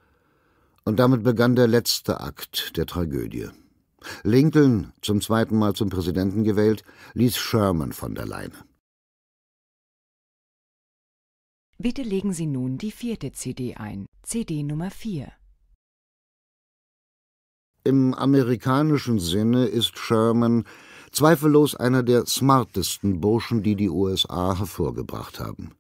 Und damit begann der letzte Akt der Tragödie. Lincoln, zum zweiten Mal zum Präsidenten gewählt, ließ Sherman von der Leine.
Bitte legen Sie nun die vierte CD ein, CD Nummer 4.
Im amerikanischen Sinne ist Sherman zweifellos einer der smartesten Burschen, die die USA hervorgebracht haben.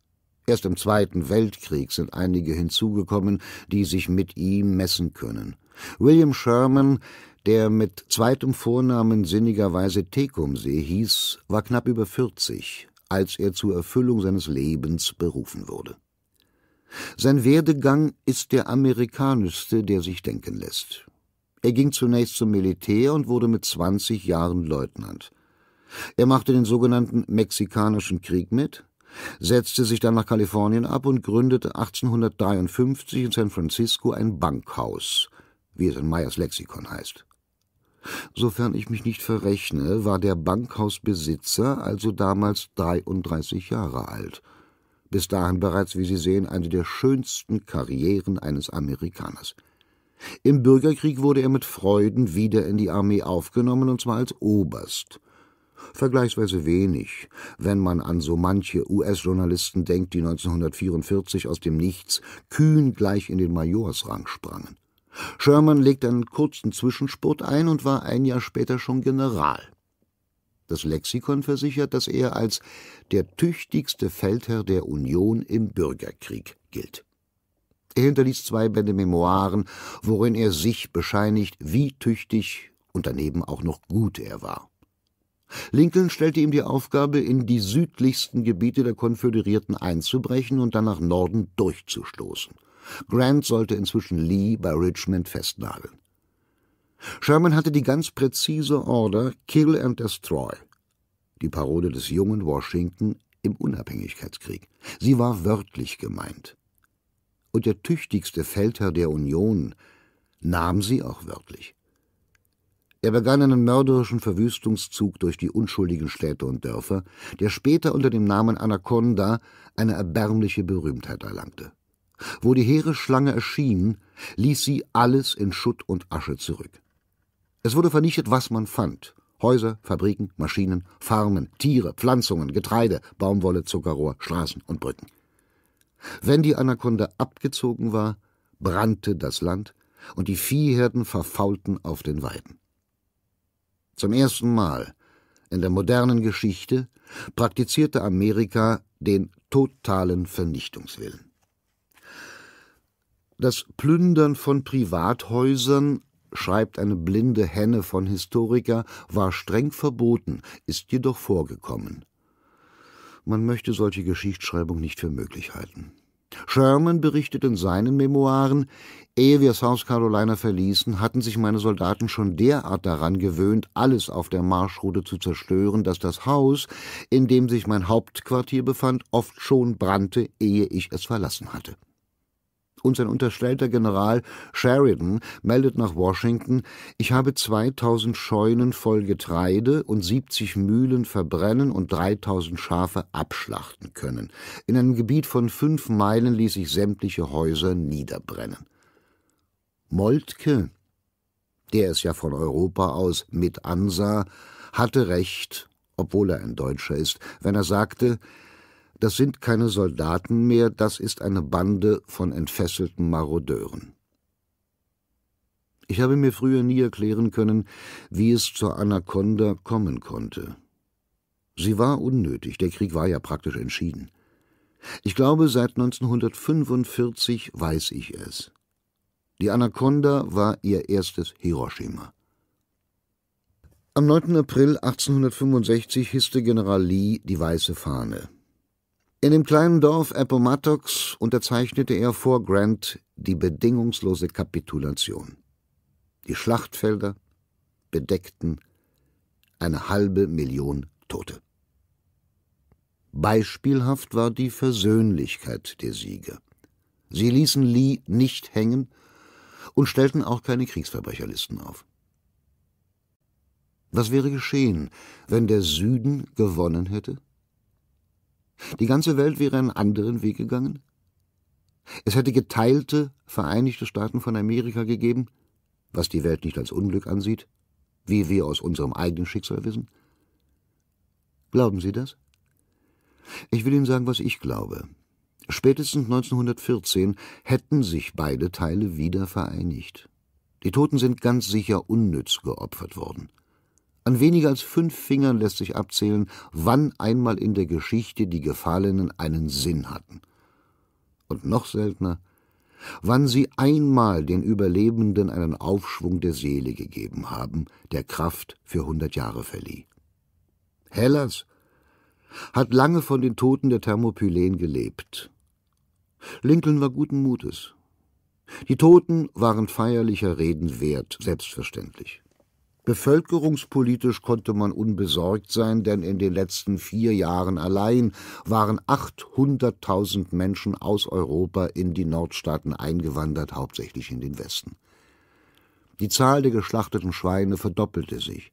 Erst im Zweiten Weltkrieg sind einige hinzugekommen, die sich mit ihm messen können. William Sherman, der mit zweitem Vornamen sinnigerweise Tecumseh hieß, war knapp über 40 als er zur Erfüllung seines Lebens berufen wurde. Sein Werdegang ist der amerikanischste, der sich denken lässt. Er ging zunächst zum Militär und wurde mit 20 Jahren Leutnant. Er machte den sogenannten Mexikanischen Krieg mit, setzte sich dann nach Kalifornien ab und gründete 1853 in San Francisco ein Bankhaus, wie es in Meyers Lexikon heißt. Sofern ich mich nicht verrechne, war der Bankhausbesitzer also damals 33 Jahre alt. Bis dahin bereits, wie Sie sehen, eine der schönsten Karrieren eines Amerikaners. Im Bürgerkrieg wurde er mit Freuden wieder in die Armee aufgenommen, und zwar als Oberst. Vergleichsweise wenig, wenn man an so manche US-Journalisten denkt, die 1944 aus dem Nichts kühn gleich in den Majorsrang sprangen. Sherman legte einen kurzen Zwischenspurt ein und war ein Jahr später schon General. Das Lexikon versichert, dass er als der tüchtigste Feldherr der Union im Bürgerkrieg gilt. Er hinterließ zwei Bände Memoiren, worin er sich bescheinigt, wie tüchtig und daneben auch noch gut er war. Lincoln stellte ihm die Aufgabe, in die südlichsten Gebiete der Konföderierten einzubrechen und dann nach Norden durchzustoßen. Grant sollte inzwischen Lee bei Richmond festnageln. Sherman hatte die ganz präzise Order Kill and Destroy, die Parode des jungen Washington im Unabhängigkeitskrieg. Sie war wörtlich gemeint. Und der tüchtigste Feldherr der Union nahm sie auch wörtlich. Er begann einen mörderischen Verwüstungszug durch die unschuldigen Städte und Dörfer, der später unter dem Namen Anaconda eine erbärmliche Berühmtheit erlangte. Wo die Heeresschlange erschien, ließ sie alles in Schutt und Asche zurück. Es wurde vernichtet, was man fand. Häuser, Fabriken, Maschinen, Farmen, Tiere, Pflanzungen, Getreide, Baumwolle, Zuckerrohr, Straßen und Brücken. Wenn die Anaconda abgezogen war, brannte das Land und die Viehherden verfaulten auf den Weiden. Zum ersten Mal in der modernen Geschichte praktizierte Amerika den totalen Vernichtungswillen. Das Plündern von Privathäusern, schreibt eine blinde Henne von Historiker, war streng verboten, ist jedoch vorgekommen. Man möchte solche Geschichtsschreibung nicht für möglich halten. Sherman berichtet in seinen Memoiren, ehe wir South Carolina verließen, hatten sich meine Soldaten schon derart daran gewöhnt, alles auf der Marschroute zu zerstören, dass das Haus, in dem sich mein Hauptquartier befand, oft schon brannte, ehe ich es verlassen hatte und sein unterstellter General Sheridan meldet nach Washington, ich habe 2000 Scheunen voll Getreide und 70 Mühlen verbrennen und 3000 Schafe abschlachten können. In einem Gebiet von fünf Meilen ließ ich sämtliche Häuser niederbrennen. Moltke, der es ja von Europa aus mit ansah, hatte recht, obwohl er ein Deutscher ist, wenn er sagte, das sind keine Soldaten mehr, das ist eine Bande von entfesselten Marodeuren. Ich habe mir früher nie erklären können, wie es zur Anaconda kommen konnte. Sie war unnötig, der Krieg war ja praktisch entschieden. Ich glaube, seit 1945 weiß ich es. Die Anaconda war ihr erstes Hiroshima. Am 9. April 1865 hisste General Lee die weiße Fahne. In dem kleinen Dorf Appomattox unterzeichnete er vor Grant die bedingungslose Kapitulation. Die Schlachtfelder bedeckten eine halbe Million Tote. Beispielhaft war die Versöhnlichkeit der Sieger. Sie ließen Lee nicht hängen und stellten auch keine Kriegsverbrecherlisten auf. Was wäre geschehen, wenn der Süden gewonnen hätte? Die ganze Welt wäre einen anderen Weg gegangen? Es hätte geteilte Vereinigte Staaten von Amerika gegeben, was die Welt nicht als Unglück ansieht, wie wir aus unserem eigenen Schicksal wissen? Glauben Sie das? Ich will Ihnen sagen, was ich glaube. Spätestens 1914 hätten sich beide Teile wieder vereinigt. Die Toten sind ganz sicher unnütz geopfert worden. An weniger als fünf Fingern lässt sich abzählen, wann einmal in der Geschichte die Gefallenen einen Sinn hatten. Und noch seltener, wann sie einmal den Überlebenden einen Aufschwung der Seele gegeben haben, der Kraft für hundert Jahre verlieh. Hellas hat lange von den Toten der Thermopylen gelebt. Lincoln war guten Mutes. Die Toten waren feierlicher Reden wert, selbstverständlich. Bevölkerungspolitisch konnte man unbesorgt sein, denn in den letzten vier Jahren allein waren 800.000 Menschen aus Europa in die Nordstaaten eingewandert, hauptsächlich in den Westen. Die Zahl der geschlachteten Schweine verdoppelte sich.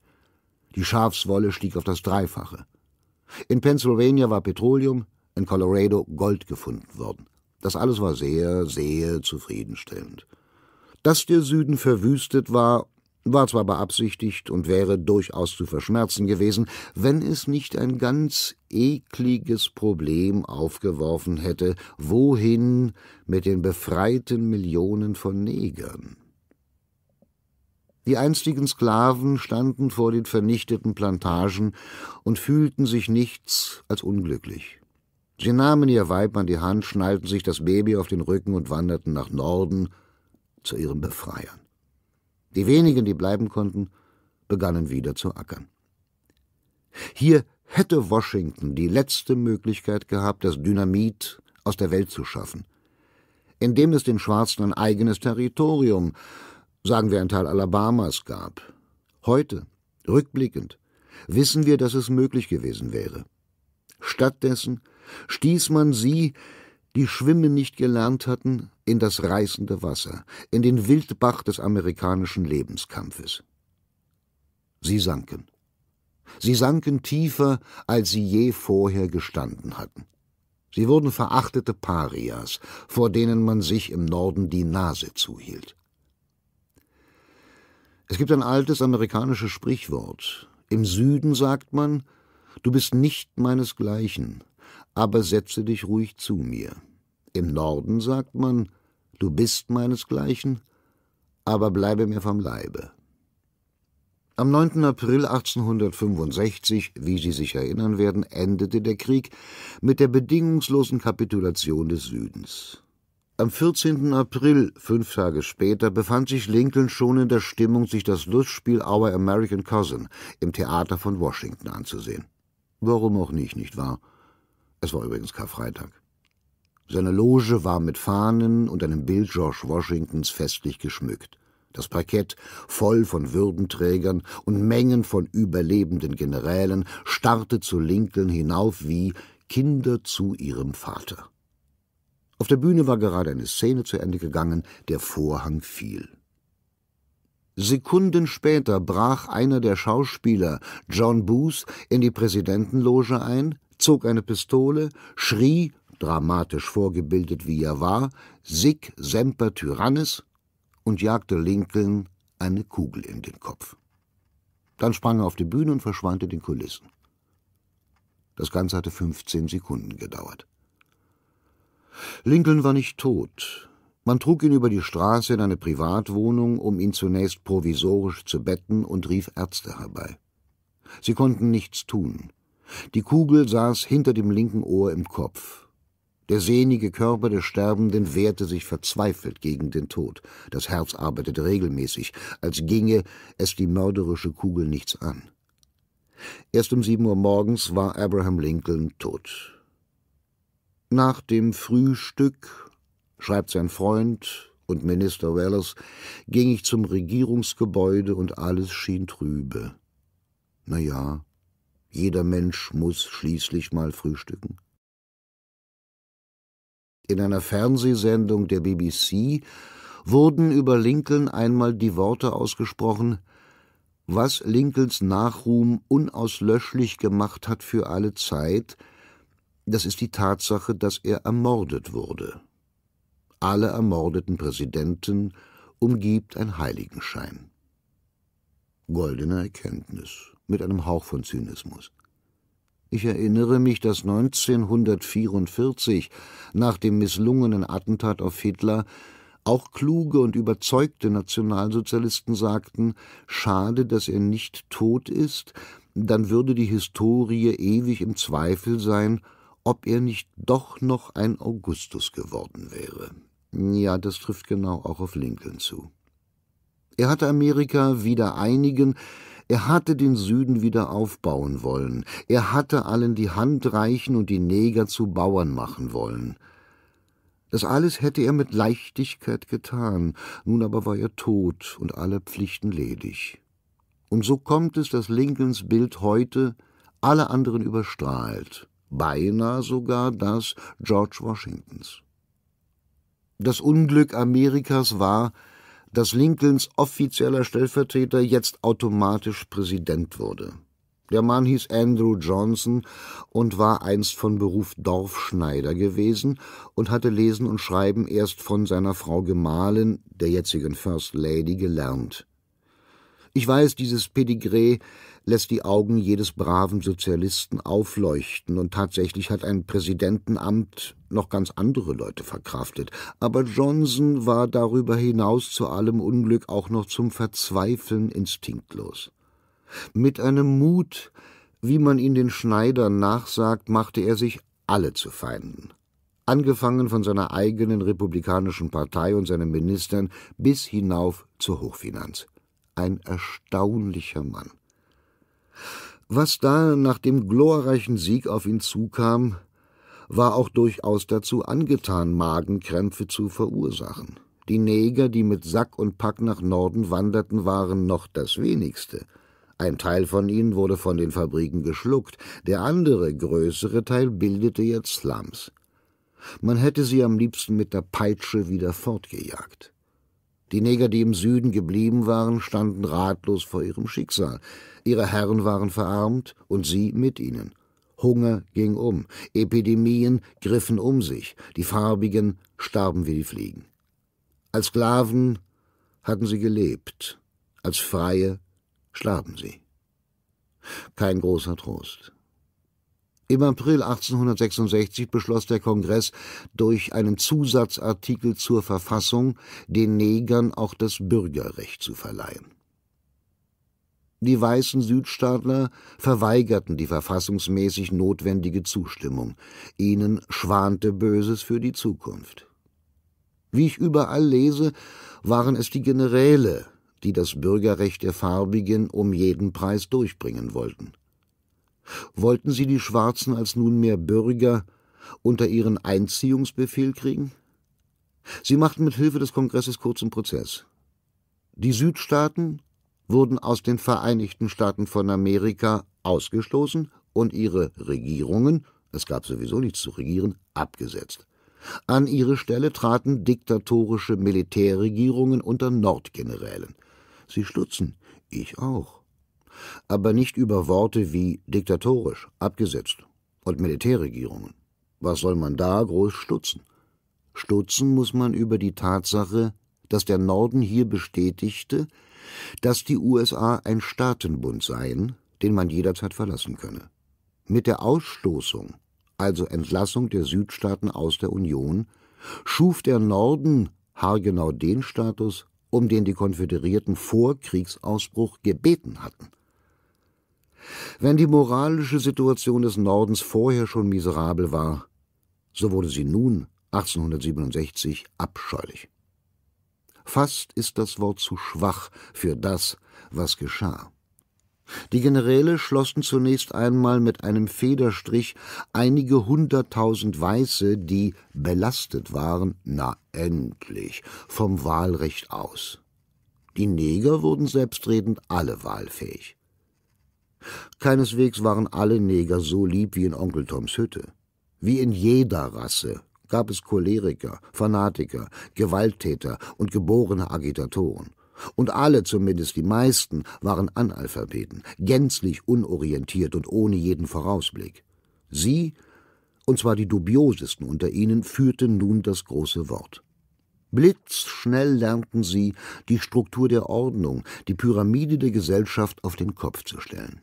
Die Schafswolle stieg auf das Dreifache. In Pennsylvania war Petroleum, in Colorado Gold gefunden worden. Das alles war sehr, sehr zufriedenstellend. Dass der Süden verwüstet war war zwar beabsichtigt und wäre durchaus zu verschmerzen gewesen, wenn es nicht ein ganz ekliges Problem aufgeworfen hätte, wohin mit den befreiten Millionen von Negern. Die einstigen Sklaven standen vor den vernichteten Plantagen und fühlten sich nichts als unglücklich. Sie nahmen ihr Weib an die Hand, schnallten sich das Baby auf den Rücken und wanderten nach Norden zu ihren Befreiern. Die wenigen, die bleiben konnten, begannen wieder zu ackern. Hier hätte Washington die letzte Möglichkeit gehabt, das Dynamit aus der Welt zu schaffen, indem es den Schwarzen ein eigenes Territorium, sagen wir ein Teil Alabamas, gab. Heute, rückblickend, wissen wir, dass es möglich gewesen wäre. Stattdessen stieß man sie die Schwimmen nicht gelernt hatten, in das reißende Wasser, in den Wildbach des amerikanischen Lebenskampfes. Sie sanken. Sie sanken tiefer, als sie je vorher gestanden hatten. Sie wurden verachtete Parias, vor denen man sich im Norden die Nase zuhielt. Es gibt ein altes amerikanisches Sprichwort. Im Süden sagt man, du bist nicht meinesgleichen, aber setze dich ruhig zu mir. Im Norden sagt man, du bist meinesgleichen, aber bleibe mir vom Leibe. Am 9. April 1865, wie Sie sich erinnern werden, endete der Krieg mit der bedingungslosen Kapitulation des Südens. Am 14. April, fünf Tage später, befand sich Lincoln schon in der Stimmung, sich das Lustspiel Our American Cousin im Theater von Washington anzusehen. Warum auch nicht, nicht wahr? Es war übrigens Karfreitag. Seine Loge war mit Fahnen und einem Bild George Washingtons festlich geschmückt. Das Parkett, voll von Würdenträgern und Mengen von überlebenden Generälen, starrte zu Lincoln hinauf wie Kinder zu ihrem Vater. Auf der Bühne war gerade eine Szene zu Ende gegangen, der Vorhang fiel. Sekunden später brach einer der Schauspieler, John Booth, in die Präsidentenloge ein, zog eine Pistole, schrie, dramatisch vorgebildet wie er war, Sic semper tyrannis und jagte Lincoln eine Kugel in den Kopf. Dann sprang er auf die Bühne und verschwand in den Kulissen. Das Ganze hatte 15 Sekunden gedauert. Lincoln war nicht tot. Man trug ihn über die Straße in eine Privatwohnung, um ihn zunächst provisorisch zu betten und rief Ärzte herbei. Sie konnten nichts tun. Die Kugel saß hinter dem linken Ohr im Kopf. Der sehnige Körper des Sterbenden wehrte sich verzweifelt gegen den Tod. Das Herz arbeitete regelmäßig, als ginge es die mörderische Kugel nichts an. Erst um sieben Uhr morgens war Abraham Lincoln tot. Nach dem Frühstück, schreibt sein Freund und Minister Welles, ging ich zum Regierungsgebäude und alles schien trübe. Na ja, jeder Mensch muss schließlich mal frühstücken. In einer Fernsehsendung der BBC wurden über Lincoln einmal die Worte ausgesprochen, was Lincolns Nachruhm unauslöschlich gemacht hat für alle Zeit, das ist die Tatsache, dass er ermordet wurde. Alle ermordeten Präsidenten umgibt ein Heiligenschein. Goldene Erkenntnis mit einem Hauch von Zynismus. Ich erinnere mich, dass 1944 nach dem misslungenen Attentat auf Hitler auch kluge und überzeugte Nationalsozialisten sagten, schade, dass er nicht tot ist, dann würde die Historie ewig im Zweifel sein, ob er nicht doch noch ein Augustus geworden wäre. Ja, das trifft genau auch auf Lincoln zu. Er hatte Amerika wieder einigen, er hatte den Süden wieder aufbauen wollen, er hatte allen die Hand reichen und die Neger zu Bauern machen wollen. Das alles hätte er mit Leichtigkeit getan, nun aber war er tot und alle Pflichten ledig. Und so kommt es, dass Lincolns Bild heute alle anderen überstrahlt, beinahe sogar das George Washingtons. Das Unglück Amerikas war, dass Lincolns offizieller Stellvertreter jetzt automatisch Präsident wurde. Der Mann hieß Andrew Johnson und war einst von Beruf Dorfschneider gewesen und hatte Lesen und Schreiben erst von seiner Frau Gemahlin, der jetzigen First Lady, gelernt. Ich weiß, dieses Pedigree lässt die Augen jedes braven Sozialisten aufleuchten, und tatsächlich hat ein Präsidentenamt noch ganz andere Leute verkraftet. Aber Johnson war darüber hinaus zu allem Unglück auch noch zum Verzweifeln instinktlos. Mit einem Mut, wie man ihn den Schneidern nachsagt, machte er sich alle zu Feinden angefangen von seiner eigenen republikanischen Partei und seinen Ministern bis hinauf zur Hochfinanz. Ein erstaunlicher Mann. Was da nach dem glorreichen Sieg auf ihn zukam, war auch durchaus dazu angetan, Magenkrämpfe zu verursachen. Die Neger, die mit Sack und Pack nach Norden wanderten, waren noch das wenigste. Ein Teil von ihnen wurde von den Fabriken geschluckt, der andere, größere Teil bildete jetzt Slums. Man hätte sie am liebsten mit der Peitsche wieder fortgejagt. Die Neger, die im Süden geblieben waren, standen ratlos vor ihrem Schicksal. Ihre Herren waren verarmt und sie mit ihnen. Hunger ging um, Epidemien griffen um sich, die Farbigen starben wie die Fliegen. Als Sklaven hatten sie gelebt, als Freie starben sie. Kein großer Trost. Im April 1866 beschloss der Kongress durch einen Zusatzartikel zur Verfassung, den Negern auch das Bürgerrecht zu verleihen. Die weißen Südstaatler verweigerten die verfassungsmäßig notwendige Zustimmung. Ihnen schwante Böses für die Zukunft. Wie ich überall lese, waren es die Generäle, die das Bürgerrecht der Farbigen um jeden Preis durchbringen wollten. Wollten sie die Schwarzen als nunmehr Bürger unter ihren Einziehungsbefehl kriegen? Sie machten mit Hilfe des Kongresses kurzen Prozess. Die Südstaaten wurden aus den Vereinigten Staaten von Amerika ausgestoßen und ihre Regierungen, es gab sowieso nichts zu regieren, abgesetzt. An ihre Stelle traten diktatorische Militärregierungen unter Nordgenerälen. Sie stutzen, ich auch aber nicht über Worte wie diktatorisch, abgesetzt und Militärregierungen. Was soll man da groß stutzen? Stutzen muss man über die Tatsache, dass der Norden hier bestätigte, dass die USA ein Staatenbund seien, den man jederzeit verlassen könne. Mit der Ausstoßung, also Entlassung der Südstaaten aus der Union, schuf der Norden haargenau den Status, um den die Konföderierten vor Kriegsausbruch gebeten hatten – wenn die moralische Situation des Nordens vorher schon miserabel war, so wurde sie nun, 1867, abscheulich. Fast ist das Wort zu schwach für das, was geschah. Die Generäle schlossen zunächst einmal mit einem Federstrich einige hunderttausend Weiße, die belastet waren, na endlich, vom Wahlrecht aus. Die Neger wurden selbstredend alle wahlfähig. Keineswegs waren alle Neger so lieb wie in Onkel Toms Hütte. Wie in jeder Rasse gab es Choleriker, Fanatiker, Gewalttäter und geborene Agitatoren. Und alle, zumindest die meisten, waren Analphabeten, gänzlich unorientiert und ohne jeden Vorausblick. Sie, und zwar die dubiosesten unter ihnen, führten nun das große Wort. Blitzschnell lernten sie, die Struktur der Ordnung, die Pyramide der Gesellschaft auf den Kopf zu stellen.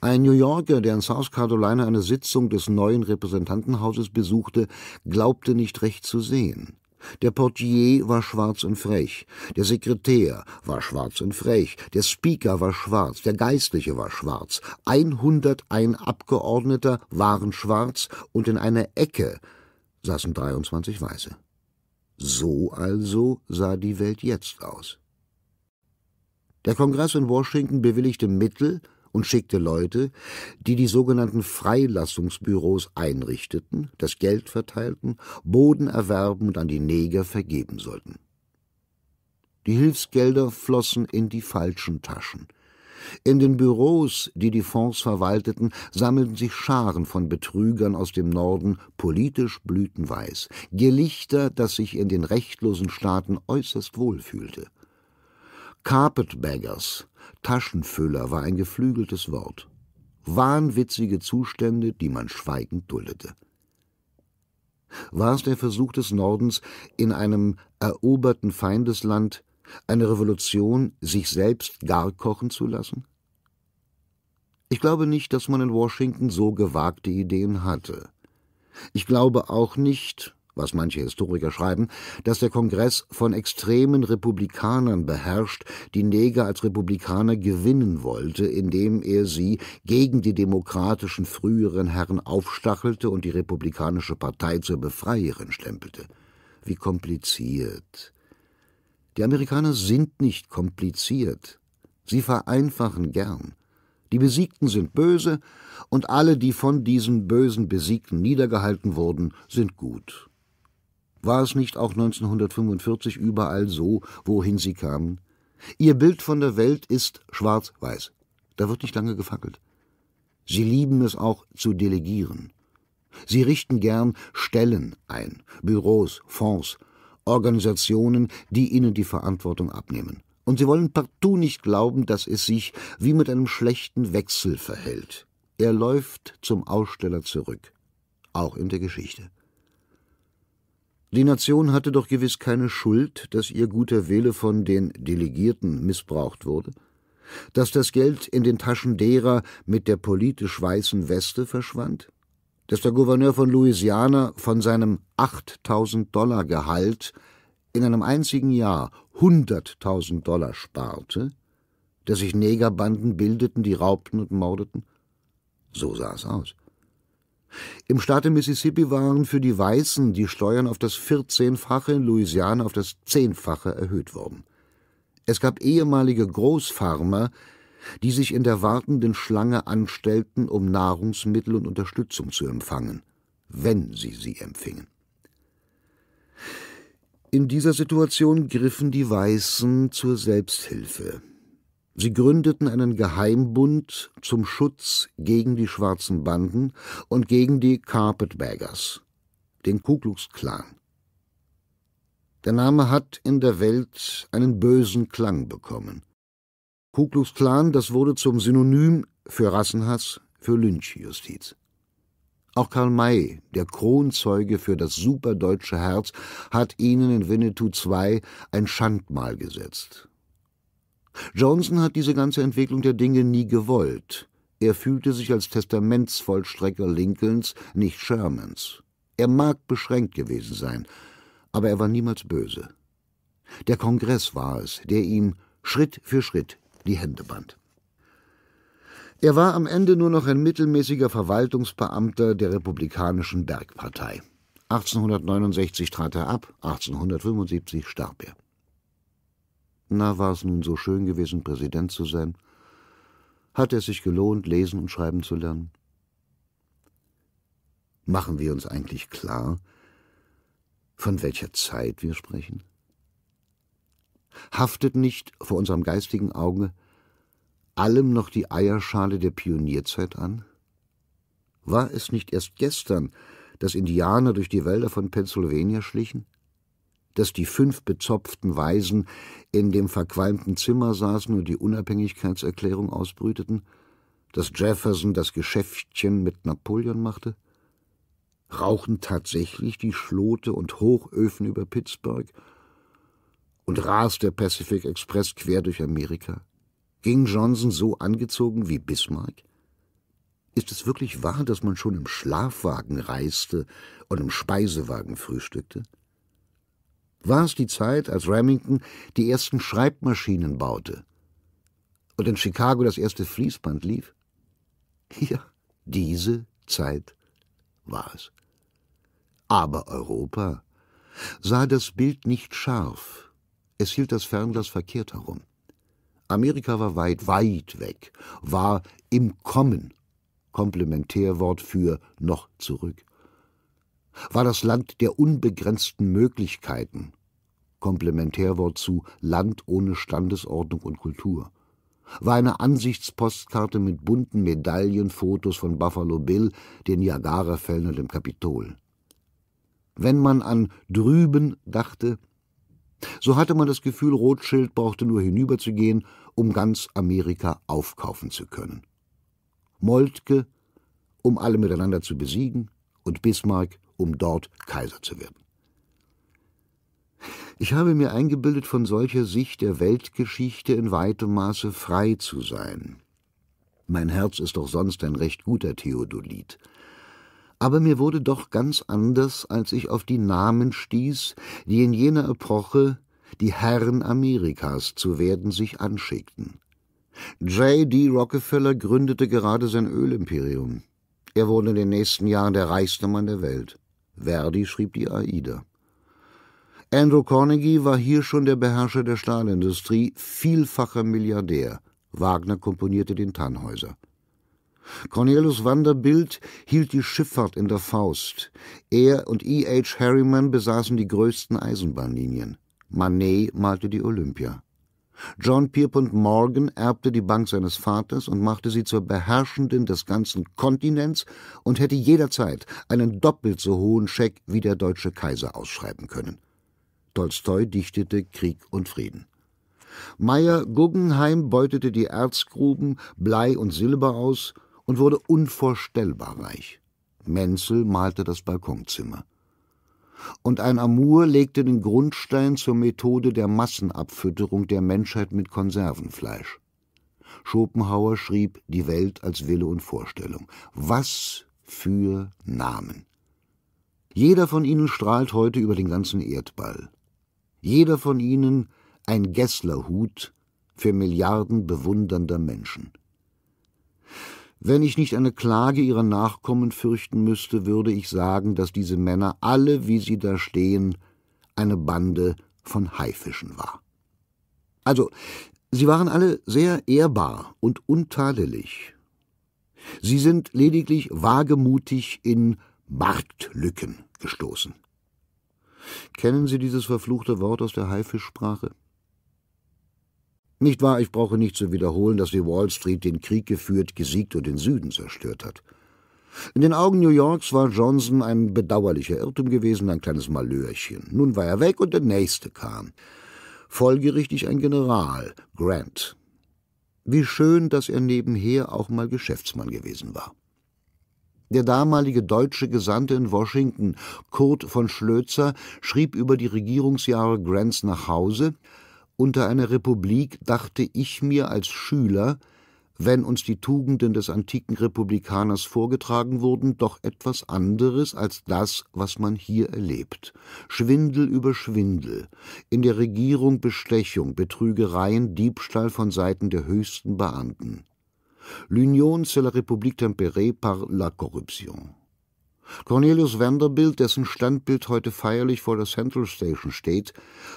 Ein New Yorker, der in South Carolina eine Sitzung des neuen Repräsentantenhauses besuchte, glaubte nicht recht zu sehen. Der Portier war schwarz und frech, der Sekretär war schwarz und frech, der Speaker war schwarz, der Geistliche war schwarz, 101 Abgeordneter waren schwarz und in einer Ecke saßen 23 Weiße. So also sah die Welt jetzt aus. Der Kongress in Washington bewilligte Mittel und schickte Leute, die die sogenannten Freilassungsbüros einrichteten, das Geld verteilten, Boden erwerben und an die Neger vergeben sollten. Die Hilfsgelder flossen in die falschen Taschen. In den Büros, die die Fonds verwalteten, sammelten sich Scharen von Betrügern aus dem Norden, politisch blütenweiß, Gelichter, das sich in den rechtlosen Staaten äußerst wohl fühlte. Carpetbaggers, Taschenfüller war ein geflügeltes Wort. Wahnwitzige Zustände, die man schweigend duldete. War es der Versuch des Nordens, in einem eroberten Feindesland eine Revolution sich selbst gar kochen zu lassen? Ich glaube nicht, dass man in Washington so gewagte Ideen hatte. Ich glaube auch nicht, was manche Historiker schreiben, dass der Kongress von extremen Republikanern beherrscht, die Neger als Republikaner gewinnen wollte, indem er sie gegen die demokratischen früheren Herren aufstachelte und die republikanische Partei zur Befreierin stempelte. Wie kompliziert. Die Amerikaner sind nicht kompliziert. Sie vereinfachen gern. Die Besiegten sind böse, und alle, die von diesen bösen Besiegten niedergehalten wurden, sind gut. War es nicht auch 1945 überall so, wohin sie kamen? Ihr Bild von der Welt ist schwarz-weiß. Da wird nicht lange gefackelt. Sie lieben es auch zu delegieren. Sie richten gern Stellen ein, Büros, Fonds, Organisationen, die ihnen die Verantwortung abnehmen. Und sie wollen partout nicht glauben, dass es sich wie mit einem schlechten Wechsel verhält. Er läuft zum Aussteller zurück, auch in der Geschichte. Die Nation hatte doch gewiss keine Schuld, dass ihr guter Wille von den Delegierten missbraucht wurde, dass das Geld in den Taschen derer mit der politisch weißen Weste verschwand, dass der Gouverneur von Louisiana von seinem 8000 Dollar Gehalt in einem einzigen Jahr 100.000 Dollar sparte, dass sich Negerbanden bildeten, die raubten und mordeten? So sah es aus. Im Staate Mississippi waren für die Weißen die Steuern auf das Vierzehnfache, in Louisiana auf das Zehnfache erhöht worden. Es gab ehemalige Großfarmer, die sich in der wartenden Schlange anstellten, um Nahrungsmittel und Unterstützung zu empfangen, wenn sie sie empfingen. In dieser Situation griffen die Weißen zur Selbsthilfe. Sie gründeten einen Geheimbund zum Schutz gegen die schwarzen Banden und gegen die Carpetbaggers, den Ku Klux Klan. Der Name hat in der Welt einen bösen Klang bekommen. Ku Klux Klan, das wurde zum Synonym für Rassenhass, für Lynchjustiz. Auch Karl May, der Kronzeuge für das superdeutsche Herz, hat ihnen in Winnetou II ein Schandmal gesetzt Johnson hat diese ganze Entwicklung der Dinge nie gewollt. Er fühlte sich als Testamentsvollstrecker Lincolns, nicht Shermans. Er mag beschränkt gewesen sein, aber er war niemals böse. Der Kongress war es, der ihm Schritt für Schritt die Hände band. Er war am Ende nur noch ein mittelmäßiger Verwaltungsbeamter der Republikanischen Bergpartei. 1869 trat er ab, 1875 starb er. Na, war es nun so schön gewesen, Präsident zu sein? Hat es sich gelohnt, lesen und schreiben zu lernen? Machen wir uns eigentlich klar, von welcher Zeit wir sprechen? Haftet nicht vor unserem geistigen Auge allem noch die Eierschale der Pionierzeit an? War es nicht erst gestern, dass Indianer durch die Wälder von Pennsylvania schlichen? dass die fünf bezopften Waisen in dem verqualmten Zimmer saßen und die Unabhängigkeitserklärung ausbrüteten, dass Jefferson das Geschäftchen mit Napoleon machte? Rauchen tatsächlich die Schlote und Hochöfen über Pittsburgh? Und rast der Pacific Express quer durch Amerika? Ging Johnson so angezogen wie Bismarck? Ist es wirklich wahr, dass man schon im Schlafwagen reiste und im Speisewagen frühstückte? war es die Zeit, als Remington die ersten Schreibmaschinen baute und in Chicago das erste Fließband lief? Ja, diese Zeit war es. Aber Europa sah das Bild nicht scharf. Es hielt das Fernglas verkehrt herum. Amerika war weit, weit weg, war im Kommen, Komplementärwort für noch zurück war das Land der unbegrenzten Möglichkeiten, Komplementärwort zu Land ohne Standesordnung und Kultur, war eine Ansichtspostkarte mit bunten Medaillenfotos von Buffalo Bill, den Niagarafällen und dem Kapitol. Wenn man an drüben dachte, so hatte man das Gefühl, Rothschild brauchte nur hinüberzugehen, um ganz Amerika aufkaufen zu können. Moltke, um alle miteinander zu besiegen, und Bismarck, um dort Kaiser zu werden. Ich habe mir eingebildet, von solcher Sicht der Weltgeschichte in weitem Maße frei zu sein. Mein Herz ist doch sonst ein recht guter Theodolit. Aber mir wurde doch ganz anders, als ich auf die Namen stieß, die in jener Epoche die Herren Amerikas zu werden sich anschickten. J. D. Rockefeller gründete gerade sein Ölimperium. Er wurde in den nächsten Jahren der reichste Mann der Welt. Verdi schrieb die Aida. Andrew Carnegie war hier schon der Beherrscher der Stahlindustrie, vielfacher Milliardär. Wagner komponierte den Tannhäuser. Cornelius Vanderbilt hielt die Schifffahrt in der Faust. Er und E. H. Harriman besaßen die größten Eisenbahnlinien. Manet malte die Olympia. John Pierpont Morgan erbte die Bank seines Vaters und machte sie zur Beherrschenden des ganzen Kontinents und hätte jederzeit einen doppelt so hohen Scheck wie der deutsche Kaiser ausschreiben können. Tolstoi dichtete Krieg und Frieden. Meyer Guggenheim beutete die Erzgruben, Blei und Silber aus und wurde unvorstellbar reich. Menzel malte das Balkonzimmer und ein Amour legte den Grundstein zur Methode der Massenabfütterung der Menschheit mit Konservenfleisch. Schopenhauer schrieb Die Welt als Wille und Vorstellung. Was für Namen! Jeder von ihnen strahlt heute über den ganzen Erdball. Jeder von ihnen ein Gesslerhut für Milliarden bewundernder Menschen. Wenn ich nicht eine Klage ihrer Nachkommen fürchten müsste, würde ich sagen, dass diese Männer alle, wie sie da stehen, eine Bande von Haifischen war. Also, sie waren alle sehr ehrbar und untadelig. Sie sind lediglich wagemutig in Marktlücken gestoßen. Kennen Sie dieses verfluchte Wort aus der Haifischsprache? Nicht wahr, ich brauche nicht zu wiederholen, dass die Wall Street den Krieg geführt, gesiegt und den Süden zerstört hat. In den Augen New Yorks war Johnson ein bedauerlicher Irrtum gewesen, ein kleines Malörchen. Nun war er weg und der nächste kam. Folgerichtig ein General, Grant. Wie schön, dass er nebenher auch mal Geschäftsmann gewesen war. Der damalige deutsche Gesandte in Washington, Kurt von Schlözer, schrieb über die Regierungsjahre Grants nach Hause, unter einer Republik dachte ich mir als Schüler, wenn uns die Tugenden des antiken Republikaners vorgetragen wurden, doch etwas anderes als das, was man hier erlebt. Schwindel über Schwindel, in der Regierung Bestechung, Betrügereien, Diebstahl von Seiten der höchsten Beamten. L'Union c'est la République tempérée par la corruption. Cornelius Vanderbilt, dessen Standbild heute feierlich vor der Central Station steht,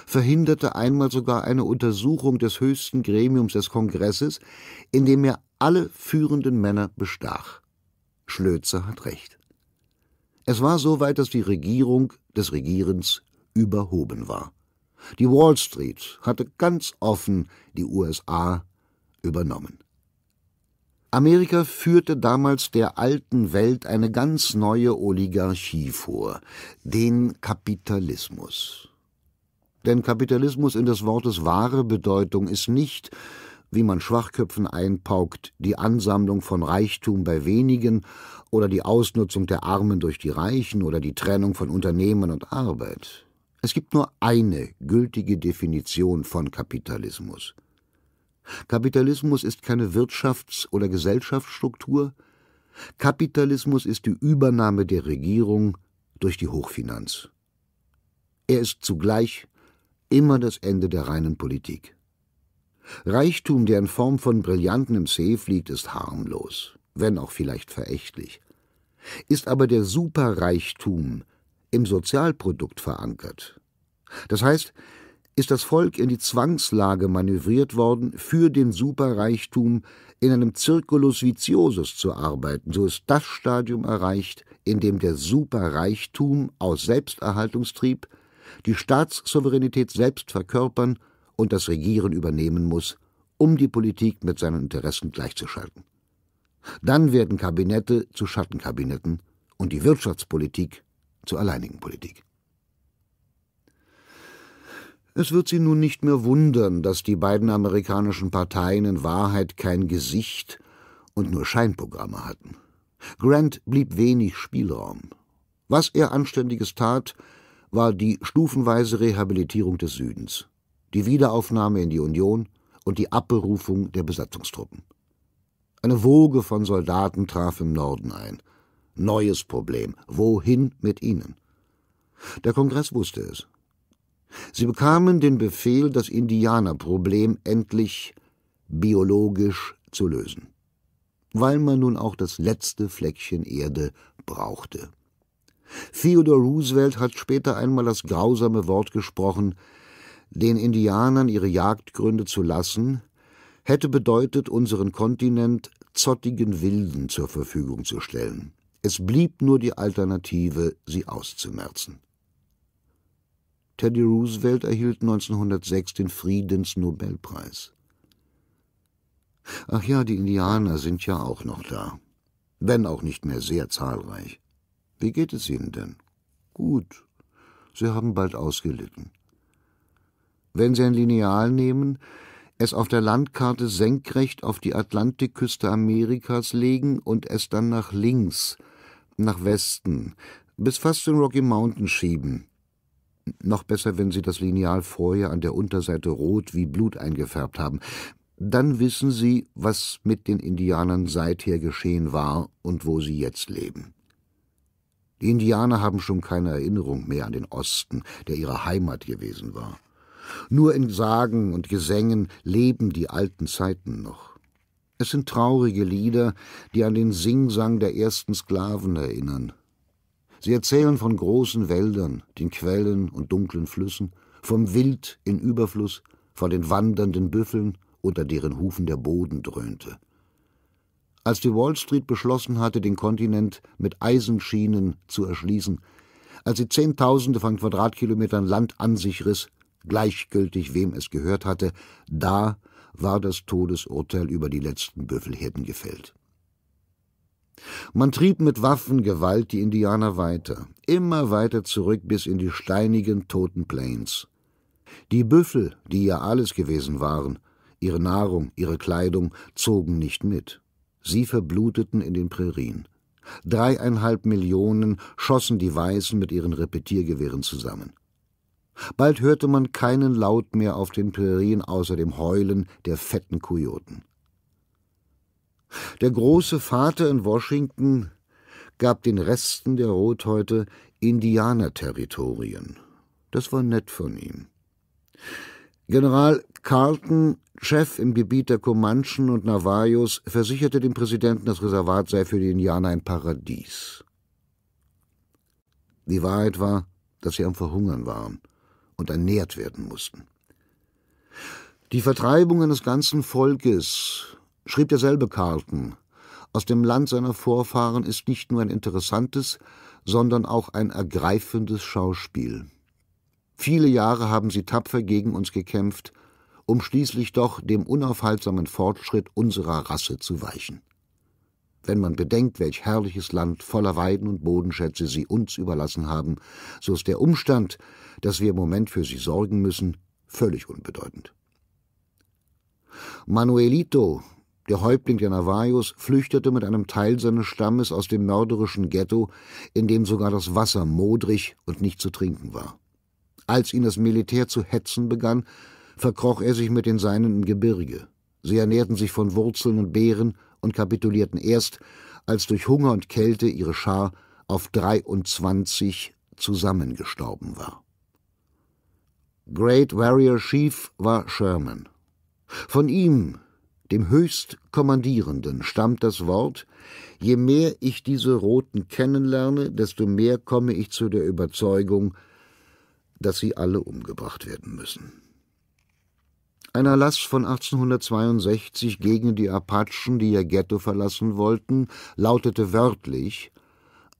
verhinderte einmal sogar eine Untersuchung des höchsten Gremiums des Kongresses, in dem er alle führenden Männer bestach. Schlözer hat recht. Es war so weit, dass die Regierung des Regierens überhoben war. Die Wall Street hatte ganz offen die USA übernommen. Amerika führte damals der alten Welt eine ganz neue Oligarchie vor, den Kapitalismus. Denn Kapitalismus in des Wortes wahre Bedeutung ist nicht, wie man Schwachköpfen einpaukt, die Ansammlung von Reichtum bei wenigen oder die Ausnutzung der Armen durch die Reichen oder die Trennung von Unternehmen und Arbeit. Es gibt nur eine gültige Definition von Kapitalismus. Kapitalismus ist keine Wirtschafts- oder Gesellschaftsstruktur, Kapitalismus ist die Übernahme der Regierung durch die Hochfinanz. Er ist zugleich immer das Ende der reinen Politik. Reichtum, der in Form von Brillanten im See fliegt, ist harmlos, wenn auch vielleicht verächtlich, ist aber der Superreichtum im Sozialprodukt verankert. Das heißt, ist das Volk in die Zwangslage manövriert worden, für den Superreichtum in einem Circulus viciosus zu arbeiten. So ist das Stadium erreicht, in dem der Superreichtum aus Selbsterhaltungstrieb die Staatssouveränität selbst verkörpern und das Regieren übernehmen muss, um die Politik mit seinen Interessen gleichzuschalten. Dann werden Kabinette zu Schattenkabinetten und die Wirtschaftspolitik zur alleinigen Politik. Es wird Sie nun nicht mehr wundern, dass die beiden amerikanischen Parteien in Wahrheit kein Gesicht und nur Scheinprogramme hatten. Grant blieb wenig Spielraum. Was er Anständiges tat, war die stufenweise Rehabilitierung des Südens, die Wiederaufnahme in die Union und die Abberufung der Besatzungstruppen. Eine Woge von Soldaten traf im Norden ein. Neues Problem. Wohin mit ihnen? Der Kongress wusste es. Sie bekamen den Befehl, das Indianerproblem endlich biologisch zu lösen, weil man nun auch das letzte Fleckchen Erde brauchte. Theodore Roosevelt hat später einmal das grausame Wort gesprochen, den Indianern ihre Jagdgründe zu lassen, hätte bedeutet, unseren Kontinent zottigen Wilden zur Verfügung zu stellen. Es blieb nur die Alternative, sie auszumerzen. Teddy Roosevelt erhielt 1906 den Friedensnobelpreis. Ach ja, die Indianer sind ja auch noch da. Wenn auch nicht mehr sehr zahlreich. Wie geht es Ihnen denn? Gut. Sie haben bald ausgelitten. Wenn Sie ein Lineal nehmen, es auf der Landkarte senkrecht auf die Atlantikküste Amerikas legen und es dann nach links, nach Westen, bis fast zum Rocky Mountain schieben, noch besser, wenn Sie das Lineal vorher an der Unterseite rot wie Blut eingefärbt haben. Dann wissen Sie, was mit den Indianern seither geschehen war und wo sie jetzt leben. Die Indianer haben schon keine Erinnerung mehr an den Osten, der ihre Heimat gewesen war. Nur in Sagen und Gesängen leben die alten Zeiten noch. Es sind traurige Lieder, die an den Singsang der ersten Sklaven erinnern, Sie erzählen von großen Wäldern, den Quellen und dunklen Flüssen, vom Wild in Überfluss, von den wandernden Büffeln, unter deren Hufen der Boden dröhnte. Als die Wall Street beschlossen hatte, den Kontinent mit Eisenschienen zu erschließen, als sie Zehntausende von Quadratkilometern Land an sich riss, gleichgültig wem es gehört hatte, da war das Todesurteil über die letzten Büffelherden gefällt. Man trieb mit Waffengewalt die Indianer weiter, immer weiter zurück bis in die steinigen, toten Plains. Die Büffel, die ja alles gewesen waren, ihre Nahrung, ihre Kleidung, zogen nicht mit. Sie verbluteten in den Prärien. Dreieinhalb Millionen schossen die Weißen mit ihren Repetiergewehren zusammen. Bald hörte man keinen Laut mehr auf den Prärien außer dem Heulen der fetten Kojoten. Der große Vater in Washington gab den Resten der Rothäute Indianerterritorien. Das war nett von ihm. General Carlton, Chef im Gebiet der Comanchen und Navajos, versicherte dem Präsidenten, das Reservat sei für die Indianer ein Paradies. Die Wahrheit war, dass sie am Verhungern waren und ernährt werden mussten. Die Vertreibung eines ganzen Volkes Schrieb derselbe Carlton, aus dem Land seiner Vorfahren ist nicht nur ein interessantes, sondern auch ein ergreifendes Schauspiel. Viele Jahre haben sie tapfer gegen uns gekämpft, um schließlich doch dem unaufhaltsamen Fortschritt unserer Rasse zu weichen. Wenn man bedenkt, welch herrliches Land voller Weiden und Bodenschätze sie uns überlassen haben, so ist der Umstand, dass wir im Moment für sie sorgen müssen, völlig unbedeutend. Manuelito, der Häuptling der Navajos flüchtete mit einem Teil seines Stammes aus dem mörderischen Ghetto, in dem sogar das Wasser modrig und nicht zu trinken war. Als ihn das Militär zu hetzen begann, verkroch er sich mit den Seinen im Gebirge. Sie ernährten sich von Wurzeln und Beeren und kapitulierten erst, als durch Hunger und Kälte ihre Schar auf 23 zusammengestorben war. Great Warrior Chief war Sherman. Von ihm dem Höchstkommandierenden stammt das Wort Je mehr ich diese Roten kennenlerne, desto mehr komme ich zu der Überzeugung, dass sie alle umgebracht werden müssen. Ein Erlass von 1862 gegen die Apachen, die ihr Ghetto verlassen wollten, lautete wörtlich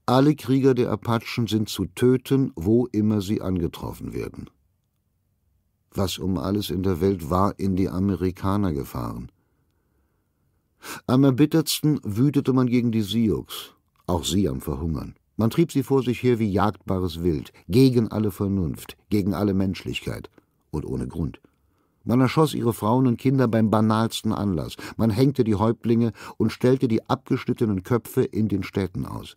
Alle Krieger der Apachen sind zu töten, wo immer sie angetroffen werden. Was um alles in der Welt war in die Amerikaner gefahren? Am erbittertsten wütete man gegen die Sioux, auch sie am Verhungern. Man trieb sie vor sich her wie jagdbares Wild, gegen alle Vernunft, gegen alle Menschlichkeit und ohne Grund. Man erschoss ihre Frauen und Kinder beim banalsten Anlass, man hängte die Häuptlinge und stellte die abgeschnittenen Köpfe in den Städten aus.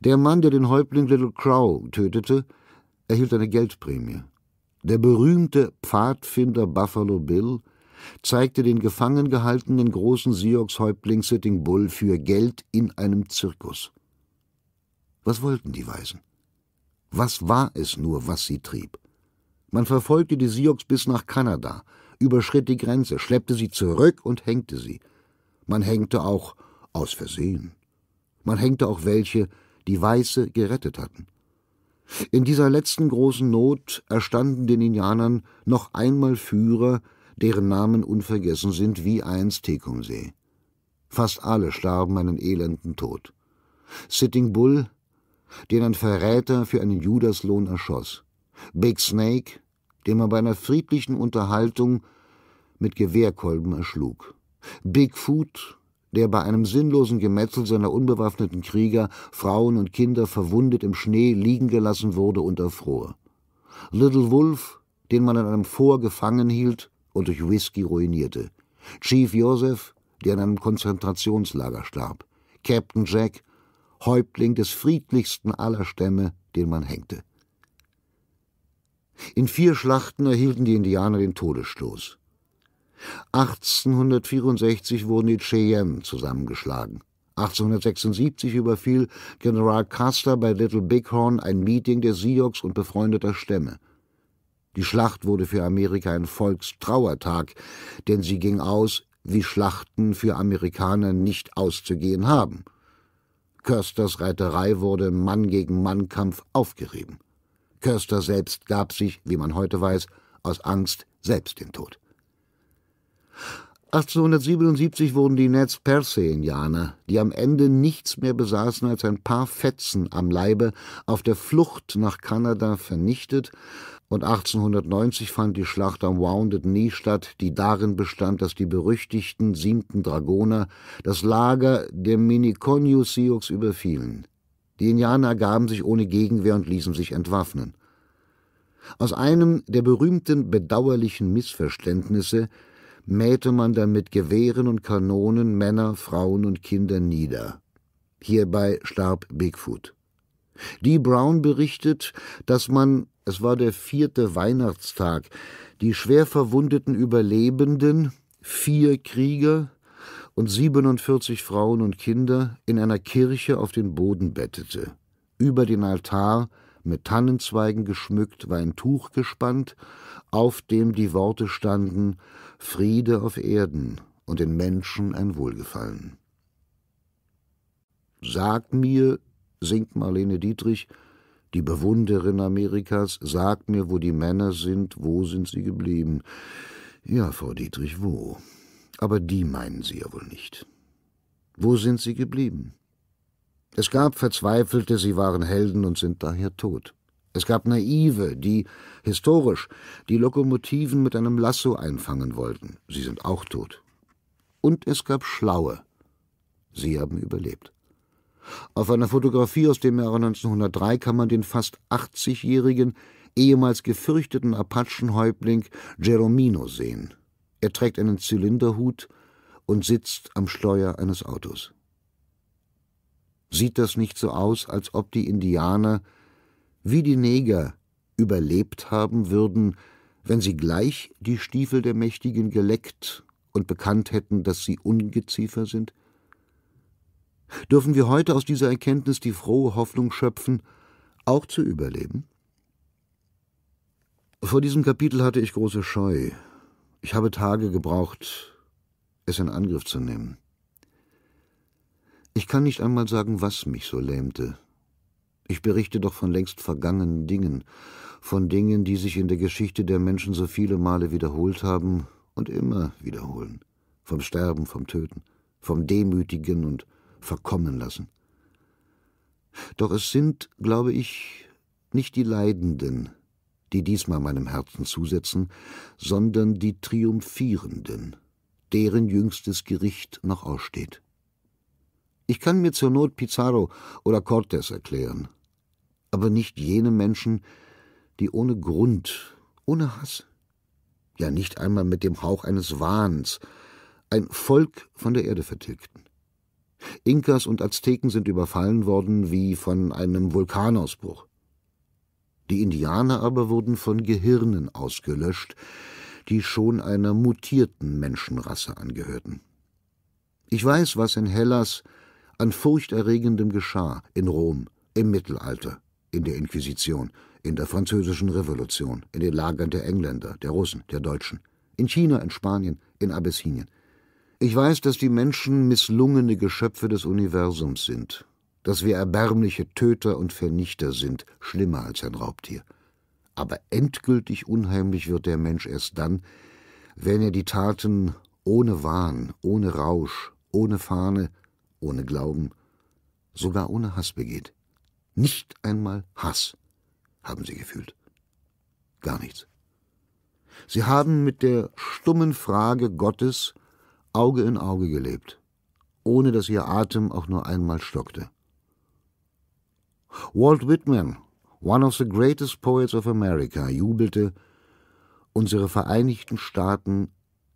Der Mann, der den Häuptling Little Crow tötete, erhielt eine Geldprämie. Der berühmte Pfadfinder Buffalo Bill zeigte den gefangen gehaltenen großen Sioux-Häuptling Sitting Bull für Geld in einem Zirkus. Was wollten die Weisen? Was war es nur, was sie trieb? Man verfolgte die Sioux bis nach Kanada, überschritt die Grenze, schleppte sie zurück und hängte sie. Man hängte auch aus Versehen. Man hängte auch welche, die Weiße gerettet hatten. In dieser letzten großen Not erstanden den Indianern noch einmal Führer, deren Namen unvergessen sind wie einst Tecumseh. Fast alle starben einen elenden Tod. Sitting Bull, den ein Verräter für einen Judaslohn erschoss. Big Snake, den man bei einer friedlichen Unterhaltung mit Gewehrkolben erschlug. Bigfoot, der bei einem sinnlosen Gemetzel seiner unbewaffneten Krieger Frauen und Kinder verwundet im Schnee liegen gelassen wurde und erfror. Little Wolf, den man in einem Vor gefangen hielt und durch Whisky ruinierte. Chief Joseph, der in einem Konzentrationslager starb. Captain Jack, Häuptling des friedlichsten aller Stämme, den man hängte. In vier Schlachten erhielten die Indianer den Todesstoß. 1864 wurden die Cheyenne zusammengeschlagen. 1876 überfiel General Custer bei Little Bighorn ein Meeting der Sioux und befreundeter Stämme. Die Schlacht wurde für Amerika ein Volkstrauertag, denn sie ging aus, wie Schlachten für Amerikaner nicht auszugehen haben. Körsters Reiterei wurde Mann gegen Mann Kampf aufgerieben. Körster selbst gab sich, wie man heute weiß, aus Angst selbst den Tod. 1877 wurden die Nets Perse indianer die am Ende nichts mehr besaßen als ein paar Fetzen am Leibe, auf der Flucht nach Kanada vernichtet und 1890 fand die Schlacht am Wounded Knee statt, die darin bestand, dass die berüchtigten siebten Dragoner das Lager der Miniconio Sioux überfielen. Die Indianer gaben sich ohne Gegenwehr und ließen sich entwaffnen. Aus einem der berühmten bedauerlichen Missverständnisse mähte man dann mit Gewehren und Kanonen Männer, Frauen und Kinder nieder. Hierbei starb Bigfoot. Dee Brown berichtet, dass man es war der vierte Weihnachtstag. Die schwer verwundeten Überlebenden, vier Krieger und 47 Frauen und Kinder in einer Kirche auf den Boden bettete. Über den Altar, mit Tannenzweigen geschmückt, war ein Tuch gespannt, auf dem die Worte standen Friede auf Erden und den Menschen ein Wohlgefallen. Sag mir, singt Marlene Dietrich, die Bewunderin Amerikas, sagt mir, wo die Männer sind, wo sind sie geblieben? Ja, Frau Dietrich, wo? Aber die meinen Sie ja wohl nicht. Wo sind sie geblieben? Es gab Verzweifelte, sie waren Helden und sind daher tot. Es gab Naive, die, historisch, die Lokomotiven mit einem Lasso einfangen wollten. Sie sind auch tot. Und es gab Schlaue. Sie haben überlebt. Auf einer Fotografie aus dem Jahre 1903 kann man den fast 80-jährigen, ehemals gefürchteten Apachenhäuptling Geromino sehen. Er trägt einen Zylinderhut und sitzt am Steuer eines Autos. Sieht das nicht so aus, als ob die Indianer wie die Neger überlebt haben würden, wenn sie gleich die Stiefel der Mächtigen geleckt und bekannt hätten, dass sie Ungeziefer sind? Dürfen wir heute aus dieser Erkenntnis die frohe Hoffnung schöpfen, auch zu überleben? Vor diesem Kapitel hatte ich große Scheu. Ich habe Tage gebraucht, es in Angriff zu nehmen. Ich kann nicht einmal sagen, was mich so lähmte. Ich berichte doch von längst vergangenen Dingen, von Dingen, die sich in der Geschichte der Menschen so viele Male wiederholt haben und immer wiederholen. Vom Sterben, vom Töten, vom Demütigen und verkommen lassen. Doch es sind, glaube ich, nicht die Leidenden, die diesmal meinem Herzen zusetzen, sondern die Triumphierenden, deren jüngstes Gericht noch aussteht. Ich kann mir zur Not Pizarro oder Cortes erklären, aber nicht jene Menschen, die ohne Grund, ohne Hass, ja nicht einmal mit dem Hauch eines Wahns, ein Volk von der Erde vertilgten. Inkas und Azteken sind überfallen worden wie von einem Vulkanausbruch. Die Indianer aber wurden von Gehirnen ausgelöscht, die schon einer mutierten Menschenrasse angehörten. Ich weiß, was in Hellas an Furchterregendem geschah, in Rom, im Mittelalter, in der Inquisition, in der Französischen Revolution, in den Lagern der Engländer, der Russen, der Deutschen, in China, in Spanien, in Abessinien – ich weiß, dass die Menschen misslungene Geschöpfe des Universums sind, dass wir erbärmliche Töter und Vernichter sind, schlimmer als ein Raubtier. Aber endgültig unheimlich wird der Mensch erst dann, wenn er die Taten ohne Wahn, ohne Rausch, ohne Fahne, ohne Glauben, sogar ohne Hass begeht. Nicht einmal Hass haben sie gefühlt. Gar nichts. Sie haben mit der stummen Frage Gottes Auge in Auge gelebt, ohne dass ihr Atem auch nur einmal stockte. Walt Whitman, one of the greatest poets of America, jubelte, unsere Vereinigten Staaten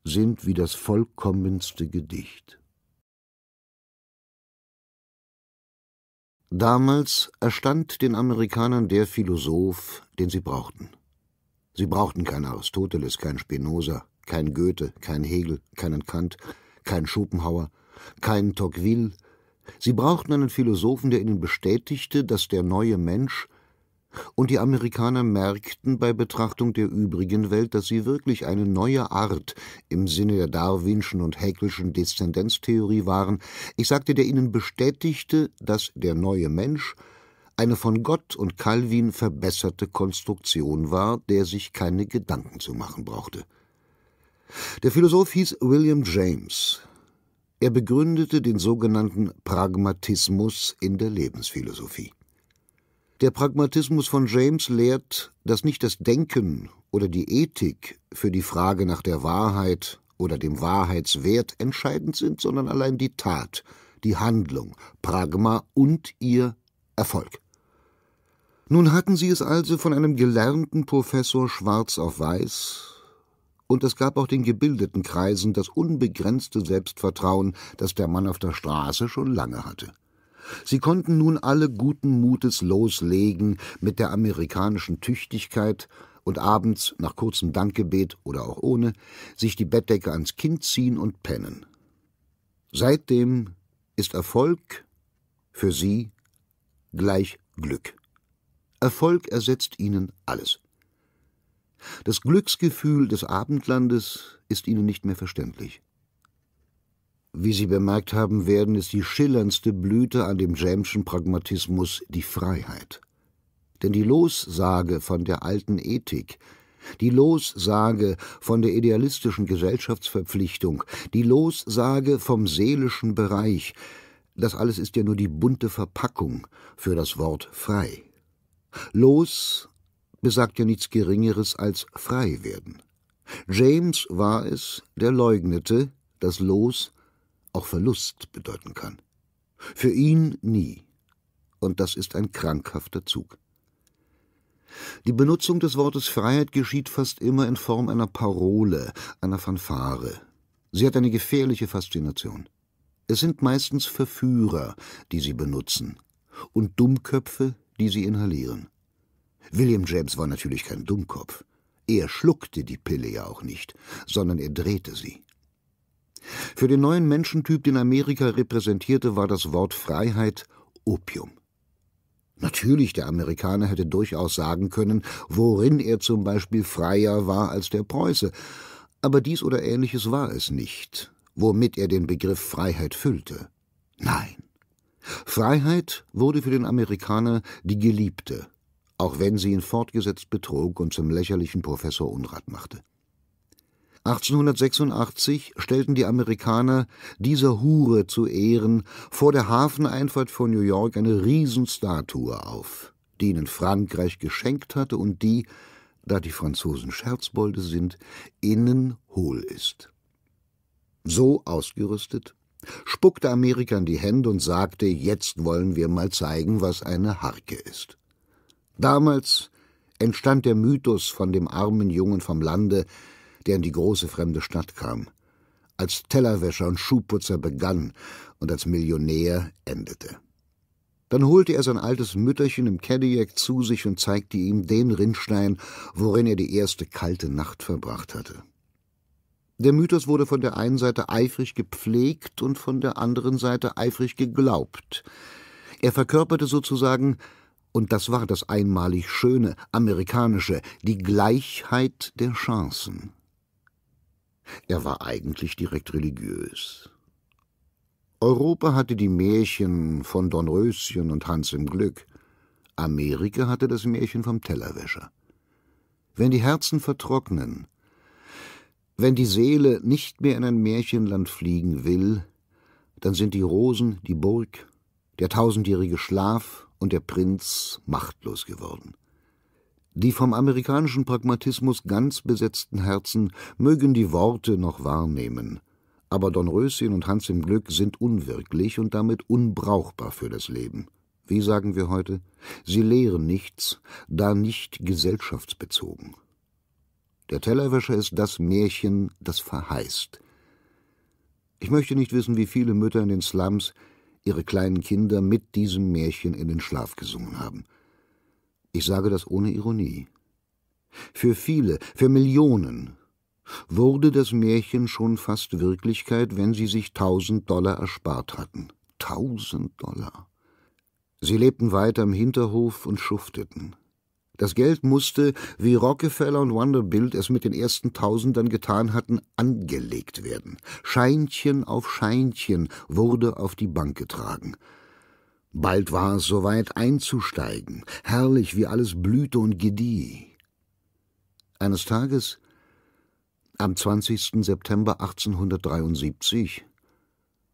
sind wie das vollkommenste Gedicht. Damals erstand den Amerikanern der Philosoph, den sie brauchten. Sie brauchten keinen Aristoteles, keinen Spinoza, kein Goethe, kein Hegel, keinen Kant, kein Schopenhauer, kein Tocqueville. Sie brauchten einen Philosophen, der ihnen bestätigte, dass der neue Mensch und die Amerikaner merkten bei Betrachtung der übrigen Welt, dass sie wirklich eine neue Art im Sinne der Darwinschen und Haeckelschen Deszendenztheorie waren. Ich sagte, der ihnen bestätigte, dass der neue Mensch eine von Gott und Calvin verbesserte Konstruktion war, der sich keine Gedanken zu machen brauchte. Der Philosoph hieß William James. Er begründete den sogenannten Pragmatismus in der Lebensphilosophie. Der Pragmatismus von James lehrt, dass nicht das Denken oder die Ethik für die Frage nach der Wahrheit oder dem Wahrheitswert entscheidend sind, sondern allein die Tat, die Handlung, Pragma und ihr Erfolg. Nun hatten sie es also von einem gelernten Professor schwarz auf weiß, und es gab auch den gebildeten Kreisen das unbegrenzte Selbstvertrauen, das der Mann auf der Straße schon lange hatte. Sie konnten nun alle guten Mutes loslegen mit der amerikanischen Tüchtigkeit und abends, nach kurzem Dankgebet oder auch ohne, sich die Bettdecke ans Kind ziehen und pennen. Seitdem ist Erfolg für sie gleich Glück. Erfolg ersetzt ihnen alles. Das Glücksgefühl des Abendlandes ist ihnen nicht mehr verständlich. Wie Sie bemerkt haben werden, ist die schillerndste Blüte an dem Jamschen Pragmatismus die Freiheit. Denn die Lossage von der alten Ethik, die Lossage von der idealistischen Gesellschaftsverpflichtung, die Lossage vom seelischen Bereich, das alles ist ja nur die bunte Verpackung für das Wort frei. Los besagt ja nichts Geringeres als frei werden. James war es, der leugnete, dass Los auch Verlust bedeuten kann. Für ihn nie. Und das ist ein krankhafter Zug. Die Benutzung des Wortes Freiheit geschieht fast immer in Form einer Parole, einer Fanfare. Sie hat eine gefährliche Faszination. Es sind meistens Verführer, die sie benutzen, und Dummköpfe, die sie inhalieren. William James war natürlich kein Dummkopf. Er schluckte die Pille ja auch nicht, sondern er drehte sie. Für den neuen Menschentyp, den Amerika repräsentierte, war das Wort Freiheit Opium. Natürlich, der Amerikaner hätte durchaus sagen können, worin er zum Beispiel freier war als der Preuße, aber dies oder ähnliches war es nicht, womit er den Begriff Freiheit füllte. Nein. Freiheit wurde für den Amerikaner die Geliebte, auch wenn sie ihn fortgesetzt betrog und zum lächerlichen Professor Unrat machte. 1886 stellten die Amerikaner dieser Hure zu Ehren vor der Hafeneinfahrt von New York eine Riesenstatue auf, die ihnen Frankreich geschenkt hatte und die, da die Franzosen Scherzbolde sind, innen hohl ist. So ausgerüstet spuckte Amerika in die Hände und sagte, jetzt wollen wir mal zeigen, was eine Harke ist. Damals entstand der Mythos von dem armen Jungen vom Lande, der in die große fremde Stadt kam, als Tellerwäscher und Schuhputzer begann und als Millionär endete. Dann holte er sein altes Mütterchen im Cadillac zu sich und zeigte ihm den Rinnstein, worin er die erste kalte Nacht verbracht hatte. Der Mythos wurde von der einen Seite eifrig gepflegt und von der anderen Seite eifrig geglaubt. Er verkörperte sozusagen und das war das einmalig Schöne, Amerikanische, die Gleichheit der Chancen. Er war eigentlich direkt religiös. Europa hatte die Märchen von Don Röschen und Hans im Glück. Amerika hatte das Märchen vom Tellerwäscher. Wenn die Herzen vertrocknen, wenn die Seele nicht mehr in ein Märchenland fliegen will, dann sind die Rosen die Burg, der tausendjährige Schlaf und der Prinz machtlos geworden. Die vom amerikanischen Pragmatismus ganz besetzten Herzen mögen die Worte noch wahrnehmen, aber Don Röschen und Hans im Glück sind unwirklich und damit unbrauchbar für das Leben. Wie sagen wir heute? Sie lehren nichts, da nicht gesellschaftsbezogen. Der Tellerwäscher ist das Märchen, das verheißt. Ich möchte nicht wissen, wie viele Mütter in den Slums ihre kleinen Kinder mit diesem Märchen in den Schlaf gesungen haben. Ich sage das ohne Ironie. Für viele, für Millionen wurde das Märchen schon fast Wirklichkeit, wenn sie sich tausend Dollar erspart hatten. Tausend Dollar. Sie lebten weiter im Hinterhof und schufteten. Das Geld musste, wie Rockefeller und Vanderbilt es mit den ersten Tausendern getan hatten, angelegt werden. Scheinchen auf Scheinchen wurde auf die Bank getragen. Bald war es soweit einzusteigen, herrlich wie alles blühte und gedieh. Eines Tages, am 20. September 1873,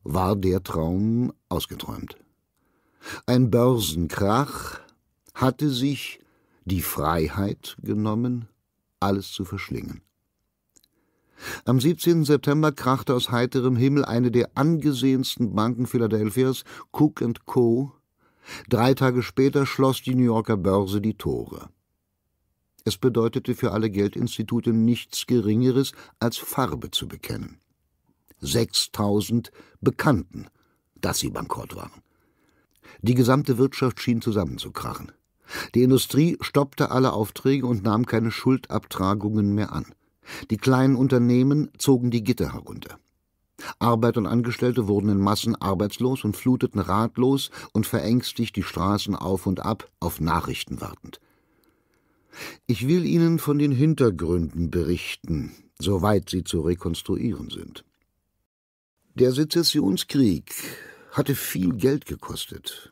war der Traum ausgeträumt. Ein Börsenkrach hatte sich die Freiheit genommen, alles zu verschlingen. Am 17. September krachte aus heiterem Himmel eine der angesehensten Banken Philadelphias, Cook Co. Drei Tage später schloss die New Yorker Börse die Tore. Es bedeutete für alle Geldinstitute nichts Geringeres, als Farbe zu bekennen. 6000 bekannten, dass sie bankrott waren. Die gesamte Wirtschaft schien zusammenzukrachen. Die Industrie stoppte alle Aufträge und nahm keine Schuldabtragungen mehr an. Die kleinen Unternehmen zogen die Gitter herunter. Arbeit und Angestellte wurden in Massen arbeitslos und fluteten ratlos und verängstigt die Straßen auf und ab, auf Nachrichten wartend. Ich will Ihnen von den Hintergründen berichten, soweit sie zu rekonstruieren sind. Der Sezessionskrieg hatte viel Geld gekostet,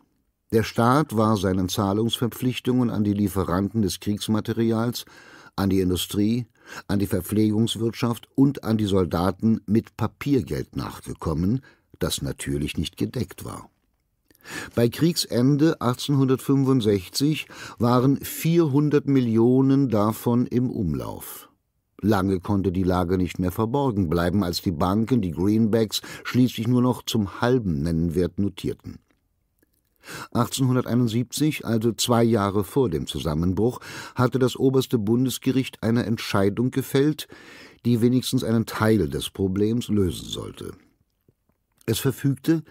der Staat war seinen Zahlungsverpflichtungen an die Lieferanten des Kriegsmaterials, an die Industrie, an die Verpflegungswirtschaft und an die Soldaten mit Papiergeld nachgekommen, das natürlich nicht gedeckt war. Bei Kriegsende 1865 waren 400 Millionen davon im Umlauf. Lange konnte die Lage nicht mehr verborgen bleiben, als die Banken die Greenbacks schließlich nur noch zum halben Nennwert notierten. 1871, also zwei Jahre vor dem Zusammenbruch, hatte das Oberste Bundesgericht eine Entscheidung gefällt, die wenigstens einen Teil des Problems lösen sollte. Es verfügte,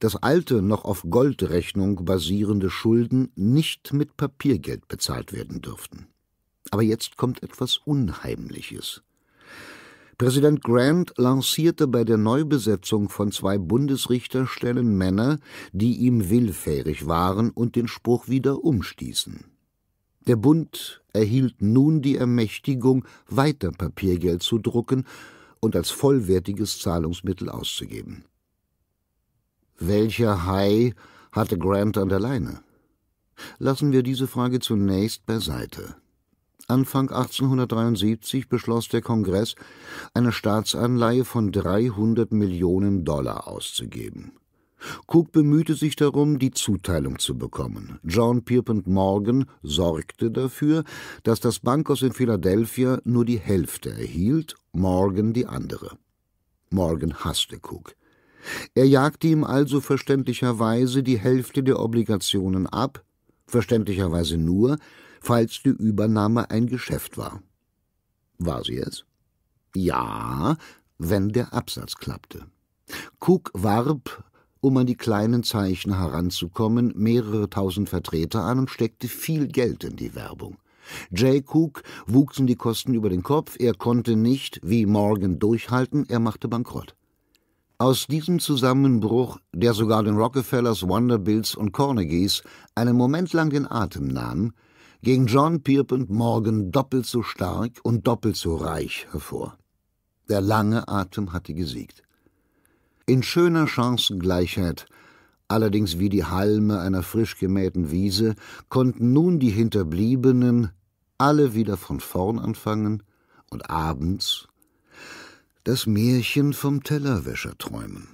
dass alte, noch auf Goldrechnung basierende Schulden nicht mit Papiergeld bezahlt werden dürften. Aber jetzt kommt etwas Unheimliches. Präsident Grant lancierte bei der Neubesetzung von zwei Bundesrichterstellen Männer, die ihm willfährig waren und den Spruch wieder umstießen. Der Bund erhielt nun die Ermächtigung, weiter Papiergeld zu drucken und als vollwertiges Zahlungsmittel auszugeben. Welcher Hai hatte Grant an der Leine? Lassen wir diese Frage zunächst beiseite. Anfang 1873 beschloss der Kongress, eine Staatsanleihe von 300 Millionen Dollar auszugeben. Cook bemühte sich darum, die Zuteilung zu bekommen. John Pierpont Morgan sorgte dafür, dass das Bankhaus in Philadelphia nur die Hälfte erhielt, Morgan die andere. Morgan hasste Cook. Er jagte ihm also verständlicherweise die Hälfte der Obligationen ab, verständlicherweise nur, falls die Übernahme ein Geschäft war. War sie es? Ja, wenn der Absatz klappte. Cook warb, um an die kleinen Zeichen heranzukommen, mehrere tausend Vertreter an und steckte viel Geld in die Werbung. Jay Cook wuchsen die Kosten über den Kopf, er konnte nicht, wie Morgan, durchhalten, er machte Bankrott. Aus diesem Zusammenbruch, der sogar den Rockefellers, Vanderbilts und Cornegies einen Moment lang den Atem nahm, gegen John Pierpont Morgan doppelt so stark und doppelt so reich hervor. Der lange Atem hatte gesiegt. In schöner Chancengleichheit, allerdings wie die Halme einer frisch gemähten Wiese, konnten nun die Hinterbliebenen alle wieder von vorn anfangen und abends das Märchen vom Tellerwäscher träumen.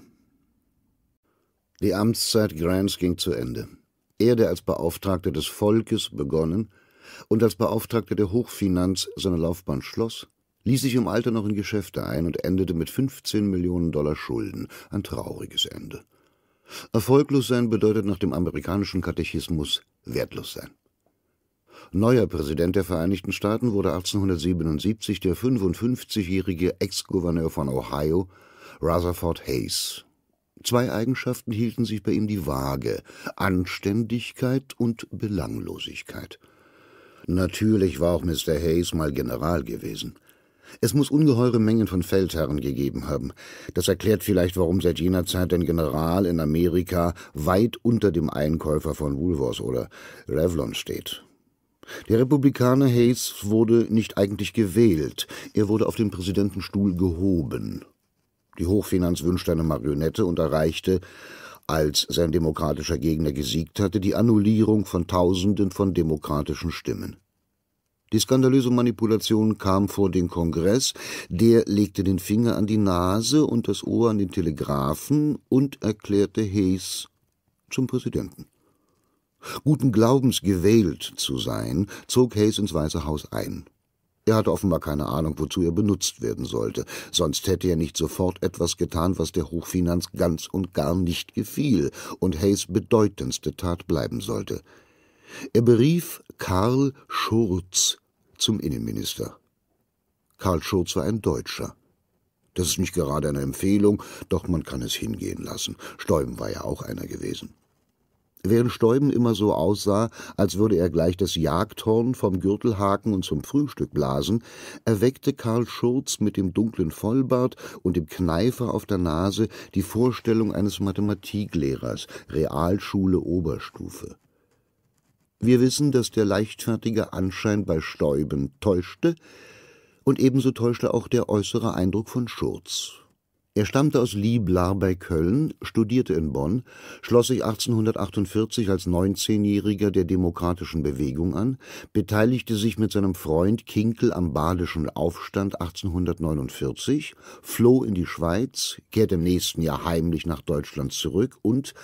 Die Amtszeit Grants ging zu Ende. Er, der als Beauftragter des Volkes begonnen und als Beauftragter der Hochfinanz seine Laufbahn schloss, ließ sich im Alter noch in Geschäfte ein und endete mit 15 Millionen Dollar Schulden. Ein trauriges Ende. Erfolglos sein bedeutet nach dem amerikanischen Katechismus wertlos sein. Neuer Präsident der Vereinigten Staaten wurde 1877 der 55-jährige Ex-Gouverneur von Ohio, Rutherford Hayes. Zwei Eigenschaften hielten sich bei ihm die Waage: Anständigkeit und Belanglosigkeit. Natürlich war auch Mr. Hayes mal General gewesen. Es muss ungeheure Mengen von Feldherren gegeben haben. Das erklärt vielleicht, warum seit jener Zeit ein General in Amerika weit unter dem Einkäufer von Woolworth oder Revlon steht. Der Republikaner Hayes wurde nicht eigentlich gewählt, er wurde auf den Präsidentenstuhl gehoben. Die Hochfinanz wünschte eine Marionette und erreichte, als sein demokratischer Gegner gesiegt hatte, die Annullierung von Tausenden von demokratischen Stimmen. Die skandalöse Manipulation kam vor den Kongress, der legte den Finger an die Nase und das Ohr an den Telegraphen und erklärte Hayes zum Präsidenten. Guten Glaubens gewählt zu sein, zog Hayes ins Weiße Haus ein. Er hatte offenbar keine Ahnung, wozu er benutzt werden sollte, sonst hätte er nicht sofort etwas getan, was der Hochfinanz ganz und gar nicht gefiel und Hayes bedeutendste Tat bleiben sollte. Er berief Karl Schurz zum Innenminister. Karl Schurz war ein Deutscher. Das ist nicht gerade eine Empfehlung, doch man kann es hingehen lassen. Stäuben war ja auch einer gewesen während Stäuben immer so aussah, als würde er gleich das Jagdhorn vom Gürtel haken und zum Frühstück blasen, erweckte Karl Schurz mit dem dunklen Vollbart und dem Kneifer auf der Nase die Vorstellung eines Mathematiklehrers, Realschule Oberstufe. Wir wissen, dass der leichtfertige Anschein bei Stäuben täuschte, und ebenso täuschte auch der äußere Eindruck von Schurz. Er stammte aus Lieblar bei Köln, studierte in Bonn, schloss sich 1848 als 19-Jähriger der demokratischen Bewegung an, beteiligte sich mit seinem Freund Kinkel am Badischen Aufstand 1849, floh in die Schweiz, kehrte im nächsten Jahr heimlich nach Deutschland zurück und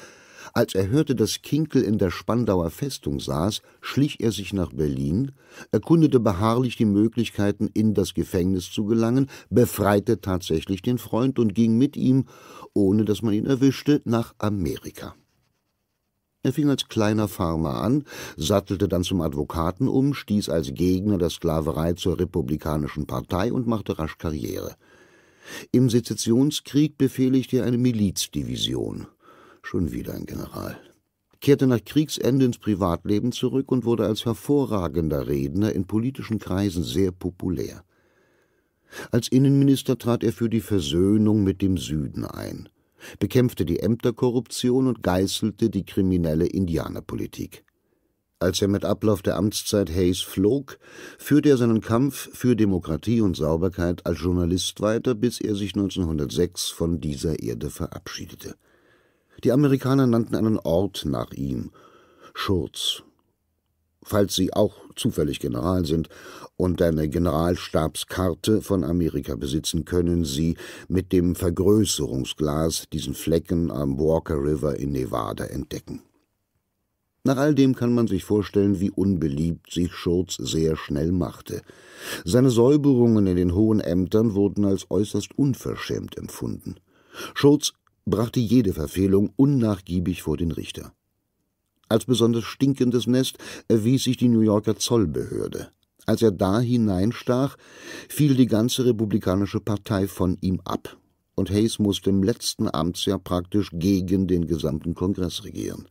als er hörte, dass Kinkel in der Spandauer Festung saß, schlich er sich nach Berlin, erkundete beharrlich die Möglichkeiten, in das Gefängnis zu gelangen, befreite tatsächlich den Freund und ging mit ihm, ohne dass man ihn erwischte, nach Amerika. Er fing als kleiner Farmer an, sattelte dann zum Advokaten um, stieß als Gegner der Sklaverei zur Republikanischen Partei und machte rasch Karriere. Im Sezessionskrieg befehligte er eine Milizdivision schon wieder ein General, kehrte nach Kriegsende ins Privatleben zurück und wurde als hervorragender Redner in politischen Kreisen sehr populär. Als Innenminister trat er für die Versöhnung mit dem Süden ein, bekämpfte die Ämterkorruption und geißelte die kriminelle Indianerpolitik. Als er mit Ablauf der Amtszeit Hayes flog, führte er seinen Kampf für Demokratie und Sauberkeit als Journalist weiter, bis er sich 1906 von dieser Erde verabschiedete. Die Amerikaner nannten einen Ort nach ihm Schurz. Falls Sie auch zufällig General sind und eine Generalstabskarte von Amerika besitzen, können Sie mit dem Vergrößerungsglas diesen Flecken am Walker River in Nevada entdecken. Nach all dem kann man sich vorstellen, wie unbeliebt sich Schurz sehr schnell machte. Seine Säuberungen in den hohen Ämtern wurden als äußerst unverschämt empfunden. Schurz brachte jede Verfehlung unnachgiebig vor den Richter. Als besonders stinkendes Nest erwies sich die New Yorker Zollbehörde. Als er da hineinstach, fiel die ganze republikanische Partei von ihm ab, und Hayes musste im letzten Amtsjahr praktisch gegen den gesamten Kongress regieren.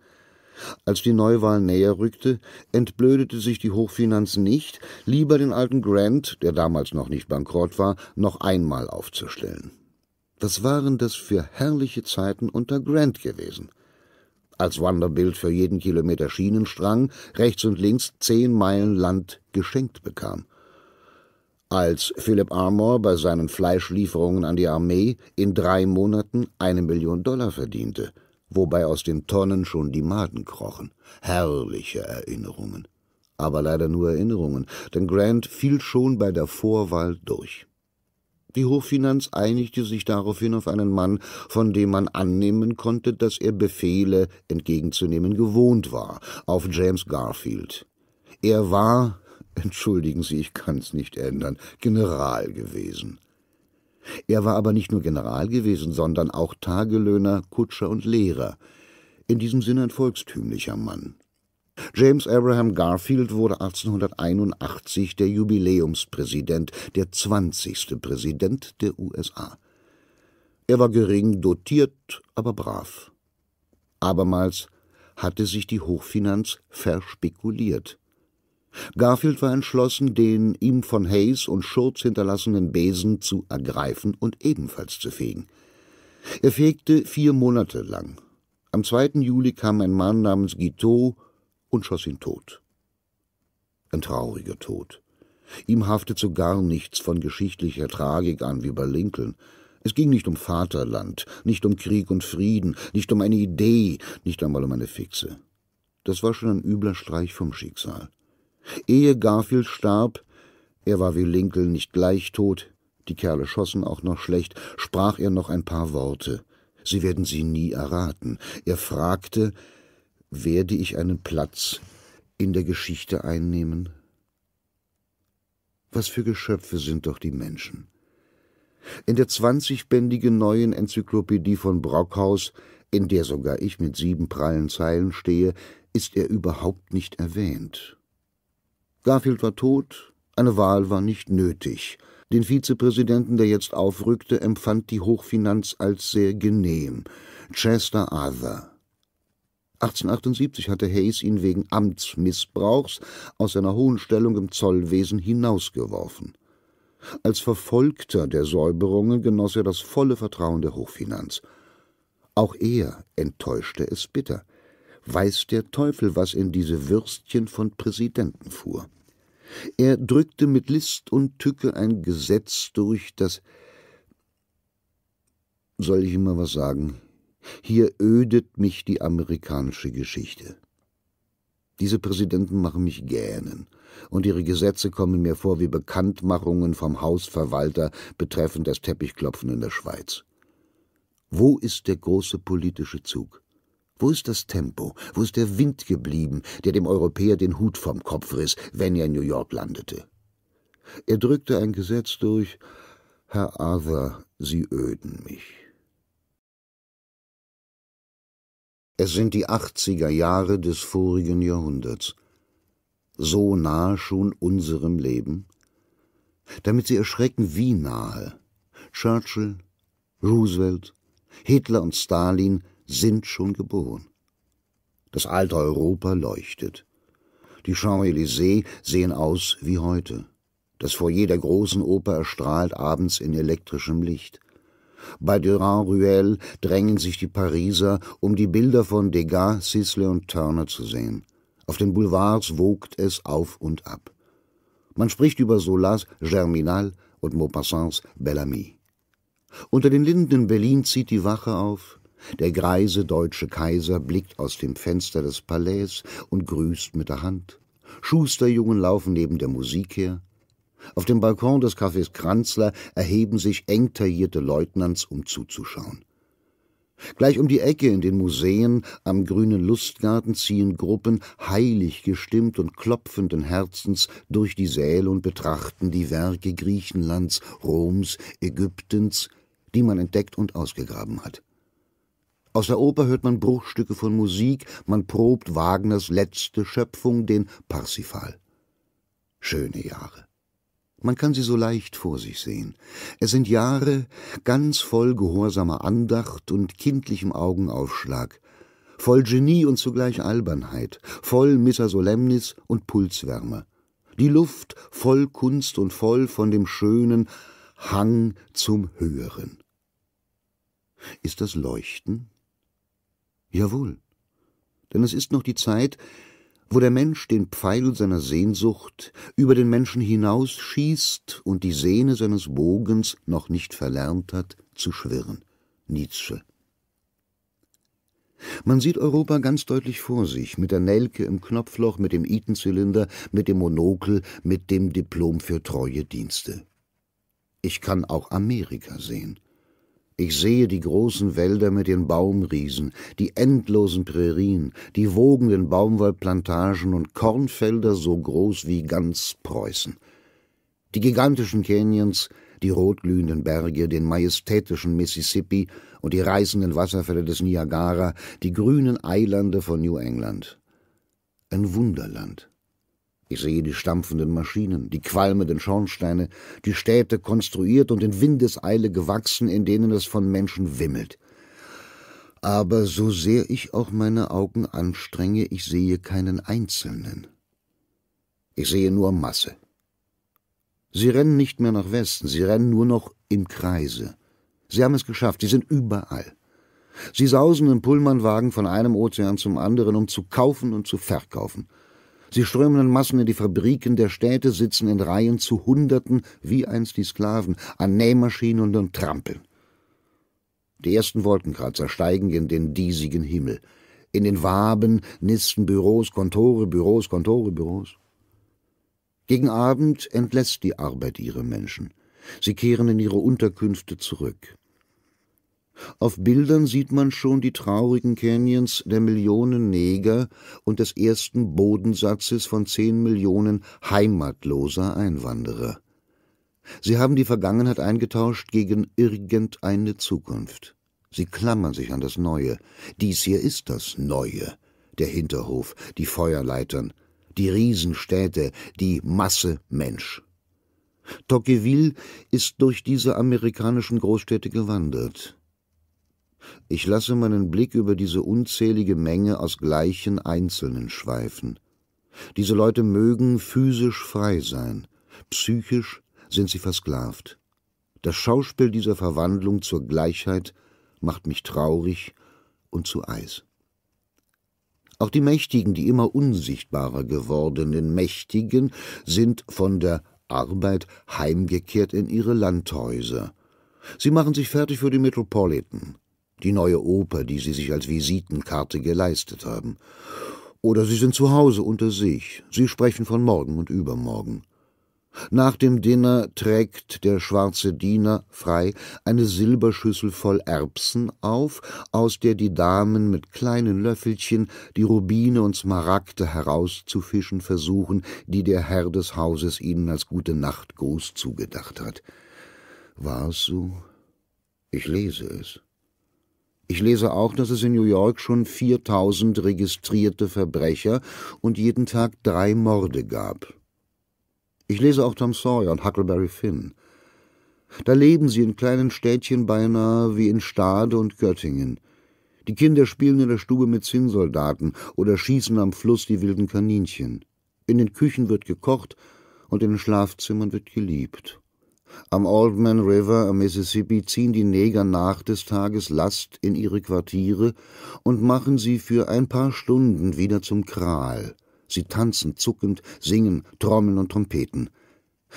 Als die Neuwahl näher rückte, entblödete sich die Hochfinanz nicht, lieber den alten Grant, der damals noch nicht bankrott war, noch einmal aufzustellen. Was waren das für herrliche Zeiten unter Grant gewesen? Als Wanderbild für jeden Kilometer Schienenstrang rechts und links zehn Meilen Land geschenkt bekam. Als Philip Armour bei seinen Fleischlieferungen an die Armee in drei Monaten eine Million Dollar verdiente, wobei aus den Tonnen schon die Maden krochen. Herrliche Erinnerungen. Aber leider nur Erinnerungen, denn Grant fiel schon bei der Vorwahl durch. Die Hochfinanz einigte sich daraufhin auf einen Mann, von dem man annehmen konnte, dass er Befehle entgegenzunehmen gewohnt war, auf James Garfield. Er war, entschuldigen Sie, ich kann's nicht ändern, General gewesen. Er war aber nicht nur General gewesen, sondern auch Tagelöhner, Kutscher und Lehrer. In diesem Sinne ein volkstümlicher Mann. James Abraham Garfield wurde 1881 der Jubiläumspräsident, der 20. Präsident der USA. Er war gering dotiert, aber brav. Abermals hatte sich die Hochfinanz verspekuliert. Garfield war entschlossen, den ihm von Hayes und Schurz hinterlassenen Besen zu ergreifen und ebenfalls zu fegen. Er fegte vier Monate lang. Am 2. Juli kam ein Mann namens Guiteau und schoss ihn tot. Ein trauriger Tod. Ihm haftet so gar nichts von geschichtlicher Tragik an wie bei Lincoln. Es ging nicht um Vaterland, nicht um Krieg und Frieden, nicht um eine Idee, nicht einmal um eine Fixe. Das war schon ein übler Streich vom Schicksal. Ehe Garfield starb, er war wie Lincoln nicht gleich tot, die Kerle schossen auch noch schlecht, sprach er noch ein paar Worte. Sie werden sie nie erraten. Er fragte, werde ich einen Platz in der Geschichte einnehmen? Was für Geschöpfe sind doch die Menschen. In der zwanzigbändigen neuen Enzyklopädie von Brockhaus, in der sogar ich mit sieben prallen Zeilen stehe, ist er überhaupt nicht erwähnt. Garfield war tot, eine Wahl war nicht nötig. Den Vizepräsidenten, der jetzt aufrückte, empfand die Hochfinanz als sehr genehm. Chester Arthur, 1878 hatte Hayes ihn wegen Amtsmissbrauchs aus seiner hohen Stellung im Zollwesen hinausgeworfen. Als Verfolgter der Säuberungen genoss er das volle Vertrauen der Hochfinanz. Auch er enttäuschte es bitter. Weiß der Teufel, was in diese Würstchen von Präsidenten fuhr. Er drückte mit List und Tücke ein Gesetz durch, das. Soll ich immer was sagen? Hier ödet mich die amerikanische Geschichte. Diese Präsidenten machen mich gähnen, und ihre Gesetze kommen mir vor wie Bekanntmachungen vom Hausverwalter betreffend das Teppichklopfen in der Schweiz. Wo ist der große politische Zug? Wo ist das Tempo? Wo ist der Wind geblieben, der dem Europäer den Hut vom Kopf riss, wenn er in New York landete? Er drückte ein Gesetz durch. Herr Arthur, Sie öden mich. Es sind die 80er Jahre des vorigen Jahrhunderts. So nahe schon unserem Leben? Damit Sie erschrecken, wie nahe. Churchill, Roosevelt, Hitler und Stalin sind schon geboren. Das alte Europa leuchtet. Die Champs-Élysées sehen aus wie heute. Das Foyer der großen Oper erstrahlt abends in elektrischem Licht. Bei Durand-Ruel drängen sich die Pariser, um die Bilder von Degas, Sisley und Turner zu sehen. Auf den Boulevards wogt es auf und ab. Man spricht über Solas Germinal und Maupassants Bellamy. Unter den Linden in Berlin zieht die Wache auf. Der greise deutsche Kaiser blickt aus dem Fenster des Palais und grüßt mit der Hand. Schusterjungen laufen neben der Musik her. Auf dem Balkon des Cafés Kranzler erheben sich eng taillierte Leutnants, um zuzuschauen. Gleich um die Ecke in den Museen am grünen Lustgarten ziehen Gruppen heilig gestimmt und klopfenden Herzens durch die Säle und betrachten die Werke Griechenlands, Roms, Ägyptens, die man entdeckt und ausgegraben hat. Aus der Oper hört man Bruchstücke von Musik, man probt Wagners letzte Schöpfung, den Parsifal. Schöne Jahre. Man kann sie so leicht vor sich sehen. Es sind Jahre ganz voll gehorsamer Andacht und kindlichem Augenaufschlag, voll Genie und zugleich Albernheit, voll Missa Solemnis und Pulswärme. Die Luft voll Kunst und voll von dem schönen Hang zum Höheren. Ist das Leuchten? Jawohl, denn es ist noch die Zeit, wo der Mensch den Pfeil seiner Sehnsucht über den Menschen hinausschießt und die Sehne seines Bogens noch nicht verlernt hat, zu schwirren. Nietzsche. Man sieht Europa ganz deutlich vor sich, mit der Nelke im Knopfloch, mit dem Itenzylinder, mit dem Monokel, mit dem Diplom für treue Dienste. Ich kann auch Amerika sehen. Ich sehe die großen Wälder mit den Baumriesen, die endlosen Prärien, die wogenden Baumwollplantagen und Kornfelder so groß wie ganz Preußen. Die gigantischen Canyons, die rotglühenden Berge, den majestätischen Mississippi und die reißenden Wasserfälle des Niagara, die grünen Eilande von New England. Ein Wunderland. Ich sehe die stampfenden Maschinen, die qualmenden Schornsteine, die Städte konstruiert und in Windeseile gewachsen, in denen es von Menschen wimmelt. Aber so sehr ich auch meine Augen anstrenge, ich sehe keinen Einzelnen. Ich sehe nur Masse. Sie rennen nicht mehr nach Westen, sie rennen nur noch im Kreise. Sie haben es geschafft, sie sind überall. Sie sausen im Pullmanwagen von einem Ozean zum anderen, um zu kaufen und zu verkaufen – Sie strömen in Massen in die Fabriken der Städte, sitzen in Reihen zu Hunderten, wie einst die Sklaven, an Nähmaschinen und trampeln. Die ersten Wolkenkratzer steigen in den diesigen Himmel. In den Waben nisten Büros, Kontore, Büros, Kontore, Büros. Gegen Abend entlässt die Arbeit ihre Menschen. Sie kehren in ihre Unterkünfte zurück. Auf Bildern sieht man schon die traurigen Canyons der Millionen Neger und des ersten Bodensatzes von zehn Millionen heimatloser Einwanderer. Sie haben die Vergangenheit eingetauscht gegen irgendeine Zukunft. Sie klammern sich an das Neue. Dies hier ist das Neue. Der Hinterhof, die Feuerleitern, die Riesenstädte, die Masse Mensch. Tocqueville ist durch diese amerikanischen Großstädte gewandert. Ich lasse meinen Blick über diese unzählige Menge aus gleichen Einzelnen schweifen. Diese Leute mögen physisch frei sein, psychisch sind sie versklavt. Das Schauspiel dieser Verwandlung zur Gleichheit macht mich traurig und zu Eis. Auch die Mächtigen, die immer unsichtbarer gewordenen Mächtigen, sind von der Arbeit heimgekehrt in ihre Landhäuser. Sie machen sich fertig für die Metropolitan die neue Oper, die sie sich als Visitenkarte geleistet haben. Oder sie sind zu Hause unter sich, sie sprechen von morgen und übermorgen. Nach dem Dinner trägt der schwarze Diener, frei, eine Silberschüssel voll Erbsen auf, aus der die Damen mit kleinen Löffelchen die Rubine und Smaragde herauszufischen versuchen, die der Herr des Hauses ihnen als gute Nacht groß zugedacht hat. War es so? Ich lese es. Ich lese auch, dass es in New York schon 4000 registrierte Verbrecher und jeden Tag drei Morde gab. Ich lese auch Tom Sawyer und Huckleberry Finn. Da leben sie in kleinen Städtchen beinahe wie in Stade und Göttingen. Die Kinder spielen in der Stube mit Zinnsoldaten oder schießen am Fluss die wilden Kaninchen. In den Küchen wird gekocht und in den Schlafzimmern wird geliebt. Am Old Man River am Mississippi ziehen die Neger nach des Tages Last in ihre Quartiere und machen sie für ein paar Stunden wieder zum Kral. Sie tanzen zuckend, singen, trommeln und trompeten.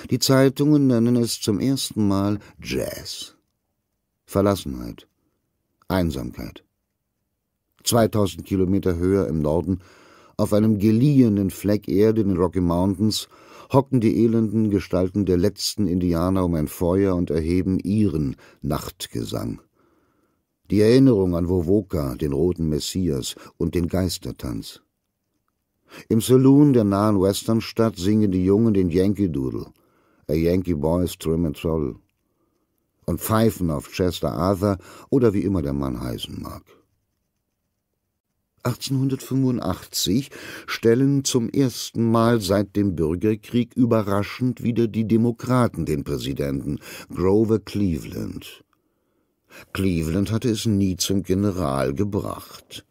Die Zeitungen nennen es zum ersten Mal Jazz. Verlassenheit, Einsamkeit. 2000 Kilometer höher im Norden, auf einem geliehenen Fleck Erde in den Rocky Mountains, hocken die elenden Gestalten der letzten Indianer um ein Feuer und erheben ihren Nachtgesang. Die Erinnerung an Wovoka, den roten Messias und den Geistertanz. Im Saloon der nahen Westernstadt singen die Jungen den Yankee Doodle, a Yankee Boys Trim and Troll, und pfeifen auf Chester Arthur oder wie immer der Mann heißen mag. 1885 stellen zum ersten Mal seit dem Bürgerkrieg überraschend wieder die Demokraten den Präsidenten, Grover Cleveland. Cleveland hatte es nie zum General gebracht.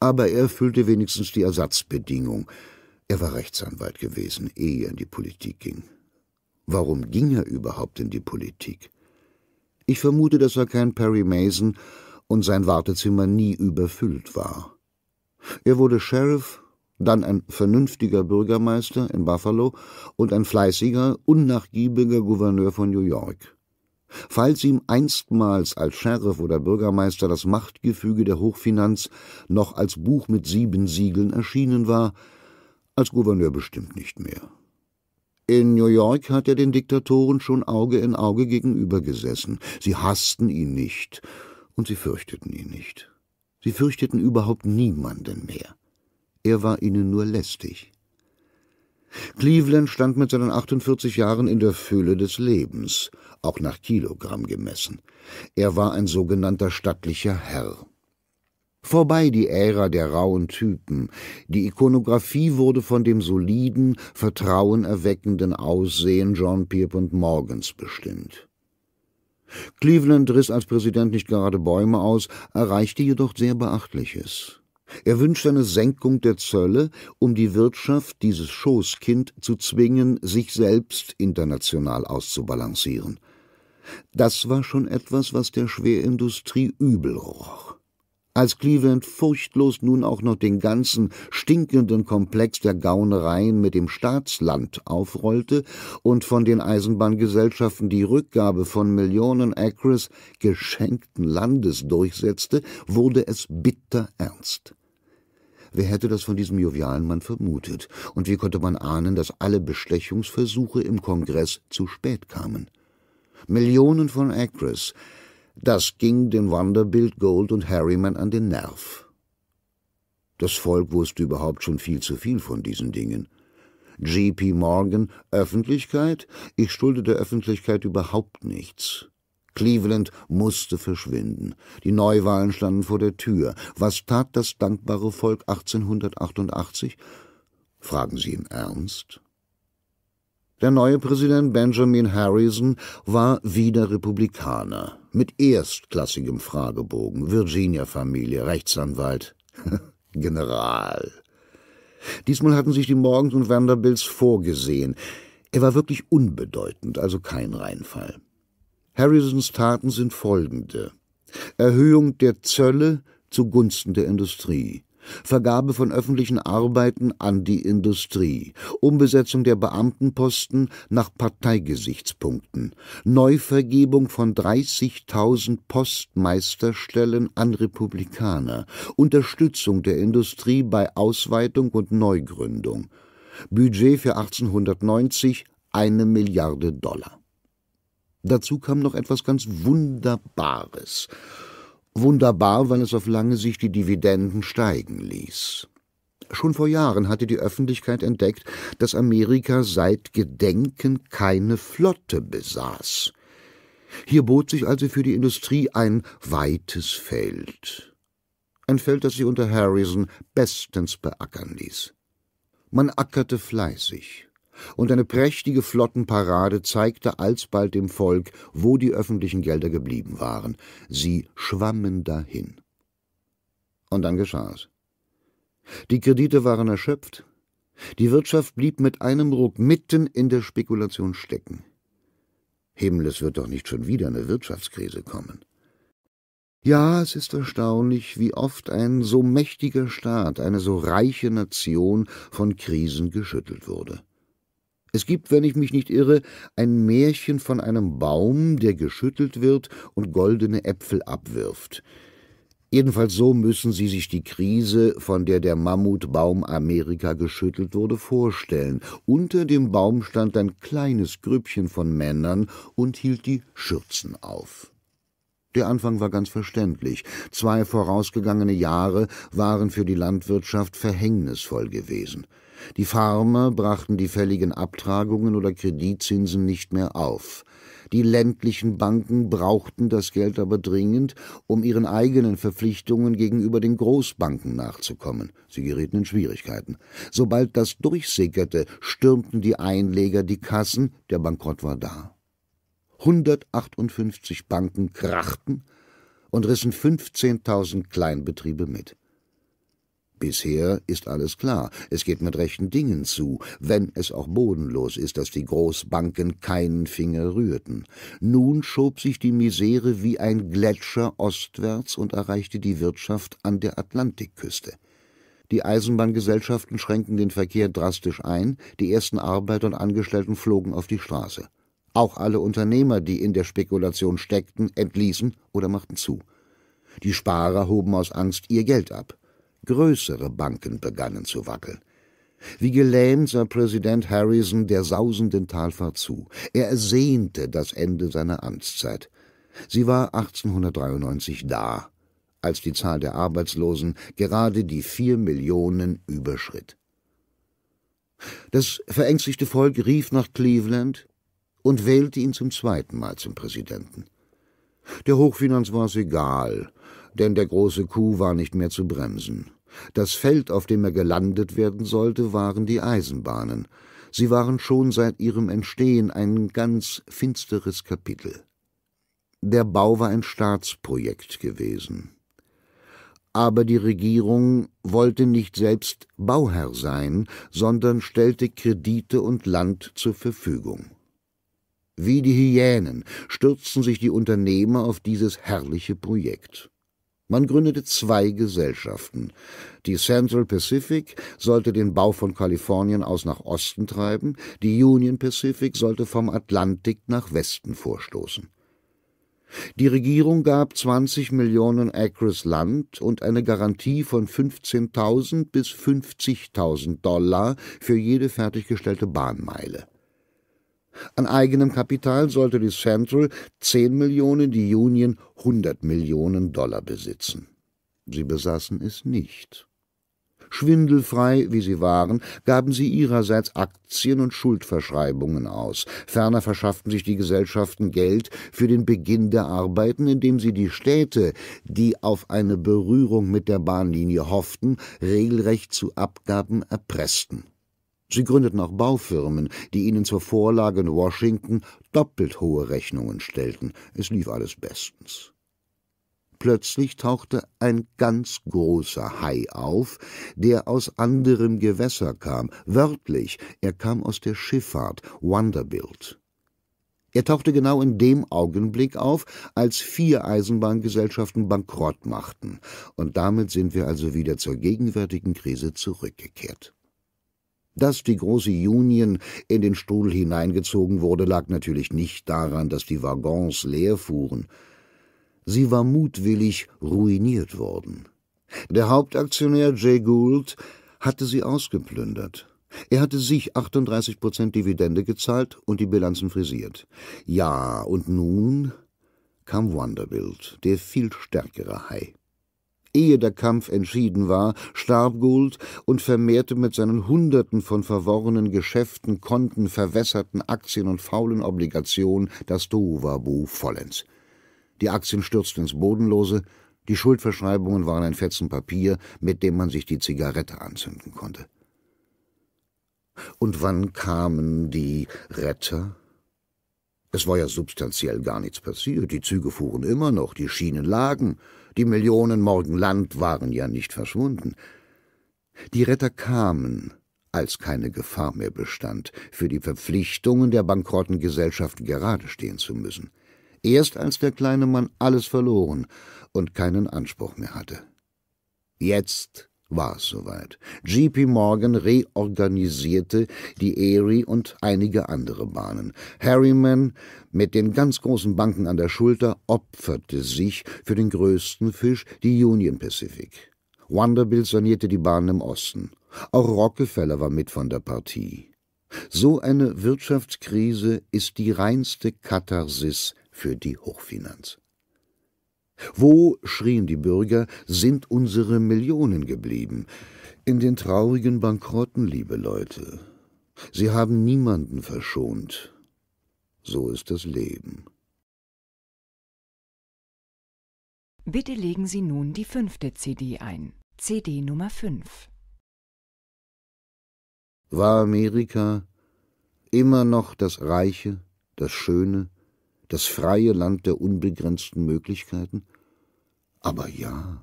Aber er erfüllte wenigstens die Ersatzbedingung. Er war Rechtsanwalt gewesen, ehe er in die Politik ging. Warum ging er überhaupt in die Politik? Ich vermute, dass er kein Perry Mason und sein Wartezimmer nie überfüllt war. Er wurde Sheriff, dann ein vernünftiger Bürgermeister in Buffalo und ein fleißiger, unnachgiebiger Gouverneur von New York. Falls ihm einstmals als Sheriff oder Bürgermeister das Machtgefüge der Hochfinanz noch als Buch mit sieben Siegeln erschienen war, als Gouverneur bestimmt nicht mehr. In New York hat er den Diktatoren schon Auge in Auge gegenübergesessen. Sie hassten ihn nicht und sie fürchteten ihn nicht. Sie fürchteten überhaupt niemanden mehr. Er war ihnen nur lästig. Cleveland stand mit seinen 48 Jahren in der Fülle des Lebens, auch nach Kilogramm gemessen. Er war ein sogenannter stattlicher Herr. Vorbei die Ära der rauen Typen. Die Ikonographie wurde von dem soliden, vertrauenerweckenden Aussehen John Pierpont Morgans bestimmt. Cleveland riss als Präsident nicht gerade Bäume aus, erreichte jedoch sehr Beachtliches. Er wünschte eine Senkung der Zölle, um die Wirtschaft, dieses Schoßkind, zu zwingen, sich selbst international auszubalancieren. Das war schon etwas, was der Schwerindustrie übel roch als Cleveland furchtlos nun auch noch den ganzen stinkenden Komplex der Gaunereien mit dem Staatsland aufrollte und von den Eisenbahngesellschaften die Rückgabe von Millionen Acres geschenkten Landes durchsetzte, wurde es bitter ernst. Wer hätte das von diesem jovialen Mann vermutet? Und wie konnte man ahnen, dass alle Bestechungsversuche im Kongress zu spät kamen? Millionen von Acres, das ging den Wonderbild Gold und Harriman an den Nerv. Das Volk wusste überhaupt schon viel zu viel von diesen Dingen. G.P. Morgan, Öffentlichkeit? Ich schulde der Öffentlichkeit überhaupt nichts. Cleveland musste verschwinden. Die Neuwahlen standen vor der Tür. Was tat das dankbare Volk 1888? Fragen Sie im Ernst? Der neue Präsident Benjamin Harrison war wieder Republikaner, mit erstklassigem Fragebogen, Virginia-Familie, Rechtsanwalt, General. Diesmal hatten sich die Morgans und Vanderbilts vorgesehen. Er war wirklich unbedeutend, also kein Reinfall. Harrisons Taten sind folgende. Erhöhung der Zölle zugunsten der Industrie. Vergabe von öffentlichen Arbeiten an die Industrie, Umbesetzung der Beamtenposten nach Parteigesichtspunkten, Neuvergebung von 30.000 Postmeisterstellen an Republikaner, Unterstützung der Industrie bei Ausweitung und Neugründung, Budget für 1890 eine Milliarde Dollar. Dazu kam noch etwas ganz Wunderbares. Wunderbar, weil es auf lange Sicht die Dividenden steigen ließ. Schon vor Jahren hatte die Öffentlichkeit entdeckt, dass Amerika seit Gedenken keine Flotte besaß. Hier bot sich also für die Industrie ein weites Feld. Ein Feld, das sie unter Harrison bestens beackern ließ. Man ackerte fleißig, und eine prächtige Flottenparade zeigte alsbald dem Volk, wo die öffentlichen Gelder geblieben waren. Sie schwammen dahin. Und dann geschah es. Die Kredite waren erschöpft. Die Wirtschaft blieb mit einem Ruck mitten in der Spekulation stecken. Himmel, es wird doch nicht schon wieder eine Wirtschaftskrise kommen. Ja, es ist erstaunlich, wie oft ein so mächtiger Staat, eine so reiche Nation von Krisen geschüttelt wurde. Es gibt, wenn ich mich nicht irre, ein Märchen von einem Baum, der geschüttelt wird und goldene Äpfel abwirft. Jedenfalls so müssen Sie sich die Krise, von der der Mammutbaum Amerika geschüttelt wurde, vorstellen. Unter dem Baum stand ein kleines Grüppchen von Männern und hielt die Schürzen auf. Der Anfang war ganz verständlich. Zwei vorausgegangene Jahre waren für die Landwirtschaft verhängnisvoll gewesen. Die Farmer brachten die fälligen Abtragungen oder Kreditzinsen nicht mehr auf. Die ländlichen Banken brauchten das Geld aber dringend, um ihren eigenen Verpflichtungen gegenüber den Großbanken nachzukommen. Sie gerieten in Schwierigkeiten. Sobald das durchsickerte, stürmten die Einleger die Kassen, der Bankrott war da. 158 Banken krachten und rissen 15.000 Kleinbetriebe mit. Bisher ist alles klar, es geht mit rechten Dingen zu, wenn es auch bodenlos ist, dass die Großbanken keinen Finger rührten. Nun schob sich die Misere wie ein Gletscher ostwärts und erreichte die Wirtschaft an der Atlantikküste. Die Eisenbahngesellschaften schränkten den Verkehr drastisch ein, die ersten Arbeiter und Angestellten flogen auf die Straße. Auch alle Unternehmer, die in der Spekulation steckten, entließen oder machten zu. Die Sparer hoben aus Angst ihr Geld ab. Größere Banken begannen zu wackeln. Wie gelähmt sah Präsident Harrison der sausenden Talfahrt zu. Er ersehnte das Ende seiner Amtszeit. Sie war 1893 da, als die Zahl der Arbeitslosen gerade die vier Millionen überschritt. Das verängstigte Volk rief nach Cleveland und wählte ihn zum zweiten Mal zum Präsidenten. Der Hochfinanz war es egal, denn der große Coup war nicht mehr zu bremsen. Das Feld, auf dem er gelandet werden sollte, waren die Eisenbahnen. Sie waren schon seit ihrem Entstehen ein ganz finsteres Kapitel. Der Bau war ein Staatsprojekt gewesen. Aber die Regierung wollte nicht selbst Bauherr sein, sondern stellte Kredite und Land zur Verfügung. Wie die Hyänen stürzten sich die Unternehmer auf dieses herrliche Projekt. Man gründete zwei Gesellschaften. Die Central Pacific sollte den Bau von Kalifornien aus nach Osten treiben, die Union Pacific sollte vom Atlantik nach Westen vorstoßen. Die Regierung gab 20 Millionen Acres Land und eine Garantie von 15.000 bis 50.000 Dollar für jede fertiggestellte Bahnmeile. An eigenem Kapital sollte die Central 10 Millionen, die Union 100 Millionen Dollar besitzen. Sie besaßen es nicht. Schwindelfrei, wie sie waren, gaben sie ihrerseits Aktien und Schuldverschreibungen aus. Ferner verschafften sich die Gesellschaften Geld für den Beginn der Arbeiten, indem sie die Städte, die auf eine Berührung mit der Bahnlinie hofften, regelrecht zu Abgaben erpressten. Sie gründeten auch Baufirmen, die ihnen zur Vorlage in Washington doppelt hohe Rechnungen stellten. Es lief alles bestens. Plötzlich tauchte ein ganz großer Hai auf, der aus anderem Gewässer kam. Wörtlich, er kam aus der Schifffahrt, Wanderbilt. Er tauchte genau in dem Augenblick auf, als vier Eisenbahngesellschaften bankrott machten. Und damit sind wir also wieder zur gegenwärtigen Krise zurückgekehrt. Dass die große Union in den Strudel hineingezogen wurde, lag natürlich nicht daran, dass die Waggons leer fuhren. Sie war mutwillig ruiniert worden. Der Hauptaktionär Jay Gould hatte sie ausgeplündert. Er hatte sich 38 Prozent Dividende gezahlt und die Bilanzen frisiert. Ja, und nun kam Vanderbilt, der viel stärkere Hai. Ehe der Kampf entschieden war, starb Gould und vermehrte mit seinen Hunderten von verworrenen Geschäften, Konten, verwässerten Aktien und faulen Obligationen das Tohuwabu vollends. Die Aktien stürzten ins Bodenlose, die Schuldverschreibungen waren ein Fetzen Papier, mit dem man sich die Zigarette anzünden konnte. Und wann kamen die Retter? Es war ja substanziell gar nichts passiert, die Züge fuhren immer noch, die Schienen lagen, die Millionen Morgen Land waren ja nicht verschwunden. Die Retter kamen, als keine Gefahr mehr bestand, für die Verpflichtungen der bankrotten Gesellschaft gerade stehen zu müssen. Erst als der kleine Mann alles verloren und keinen Anspruch mehr hatte. Jetzt war es soweit. JP Morgan reorganisierte die Erie und einige andere Bahnen. Harriman mit den ganz großen Banken an der Schulter opferte sich für den größten Fisch, die Union Pacific. Vanderbilt sanierte die Bahnen im Osten. Auch Rockefeller war mit von der Partie. So eine Wirtschaftskrise ist die reinste Katharsis für die Hochfinanz. Wo, schrien die Bürger, sind unsere Millionen geblieben? In den traurigen Bankrotten, liebe Leute. Sie haben niemanden verschont. So ist das Leben.
Bitte legen Sie nun die fünfte CD ein. CD Nummer 5.
War Amerika immer noch das reiche, das schöne, das freie Land der unbegrenzten Möglichkeiten? Aber ja,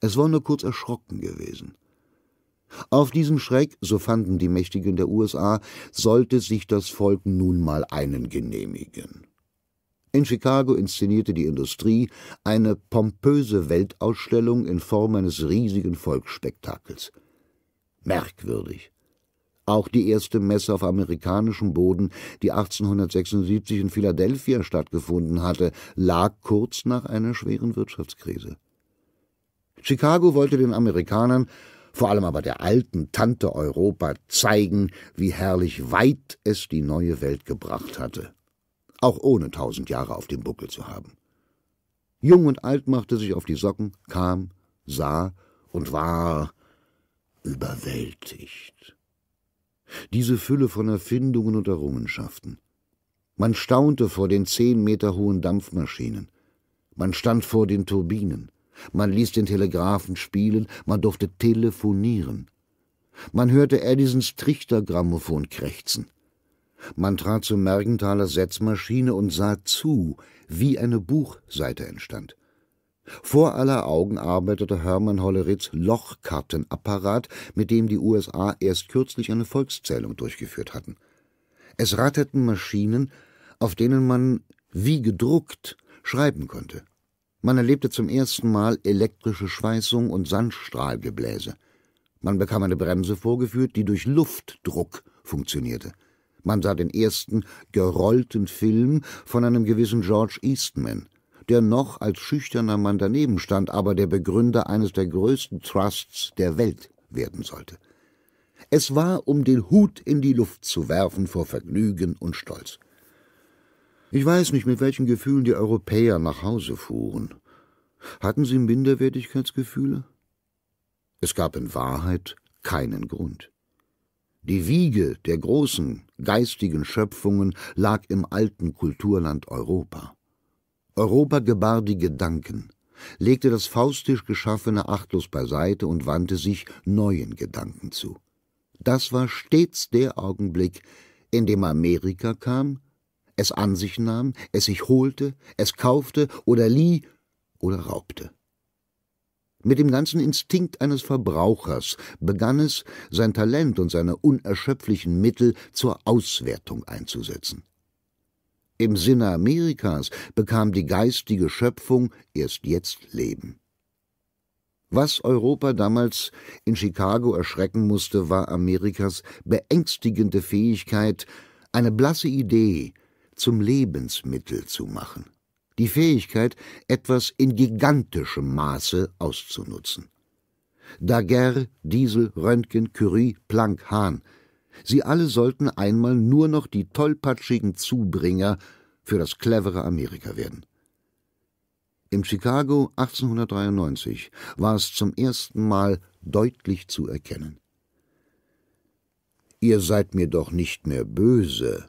es war nur kurz erschrocken gewesen. Auf diesem Schreck, so fanden die Mächtigen der USA, sollte sich das Volk nun mal einen genehmigen. In Chicago inszenierte die Industrie eine pompöse Weltausstellung in Form eines riesigen Volksspektakels. Merkwürdig, auch die erste Messe auf amerikanischem Boden, die 1876 in Philadelphia stattgefunden hatte, lag kurz nach einer schweren Wirtschaftskrise. Chicago wollte den Amerikanern, vor allem aber der alten Tante Europa, zeigen, wie herrlich weit es die neue Welt gebracht hatte, auch ohne tausend Jahre auf dem Buckel zu haben. Jung und alt machte sich auf die Socken, kam, sah und war überwältigt diese Fülle von Erfindungen und Errungenschaften. Man staunte vor den zehn Meter hohen Dampfmaschinen, man stand vor den Turbinen, man ließ den Telegraphen spielen, man durfte telefonieren. Man hörte Edisons Trichtergrammophon krächzen. Man trat zur Mergenthaler Setzmaschine und sah zu, wie eine Buchseite entstand. Vor aller Augen arbeitete Hermann Holleriths Lochkartenapparat, mit dem die USA erst kürzlich eine Volkszählung durchgeführt hatten. Es ratteten Maschinen, auf denen man wie gedruckt schreiben konnte. Man erlebte zum ersten Mal elektrische Schweißung und Sandstrahlgebläse. Man bekam eine Bremse vorgeführt, die durch Luftdruck funktionierte. Man sah den ersten gerollten Film von einem gewissen George Eastman der noch als schüchterner Mann daneben stand, aber der Begründer eines der größten Trusts der Welt werden sollte. Es war, um den Hut in die Luft zu werfen vor Vergnügen und Stolz. Ich weiß nicht, mit welchen Gefühlen die Europäer nach Hause fuhren. Hatten sie Minderwertigkeitsgefühle? Es gab in Wahrheit keinen Grund. Die Wiege der großen geistigen Schöpfungen lag im alten Kulturland Europa. Europa gebar die Gedanken, legte das faustisch Geschaffene achtlos beiseite und wandte sich neuen Gedanken zu. Das war stets der Augenblick, in dem Amerika kam, es an sich nahm, es sich holte, es kaufte oder lieh oder raubte. Mit dem ganzen Instinkt eines Verbrauchers begann es, sein Talent und seine unerschöpflichen Mittel zur Auswertung einzusetzen. Im Sinne Amerikas bekam die geistige Schöpfung erst jetzt Leben. Was Europa damals in Chicago erschrecken musste, war Amerikas beängstigende Fähigkeit, eine blasse Idee zum Lebensmittel zu machen, die Fähigkeit, etwas in gigantischem Maße auszunutzen. Daguerre, Diesel, Röntgen, Curie, Planck, Hahn – Sie alle sollten einmal nur noch die tollpatschigen Zubringer für das clevere Amerika werden. Im Chicago 1893 war es zum ersten Mal deutlich zu erkennen. Ihr seid mir doch nicht mehr böse,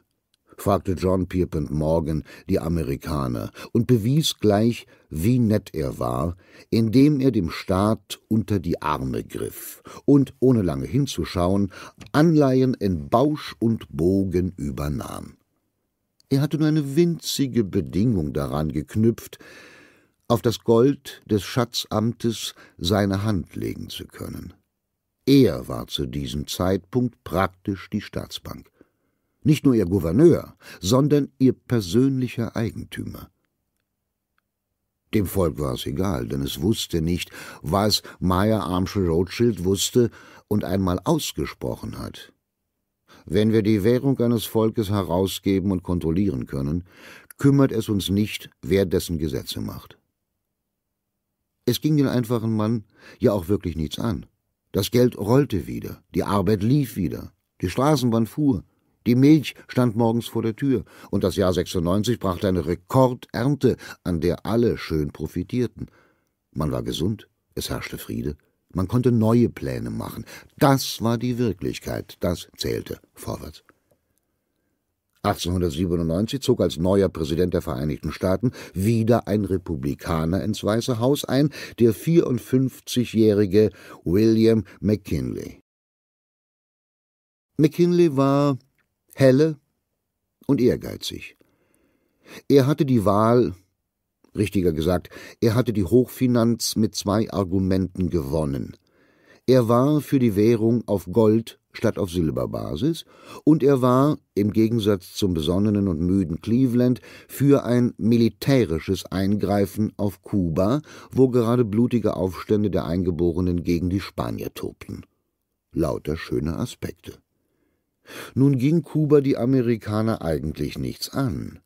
fragte John Pierpont Morgan die Amerikaner und bewies gleich, wie nett er war, indem er dem Staat unter die Arme griff und, ohne lange hinzuschauen, Anleihen in Bausch und Bogen übernahm. Er hatte nur eine winzige Bedingung daran geknüpft, auf das Gold des Schatzamtes seine Hand legen zu können. Er war zu diesem Zeitpunkt praktisch die Staatsbank nicht nur ihr Gouverneur, sondern ihr persönlicher Eigentümer. Dem Volk war es egal, denn es wusste nicht, was Meyer Armschel Rothschild wusste und einmal ausgesprochen hat. Wenn wir die Währung eines Volkes herausgeben und kontrollieren können, kümmert es uns nicht, wer dessen Gesetze macht. Es ging den einfachen Mann ja auch wirklich nichts an. Das Geld rollte wieder, die Arbeit lief wieder, die Straßenbahn fuhr, die Milch stand morgens vor der Tür, und das Jahr 96 brachte eine Rekordernte, an der alle schön profitierten. Man war gesund, es herrschte Friede, man konnte neue Pläne machen. Das war die Wirklichkeit, das zählte vorwärts. 1897 zog als neuer Präsident der Vereinigten Staaten wieder ein Republikaner ins Weiße Haus ein, der 54-jährige William McKinley. McKinley war helle und ehrgeizig. Er hatte die Wahl, richtiger gesagt, er hatte die Hochfinanz mit zwei Argumenten gewonnen. Er war für die Währung auf Gold statt auf Silberbasis, und er war, im Gegensatz zum besonnenen und müden Cleveland, für ein militärisches Eingreifen auf Kuba, wo gerade blutige Aufstände der Eingeborenen gegen die Spanier tobten. Lauter schöne Aspekte. Nun ging Kuba die Amerikaner eigentlich nichts an.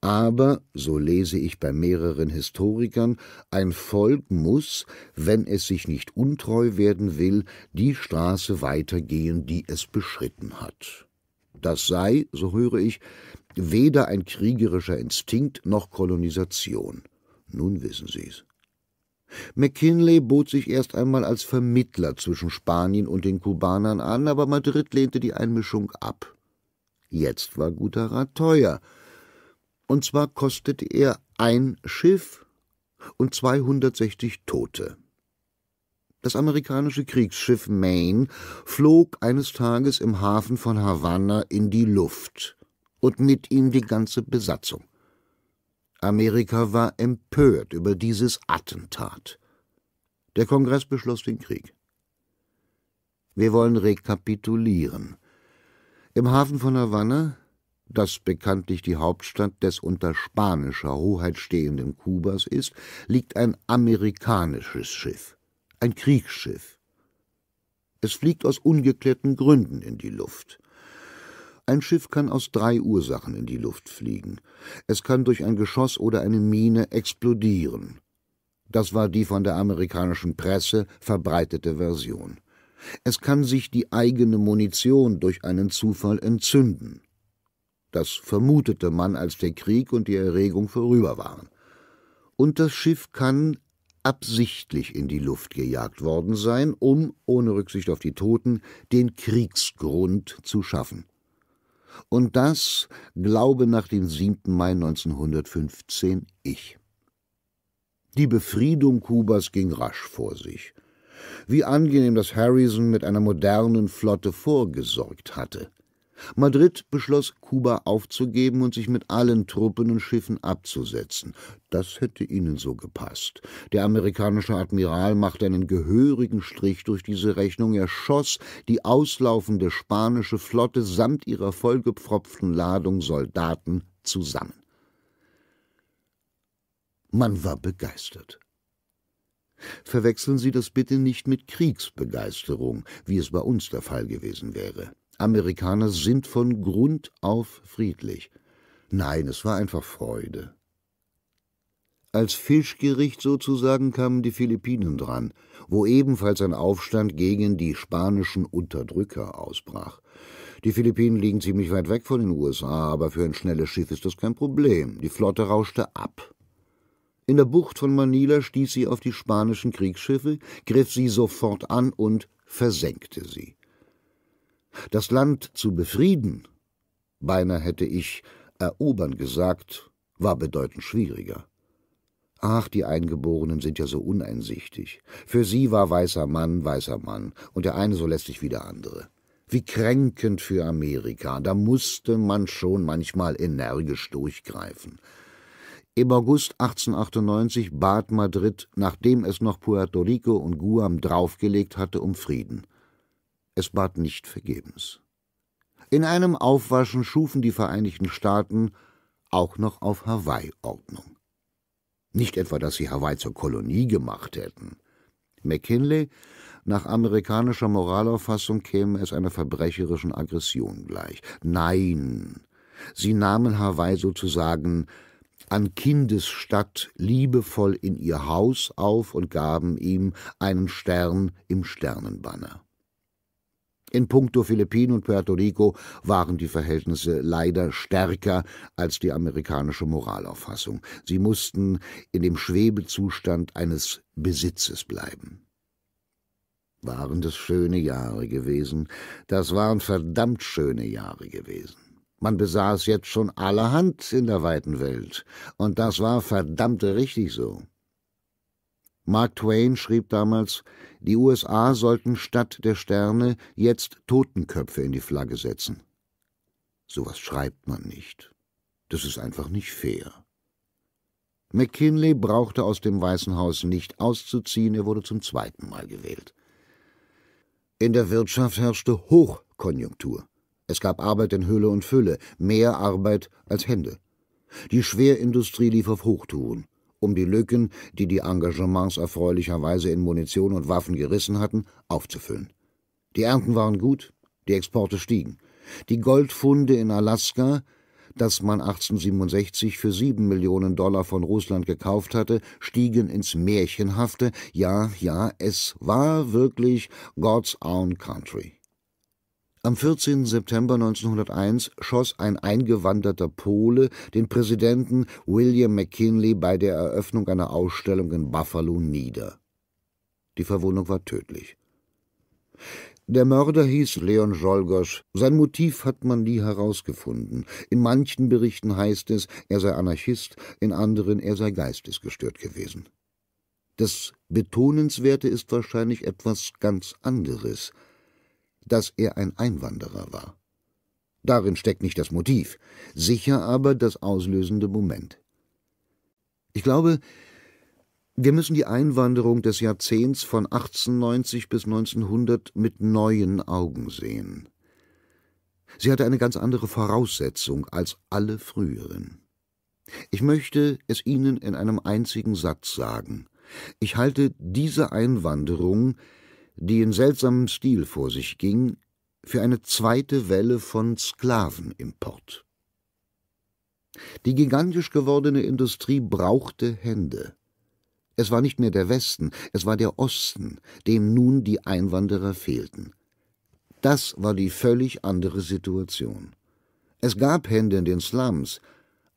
Aber, so lese ich bei mehreren Historikern, ein Volk muss, wenn es sich nicht untreu werden will, die Straße weitergehen, die es beschritten hat. Das sei, so höre ich, weder ein kriegerischer Instinkt noch Kolonisation. Nun wissen Sie's. McKinley bot sich erst einmal als Vermittler zwischen Spanien und den Kubanern an, aber Madrid lehnte die Einmischung ab. Jetzt war guter Rat teuer. Und zwar kostete er ein Schiff und 260 Tote. Das amerikanische Kriegsschiff Maine flog eines Tages im Hafen von Havanna in die Luft und mit ihm die ganze Besatzung. Amerika war empört über dieses Attentat. Der Kongress beschloss den Krieg. Wir wollen rekapitulieren. Im Hafen von Havanna, das bekanntlich die Hauptstadt des unter spanischer Hoheit stehenden Kubas ist, liegt ein amerikanisches Schiff, ein Kriegsschiff. Es fliegt aus ungeklärten Gründen in die Luft. Ein Schiff kann aus drei Ursachen in die Luft fliegen. Es kann durch ein Geschoss oder eine Mine explodieren. Das war die von der amerikanischen Presse verbreitete Version. Es kann sich die eigene Munition durch einen Zufall entzünden. Das vermutete man, als der Krieg und die Erregung vorüber waren. Und das Schiff kann absichtlich in die Luft gejagt worden sein, um, ohne Rücksicht auf die Toten, den Kriegsgrund zu schaffen. Und das glaube nach dem 7. Mai 1915 ich. Die Befriedung Kubas ging rasch vor sich. Wie angenehm, dass Harrison mit einer modernen Flotte vorgesorgt hatte. Madrid beschloss, Kuba aufzugeben und sich mit allen Truppen und Schiffen abzusetzen. Das hätte ihnen so gepasst. Der amerikanische Admiral machte einen gehörigen Strich durch diese Rechnung. Er schoss die auslaufende spanische Flotte samt ihrer vollgepfropften Ladung Soldaten zusammen. Man war begeistert. Verwechseln Sie das bitte nicht mit Kriegsbegeisterung, wie es bei uns der Fall gewesen wäre. Amerikaner sind von Grund auf friedlich. Nein, es war einfach Freude. Als Fischgericht sozusagen kamen die Philippinen dran, wo ebenfalls ein Aufstand gegen die spanischen Unterdrücker ausbrach. Die Philippinen liegen ziemlich weit weg von den USA, aber für ein schnelles Schiff ist das kein Problem. Die Flotte rauschte ab. In der Bucht von Manila stieß sie auf die spanischen Kriegsschiffe, griff sie sofort an und versenkte sie das Land zu befrieden, beinahe hätte ich erobern gesagt, war bedeutend schwieriger. Ach, die Eingeborenen sind ja so uneinsichtig. Für sie war weißer Mann weißer Mann, und der eine so lästig wie der andere. Wie kränkend für Amerika, da musste man schon manchmal energisch durchgreifen. Im August 1898 bat Madrid, nachdem es noch Puerto Rico und Guam draufgelegt hatte, um Frieden. Es bat nicht vergebens. In einem Aufwaschen schufen die Vereinigten Staaten auch noch auf Hawaii Ordnung. Nicht etwa, dass sie Hawaii zur Kolonie gemacht hätten. McKinley, nach amerikanischer Moralauffassung käme es einer verbrecherischen Aggression gleich. Nein, sie nahmen Hawaii sozusagen an Kindesstatt liebevoll in ihr Haus auf und gaben ihm einen Stern im Sternenbanner. In puncto Philippinen und Puerto Rico waren die Verhältnisse leider stärker als die amerikanische Moralauffassung. Sie mussten in dem Schwebezustand eines Besitzes bleiben waren das schöne Jahre gewesen. Das waren verdammt schöne Jahre gewesen. Man besaß jetzt schon allerhand in der weiten Welt. Und das war verdammt richtig so. Mark Twain schrieb damals, die USA sollten statt der Sterne jetzt Totenköpfe in die Flagge setzen. Sowas schreibt man nicht. Das ist einfach nicht fair. McKinley brauchte aus dem Weißen Haus nicht auszuziehen, er wurde zum zweiten Mal gewählt. In der Wirtschaft herrschte Hochkonjunktur. Es gab Arbeit in Hülle und Fülle, mehr Arbeit als Hände. Die Schwerindustrie lief auf Hochtouren um die Lücken, die die Engagements erfreulicherweise in Munition und Waffen gerissen hatten, aufzufüllen. Die Ernten waren gut, die Exporte stiegen. Die Goldfunde in Alaska, das man 1867 für sieben Millionen Dollar von Russland gekauft hatte, stiegen ins Märchenhafte. Ja, ja, es war wirklich God's Own Country. Am 14. September 1901 schoss ein eingewanderter Pole den Präsidenten William McKinley bei der Eröffnung einer Ausstellung in Buffalo nieder. Die Verwundung war tödlich. Der Mörder hieß Leon Jolgosch. Sein Motiv hat man nie herausgefunden. In manchen Berichten heißt es, er sei Anarchist, in anderen, er sei geistesgestört gewesen. Das Betonenswerte ist wahrscheinlich etwas ganz anderes dass er ein Einwanderer war. Darin steckt nicht das Motiv, sicher aber das auslösende Moment. Ich glaube, wir müssen die Einwanderung des Jahrzehnts von 1890 bis 1900 mit neuen Augen sehen. Sie hatte eine ganz andere Voraussetzung als alle früheren. Ich möchte es Ihnen in einem einzigen Satz sagen. Ich halte diese Einwanderung die in seltsamem Stil vor sich ging, für eine zweite Welle von Sklavenimport. Die gigantisch gewordene Industrie brauchte Hände. Es war nicht mehr der Westen, es war der Osten, dem nun die Einwanderer fehlten. Das war die völlig andere Situation. Es gab Hände in den Slums,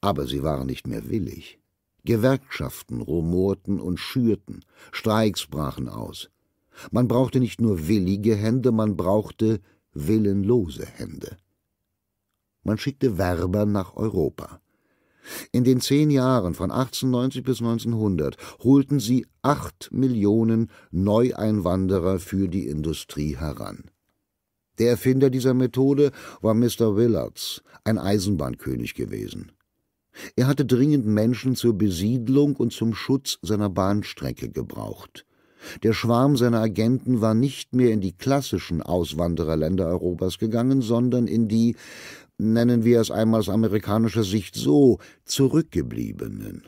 aber sie waren nicht mehr willig. Gewerkschaften rumorten und schürten, Streiks brachen aus. Man brauchte nicht nur willige Hände, man brauchte willenlose Hände. Man schickte Werber nach Europa. In den zehn Jahren von 1890 bis 1900 holten sie acht Millionen Neueinwanderer für die Industrie heran. Der Erfinder dieser Methode war Mr. Willards, ein Eisenbahnkönig gewesen. Er hatte dringend Menschen zur Besiedlung und zum Schutz seiner Bahnstrecke gebraucht. Der Schwarm seiner Agenten war nicht mehr in die klassischen Auswandererländer Europas gegangen, sondern in die, nennen wir es einmal aus amerikanischer Sicht so, zurückgebliebenen.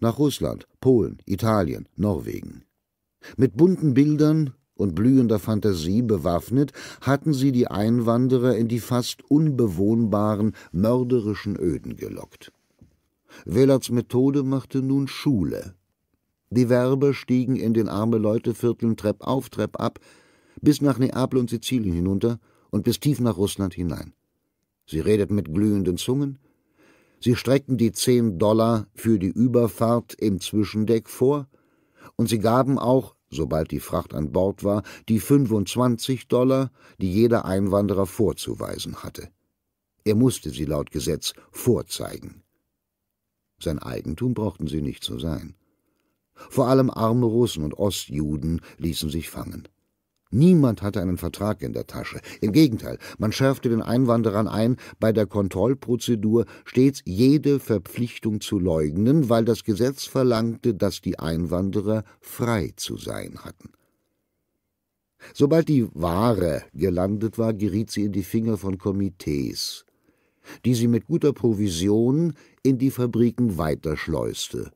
Nach Russland, Polen, Italien, Norwegen. Mit bunten Bildern und blühender Fantasie bewaffnet, hatten sie die Einwanderer in die fast unbewohnbaren, mörderischen Öden gelockt. Wellerts Methode machte nun Schule die Werber stiegen in den Arme-Leute-Vierteln treppauf, treppab, bis nach Neapel und Sizilien hinunter und bis tief nach Russland hinein. Sie redeten mit glühenden Zungen. Sie streckten die zehn Dollar für die Überfahrt im Zwischendeck vor und sie gaben auch, sobald die Fracht an Bord war, die 25 Dollar, die jeder Einwanderer vorzuweisen hatte. Er musste sie laut Gesetz vorzeigen. Sein Eigentum brauchten sie nicht zu sein. Vor allem arme Russen und Ostjuden ließen sich fangen. Niemand hatte einen Vertrag in der Tasche. Im Gegenteil, man schärfte den Einwanderern ein, bei der Kontrollprozedur stets jede Verpflichtung zu leugnen, weil das Gesetz verlangte, dass die Einwanderer frei zu sein hatten. Sobald die Ware gelandet war, geriet sie in die Finger von Komitees, die sie mit guter Provision in die Fabriken weiterschleuste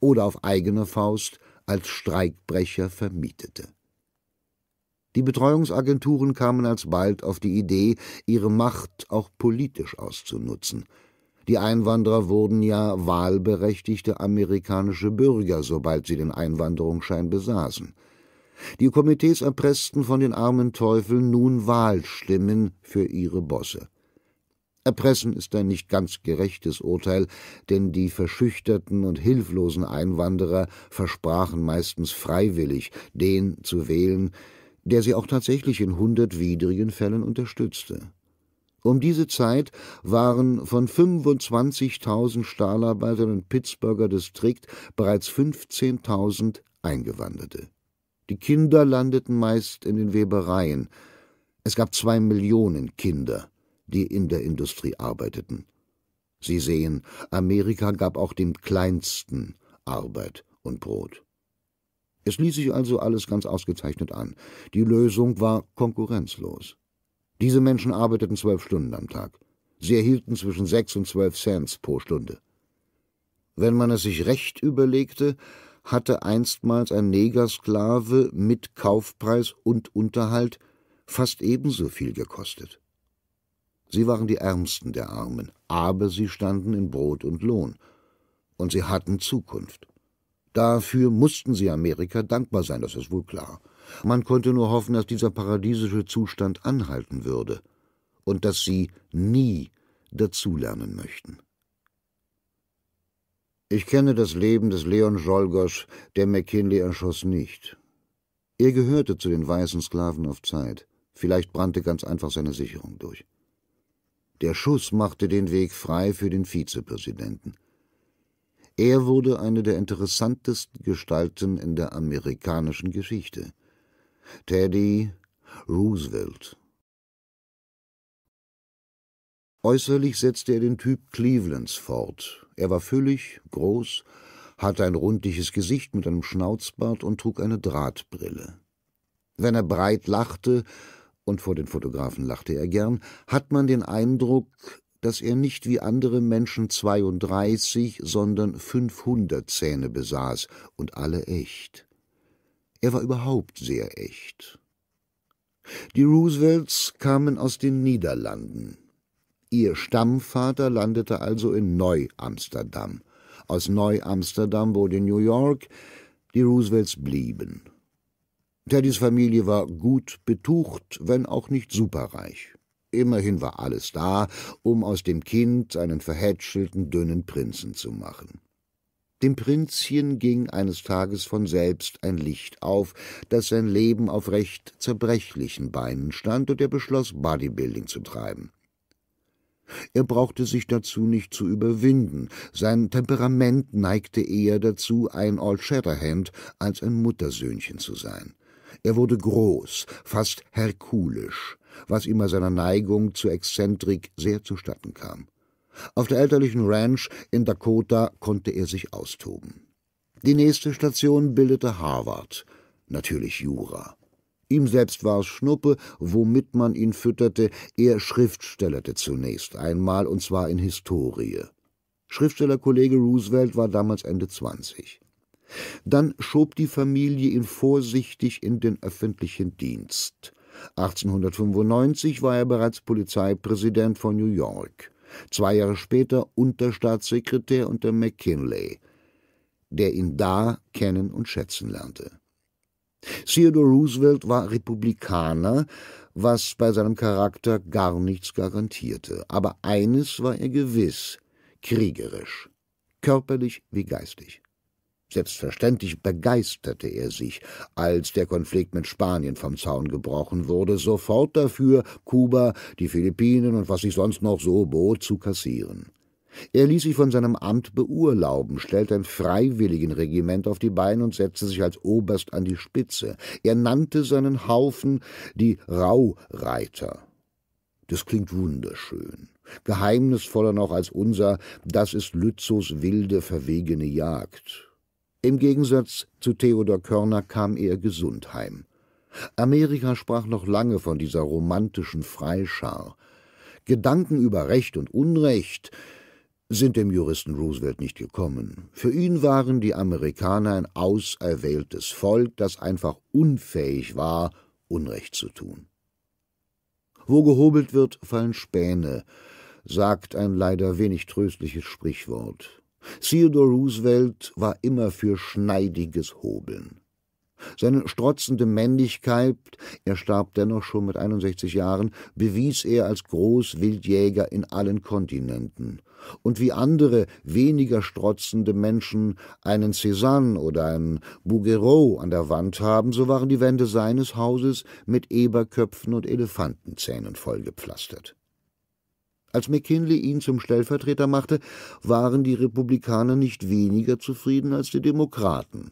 oder auf eigene Faust als Streikbrecher vermietete. Die Betreuungsagenturen kamen alsbald auf die Idee, ihre Macht auch politisch auszunutzen. Die Einwanderer wurden ja wahlberechtigte amerikanische Bürger, sobald sie den Einwanderungsschein besaßen. Die Komitees erpressten von den armen Teufeln nun Wahlstimmen für ihre Bosse. Erpressen ist ein nicht ganz gerechtes Urteil, denn die verschüchterten und hilflosen Einwanderer versprachen meistens freiwillig, den zu wählen, der sie auch tatsächlich in hundert widrigen Fällen unterstützte. Um diese Zeit waren von 25.000 Stahlarbeitern im Pittsburgher Distrikt bereits 15.000 Eingewanderte. Die Kinder landeten meist in den Webereien. Es gab zwei Millionen Kinder die in der Industrie arbeiteten. Sie sehen, Amerika gab auch dem Kleinsten Arbeit und Brot. Es ließ sich also alles ganz ausgezeichnet an. Die Lösung war konkurrenzlos. Diese Menschen arbeiteten zwölf Stunden am Tag. Sie erhielten zwischen sechs und zwölf Cent pro Stunde. Wenn man es sich recht überlegte, hatte einstmals ein Negersklave mit Kaufpreis und Unterhalt fast ebenso viel gekostet. Sie waren die Ärmsten der Armen, aber sie standen in Brot und Lohn. Und sie hatten Zukunft. Dafür mussten sie Amerika dankbar sein, das ist wohl klar. Man konnte nur hoffen, dass dieser paradiesische Zustand anhalten würde und dass sie nie dazulernen möchten. Ich kenne das Leben des Leon Jolgosch, der McKinley erschoss, nicht. Er gehörte zu den weißen Sklaven auf Zeit. Vielleicht brannte ganz einfach seine Sicherung durch. Der Schuss machte den Weg frei für den Vizepräsidenten. Er wurde eine der interessantesten Gestalten in der amerikanischen Geschichte. Teddy Roosevelt. Äußerlich setzte er den Typ Clevelands fort. Er war füllig, groß, hatte ein rundliches Gesicht mit einem Schnauzbart und trug eine Drahtbrille. Wenn er breit lachte, und vor den Fotografen lachte er gern, hat man den Eindruck, dass er nicht wie andere Menschen 32, sondern 500 Zähne besaß und alle echt. Er war überhaupt sehr echt. Die Roosevelts kamen aus den Niederlanden. Ihr Stammvater landete also in Neu-Amsterdam. Aus Neu-Amsterdam wurde New York. Die Roosevelts blieben. Teddys Familie war gut betucht, wenn auch nicht superreich. Immerhin war alles da, um aus dem Kind einen verhätschelten, dünnen Prinzen zu machen. Dem Prinzchen ging eines Tages von selbst ein Licht auf, dass sein Leben auf recht zerbrechlichen Beinen stand, und er beschloss, Bodybuilding zu treiben. Er brauchte sich dazu nicht zu überwinden, sein Temperament neigte eher dazu, ein Old Shatterhand als ein Muttersöhnchen zu sein. Er wurde groß, fast herkulisch, was ihm bei seiner Neigung zur Exzentrik sehr zustatten kam. Auf der elterlichen Ranch in Dakota konnte er sich austoben. Die nächste Station bildete Harvard, natürlich Jura. Ihm selbst war es Schnuppe, womit man ihn fütterte, er schriftstellerte zunächst einmal, und zwar in Historie. Schriftstellerkollege Roosevelt war damals Ende 20. Dann schob die Familie ihn vorsichtig in den öffentlichen Dienst. 1895 war er bereits Polizeipräsident von New York, zwei Jahre später Unterstaatssekretär unter McKinley, der ihn da kennen und schätzen lernte. Theodore Roosevelt war Republikaner, was bei seinem Charakter gar nichts garantierte. Aber eines war er gewiss, kriegerisch, körperlich wie geistig. Selbstverständlich begeisterte er sich, als der Konflikt mit Spanien vom Zaun gebrochen wurde, sofort dafür, Kuba, die Philippinen und was sich sonst noch so bot, zu kassieren. Er ließ sich von seinem Amt beurlauben, stellte ein Freiwilligenregiment auf die Beine und setzte sich als Oberst an die Spitze. Er nannte seinen Haufen die Raureiter. Das klingt wunderschön. Geheimnisvoller noch als unser, das ist Lützos wilde, verwegene Jagd. Im Gegensatz zu Theodor Körner kam er gesund heim. Amerika sprach noch lange von dieser romantischen Freischar. Gedanken über Recht und Unrecht sind dem Juristen Roosevelt nicht gekommen. Für ihn waren die Amerikaner ein auserwähltes Volk, das einfach unfähig war, Unrecht zu tun. Wo gehobelt wird, fallen Späne, sagt ein leider wenig tröstliches Sprichwort. Theodore Roosevelt war immer für schneidiges Hobeln. Seine strotzende Männlichkeit, er starb dennoch schon mit 61 Jahren, bewies er als Großwildjäger in allen Kontinenten. Und wie andere, weniger strotzende Menschen einen Cézanne oder einen Bouguereau an der Wand haben, so waren die Wände seines Hauses mit Eberköpfen und Elefantenzähnen vollgepflastert. Als McKinley ihn zum Stellvertreter machte, waren die Republikaner nicht weniger zufrieden als die Demokraten.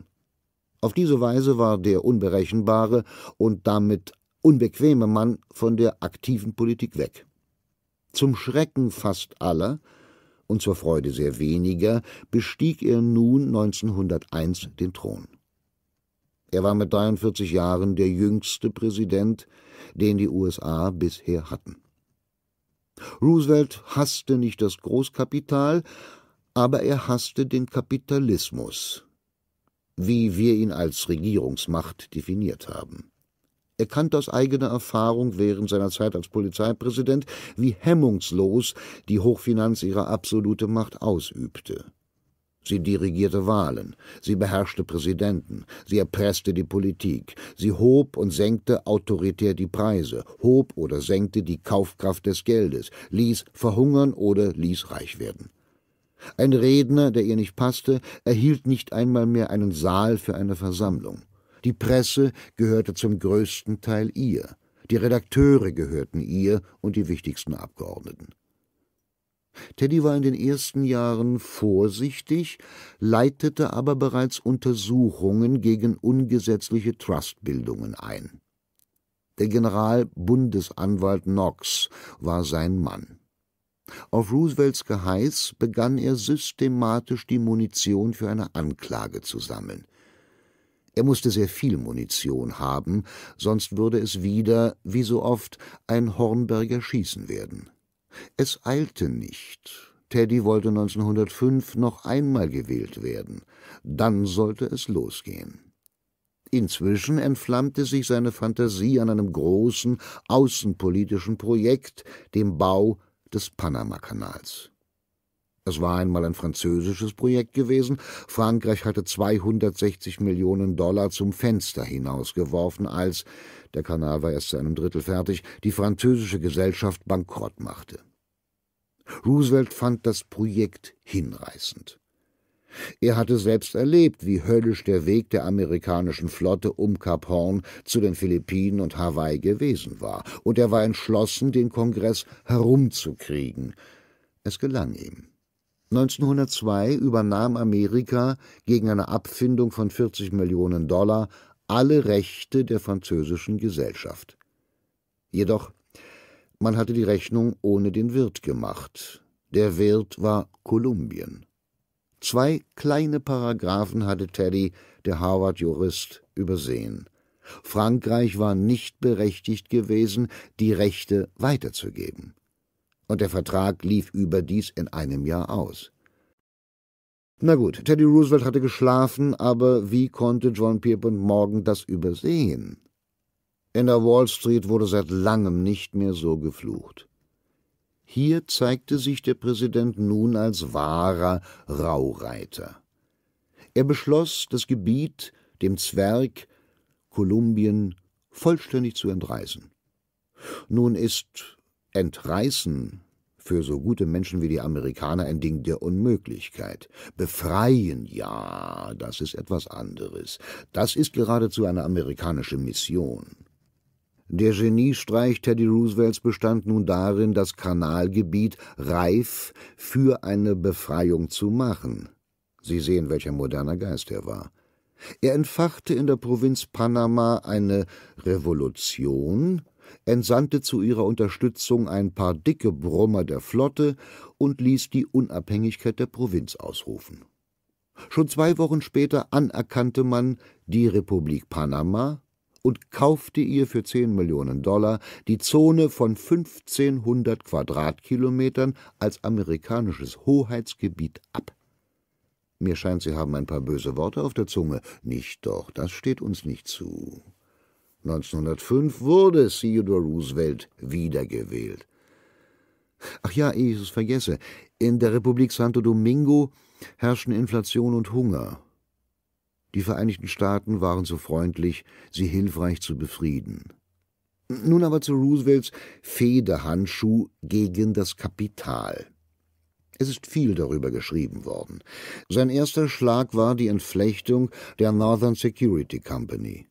Auf diese Weise war der unberechenbare und damit unbequeme Mann von der aktiven Politik weg. Zum Schrecken fast aller und zur Freude sehr weniger bestieg er nun 1901 den Thron. Er war mit 43 Jahren der jüngste Präsident, den die USA bisher hatten. Roosevelt hasste nicht das Großkapital, aber er hasste den Kapitalismus, wie wir ihn als Regierungsmacht definiert haben. Er kannte aus eigener Erfahrung während seiner Zeit als Polizeipräsident, wie hemmungslos die Hochfinanz ihre absolute Macht ausübte. Sie dirigierte Wahlen, sie beherrschte Präsidenten, sie erpresste die Politik, sie hob und senkte autoritär die Preise, hob oder senkte die Kaufkraft des Geldes, ließ verhungern oder ließ reich werden. Ein Redner, der ihr nicht passte, erhielt nicht einmal mehr einen Saal für eine Versammlung. Die Presse gehörte zum größten Teil ihr, die Redakteure gehörten ihr und die wichtigsten Abgeordneten. Teddy war in den ersten Jahren vorsichtig, leitete aber bereits Untersuchungen gegen ungesetzliche Trustbildungen ein. Der Generalbundesanwalt Knox war sein Mann. Auf Roosevelts Geheiß begann er systematisch die Munition für eine Anklage zu sammeln. Er musste sehr viel Munition haben, sonst würde es wieder, wie so oft, ein Hornberger Schießen werden. Es eilte nicht. Teddy wollte 1905 noch einmal gewählt werden. Dann sollte es losgehen. Inzwischen entflammte sich seine Fantasie an einem großen außenpolitischen Projekt, dem Bau des Panamakanals. Es war einmal ein französisches Projekt gewesen. Frankreich hatte 260 Millionen Dollar zum Fenster hinausgeworfen, als der Kanal war erst zu einem Drittel fertig die französische Gesellschaft bankrott machte. Roosevelt fand das Projekt hinreißend. Er hatte selbst erlebt, wie höllisch der Weg der amerikanischen Flotte um Kap Horn zu den Philippinen und Hawaii gewesen war, und er war entschlossen, den Kongress herumzukriegen. Es gelang ihm. 1902 übernahm Amerika gegen eine Abfindung von 40 Millionen Dollar alle Rechte der französischen Gesellschaft. Jedoch, man hatte die Rechnung ohne den Wirt gemacht. Der Wirt war Kolumbien. Zwei kleine Paragraphen hatte Teddy, der Harvard-Jurist, übersehen. Frankreich war nicht berechtigt gewesen, die Rechte weiterzugeben und der Vertrag lief überdies in einem Jahr aus. Na gut, Teddy Roosevelt hatte geschlafen, aber wie konnte John Pierpont Morgan das übersehen? In der Wall Street wurde seit langem nicht mehr so geflucht. Hier zeigte sich der Präsident nun als wahrer Raureiter. Er beschloss, das Gebiet dem Zwerg Kolumbien vollständig zu entreißen. Nun ist Entreißen für so gute Menschen wie die Amerikaner ein Ding der Unmöglichkeit. Befreien, ja, das ist etwas anderes. Das ist geradezu eine amerikanische Mission. Der Geniestreich Teddy Roosevelts bestand nun darin, das Kanalgebiet reif für eine Befreiung zu machen. Sie sehen, welcher moderner Geist er war. Er entfachte in der Provinz Panama eine Revolution, entsandte zu ihrer Unterstützung ein paar dicke Brummer der Flotte und ließ die Unabhängigkeit der Provinz ausrufen. Schon zwei Wochen später anerkannte man die Republik Panama und kaufte ihr für zehn Millionen Dollar die Zone von 1500 Quadratkilometern als amerikanisches Hoheitsgebiet ab. Mir scheint, Sie haben ein paar böse Worte auf der Zunge. Nicht doch, das steht uns nicht zu. 1905 wurde Theodore Roosevelt wiedergewählt. Ach ja, ehe ich es vergesse, in der Republik Santo Domingo herrschen Inflation und Hunger. Die Vereinigten Staaten waren so freundlich, sie hilfreich zu befrieden. Nun aber zu Roosevelts Federhandschuh gegen das Kapital. Es ist viel darüber geschrieben worden. Sein erster Schlag war die Entflechtung der Northern Security Company.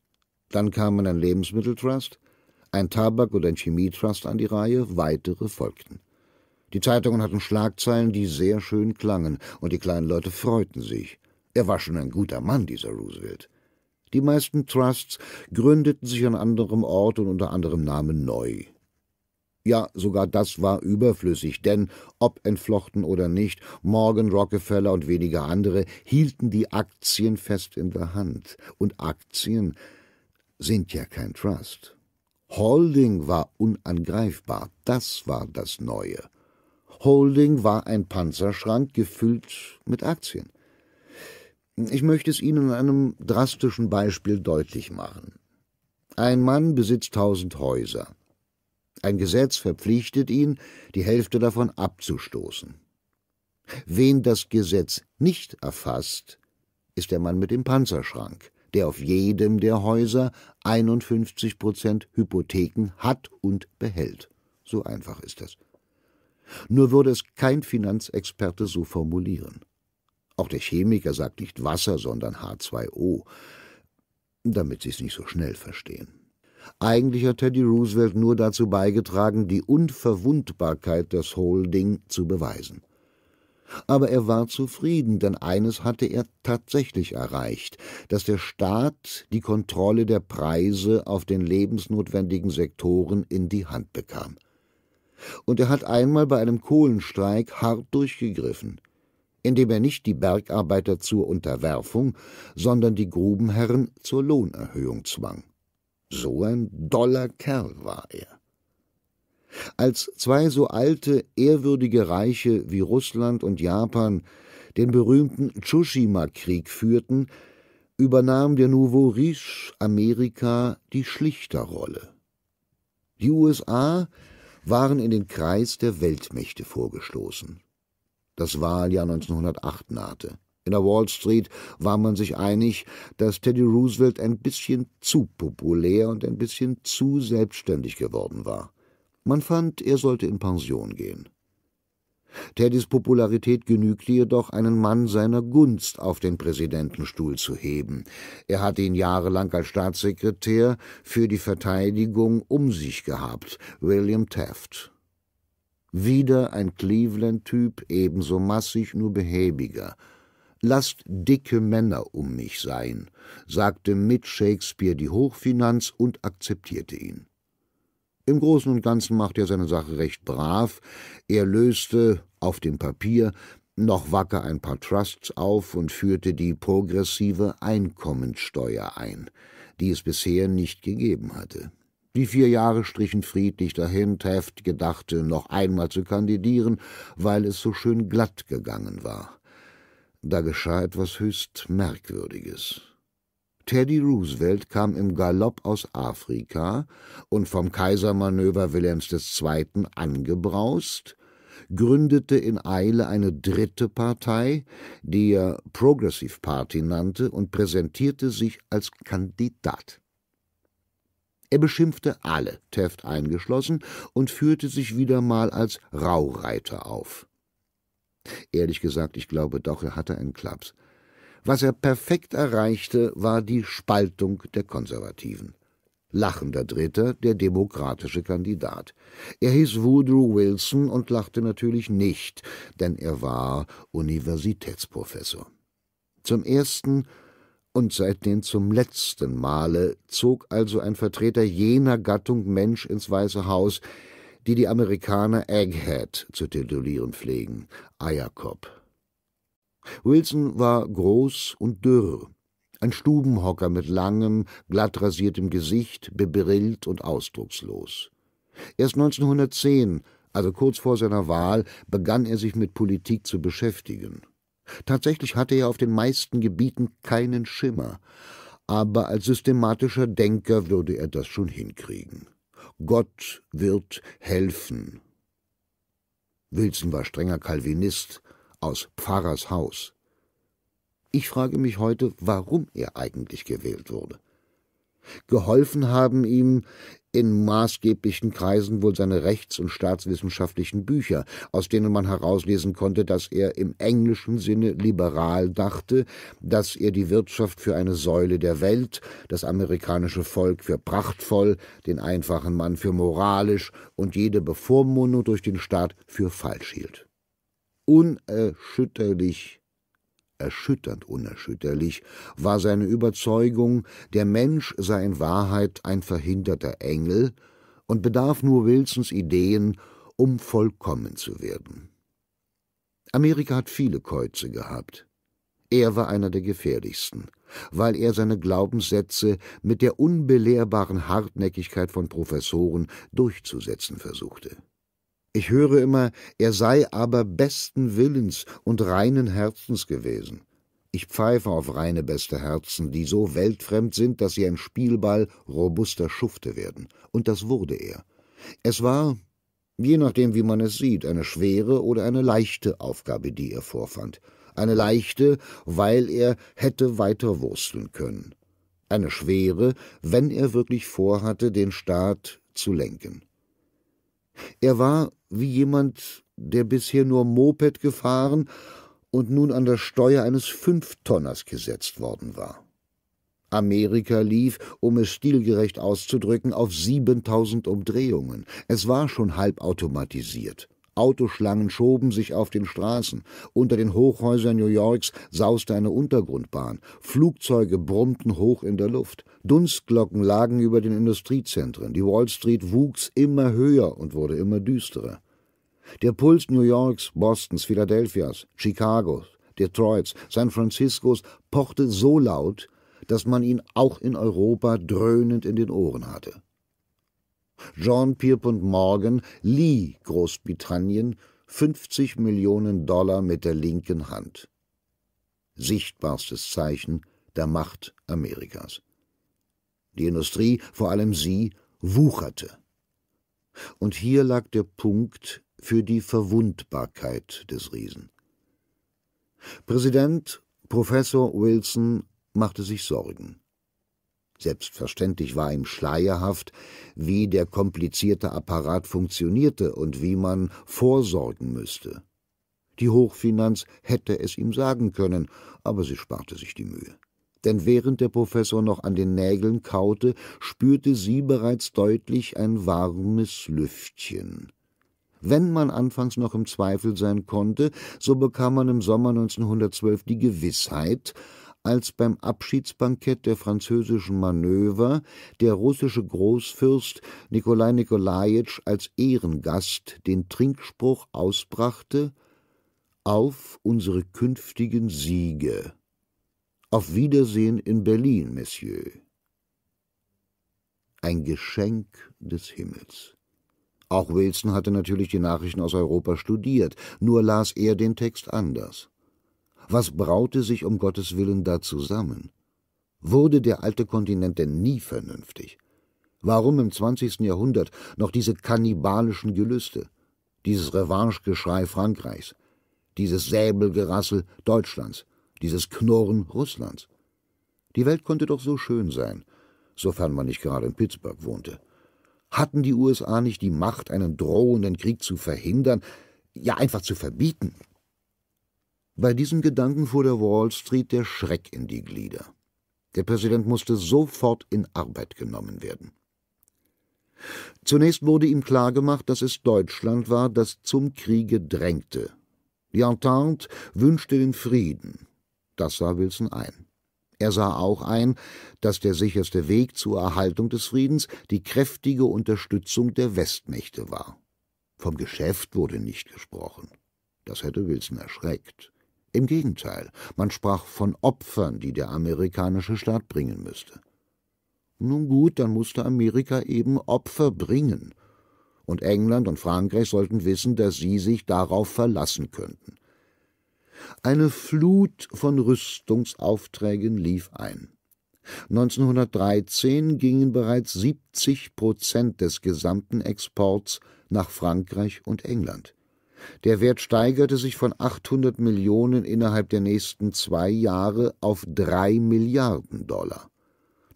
Dann kamen ein Lebensmitteltrust, ein Tabak- und ein Chemietrust an die Reihe, weitere folgten. Die Zeitungen hatten Schlagzeilen, die sehr schön klangen, und die kleinen Leute freuten sich. Er war schon ein guter Mann, dieser Roosevelt. Die meisten Trusts gründeten sich an anderem Ort und unter anderem Namen neu. Ja, sogar das war überflüssig, denn, ob entflochten oder nicht, Morgan, Rockefeller und wenige andere hielten die Aktien fest in der Hand. Und Aktien sind ja kein Trust. Holding war unangreifbar, das war das Neue. Holding war ein Panzerschrank gefüllt mit Aktien. Ich möchte es Ihnen an einem drastischen Beispiel deutlich machen. Ein Mann besitzt tausend Häuser. Ein Gesetz verpflichtet ihn, die Hälfte davon abzustoßen. Wen das Gesetz nicht erfasst, ist der Mann mit dem Panzerschrank der auf jedem der Häuser 51 Prozent Hypotheken hat und behält. So einfach ist das. Nur würde es kein Finanzexperte so formulieren. Auch der Chemiker sagt nicht Wasser, sondern H2O, damit Sie es nicht so schnell verstehen. Eigentlich hat Teddy Roosevelt nur dazu beigetragen, die Unverwundbarkeit des Holding zu beweisen. Aber er war zufrieden, denn eines hatte er tatsächlich erreicht, dass der Staat die Kontrolle der Preise auf den lebensnotwendigen Sektoren in die Hand bekam. Und er hat einmal bei einem Kohlenstreik hart durchgegriffen, indem er nicht die Bergarbeiter zur Unterwerfung, sondern die Grubenherren zur Lohnerhöhung zwang. So ein doller Kerl war er als zwei so alte, ehrwürdige Reiche wie Russland und Japan den berühmten Tsushima-Krieg führten, übernahm der Nouveau Riche Amerika die Schlichterrolle. Die USA waren in den Kreis der Weltmächte vorgestoßen. Das Wahljahr 1908 nahte. In der Wall Street war man sich einig, dass Teddy Roosevelt ein bisschen zu populär und ein bisschen zu selbstständig geworden war. Man fand, er sollte in Pension gehen. Teddys Popularität genügte jedoch, einen Mann seiner Gunst auf den Präsidentenstuhl zu heben. Er hatte ihn jahrelang als Staatssekretär für die Verteidigung um sich gehabt, William Taft. Wieder ein Cleveland-Typ, ebenso massig, nur behäbiger. Lasst dicke Männer um mich sein, sagte mit Shakespeare die Hochfinanz und akzeptierte ihn. Im Großen und Ganzen machte er seine Sache recht brav. Er löste auf dem Papier noch wacker ein paar Trusts auf und führte die progressive Einkommensteuer ein, die es bisher nicht gegeben hatte. Die vier Jahre strichen friedlich dahin, Taft gedachte, noch einmal zu kandidieren, weil es so schön glatt gegangen war. Da geschah etwas höchst Merkwürdiges. Teddy Roosevelt kam im Galopp aus Afrika und vom Kaisermanöver Wilhelms II. angebraust, gründete in Eile eine dritte Partei, die er Progressive Party nannte und präsentierte sich als Kandidat. Er beschimpfte alle, Teft eingeschlossen, und führte sich wieder mal als Raureiter auf. Ehrlich gesagt, ich glaube doch, er hatte einen Klaps. Was er perfekt erreichte, war die Spaltung der Konservativen. Lachender Dritter, der demokratische Kandidat. Er hieß Woodrow Wilson und lachte natürlich nicht, denn er war Universitätsprofessor. Zum ersten und seitdem zum letzten Male zog also ein Vertreter jener Gattung Mensch ins Weiße Haus, die die Amerikaner Egghead zu titulieren pflegen, Eierkopf. Wilson war groß und dürr, ein Stubenhocker mit langem, glatt rasiertem Gesicht, bebrillt und ausdruckslos. Erst 1910, also kurz vor seiner Wahl, begann er sich mit Politik zu beschäftigen. Tatsächlich hatte er auf den meisten Gebieten keinen Schimmer, aber als systematischer Denker würde er das schon hinkriegen. Gott wird helfen. Wilson war strenger Calvinist, aus Pfarrers Haus. Ich frage mich heute, warum er eigentlich gewählt wurde. Geholfen haben ihm in maßgeblichen Kreisen wohl seine rechts- und staatswissenschaftlichen Bücher, aus denen man herauslesen konnte, dass er im englischen Sinne liberal dachte, dass er die Wirtschaft für eine Säule der Welt, das amerikanische Volk für prachtvoll, den einfachen Mann für moralisch und jede Bevormundung durch den Staat für falsch hielt unerschütterlich erschütternd unerschütterlich, war seine Überzeugung, der Mensch sei in Wahrheit ein verhinderter Engel und bedarf nur Wilsons Ideen, um vollkommen zu werden. Amerika hat viele Käuze gehabt. Er war einer der gefährlichsten, weil er seine Glaubenssätze mit der unbelehrbaren Hartnäckigkeit von Professoren durchzusetzen versuchte. Ich höre immer, er sei aber besten Willens und reinen Herzens gewesen. Ich pfeife auf reine beste Herzen, die so weltfremd sind, dass sie ein Spielball robuster Schufte werden. Und das wurde er. Es war, je nachdem wie man es sieht, eine schwere oder eine leichte Aufgabe, die er vorfand. Eine leichte, weil er hätte weiter wursteln können. Eine schwere, wenn er wirklich vorhatte, den Staat zu lenken. Er war wie jemand, der bisher nur Moped gefahren und nun an das Steuer eines Fünftonners gesetzt worden war. Amerika lief, um es stilgerecht auszudrücken, auf 7000 Umdrehungen. Es war schon halb automatisiert. Autoschlangen schoben sich auf den Straßen, unter den Hochhäusern New Yorks sauste eine Untergrundbahn, Flugzeuge brummten hoch in der Luft, Dunstglocken lagen über den Industriezentren, die Wall Street wuchs immer höher und wurde immer düsterer. Der Puls New Yorks, Bostons, Philadelphias, Chicagos, Detroits, San Franciscos pochte so laut, dass man ihn auch in Europa dröhnend in den Ohren hatte. John Pierpont Morgan lieh Großbritannien 50 Millionen Dollar mit der linken Hand. Sichtbarstes Zeichen der Macht Amerikas. Die Industrie, vor allem sie, wucherte. Und hier lag der Punkt für die Verwundbarkeit des Riesen. Präsident Professor Wilson machte sich Sorgen. Selbstverständlich war ihm schleierhaft, wie der komplizierte Apparat funktionierte und wie man vorsorgen müsste. Die Hochfinanz hätte es ihm sagen können, aber sie sparte sich die Mühe. Denn während der Professor noch an den Nägeln kaute, spürte sie bereits deutlich ein warmes Lüftchen. Wenn man anfangs noch im Zweifel sein konnte, so bekam man im Sommer 1912 die Gewissheit, als beim Abschiedsbankett der französischen Manöver der russische Großfürst Nikolai Nikolajewitsch als Ehrengast den Trinkspruch ausbrachte Auf unsere künftigen Siege. Auf Wiedersehen in Berlin, Monsieur. Ein Geschenk des Himmels. Auch Wilson hatte natürlich die Nachrichten aus Europa studiert, nur las er den Text anders. Was braute sich um Gottes willen da zusammen? Wurde der alte Kontinent denn nie vernünftig? Warum im 20. Jahrhundert noch diese kannibalischen Gelüste, dieses Revanchegeschrei Frankreichs, dieses Säbelgerassel Deutschlands, dieses Knurren Russlands? Die Welt konnte doch so schön sein, sofern man nicht gerade in Pittsburgh wohnte. Hatten die USA nicht die Macht, einen drohenden Krieg zu verhindern, ja einfach zu verbieten? Bei diesem Gedanken fuhr der Wall Street der Schreck in die Glieder. Der Präsident musste sofort in Arbeit genommen werden. Zunächst wurde ihm klargemacht, dass es Deutschland war, das zum Kriege drängte. Die Entente wünschte den Frieden. Das sah Wilson ein. Er sah auch ein, dass der sicherste Weg zur Erhaltung des Friedens die kräftige Unterstützung der Westmächte war. Vom Geschäft wurde nicht gesprochen. Das hätte Wilson erschreckt. Im Gegenteil, man sprach von Opfern, die der amerikanische Staat bringen müsste. Nun gut, dann musste Amerika eben Opfer bringen. Und England und Frankreich sollten wissen, dass sie sich darauf verlassen könnten. Eine Flut von Rüstungsaufträgen lief ein. 1913 gingen bereits 70 Prozent des gesamten Exports nach Frankreich und England. Der Wert steigerte sich von 800 Millionen innerhalb der nächsten zwei Jahre auf drei Milliarden Dollar.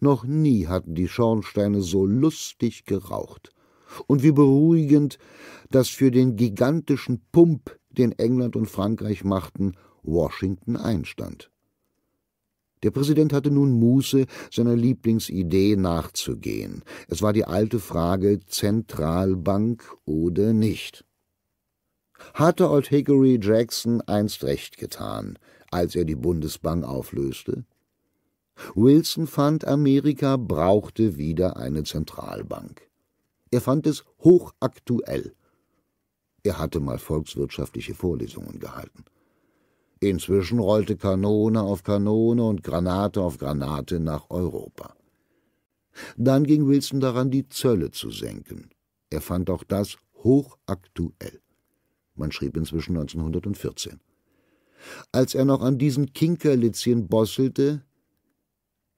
Noch nie hatten die Schornsteine so lustig geraucht. Und wie beruhigend, dass für den gigantischen Pump, den England und Frankreich machten, Washington einstand. Der Präsident hatte nun Muße, seiner Lieblingsidee nachzugehen. Es war die alte Frage Zentralbank oder nicht hatte Old Hickory Jackson einst recht getan, als er die Bundesbank auflöste? Wilson fand, Amerika brauchte wieder eine Zentralbank. Er fand es hochaktuell. Er hatte mal volkswirtschaftliche Vorlesungen gehalten. Inzwischen rollte Kanone auf Kanone und Granate auf Granate nach Europa. Dann ging Wilson daran, die Zölle zu senken. Er fand auch das hochaktuell. Man schrieb inzwischen 1914. Als er noch an diesen Kinkerlitzchen bosselte,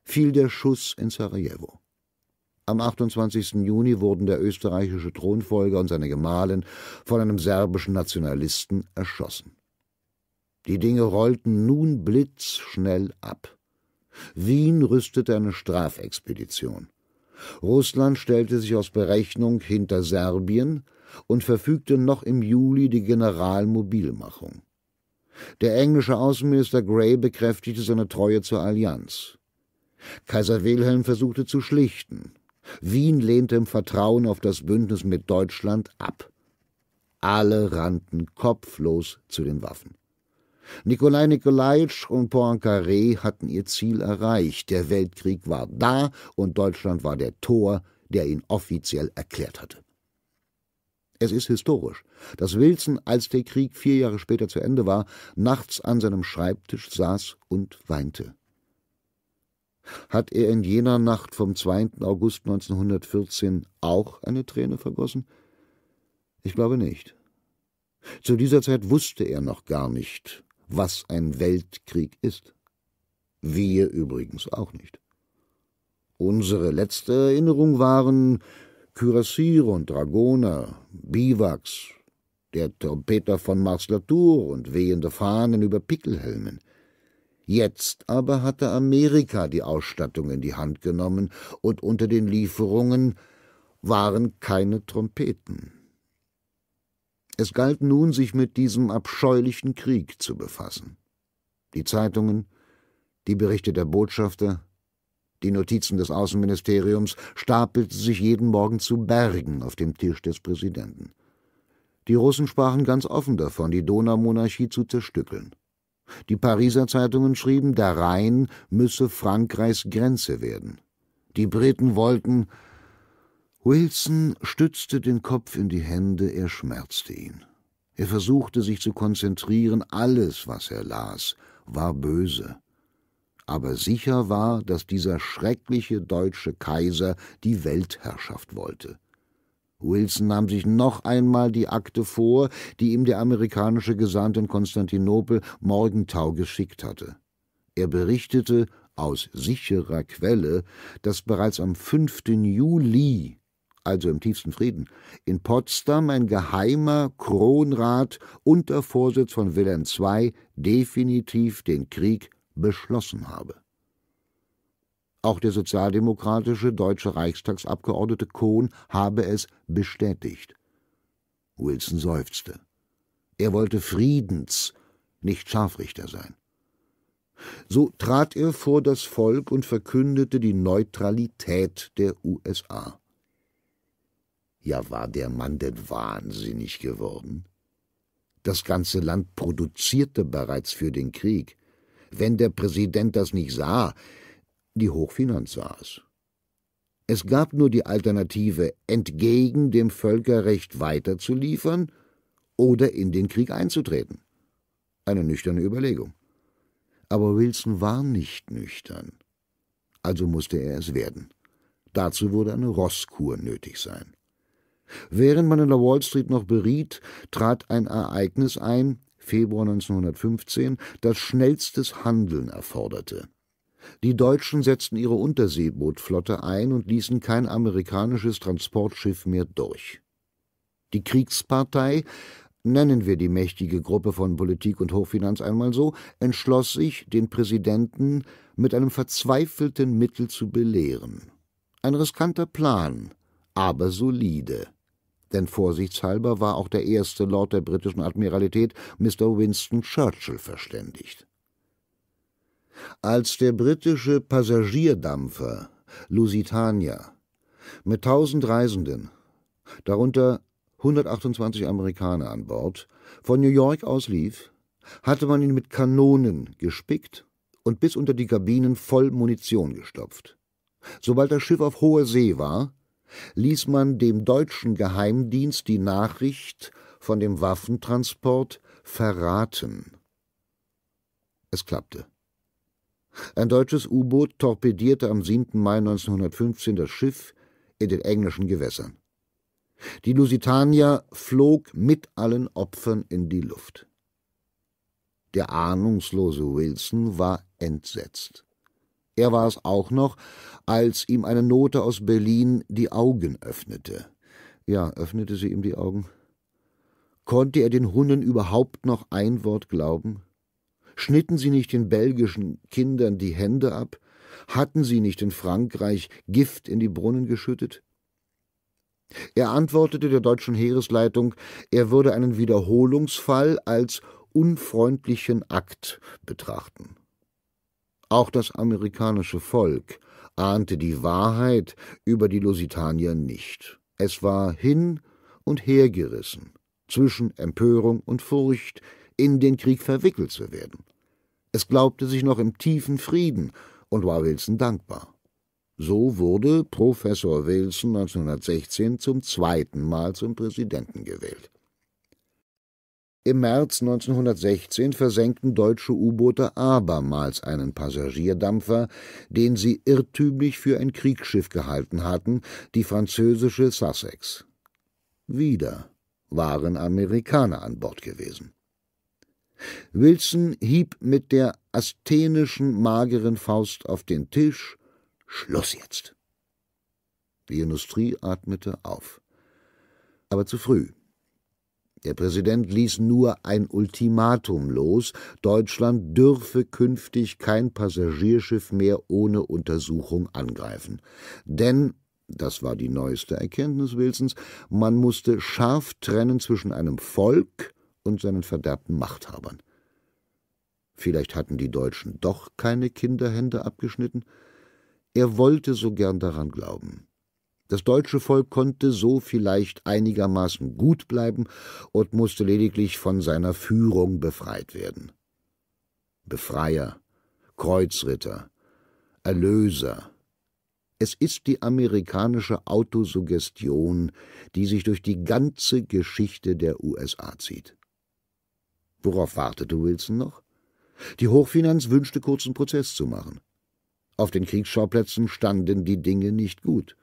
fiel der Schuss in Sarajevo. Am 28. Juni wurden der österreichische Thronfolger und seine Gemahlin von einem serbischen Nationalisten erschossen. Die Dinge rollten nun blitzschnell ab. Wien rüstete eine Strafexpedition. Russland stellte sich aus Berechnung hinter Serbien und verfügte noch im Juli die Generalmobilmachung. Der englische Außenminister Grey bekräftigte seine Treue zur Allianz. Kaiser Wilhelm versuchte zu schlichten. Wien lehnte im Vertrauen auf das Bündnis mit Deutschland ab. Alle rannten kopflos zu den Waffen. Nikolai Nikolaitsch und Poincaré hatten ihr Ziel erreicht. Der Weltkrieg war da und Deutschland war der Tor, der ihn offiziell erklärt hatte. Es ist historisch, dass Wilson, als der Krieg vier Jahre später zu Ende war, nachts an seinem Schreibtisch saß und weinte. Hat er in jener Nacht vom 2. August 1914 auch eine Träne vergossen? Ich glaube nicht. Zu dieser Zeit wusste er noch gar nicht, was ein Weltkrieg ist. Wir übrigens auch nicht. Unsere letzte Erinnerung waren Kürassiere und Dragoner, Biwaks, der Trompeter von Mars Latour und wehende Fahnen über Pickelhelmen. Jetzt aber hatte Amerika die Ausstattung in die Hand genommen, und unter den Lieferungen waren keine Trompeten. Es galt nun, sich mit diesem abscheulichen Krieg zu befassen. Die Zeitungen, die Berichte der Botschafter, die Notizen des Außenministeriums stapelten sich jeden Morgen zu Bergen auf dem Tisch des Präsidenten. Die Russen sprachen ganz offen davon, die Donaumonarchie zu zerstückeln. Die Pariser Zeitungen schrieben, der Rhein müsse Frankreichs Grenze werden. Die Briten wollten. Wilson stützte den Kopf in die Hände, er schmerzte ihn. Er versuchte sich zu konzentrieren, alles, was er las, war böse aber sicher war, dass dieser schreckliche deutsche Kaiser die Weltherrschaft wollte. Wilson nahm sich noch einmal die Akte vor, die ihm der amerikanische Gesandte in Konstantinopel Morgenthau geschickt hatte. Er berichtete aus sicherer Quelle, dass bereits am 5. Juli, also im tiefsten Frieden, in Potsdam ein geheimer Kronrat unter Vorsitz von Wilhelm II definitiv den Krieg beschlossen habe. Auch der sozialdemokratische deutsche Reichstagsabgeordnete Kohn habe es bestätigt. Wilson seufzte. Er wollte Friedens, nicht Scharfrichter sein. So trat er vor das Volk und verkündete die Neutralität der USA. Ja, war der Mann denn wahnsinnig geworden? Das ganze Land produzierte bereits für den Krieg wenn der Präsident das nicht sah, die Hochfinanz sah es. Es gab nur die Alternative, entgegen dem Völkerrecht weiterzuliefern oder in den Krieg einzutreten. Eine nüchterne Überlegung. Aber Wilson war nicht nüchtern. Also musste er es werden. Dazu wurde eine Rosskur nötig sein. Während man in der Wall Street noch beriet, trat ein Ereignis ein, Februar 1915 das schnellstes Handeln erforderte. Die Deutschen setzten ihre Unterseebootflotte ein und ließen kein amerikanisches Transportschiff mehr durch. Die Kriegspartei, nennen wir die mächtige Gruppe von Politik und Hochfinanz einmal so, entschloss sich, den Präsidenten mit einem verzweifelten Mittel zu belehren. Ein riskanter Plan, aber solide. Denn vorsichtshalber war auch der erste Lord der britischen Admiralität, Mr. Winston Churchill, verständigt. Als der britische Passagierdampfer Lusitania mit tausend Reisenden, darunter 128 Amerikaner an Bord, von New York aus lief, hatte man ihn mit Kanonen gespickt und bis unter die Kabinen voll Munition gestopft. Sobald das Schiff auf hoher See war, ließ man dem deutschen Geheimdienst die Nachricht von dem Waffentransport verraten. Es klappte. Ein deutsches U-Boot torpedierte am 7. Mai 1915 das Schiff in den englischen Gewässern. Die Lusitania flog mit allen Opfern in die Luft. Der ahnungslose Wilson war entsetzt. Er war es auch noch, als ihm eine Note aus Berlin die Augen öffnete. Ja, öffnete sie ihm die Augen? Konnte er den Hunden überhaupt noch ein Wort glauben? Schnitten sie nicht den belgischen Kindern die Hände ab? Hatten sie nicht in Frankreich Gift in die Brunnen geschüttet? Er antwortete der deutschen Heeresleitung, er würde einen Wiederholungsfall als unfreundlichen Akt betrachten. Auch das amerikanische Volk ahnte die Wahrheit über die Lusitanier nicht. Es war hin und hergerissen, zwischen Empörung und Furcht, in den Krieg verwickelt zu werden. Es glaubte sich noch im tiefen Frieden und war Wilson dankbar. So wurde Professor Wilson 1916 zum zweiten Mal zum Präsidenten gewählt. Im März 1916 versenkten deutsche U-Boote abermals einen Passagierdampfer, den sie irrtümlich für ein Kriegsschiff gehalten hatten, die französische Sussex. Wieder waren Amerikaner an Bord gewesen. Wilson hieb mit der asthenischen mageren Faust auf den Tisch Schluss jetzt. Die Industrie atmete auf. Aber zu früh. Der Präsident ließ nur ein Ultimatum los, Deutschland dürfe künftig kein Passagierschiff mehr ohne Untersuchung angreifen. Denn das war die neueste Erkenntnis Wilsons, man musste scharf trennen zwischen einem Volk und seinen verderbten Machthabern. Vielleicht hatten die Deutschen doch keine Kinderhände abgeschnitten? Er wollte so gern daran glauben. Das deutsche Volk konnte so vielleicht einigermaßen gut bleiben und musste lediglich von seiner Führung befreit werden. Befreier, Kreuzritter, Erlöser. Es ist die amerikanische Autosuggestion, die sich durch die ganze Geschichte der USA zieht. Worauf wartete Wilson noch? Die Hochfinanz wünschte kurzen Prozess zu machen. Auf den Kriegsschauplätzen standen die Dinge nicht gut.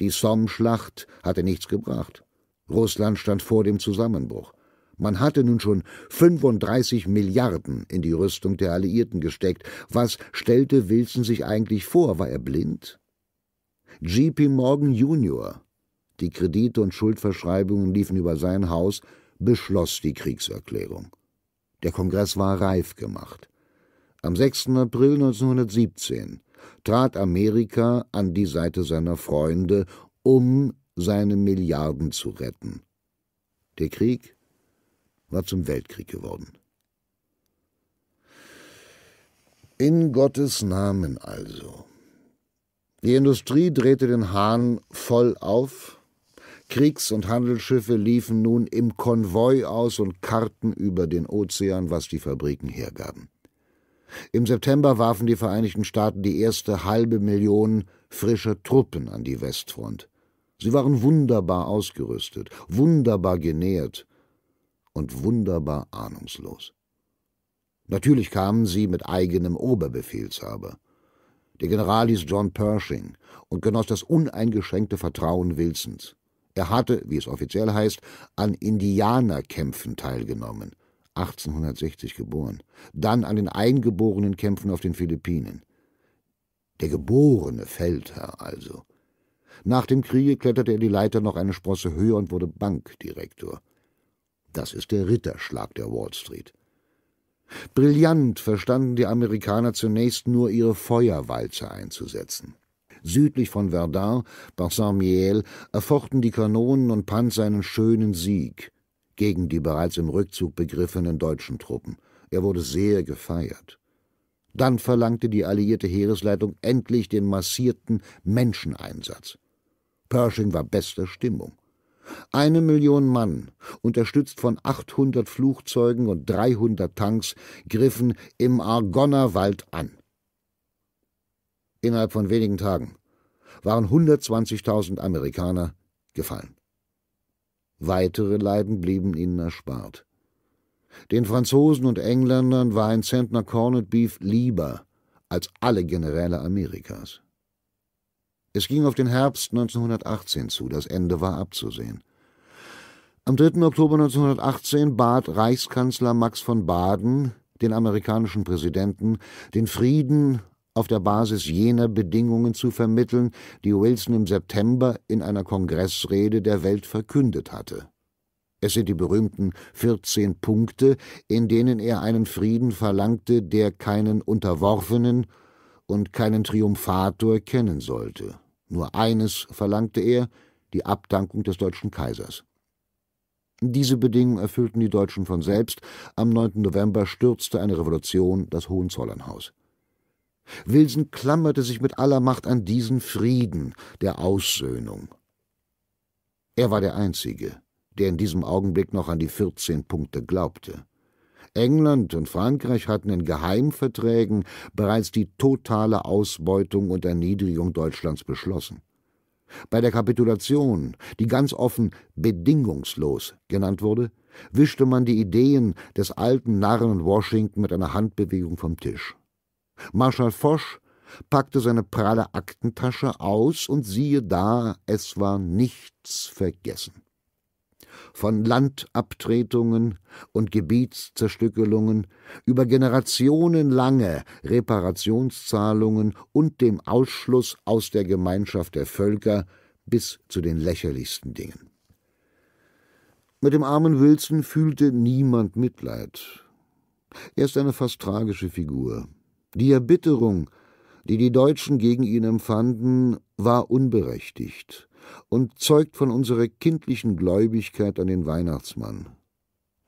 Die Somme-Schlacht hatte nichts gebracht. Russland stand vor dem Zusammenbruch. Man hatte nun schon 35 Milliarden in die Rüstung der Alliierten gesteckt. Was stellte Wilson sich eigentlich vor? War er blind? G.P. Morgan Jr., die Kredite und Schuldverschreibungen liefen über sein Haus, beschloss die Kriegserklärung. Der Kongress war reif gemacht. Am 6. April 1917 trat Amerika an die Seite seiner Freunde, um seine Milliarden zu retten. Der Krieg war zum Weltkrieg geworden. In Gottes Namen also. Die Industrie drehte den Hahn voll auf, Kriegs- und Handelsschiffe liefen nun im Konvoi aus und karten über den Ozean, was die Fabriken hergaben. Im September warfen die Vereinigten Staaten die erste halbe Million frischer Truppen an die Westfront. Sie waren wunderbar ausgerüstet, wunderbar genährt und wunderbar ahnungslos. Natürlich kamen sie mit eigenem Oberbefehlshaber. Der General hieß John Pershing und genoss das uneingeschränkte Vertrauen Wilsons. Er hatte, wie es offiziell heißt, an Indianerkämpfen teilgenommen. 1860 geboren, dann an den eingeborenen Kämpfen auf den Philippinen. Der geborene Feldherr also. Nach dem Kriege kletterte er die Leiter noch eine Sprosse höher und wurde Bankdirektor. Das ist der Ritterschlag der Wall Street. Brillant verstanden die Amerikaner zunächst nur ihre Feuerwalze einzusetzen. Südlich von Verdun, Barsaint-Miel, erfochten die Kanonen und Panzer einen schönen Sieg – gegen die bereits im Rückzug begriffenen deutschen Truppen. Er wurde sehr gefeiert. Dann verlangte die alliierte Heeresleitung endlich den massierten Menscheneinsatz. Pershing war bester Stimmung. Eine Million Mann, unterstützt von 800 Flugzeugen und 300 Tanks, griffen im Argonner Wald an. Innerhalb von wenigen Tagen waren 120.000 Amerikaner gefallen. Weitere Leiden blieben ihnen erspart. Den Franzosen und Engländern war ein Centner Corned Beef lieber als alle Generäle Amerikas. Es ging auf den Herbst 1918 zu, das Ende war abzusehen. Am 3. Oktober 1918 bat Reichskanzler Max von Baden den amerikanischen Präsidenten, den Frieden auf der Basis jener Bedingungen zu vermitteln, die Wilson im September in einer Kongressrede der Welt verkündet hatte. Es sind die berühmten 14 Punkte, in denen er einen Frieden verlangte, der keinen Unterworfenen und keinen Triumphator kennen sollte. Nur eines verlangte er, die Abdankung des deutschen Kaisers. Diese Bedingungen erfüllten die Deutschen von selbst. Am 9. November stürzte eine Revolution das Hohenzollernhaus. Wilson klammerte sich mit aller Macht an diesen Frieden der Aussöhnung. Er war der Einzige, der in diesem Augenblick noch an die vierzehn Punkte glaubte. England und Frankreich hatten in Geheimverträgen bereits die totale Ausbeutung und Erniedrigung Deutschlands beschlossen. Bei der Kapitulation, die ganz offen bedingungslos genannt wurde, wischte man die Ideen des alten Narren Washington mit einer Handbewegung vom Tisch. Marschall Foch packte seine pralle Aktentasche aus und siehe da, es war nichts vergessen. Von Landabtretungen und Gebietszerstückelungen über generationenlange Reparationszahlungen und dem Ausschluss aus der Gemeinschaft der Völker bis zu den lächerlichsten Dingen. Mit dem armen Wilson fühlte niemand Mitleid. Er ist eine fast tragische Figur. Die Erbitterung, die die Deutschen gegen ihn empfanden, war unberechtigt und zeugt von unserer kindlichen Gläubigkeit an den Weihnachtsmann.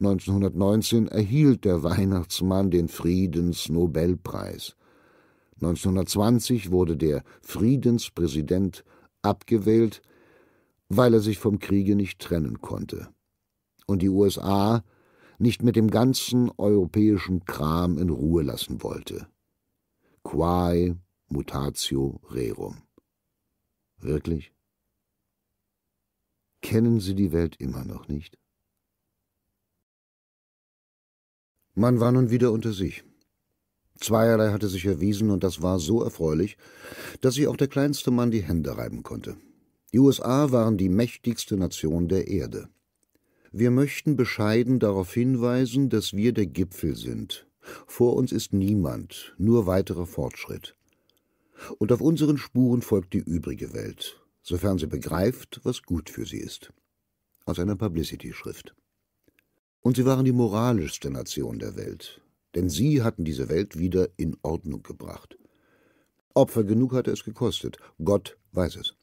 1919 erhielt der Weihnachtsmann den Friedensnobelpreis. 1920 wurde der Friedenspräsident abgewählt, weil er sich vom Kriege nicht trennen konnte. Und die USA nicht mit dem ganzen europäischen Kram in Ruhe lassen wollte quae mutatio rerum. Wirklich? Kennen Sie die Welt immer noch nicht? Man war nun wieder unter sich. Zweierlei hatte sich erwiesen, und das war so erfreulich, dass sich auch der kleinste Mann die Hände reiben konnte. Die USA waren die mächtigste Nation der Erde. Wir möchten bescheiden darauf hinweisen, dass wir der Gipfel sind, vor uns ist niemand, nur weiterer Fortschritt. Und auf unseren Spuren folgt die übrige Welt, sofern sie begreift, was gut für sie ist. Aus einer Publicity-Schrift. Und sie waren die moralischste Nation der Welt, denn sie hatten diese Welt wieder in Ordnung gebracht. Opfer genug hatte es gekostet, Gott weiß es.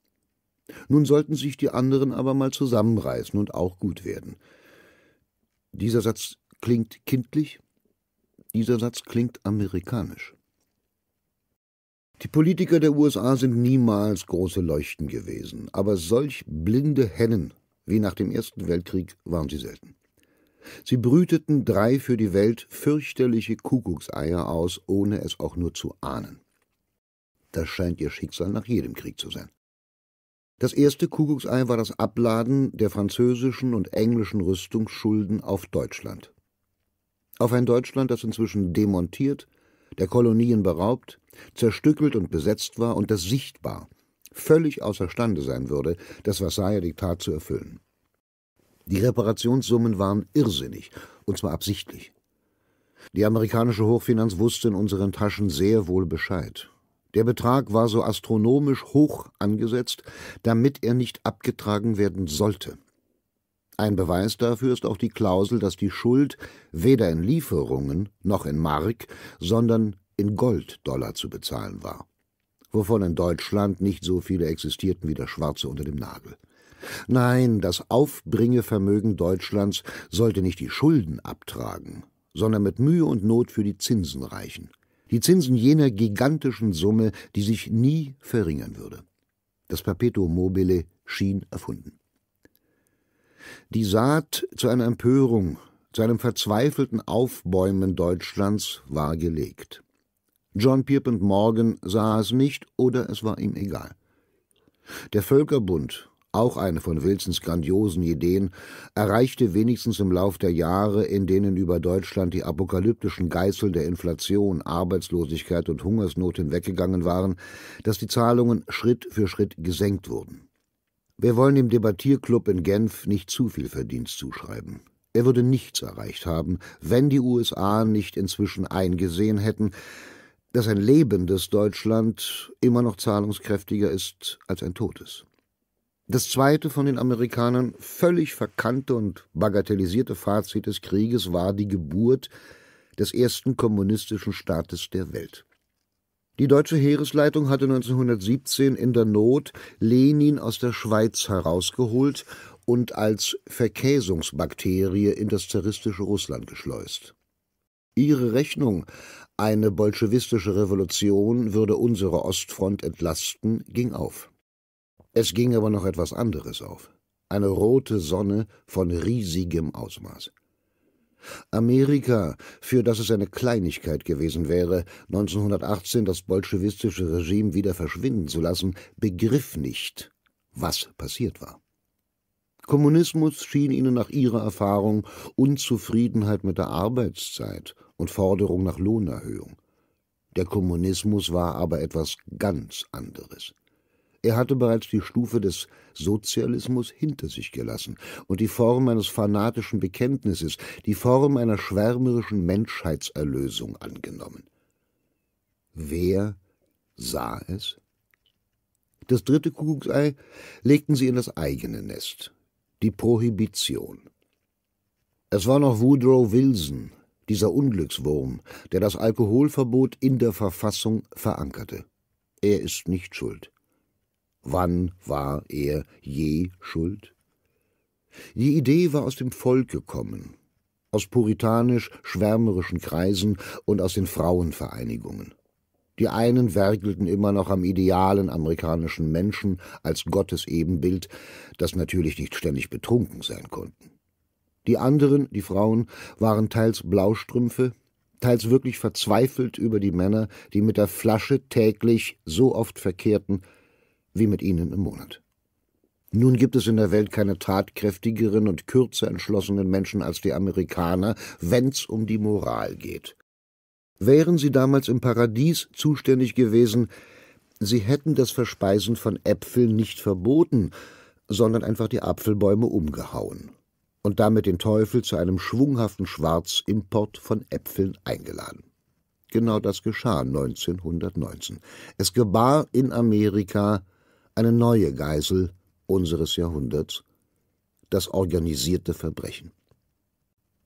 Nun sollten sich die anderen aber mal zusammenreißen und auch gut werden. Dieser Satz klingt kindlich, dieser Satz klingt amerikanisch. Die Politiker der USA sind niemals große Leuchten gewesen, aber solch blinde Hennen wie nach dem Ersten Weltkrieg waren sie selten. Sie brüteten drei für die Welt fürchterliche Kuckuckseier aus, ohne es auch nur zu ahnen. Das scheint ihr Schicksal nach jedem Krieg zu sein. Das erste Kuckucksei war das Abladen der französischen und englischen Rüstungsschulden auf Deutschland. Auf ein Deutschland, das inzwischen demontiert, der Kolonien beraubt, zerstückelt und besetzt war und das sichtbar, völlig außerstande sein würde, das Versailler Diktat zu erfüllen. Die Reparationssummen waren irrsinnig, und zwar absichtlich. Die amerikanische Hochfinanz wusste in unseren Taschen sehr wohl Bescheid. Der Betrag war so astronomisch hoch angesetzt, damit er nicht abgetragen werden sollte. Ein Beweis dafür ist auch die Klausel, dass die Schuld weder in Lieferungen noch in Mark, sondern in Golddollar zu bezahlen war, wovon in Deutschland nicht so viele existierten wie der Schwarze unter dem Nagel. Nein, das Aufbringevermögen Deutschlands sollte nicht die Schulden abtragen, sondern mit Mühe und Not für die Zinsen reichen. Die Zinsen jener gigantischen Summe, die sich nie verringern würde. Das Perpetuum mobile schien erfunden. Die Saat zu einer Empörung, zu einem verzweifelten Aufbäumen Deutschlands war gelegt. John Pierpont Morgan sah es nicht oder es war ihm egal. Der Völkerbund, auch eine von Wilsons grandiosen Ideen, erreichte wenigstens im Lauf der Jahre, in denen über Deutschland die apokalyptischen Geißel der Inflation, Arbeitslosigkeit und Hungersnot hinweggegangen waren, dass die Zahlungen Schritt für Schritt gesenkt wurden. Wir wollen dem Debattierclub in Genf nicht zu viel Verdienst zuschreiben. Er würde nichts erreicht haben, wenn die USA nicht inzwischen eingesehen hätten, dass ein lebendes Deutschland immer noch zahlungskräftiger ist als ein totes. Das zweite von den Amerikanern völlig verkannte und bagatellisierte Fazit des Krieges war die Geburt des ersten kommunistischen Staates der Welt. Die deutsche Heeresleitung hatte 1917 in der Not Lenin aus der Schweiz herausgeholt und als Verkäsungsbakterie in das zaristische Russland geschleust. Ihre Rechnung, eine bolschewistische Revolution würde unsere Ostfront entlasten, ging auf. Es ging aber noch etwas anderes auf. Eine rote Sonne von riesigem Ausmaß. Amerika, für das es eine Kleinigkeit gewesen wäre, 1918 das bolschewistische Regime wieder verschwinden zu lassen, begriff nicht, was passiert war. Kommunismus schien ihnen nach ihrer Erfahrung Unzufriedenheit mit der Arbeitszeit und Forderung nach Lohnerhöhung. Der Kommunismus war aber etwas ganz anderes. Er hatte bereits die Stufe des Sozialismus hinter sich gelassen und die Form eines fanatischen Bekenntnisses, die Form einer schwärmerischen Menschheitserlösung angenommen. Wer sah es? Das dritte Kuckucksei legten sie in das eigene Nest, die Prohibition. Es war noch Woodrow Wilson, dieser Unglückswurm, der das Alkoholverbot in der Verfassung verankerte. Er ist nicht schuld. Wann war er je schuld? Die Idee war aus dem Volk gekommen, aus puritanisch-schwärmerischen Kreisen und aus den Frauenvereinigungen. Die einen werkelten immer noch am idealen amerikanischen Menschen als Gottes Ebenbild, das natürlich nicht ständig betrunken sein konnten. Die anderen, die Frauen, waren teils Blaustrümpfe, teils wirklich verzweifelt über die Männer, die mit der Flasche täglich so oft verkehrten, wie mit ihnen im Monat. Nun gibt es in der Welt keine tatkräftigeren und kürzer entschlossenen Menschen als die Amerikaner, wenn's um die Moral geht. Wären sie damals im Paradies zuständig gewesen, sie hätten das Verspeisen von Äpfeln nicht verboten, sondern einfach die Apfelbäume umgehauen und damit den Teufel zu einem schwunghaften Schwarzimport von Äpfeln eingeladen. Genau das geschah 1919. Es gebar in Amerika eine neue Geisel unseres Jahrhunderts, das organisierte Verbrechen.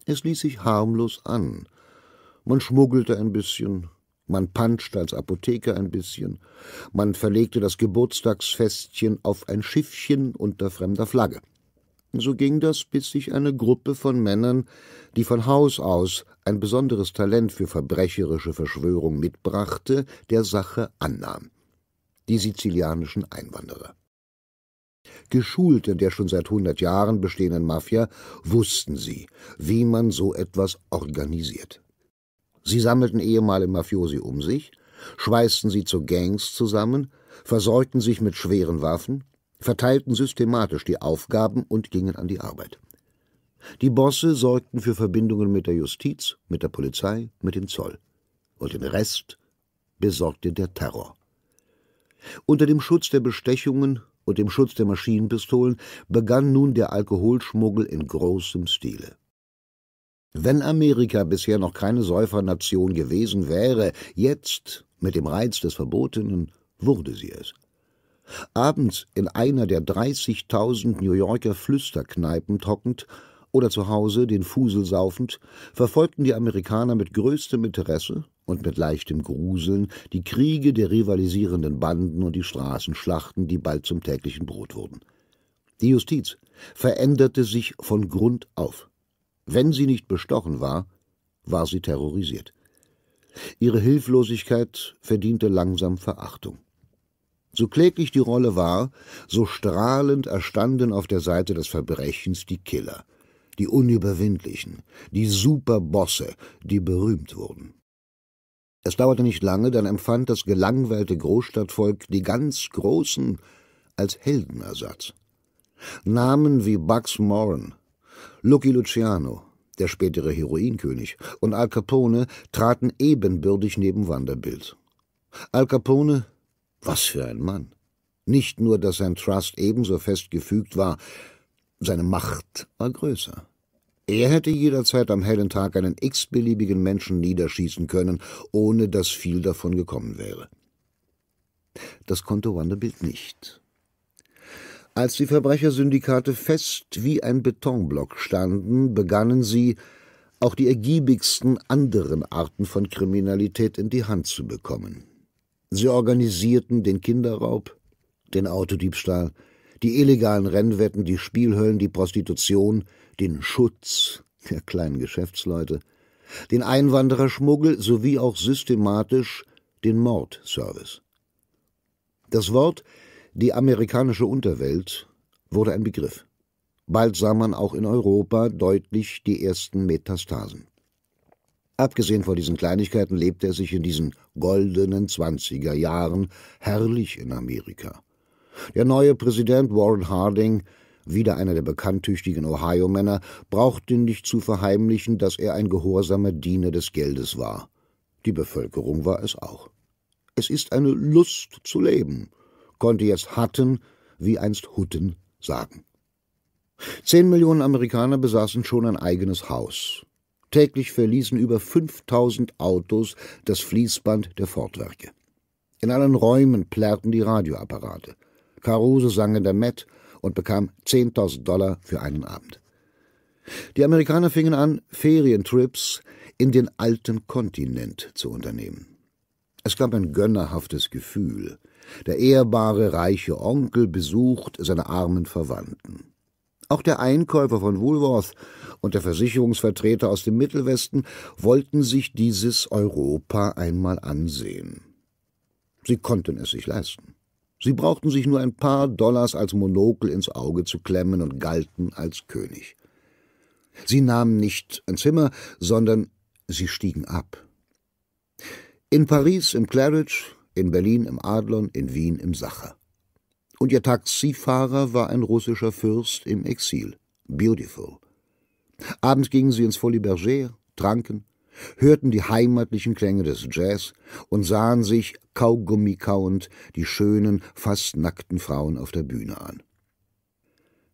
Es ließ sich harmlos an. Man schmuggelte ein bisschen, man panschte als Apotheker ein bisschen, man verlegte das Geburtstagsfestchen auf ein Schiffchen unter fremder Flagge. So ging das, bis sich eine Gruppe von Männern, die von Haus aus ein besonderes Talent für verbrecherische Verschwörung mitbrachte, der Sache annahm die sizilianischen Einwanderer. Geschult in der schon seit hundert Jahren bestehenden Mafia wussten sie, wie man so etwas organisiert. Sie sammelten ehemalige Mafiosi um sich, schweißten sie zu Gangs zusammen, versorgten sich mit schweren Waffen, verteilten systematisch die Aufgaben und gingen an die Arbeit. Die Bosse sorgten für Verbindungen mit der Justiz, mit der Polizei, mit dem Zoll. Und den Rest besorgte der Terror. Unter dem Schutz der Bestechungen und dem Schutz der Maschinenpistolen begann nun der Alkoholschmuggel in großem Stile. Wenn Amerika bisher noch keine Säufernation gewesen wäre, jetzt, mit dem Reiz des Verbotenen, wurde sie es. Abends in einer der 30.000 New Yorker Flüsterkneipen trockend, oder zu Hause den Fusel saufend, verfolgten die Amerikaner mit größtem Interesse und mit leichtem Gruseln die Kriege der rivalisierenden Banden und die Straßenschlachten, die bald zum täglichen Brot wurden. Die Justiz veränderte sich von Grund auf. Wenn sie nicht bestochen war, war sie terrorisiert. Ihre Hilflosigkeit verdiente langsam Verachtung. So kläglich die Rolle war, so strahlend erstanden auf der Seite des Verbrechens die Killer die Unüberwindlichen, die Superbosse, die berühmt wurden. Es dauerte nicht lange, dann empfand das gelangweilte Großstadtvolk die ganz Großen als Heldenersatz. Namen wie Bugs Moran, Lucky Luciano, der spätere Heroinkönig, und Al Capone traten ebenbürdig neben Vanderbilt. Al Capone, was für ein Mann! Nicht nur, dass sein Trust ebenso fest gefügt war, seine Macht war größer. Er hätte jederzeit am hellen Tag einen x-beliebigen Menschen niederschießen können, ohne dass viel davon gekommen wäre. Das konnte Wanderbilt nicht. Als die Verbrechersyndikate fest wie ein Betonblock standen, begannen sie, auch die ergiebigsten anderen Arten von Kriminalität in die Hand zu bekommen. Sie organisierten den Kinderraub, den Autodiebstahl, die illegalen Rennwetten, die Spielhöllen, die Prostitution, den Schutz der kleinen Geschäftsleute, den Einwandererschmuggel sowie auch systematisch den Mordservice. Das Wort die amerikanische Unterwelt wurde ein Begriff. Bald sah man auch in Europa deutlich die ersten Metastasen. Abgesehen von diesen Kleinigkeiten lebte er sich in diesen goldenen Zwanziger Jahren herrlich in Amerika. Der neue Präsident Warren Harding, wieder einer der bekannttüchtigen Ohio-Männer, brauchte nicht zu verheimlichen, dass er ein gehorsamer Diener des Geldes war. Die Bevölkerung war es auch. Es ist eine Lust zu leben, konnte jetzt Hutton wie einst Hutten sagen. Zehn Millionen Amerikaner besaßen schon ein eigenes Haus. Täglich verließen über 5000 Autos das Fließband der Fortwerke. In allen Räumen plärrten die Radioapparate. Caruso sang in der Met und bekam 10.000 Dollar für einen Abend. Die Amerikaner fingen an, Ferientrips in den alten Kontinent zu unternehmen. Es gab ein gönnerhaftes Gefühl. Der ehrbare reiche Onkel besucht seine armen Verwandten. Auch der Einkäufer von Woolworth und der Versicherungsvertreter aus dem Mittelwesten wollten sich dieses Europa einmal ansehen. Sie konnten es sich leisten. Sie brauchten sich nur ein paar Dollars als Monokel ins Auge zu klemmen und galten als König. Sie nahmen nicht ein Zimmer, sondern sie stiegen ab. In Paris im Claridge, in Berlin im Adlon, in Wien im Sacher. Und ihr Taxifahrer war ein russischer Fürst im Exil. Beautiful. Abends gingen sie ins Folie Berger, tranken, hörten die heimatlichen Klänge des Jazz und sahen sich, Kaugummi kauend, die schönen, fast nackten Frauen auf der Bühne an.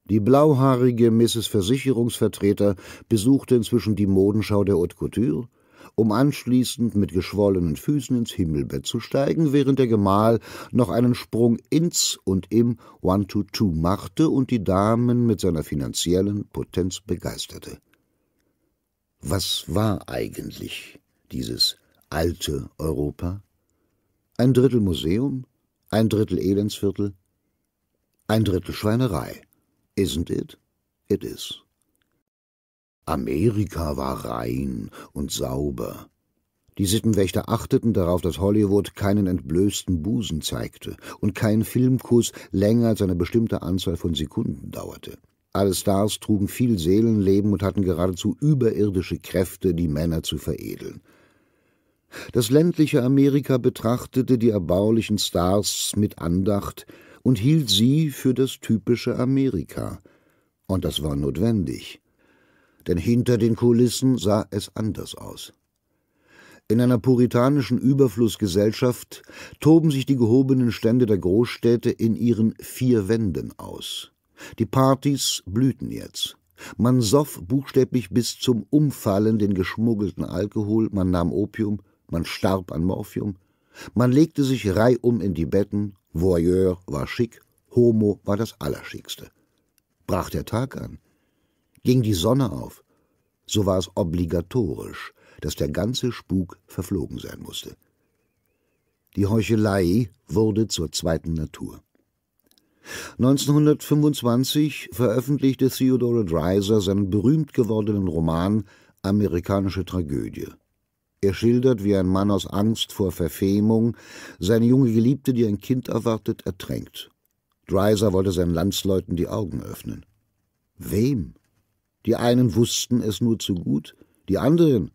Die blauhaarige Mrs. Versicherungsvertreter besuchte inzwischen die Modenschau der Haute Couture, um anschließend mit geschwollenen Füßen ins Himmelbett zu steigen, während der Gemahl noch einen Sprung ins und im One-to-Two machte und die Damen mit seiner finanziellen Potenz begeisterte. Was war eigentlich dieses alte Europa? Ein Drittel Museum, ein Drittel Elendsviertel, ein Drittel Schweinerei. Isn't it? It is. Amerika war rein und sauber. Die Sittenwächter achteten darauf, dass Hollywood keinen entblößten Busen zeigte und kein Filmkuss länger als eine bestimmte Anzahl von Sekunden dauerte. Alle Stars trugen viel Seelenleben und hatten geradezu überirdische Kräfte, die Männer zu veredeln. Das ländliche Amerika betrachtete die erbaulichen Stars mit Andacht und hielt sie für das typische Amerika. Und das war notwendig. Denn hinter den Kulissen sah es anders aus. In einer puritanischen Überflussgesellschaft toben sich die gehobenen Stände der Großstädte in ihren vier Wänden aus. Die Partys blühten jetzt. Man soff buchstäblich bis zum Umfallen den geschmuggelten Alkohol, man nahm Opium, man starb an Morphium, man legte sich reihum in die Betten, Voyeur war schick, Homo war das Allerschickste. Brach der Tag an, ging die Sonne auf, so war es obligatorisch, dass der ganze Spuk verflogen sein musste. Die Heuchelei wurde zur zweiten Natur. 1925 veröffentlichte Theodore Dreiser seinen berühmt gewordenen Roman Amerikanische Tragödie. Er schildert, wie ein Mann aus Angst vor Verfemung seine junge Geliebte, die ein Kind erwartet, ertränkt. Dreiser wollte seinen Landsleuten die Augen öffnen. Wem? Die einen wussten es nur zu gut, die anderen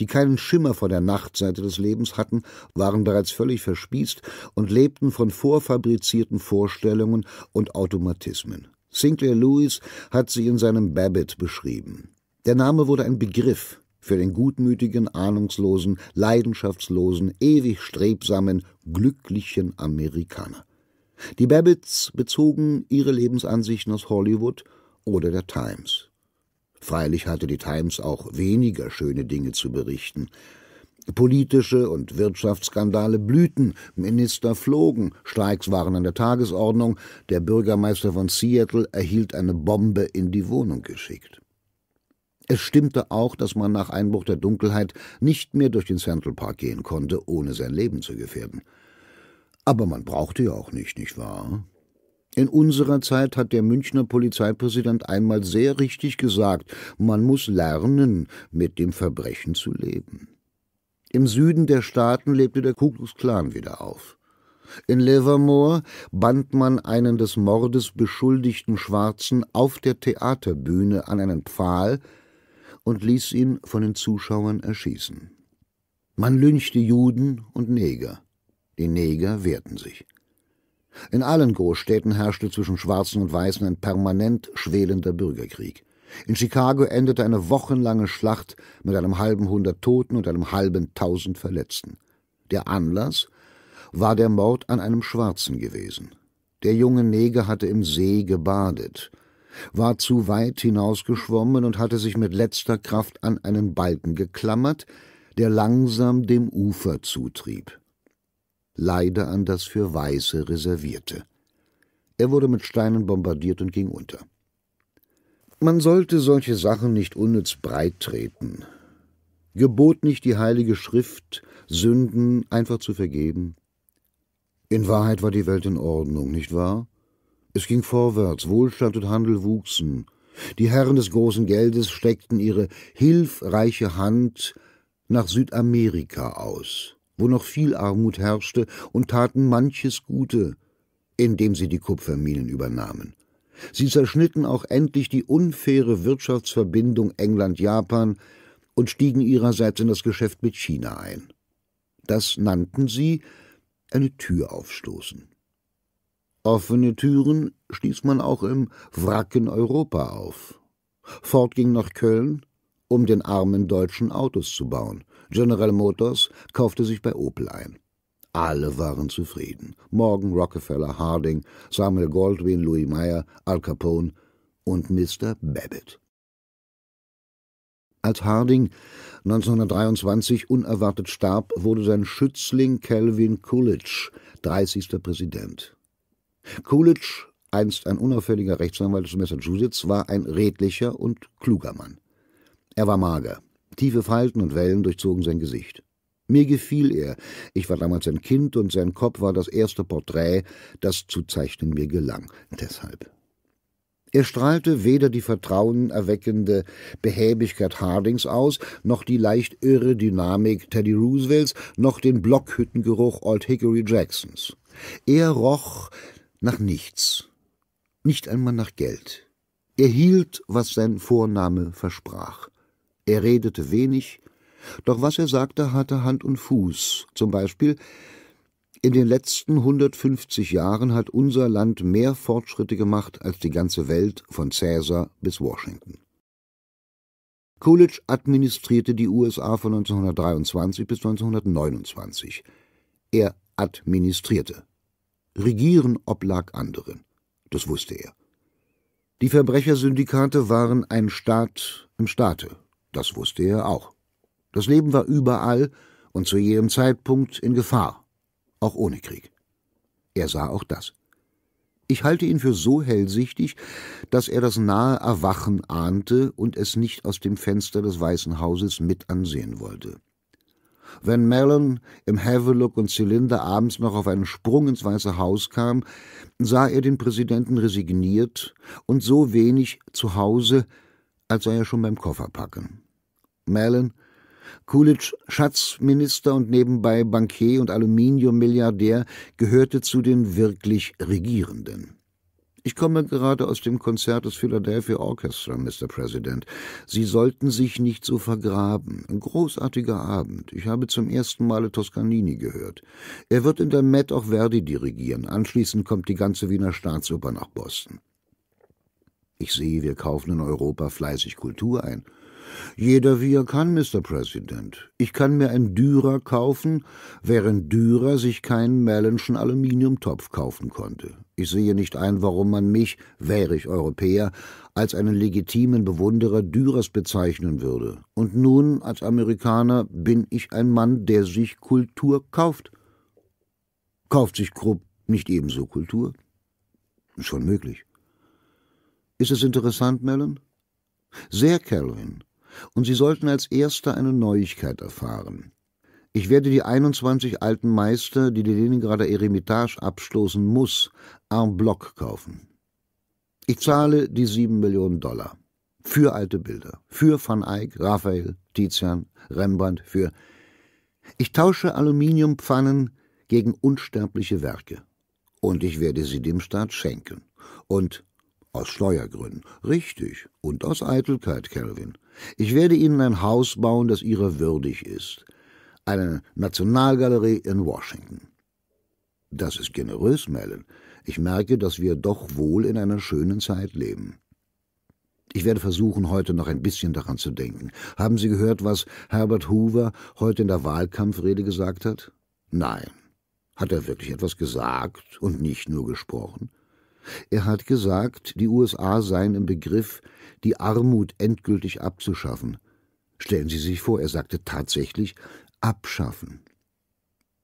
die keinen Schimmer von der Nachtseite des Lebens hatten, waren bereits völlig verspießt und lebten von vorfabrizierten Vorstellungen und Automatismen. Sinclair Lewis hat sie in seinem Babbitt beschrieben. Der Name wurde ein Begriff für den gutmütigen, ahnungslosen, leidenschaftslosen, ewig strebsamen, glücklichen Amerikaner. Die Babbitts bezogen ihre Lebensansichten aus Hollywood oder der Times. Freilich hatte die Times auch weniger schöne Dinge zu berichten. Politische und Wirtschaftsskandale blühten, Minister flogen, Streiks waren an der Tagesordnung, der Bürgermeister von Seattle erhielt eine Bombe in die Wohnung geschickt. Es stimmte auch, dass man nach Einbruch der Dunkelheit nicht mehr durch den Central Park gehen konnte, ohne sein Leben zu gefährden. Aber man brauchte ja auch nicht, nicht wahr? In unserer Zeit hat der Münchner Polizeipräsident einmal sehr richtig gesagt, man muss lernen, mit dem Verbrechen zu leben. Im Süden der Staaten lebte der Ku Klux Klan wieder auf. In Livermore band man einen des Mordes beschuldigten Schwarzen auf der Theaterbühne an einen Pfahl und ließ ihn von den Zuschauern erschießen. Man lynchte Juden und Neger. Die Neger wehrten sich. In allen Großstädten herrschte zwischen Schwarzen und Weißen ein permanent schwelender Bürgerkrieg. In Chicago endete eine wochenlange Schlacht mit einem halben hundert Toten und einem halben tausend Verletzten. Der Anlass war der Mord an einem Schwarzen gewesen. Der junge Neger hatte im See gebadet, war zu weit hinausgeschwommen und hatte sich mit letzter Kraft an einen Balken geklammert, der langsam dem Ufer zutrieb leider an das für Weiße reservierte. Er wurde mit Steinen bombardiert und ging unter. Man sollte solche Sachen nicht unnütz breit treten. Gebot nicht die Heilige Schrift, Sünden einfach zu vergeben? In Wahrheit war die Welt in Ordnung, nicht wahr? Es ging vorwärts, Wohlstand und Handel wuchsen. Die Herren des großen Geldes steckten ihre hilfreiche Hand nach Südamerika aus wo noch viel Armut herrschte, und taten manches Gute, indem sie die Kupferminen übernahmen. Sie zerschnitten auch endlich die unfaire Wirtschaftsverbindung England-Japan und stiegen ihrerseits in das Geschäft mit China ein. Das nannten sie eine Tür aufstoßen. Offene Türen stieß man auch im Wracken Europa auf. Ford ging nach Köln, um den armen Deutschen Autos zu bauen. General Motors kaufte sich bei Opel ein. Alle waren zufrieden. Morgan, Rockefeller, Harding, Samuel Goldwyn, Louis Meyer, Al Capone und Mr. Babbitt. Als Harding 1923 unerwartet starb, wurde sein Schützling Calvin Coolidge 30. Präsident. Coolidge, einst ein unauffälliger Rechtsanwalt aus Massachusetts, war ein redlicher und kluger Mann. Er war mager, Tiefe Falten und Wellen durchzogen sein Gesicht. Mir gefiel er. Ich war damals ein Kind und sein Kopf war das erste Porträt, das zu zeichnen mir gelang. Deshalb. Er strahlte weder die vertrauenerweckende Behäbigkeit Hardings aus, noch die leicht irre Dynamik Teddy Roosevelts, noch den Blockhüttengeruch Old Hickory Jacksons. Er roch nach nichts, nicht einmal nach Geld. Er hielt, was sein Vorname versprach. Er redete wenig, doch was er sagte, hatte Hand und Fuß. Zum Beispiel In den letzten 150 Jahren hat unser Land mehr Fortschritte gemacht als die ganze Welt von Caesar bis Washington. Coolidge administrierte die USA von 1923 bis 1929. Er administrierte. Regieren oblag anderen. Das wusste er. Die Verbrechersyndikate waren ein Staat im Staate, das wusste er auch. Das Leben war überall und zu jedem Zeitpunkt in Gefahr, auch ohne Krieg. Er sah auch das. Ich halte ihn für so hellsichtig, dass er das nahe Erwachen ahnte und es nicht aus dem Fenster des Weißen Hauses mit ansehen wollte. Wenn Mellon im Havelock und Zylinder abends noch auf einen Sprung ins Weiße Haus kam, sah er den Präsidenten resigniert und so wenig zu Hause, als sei er schon beim Kofferpacken. Mellon, Coolidge, Schatzminister und nebenbei Bankier und Aluminiummilliardär, gehörte zu den wirklich Regierenden. Ich komme gerade aus dem Konzert des Philadelphia Orchestra, Mr. President. Sie sollten sich nicht so vergraben. Ein großartiger Abend. Ich habe zum ersten Male Toscanini gehört. Er wird in der Met auch Verdi dirigieren. Anschließend kommt die ganze Wiener Staatsoper nach Boston. Ich sehe, wir kaufen in Europa fleißig Kultur ein. Jeder wie er kann, Mr. President. Ich kann mir einen Dürer kaufen, während Dürer sich keinen Mellenschen Aluminiumtopf kaufen konnte. Ich sehe nicht ein, warum man mich, wäre ich Europäer, als einen legitimen Bewunderer Dürers bezeichnen würde. Und nun, als Amerikaner, bin ich ein Mann, der sich Kultur kauft. Kauft sich Krupp nicht ebenso Kultur? Schon möglich. Ist es interessant, Mellon? Sehr, Calvin und Sie sollten als Erster eine Neuigkeit erfahren. Ich werde die 21 alten Meister, die die Leningrader Eremitage abstoßen muss, en bloc kaufen. Ich zahle die 7 Millionen Dollar. Für alte Bilder. Für Van Eyck, Raphael, Tizian, Rembrandt, für... Ich tausche Aluminiumpfannen gegen unsterbliche Werke. Und ich werde sie dem Staat schenken. Und aus Steuergründen. Richtig. Und aus Eitelkeit, Calvin. Ich werde Ihnen ein Haus bauen, das Ihrer würdig ist. Eine Nationalgalerie in Washington. Das ist generös, Mellon. Ich merke, dass wir doch wohl in einer schönen Zeit leben. Ich werde versuchen, heute noch ein bisschen daran zu denken. Haben Sie gehört, was Herbert Hoover heute in der Wahlkampfrede gesagt hat? Nein. Hat er wirklich etwas gesagt und nicht nur gesprochen? Er hat gesagt, die USA seien im Begriff, die Armut endgültig abzuschaffen. Stellen Sie sich vor, er sagte tatsächlich abschaffen.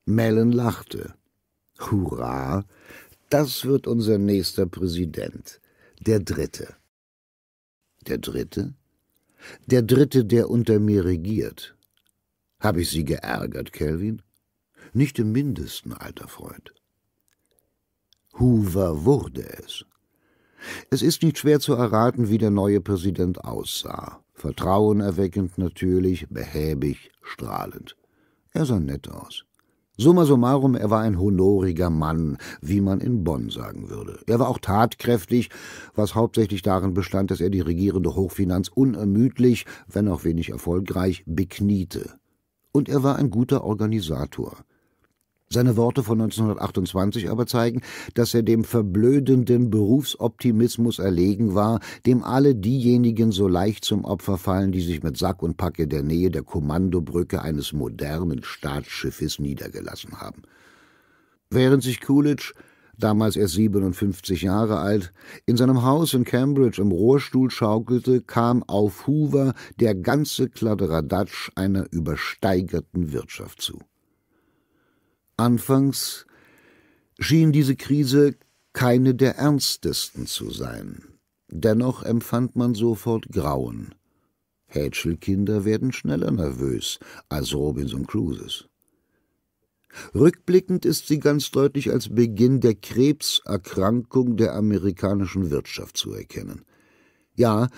Mellon lachte. Hurra, das wird unser nächster Präsident. Der Dritte. Der Dritte? Der Dritte, der unter mir regiert. Habe ich Sie geärgert, Kelvin? Nicht im mindesten, alter Freund. Hoover wurde es. Es ist nicht schwer zu erraten, wie der neue Präsident aussah. Vertrauenerweckend natürlich, behäbig, strahlend. Er sah nett aus. Summa summarum, er war ein honoriger Mann, wie man in Bonn sagen würde. Er war auch tatkräftig, was hauptsächlich darin bestand, dass er die regierende Hochfinanz unermüdlich, wenn auch wenig erfolgreich, bekniete. Und er war ein guter Organisator. Seine Worte von 1928 aber zeigen, dass er dem verblödenden Berufsoptimismus erlegen war, dem alle diejenigen so leicht zum Opfer fallen, die sich mit Sack und Pack in der Nähe der Kommandobrücke eines modernen Staatsschiffes niedergelassen haben. Während sich Coolidge damals erst 57 Jahre alt, in seinem Haus in Cambridge im Rohrstuhl schaukelte, kam auf Hoover der ganze Kladderadatsch einer übersteigerten Wirtschaft zu. Anfangs schien diese Krise keine der ernstesten zu sein. Dennoch empfand man sofort Grauen. Hätschelkinder werden schneller nervös als Robinson Crusoes. Rückblickend ist sie ganz deutlich als Beginn der Krebserkrankung der amerikanischen Wirtschaft zu erkennen. Ja,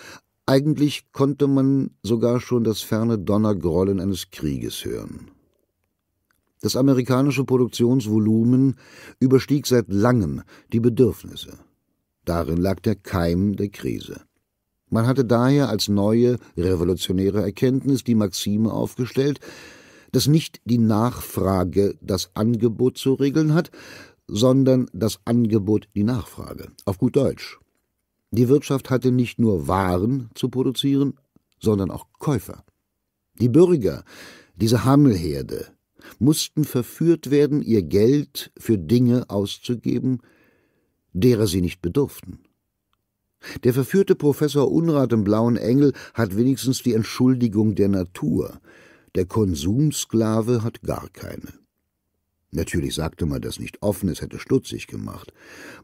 eigentlich konnte man sogar schon das ferne Donnergrollen eines Krieges hören. Das amerikanische Produktionsvolumen überstieg seit langem die Bedürfnisse. Darin lag der Keim der Krise. Man hatte daher als neue, revolutionäre Erkenntnis die Maxime aufgestellt, dass nicht die Nachfrage das Angebot zu regeln hat, sondern das Angebot die Nachfrage, auf gut Deutsch. Die Wirtschaft hatte nicht nur Waren zu produzieren, sondern auch Käufer. Die Bürger, diese Hammelherde, mussten verführt werden, ihr Geld für Dinge auszugeben, derer sie nicht bedurften. Der verführte Professor Unrat im Blauen Engel hat wenigstens die Entschuldigung der Natur, der Konsumsklave hat gar keine. Natürlich sagte man das nicht offen, es hätte stutzig gemacht.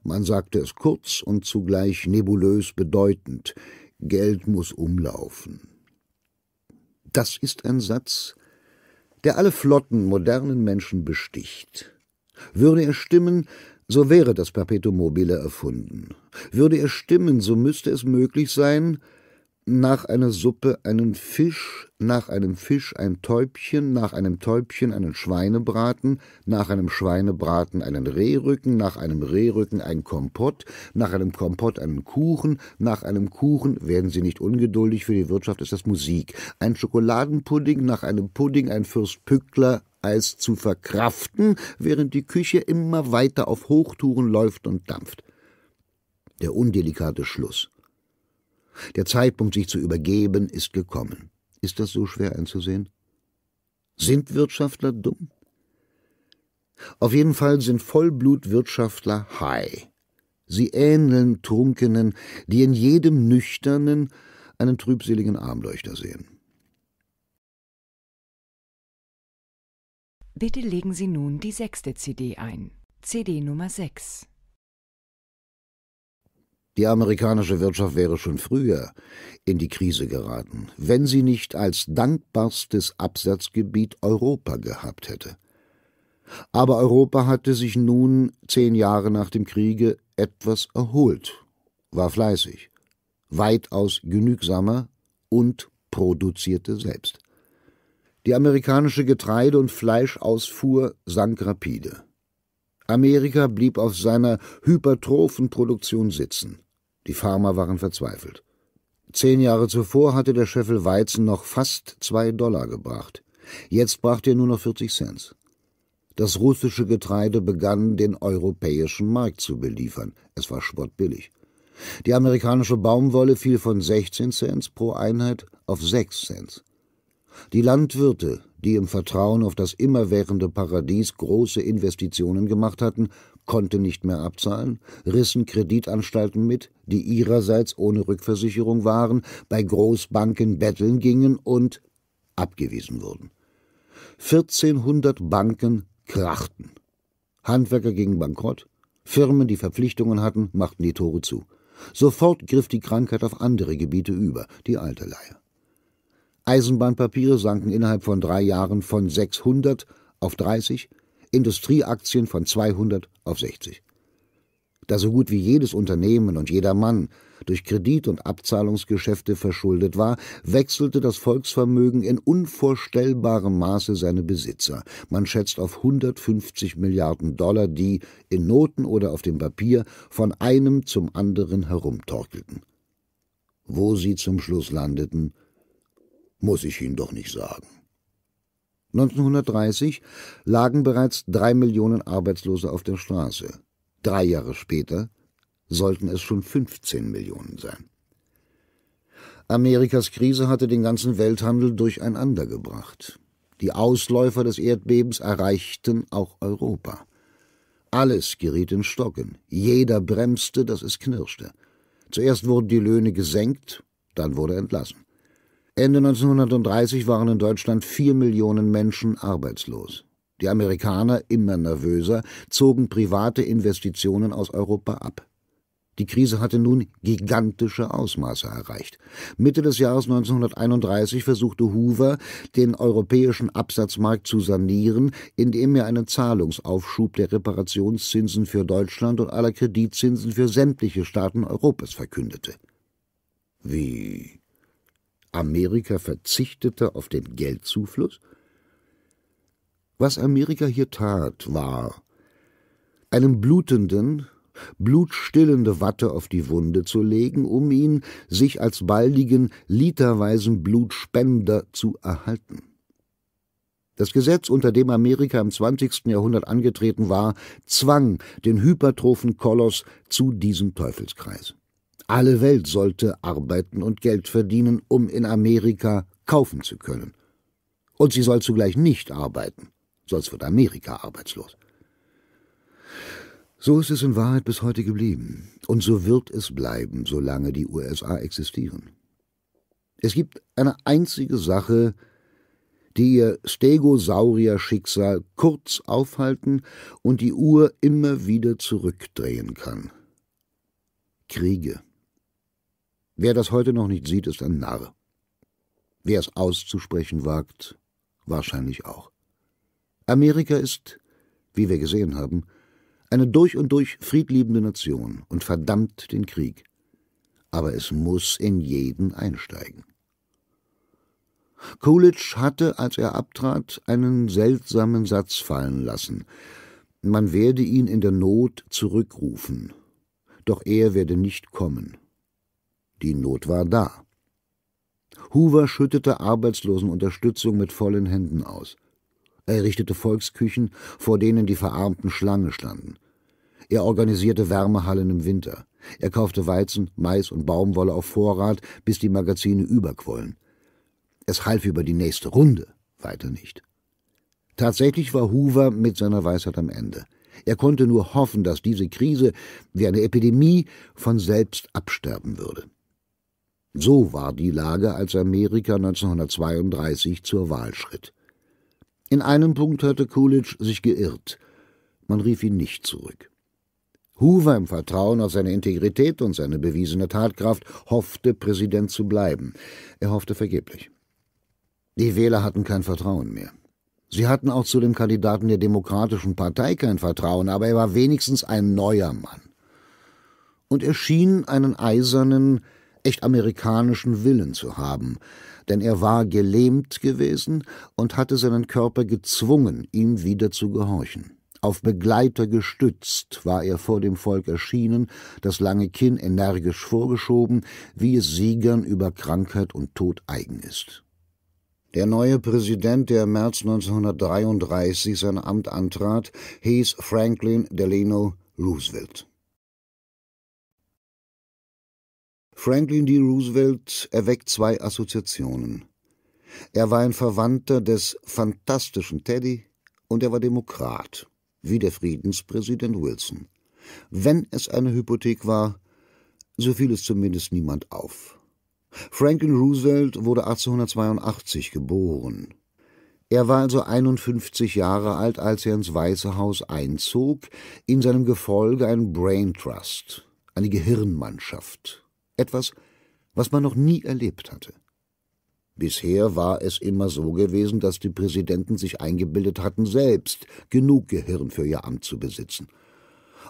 Man sagte es kurz und zugleich nebulös bedeutend. Geld muss umlaufen. Das ist ein Satz, der alle Flotten modernen Menschen besticht. Würde er stimmen, so wäre das Perpetuum mobile erfunden. Würde er stimmen, so müsste es möglich sein, nach einer Suppe einen Fisch, nach einem Fisch ein Täubchen, nach einem Täubchen einen Schweinebraten, nach einem Schweinebraten einen Rehrücken, nach einem Rehrücken ein Kompott, nach einem Kompott einen Kuchen, nach einem Kuchen, werden Sie nicht ungeduldig, für die Wirtschaft ist das Musik, ein Schokoladenpudding, nach einem Pudding ein Fürstpückler, Eis zu verkraften, während die Küche immer weiter auf Hochtouren läuft und dampft. Der undelikate Schluss. Der Zeitpunkt, sich zu übergeben, ist gekommen. Ist das so schwer einzusehen? Sind Wirtschaftler dumm? Auf jeden Fall sind Vollblutwirtschaftler high. Sie ähneln Trunkenen, die in jedem Nüchternen einen trübseligen Armleuchter sehen.
Bitte legen Sie nun die sechste CD ein. CD Nummer 6.
Die amerikanische Wirtschaft wäre schon früher in die Krise geraten, wenn sie nicht als dankbarstes Absatzgebiet Europa gehabt hätte. Aber Europa hatte sich nun, zehn Jahre nach dem Kriege, etwas erholt, war fleißig, weitaus genügsamer und produzierte selbst. Die amerikanische Getreide- und Fleischausfuhr sank rapide. Amerika blieb auf seiner Hypertrophenproduktion sitzen. Die Farmer waren verzweifelt. Zehn Jahre zuvor hatte der Scheffel Weizen noch fast zwei Dollar gebracht. Jetzt brachte er nur noch 40 Cent. Das russische Getreide begann, den europäischen Markt zu beliefern. Es war spottbillig. Die amerikanische Baumwolle fiel von 16 Cent pro Einheit auf 6 Cent. Die Landwirte, die im Vertrauen auf das immerwährende Paradies große Investitionen gemacht hatten, konnte nicht mehr abzahlen, rissen Kreditanstalten mit, die ihrerseits ohne Rückversicherung waren, bei Großbanken betteln gingen und abgewiesen wurden. 1400 Banken krachten. Handwerker gingen bankrott, Firmen, die Verpflichtungen hatten, machten die Tore zu. Sofort griff die Krankheit auf andere Gebiete über, die alte Leier. Eisenbahnpapiere sanken innerhalb von drei Jahren von 600 auf 30, Industrieaktien von 200 auf 60. Da so gut wie jedes Unternehmen und jeder Mann durch Kredit- und Abzahlungsgeschäfte verschuldet war, wechselte das Volksvermögen in unvorstellbarem Maße seine Besitzer. Man schätzt auf 150 Milliarden Dollar, die, in Noten oder auf dem Papier, von einem zum anderen herumtorkelten. Wo sie zum Schluss landeten, muss ich Ihnen doch nicht sagen. 1930 lagen bereits drei Millionen Arbeitslose auf der Straße. Drei Jahre später sollten es schon 15 Millionen sein. Amerikas Krise hatte den ganzen Welthandel durcheinander gebracht. Die Ausläufer des Erdbebens erreichten auch Europa. Alles geriet in Stocken, jeder bremste, dass es knirschte. Zuerst wurden die Löhne gesenkt, dann wurde entlassen. Ende 1930 waren in Deutschland vier Millionen Menschen arbeitslos. Die Amerikaner, immer nervöser, zogen private Investitionen aus Europa ab. Die Krise hatte nun gigantische Ausmaße erreicht. Mitte des Jahres 1931 versuchte Hoover, den europäischen Absatzmarkt zu sanieren, indem er einen Zahlungsaufschub der Reparationszinsen für Deutschland und aller Kreditzinsen für sämtliche Staaten Europas verkündete. Wie Amerika verzichtete auf den Geldzufluss? Was Amerika hier tat, war, einem blutenden, blutstillende Watte auf die Wunde zu legen, um ihn, sich als baldigen, literweisen Blutspender zu erhalten. Das Gesetz, unter dem Amerika im 20. Jahrhundert angetreten war, zwang den hypertrophen Koloss zu diesem Teufelskreis. Alle Welt sollte arbeiten und Geld verdienen, um in Amerika kaufen zu können. Und sie soll zugleich nicht arbeiten, sonst wird Amerika arbeitslos. So ist es in Wahrheit bis heute geblieben, und so wird es bleiben, solange die USA existieren. Es gibt eine einzige Sache, die ihr Stegosaurier-Schicksal kurz aufhalten und die Uhr immer wieder zurückdrehen kann. Kriege. Wer das heute noch nicht sieht, ist ein Narr. Wer es auszusprechen wagt, wahrscheinlich auch. Amerika ist, wie wir gesehen haben, eine durch und durch friedliebende Nation und verdammt den Krieg. Aber es muss in jeden einsteigen. Coolidge hatte, als er abtrat, einen seltsamen Satz fallen lassen. Man werde ihn in der Not zurückrufen, doch er werde nicht kommen. Die Not war da. Hoover schüttete Arbeitslosenunterstützung mit vollen Händen aus. Er errichtete Volksküchen, vor denen die Verarmten Schlange standen. Er organisierte Wärmehallen im Winter. Er kaufte Weizen, Mais und Baumwolle auf Vorrat, bis die Magazine überquollen. Es half über die nächste Runde, weiter nicht. Tatsächlich war Hoover mit seiner Weisheit am Ende. Er konnte nur hoffen, dass diese Krise, wie eine Epidemie, von selbst absterben würde. So war die Lage, als Amerika 1932 zur Wahl schritt. In einem Punkt hatte Coolidge sich geirrt. Man rief ihn nicht zurück. Hoover im Vertrauen auf seine Integrität und seine bewiesene Tatkraft hoffte, Präsident zu bleiben. Er hoffte vergeblich. Die Wähler hatten kein Vertrauen mehr. Sie hatten auch zu dem Kandidaten der Demokratischen Partei kein Vertrauen, aber er war wenigstens ein neuer Mann. Und er schien einen eisernen, echt amerikanischen Willen zu haben, denn er war gelähmt gewesen und hatte seinen Körper gezwungen, ihm wieder zu gehorchen. Auf Begleiter gestützt war er vor dem Volk erschienen, das lange Kinn energisch vorgeschoben, wie es Siegern über Krankheit und Tod eigen ist. Der neue Präsident, der im März 1933 sein Amt antrat, hieß Franklin Delano Roosevelt. Franklin D. Roosevelt erweckt zwei Assoziationen. Er war ein Verwandter des fantastischen Teddy und er war Demokrat, wie der Friedenspräsident Wilson. Wenn es eine Hypothek war, so fiel es zumindest niemand auf. Franklin Roosevelt wurde 1882 geboren. Er war also 51 Jahre alt, als er ins Weiße Haus einzog, in seinem Gefolge ein Brain Trust, eine Gehirnmannschaft etwas, was man noch nie erlebt hatte. Bisher war es immer so gewesen, dass die Präsidenten sich eingebildet hatten, selbst genug Gehirn für ihr Amt zu besitzen.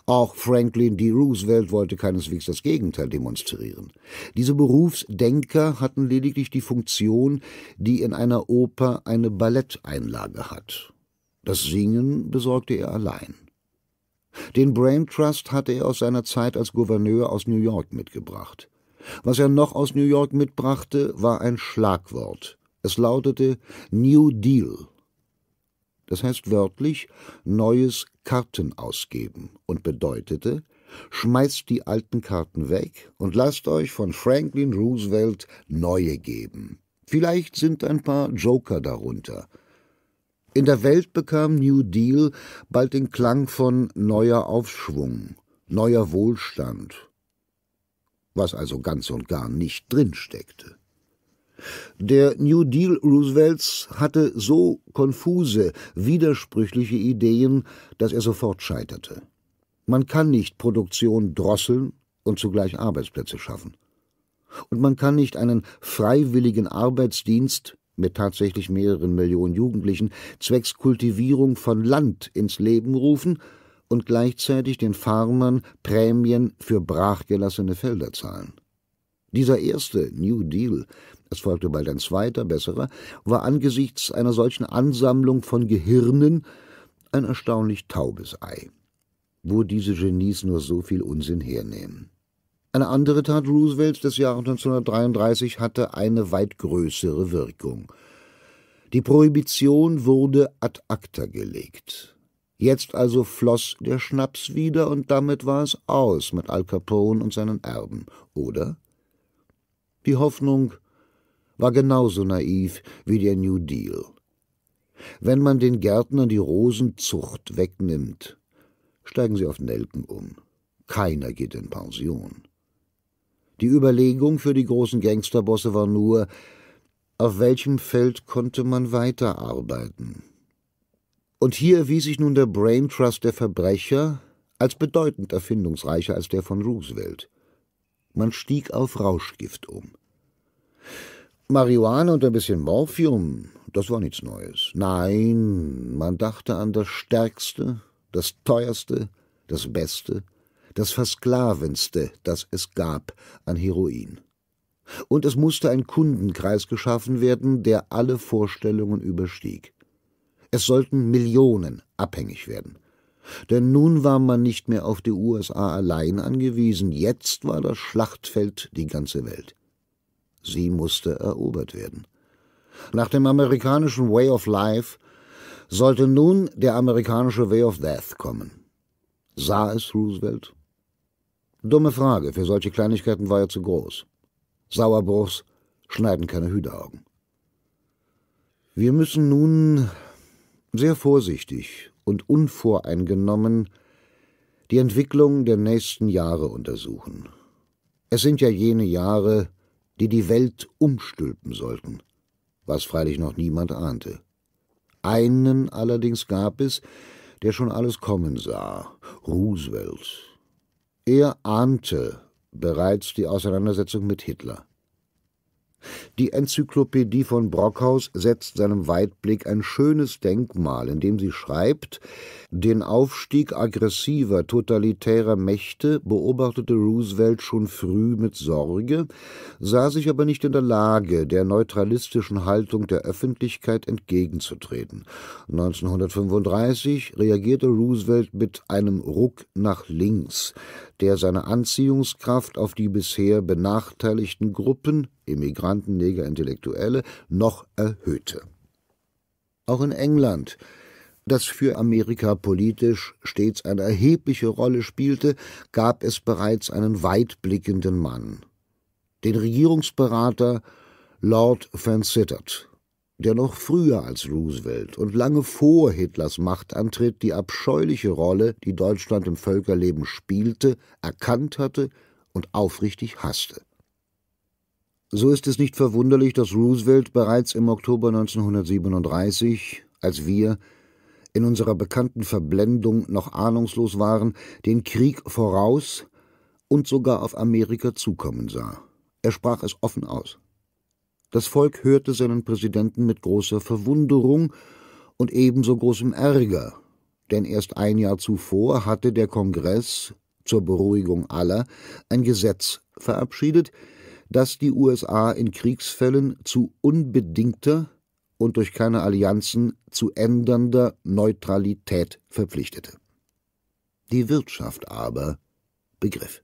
Auch Franklin D. Roosevelt wollte keineswegs das Gegenteil demonstrieren. Diese Berufsdenker hatten lediglich die Funktion, die in einer Oper eine Balletteinlage hat. Das Singen besorgte er allein. Den Brain Trust hatte er aus seiner Zeit als Gouverneur aus New York mitgebracht. Was er noch aus New York mitbrachte, war ein Schlagwort. Es lautete New Deal. Das heißt wörtlich neues Karten ausgeben und bedeutete, schmeißt die alten Karten weg und lasst euch von Franklin Roosevelt neue geben. Vielleicht sind ein paar Joker darunter. In der Welt bekam New Deal bald den Klang von neuer Aufschwung, neuer Wohlstand, was also ganz und gar nicht drinsteckte. Der New Deal Roosevelts hatte so konfuse, widersprüchliche Ideen, dass er sofort scheiterte. Man kann nicht Produktion drosseln und zugleich Arbeitsplätze schaffen. Und man kann nicht einen freiwilligen Arbeitsdienst mit tatsächlich mehreren Millionen Jugendlichen zwecks Kultivierung von Land ins Leben rufen, und gleichzeitig den Farmern Prämien für brachgelassene Felder zahlen. Dieser erste New Deal, es folgte bald ein zweiter, besserer, war angesichts einer solchen Ansammlung von Gehirnen ein erstaunlich taubes Ei. Wo diese Genies nur so viel Unsinn hernehmen. Eine andere Tat Roosevelts des Jahres 1933 hatte eine weit größere Wirkung. Die Prohibition wurde ad acta gelegt. Jetzt also floss der Schnaps wieder, und damit war es aus mit Al Capone und seinen Erben, oder? Die Hoffnung war genauso naiv wie der New Deal. Wenn man den Gärtnern die Rosenzucht wegnimmt, steigen sie auf Nelken um. Keiner geht in Pension. Die Überlegung für die großen Gangsterbosse war nur, auf welchem Feld konnte man weiterarbeiten? Und hier erwies sich nun der Brain Trust der Verbrecher als bedeutend erfindungsreicher als der von Roosevelt. Man stieg auf Rauschgift um. Marihuana und ein bisschen Morphium, das war nichts Neues. Nein, man dachte an das Stärkste, das Teuerste, das Beste, das Versklavendste, das es gab an Heroin. Und es musste ein Kundenkreis geschaffen werden, der alle Vorstellungen überstieg. Es sollten Millionen abhängig werden. Denn nun war man nicht mehr auf die USA allein angewiesen, jetzt war das Schlachtfeld die ganze Welt. Sie musste erobert werden. Nach dem amerikanischen Way of Life sollte nun der amerikanische Way of Death kommen. Sah es Roosevelt? Dumme Frage, für solche Kleinigkeiten war er zu groß. Sauerbruchs schneiden keine Hühneraugen. Wir müssen nun sehr vorsichtig und unvoreingenommen die Entwicklung der nächsten Jahre untersuchen. Es sind ja jene Jahre, die die Welt umstülpen sollten, was freilich noch niemand ahnte. Einen allerdings gab es, der schon alles kommen sah, Roosevelt. Er ahnte bereits die Auseinandersetzung mit Hitler. Die Enzyklopädie von Brockhaus setzt seinem Weitblick ein schönes Denkmal, indem sie schreibt: Den Aufstieg aggressiver, totalitärer Mächte beobachtete Roosevelt schon früh mit Sorge, sah sich aber nicht in der Lage, der neutralistischen Haltung der Öffentlichkeit entgegenzutreten. 1935 reagierte Roosevelt mit einem Ruck nach links der seine Anziehungskraft auf die bisher benachteiligten Gruppen Immigranten, Neger, Intellektuelle noch erhöhte. Auch in England, das für Amerika politisch stets eine erhebliche Rolle spielte, gab es bereits einen weitblickenden Mann, den Regierungsberater Lord Vansittart der noch früher als Roosevelt und lange vor Hitlers Machtantritt die abscheuliche Rolle, die Deutschland im Völkerleben spielte, erkannt hatte und aufrichtig hasste. So ist es nicht verwunderlich, dass Roosevelt bereits im Oktober 1937, als wir in unserer bekannten Verblendung noch ahnungslos waren, den Krieg voraus und sogar auf Amerika zukommen sah. Er sprach es offen aus. Das Volk hörte seinen Präsidenten mit großer Verwunderung und ebenso großem Ärger, denn erst ein Jahr zuvor hatte der Kongress zur Beruhigung aller ein Gesetz verabschiedet, das die USA in Kriegsfällen zu unbedingter und durch keine Allianzen zu ändernder Neutralität verpflichtete. Die Wirtschaft aber begriff.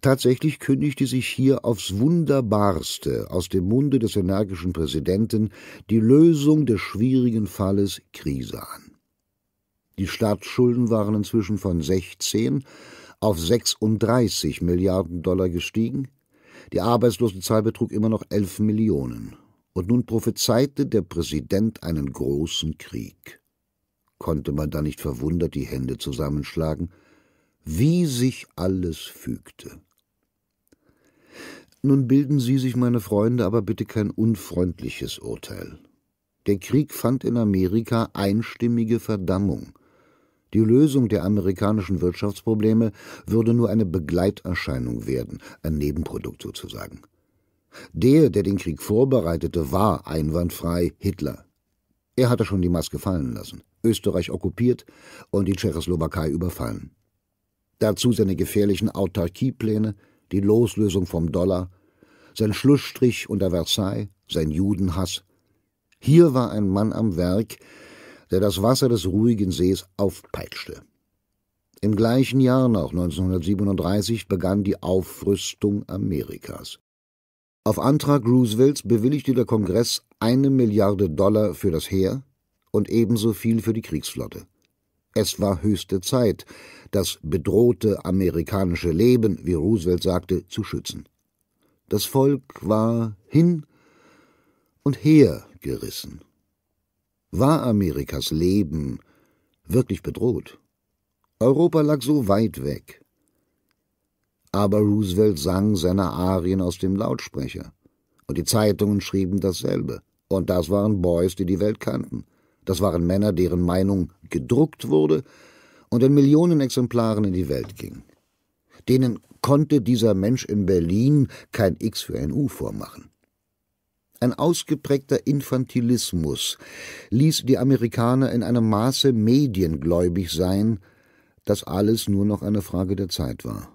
Tatsächlich kündigte sich hier aufs Wunderbarste aus dem Munde des energischen Präsidenten die Lösung des schwierigen Falles Krise an. Die Staatsschulden waren inzwischen von 16 auf 36 Milliarden Dollar gestiegen, die Arbeitslosenzahl betrug immer noch 11 Millionen. Und nun prophezeite der Präsident einen großen Krieg. Konnte man da nicht verwundert die Hände zusammenschlagen – wie sich alles fügte. Nun bilden Sie sich, meine Freunde, aber bitte kein unfreundliches Urteil. Der Krieg fand in Amerika einstimmige Verdammung. Die Lösung der amerikanischen Wirtschaftsprobleme würde nur eine Begleiterscheinung werden, ein Nebenprodukt sozusagen. Der, der den Krieg vorbereitete, war einwandfrei Hitler. Er hatte schon die Maske fallen lassen, Österreich okkupiert und die Tschechoslowakei überfallen. Dazu seine gefährlichen Autarkiepläne, die Loslösung vom Dollar, sein Schlussstrich unter Versailles, sein Judenhass. Hier war ein Mann am Werk, der das Wasser des ruhigen Sees aufpeitschte. Im gleichen Jahr noch 1937 begann die Aufrüstung Amerikas. Auf Antrag Roosevelts bewilligte der Kongress eine Milliarde Dollar für das Heer und ebenso viel für die Kriegsflotte. Es war höchste Zeit, das bedrohte amerikanische Leben, wie Roosevelt sagte, zu schützen. Das Volk war hin und her gerissen. War Amerikas Leben wirklich bedroht? Europa lag so weit weg. Aber Roosevelt sang seine Arien aus dem Lautsprecher. Und die Zeitungen schrieben dasselbe. Und das waren Boys, die die Welt kannten. Das waren Männer, deren Meinung gedruckt wurde und in Millionen Exemplaren in die Welt ging. Denen konnte dieser Mensch in Berlin kein X für ein U vormachen. Ein ausgeprägter Infantilismus ließ die Amerikaner in einem Maße mediengläubig sein, dass alles nur noch eine Frage der Zeit war.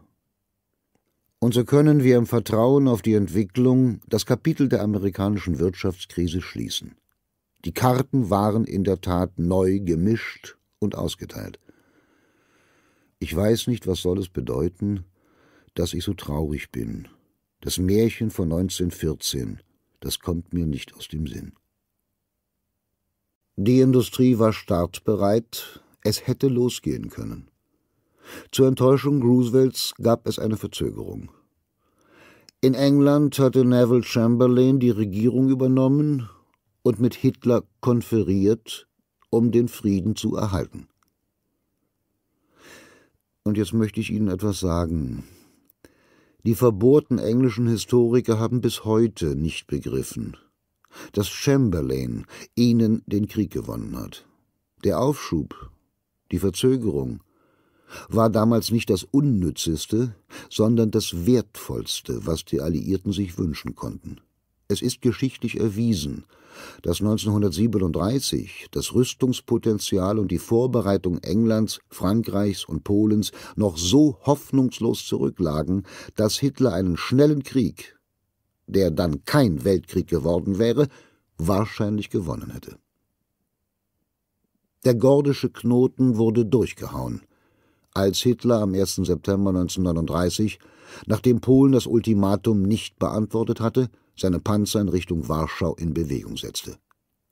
Und so können wir im Vertrauen auf die Entwicklung das Kapitel der amerikanischen Wirtschaftskrise schließen. Die Karten waren in der Tat neu gemischt und ausgeteilt. Ich weiß nicht, was soll es bedeuten, dass ich so traurig bin. Das Märchen von 1914, das kommt mir nicht aus dem Sinn. Die Industrie war startbereit, es hätte losgehen können. Zur Enttäuschung Roosevelts gab es eine Verzögerung. In England hatte Neville Chamberlain die Regierung übernommen und mit Hitler konferiert, um den Frieden zu erhalten. Und jetzt möchte ich Ihnen etwas sagen. Die verbohrten englischen Historiker haben bis heute nicht begriffen, dass Chamberlain ihnen den Krieg gewonnen hat. Der Aufschub, die Verzögerung, war damals nicht das Unnützeste, sondern das Wertvollste, was die Alliierten sich wünschen konnten. Es ist geschichtlich erwiesen, dass 1937 das Rüstungspotenzial und die Vorbereitung Englands, Frankreichs und Polens noch so hoffnungslos zurücklagen, dass Hitler einen schnellen Krieg, der dann kein Weltkrieg geworden wäre, wahrscheinlich gewonnen hätte. Der gordische Knoten wurde durchgehauen, als Hitler am 1. September 1939, nachdem Polen das Ultimatum nicht beantwortet hatte, seine Panzer in Richtung Warschau in Bewegung setzte.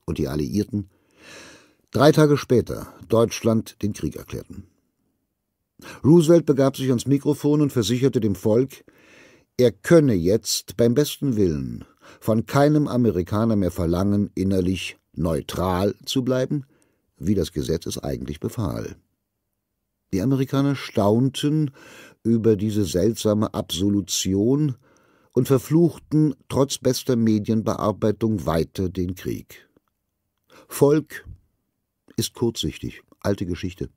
Und die Alliierten drei Tage später Deutschland den Krieg erklärten. Roosevelt begab sich ans Mikrofon und versicherte dem Volk, er könne jetzt beim besten Willen von keinem Amerikaner mehr verlangen, innerlich neutral zu bleiben, wie das Gesetz es eigentlich befahl. Die Amerikaner staunten über diese seltsame Absolution, und verfluchten trotz bester Medienbearbeitung weiter den Krieg. Volk ist kurzsichtig, alte Geschichte.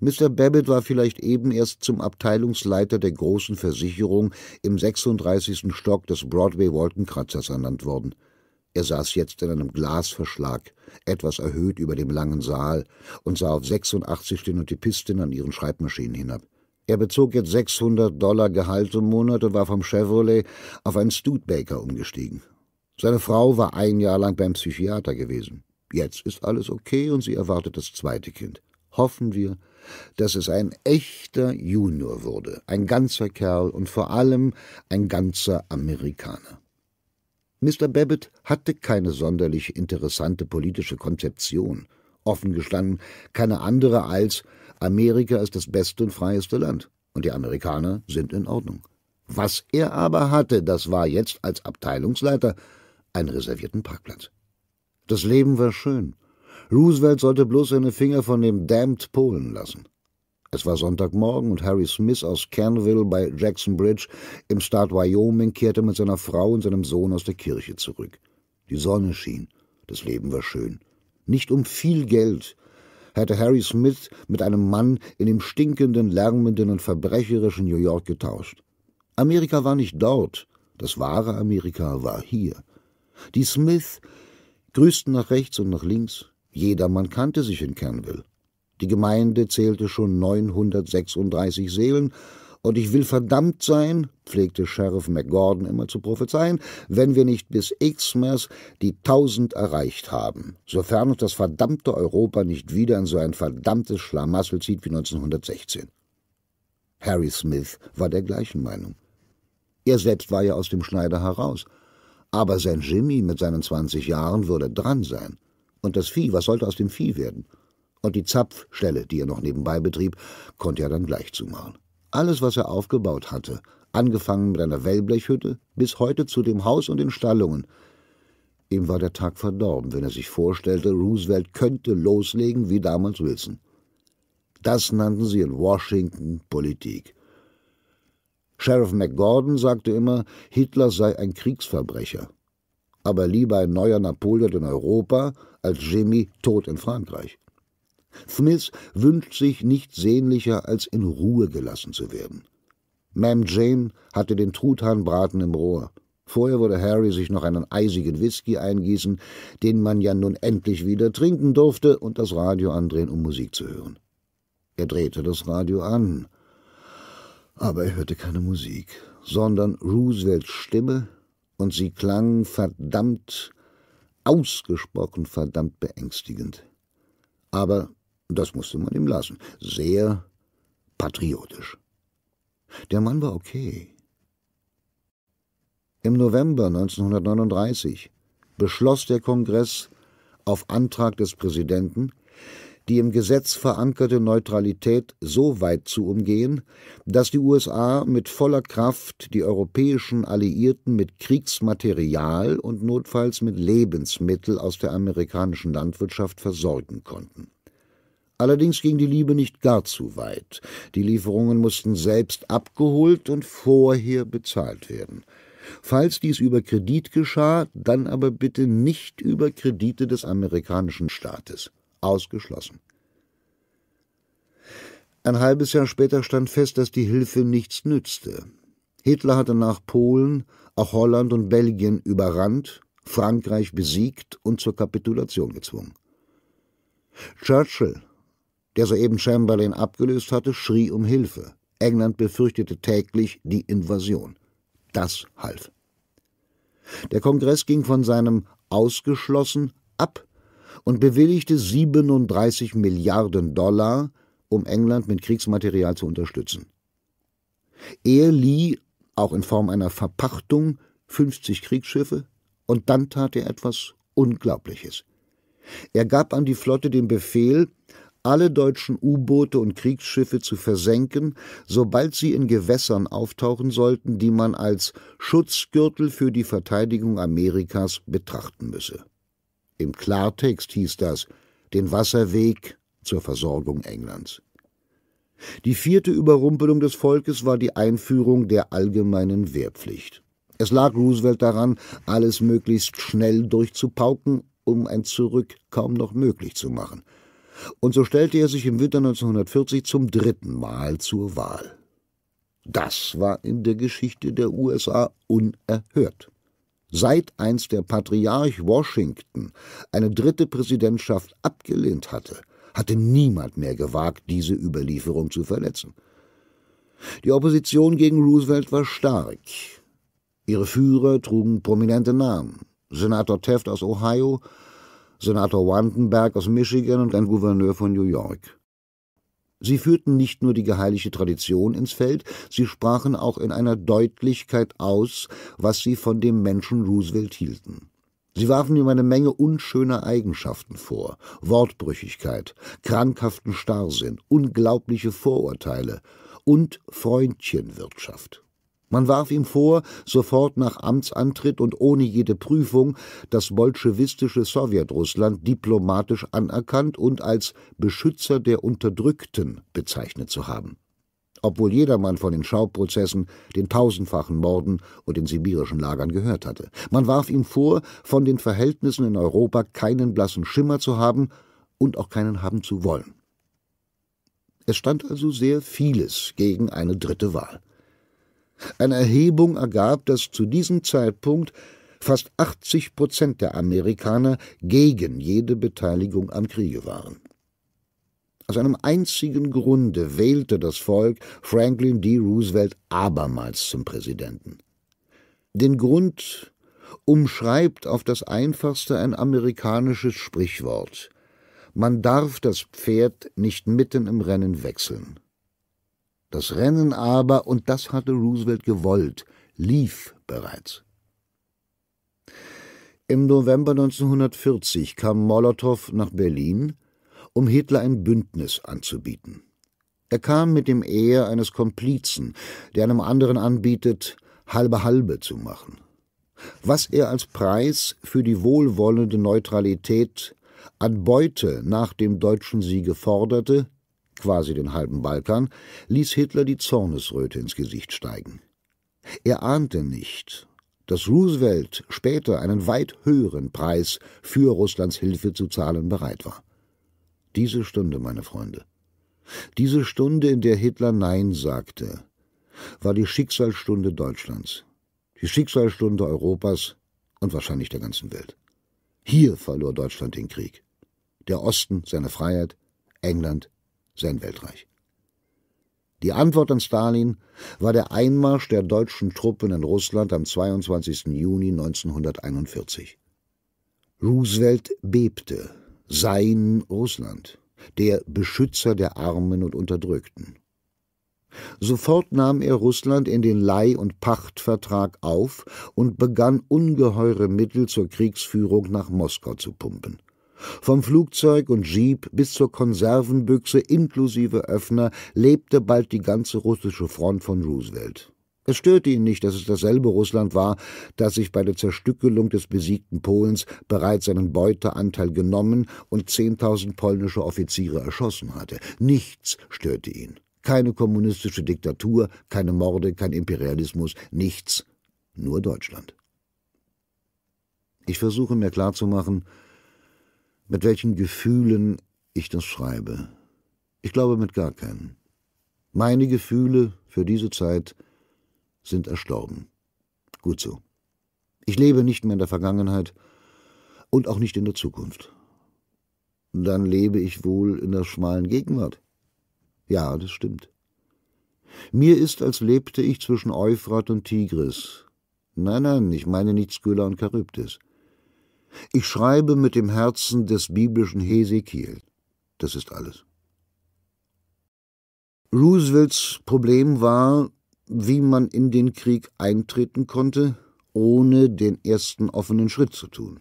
Mr. Babbitt war vielleicht eben erst zum Abteilungsleiter der großen Versicherung im 36. Stock des Broadway-Wolkenkratzers ernannt worden. Er saß jetzt in einem Glasverschlag, etwas erhöht über dem langen Saal, und sah auf 86 Stenotypistinnen an ihren Schreibmaschinen hinab. Er bezog jetzt 600 Dollar Gehalt im Monat und war vom Chevrolet auf einen Studebaker umgestiegen. Seine Frau war ein Jahr lang beim Psychiater gewesen. Jetzt ist alles okay und sie erwartet das zweite Kind. Hoffen wir, dass es ein echter Junior wurde, ein ganzer Kerl und vor allem ein ganzer Amerikaner. Mr. Babbitt hatte keine sonderlich interessante politische Konzeption, offen gestanden keine andere als Amerika ist das beste und freieste Land und die Amerikaner sind in Ordnung. Was er aber hatte, das war jetzt als Abteilungsleiter einen reservierten Parkplatz. Das Leben war schön. Roosevelt sollte bloß seine Finger von dem damned Polen lassen. Es war Sonntagmorgen und Harry Smith aus Canville bei Jackson Bridge im Staat Wyoming kehrte mit seiner Frau und seinem Sohn aus der Kirche zurück. Die Sonne schien. Das Leben war schön. Nicht um viel Geld, hatte Harry Smith mit einem Mann in dem stinkenden, lärmenden und verbrecherischen New York getauscht. Amerika war nicht dort, das wahre Amerika war hier. Die Smith grüßten nach rechts und nach links, jedermann kannte sich in Canville. Die Gemeinde zählte schon 936 Seelen und ich will verdammt sein, pflegte Sheriff McGordon immer zu prophezeien, wenn wir nicht bis Xmas die tausend erreicht haben, sofern uns das verdammte Europa nicht wieder in so ein verdammtes Schlamassel zieht wie 1916. Harry Smith war der gleichen Meinung. Er selbst war ja aus dem Schneider heraus. Aber sein Jimmy mit seinen 20 Jahren würde dran sein. Und das Vieh, was sollte aus dem Vieh werden? Und die Zapfstelle, die er noch nebenbei betrieb, konnte er dann gleich zumachen. Alles, was er aufgebaut hatte, angefangen mit einer Wellblechhütte bis heute zu dem Haus und den Stallungen. Ihm war der Tag verdorben, wenn er sich vorstellte, Roosevelt könnte loslegen wie damals Wilson. Das nannten sie in Washington Politik. Sheriff McGordon sagte immer, Hitler sei ein Kriegsverbrecher. Aber lieber ein neuer Napoleon in Europa als Jimmy tot in Frankreich. Smith wünscht sich nichts sehnlicher, als in Ruhe gelassen zu werden. Mam Jane hatte den Truthahnbraten im Rohr. Vorher würde Harry sich noch einen eisigen Whisky eingießen, den man ja nun endlich wieder trinken durfte, und das Radio andrehen, um Musik zu hören. Er drehte das Radio an. Aber er hörte keine Musik, sondern Roosevelts Stimme, und sie klang verdammt, ausgesprochen verdammt beängstigend. Aber das musste man ihm lassen. Sehr patriotisch. Der Mann war okay. Im November 1939 beschloss der Kongress auf Antrag des Präsidenten, die im Gesetz verankerte Neutralität so weit zu umgehen, dass die USA mit voller Kraft die europäischen Alliierten mit Kriegsmaterial und notfalls mit Lebensmittel aus der amerikanischen Landwirtschaft versorgen konnten. Allerdings ging die Liebe nicht gar zu weit. Die Lieferungen mussten selbst abgeholt und vorher bezahlt werden. Falls dies über Kredit geschah, dann aber bitte nicht über Kredite des amerikanischen Staates. Ausgeschlossen. Ein halbes Jahr später stand fest, dass die Hilfe nichts nützte. Hitler hatte nach Polen, auch Holland und Belgien überrannt, Frankreich besiegt und zur Kapitulation gezwungen. Churchill der soeben Chamberlain abgelöst hatte, schrie um Hilfe. England befürchtete täglich die Invasion. Das half. Der Kongress ging von seinem ausgeschlossen ab und bewilligte 37 Milliarden Dollar, um England mit Kriegsmaterial zu unterstützen. Er lieh, auch in Form einer Verpachtung, 50 Kriegsschiffe und dann tat er etwas Unglaubliches. Er gab an die Flotte den Befehl, alle deutschen U-Boote und Kriegsschiffe zu versenken, sobald sie in Gewässern auftauchen sollten, die man als Schutzgürtel für die Verteidigung Amerikas betrachten müsse. Im Klartext hieß das den Wasserweg zur Versorgung Englands. Die vierte Überrumpelung des Volkes war die Einführung der allgemeinen Wehrpflicht. Es lag Roosevelt daran, alles möglichst schnell durchzupauken, um ein Zurück kaum noch möglich zu machen – und so stellte er sich im Winter 1940 zum dritten Mal zur Wahl. Das war in der Geschichte der USA unerhört. Seit einst der Patriarch Washington eine dritte Präsidentschaft abgelehnt hatte, hatte niemand mehr gewagt, diese Überlieferung zu verletzen. Die Opposition gegen Roosevelt war stark. Ihre Führer trugen prominente Namen. Senator Taft aus Ohio, Senator Wandenberg aus Michigan und ein Gouverneur von New York. Sie führten nicht nur die geheiligte Tradition ins Feld, sie sprachen auch in einer Deutlichkeit aus, was sie von dem Menschen Roosevelt hielten. Sie warfen ihm eine Menge unschöner Eigenschaften vor, Wortbrüchigkeit, krankhaften Starrsinn, unglaubliche Vorurteile und Freundchenwirtschaft. Man warf ihm vor, sofort nach Amtsantritt und ohne jede Prüfung das bolschewistische Sowjetrussland diplomatisch anerkannt und als Beschützer der Unterdrückten bezeichnet zu haben. Obwohl jedermann von den Schauprozessen, den tausendfachen Morden und den sibirischen Lagern gehört hatte. Man warf ihm vor, von den Verhältnissen in Europa keinen blassen Schimmer zu haben und auch keinen haben zu wollen. Es stand also sehr vieles gegen eine dritte Wahl. Eine Erhebung ergab, dass zu diesem Zeitpunkt fast 80 Prozent der Amerikaner gegen jede Beteiligung am Kriege waren. Aus einem einzigen Grunde wählte das Volk Franklin D. Roosevelt abermals zum Präsidenten. Den Grund umschreibt auf das einfachste ein amerikanisches Sprichwort Man darf das Pferd nicht mitten im Rennen wechseln. Das Rennen aber, und das hatte Roosevelt gewollt, lief bereits. Im November 1940 kam Molotow nach Berlin, um Hitler ein Bündnis anzubieten. Er kam mit dem Ehe eines Komplizen, der einem anderen anbietet, halbe halbe zu machen. Was er als Preis für die wohlwollende Neutralität an Beute nach dem deutschen Siege forderte, quasi den halben Balkan, ließ Hitler die Zornesröte ins Gesicht steigen. Er ahnte nicht, dass Roosevelt später einen weit höheren Preis für Russlands Hilfe zu zahlen bereit war. Diese Stunde, meine Freunde, diese Stunde, in der Hitler Nein sagte, war die Schicksalsstunde Deutschlands, die Schicksalsstunde Europas und wahrscheinlich der ganzen Welt. Hier verlor Deutschland den Krieg. Der Osten seine Freiheit, England sein Weltreich. Die Antwort an Stalin war der Einmarsch der deutschen Truppen in Russland am 22. Juni 1941. Roosevelt bebte, sein Russland, der Beschützer der Armen und Unterdrückten. Sofort nahm er Russland in den Leih- und Pachtvertrag auf und begann ungeheure Mittel zur Kriegsführung nach Moskau zu pumpen. Vom Flugzeug und Jeep bis zur Konservenbüchse inklusive Öffner lebte bald die ganze russische Front von Roosevelt. Es störte ihn nicht, dass es dasselbe Russland war, das sich bei der Zerstückelung des besiegten Polens bereits seinen Beuteanteil genommen und zehntausend polnische Offiziere erschossen hatte. Nichts störte ihn. Keine kommunistische Diktatur, keine Morde, kein Imperialismus, nichts. Nur Deutschland. Ich versuche mir klarzumachen, mit welchen Gefühlen ich das schreibe. Ich glaube mit gar keinen. Meine Gefühle für diese Zeit sind erstorben. Gut so. Ich lebe nicht mehr in der Vergangenheit und auch nicht in der Zukunft. Dann lebe ich wohl in der schmalen Gegenwart. Ja, das stimmt. Mir ist, als lebte ich zwischen Euphrat und Tigris. Nein, nein, ich meine nicht Skylla und Charybdis. Ich schreibe mit dem Herzen des biblischen Hesekiel. Das ist alles. Roosevelts Problem war, wie man in den Krieg eintreten konnte, ohne den ersten offenen Schritt zu tun.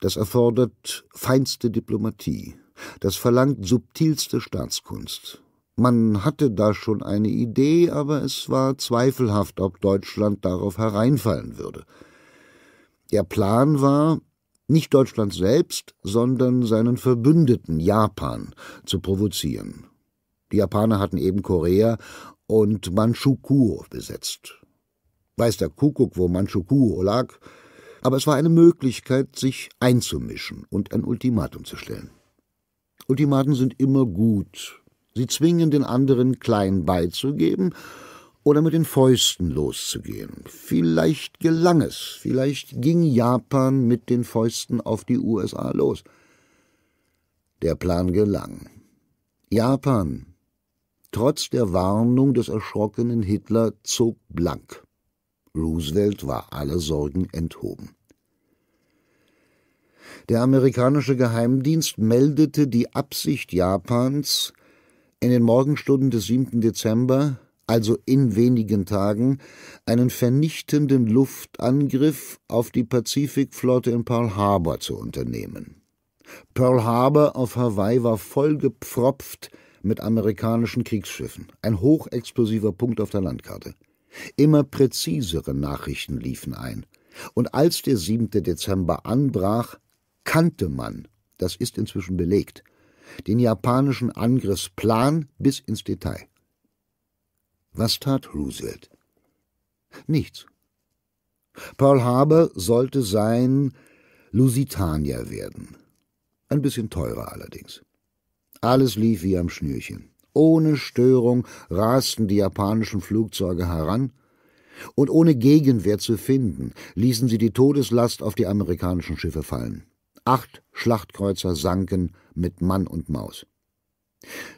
Das erfordert feinste Diplomatie, das verlangt subtilste Staatskunst. Man hatte da schon eine Idee, aber es war zweifelhaft, ob Deutschland darauf hereinfallen würde. Der Plan war, nicht Deutschland selbst, sondern seinen Verbündeten Japan zu provozieren. Die Japaner hatten eben Korea und Manchukuo besetzt. Weiß der Kuckuck, wo Manchukuo lag, aber es war eine Möglichkeit, sich einzumischen und ein Ultimatum zu stellen. Ultimaten sind immer gut. Sie zwingen den anderen klein beizugeben oder mit den Fäusten loszugehen. Vielleicht gelang es, vielleicht ging Japan mit den Fäusten auf die USA los. Der Plan gelang. Japan, trotz der Warnung des erschrockenen Hitler, zog blank. Roosevelt war alle Sorgen enthoben. Der amerikanische Geheimdienst meldete die Absicht Japans, in den Morgenstunden des 7. Dezember also in wenigen Tagen, einen vernichtenden Luftangriff auf die Pazifikflotte in Pearl Harbor zu unternehmen. Pearl Harbor auf Hawaii war vollgepfropft mit amerikanischen Kriegsschiffen, ein hochexplosiver Punkt auf der Landkarte. Immer präzisere Nachrichten liefen ein. Und als der 7. Dezember anbrach, kannte man, das ist inzwischen belegt, den japanischen Angriffsplan bis ins Detail. Was tat Roosevelt? Nichts. Pearl Harbor sollte sein Lusitania werden. Ein bisschen teurer allerdings. Alles lief wie am Schnürchen. Ohne Störung rasten die japanischen Flugzeuge heran, und ohne Gegenwehr zu finden, ließen sie die Todeslast auf die amerikanischen Schiffe fallen. Acht Schlachtkreuzer sanken mit Mann und Maus.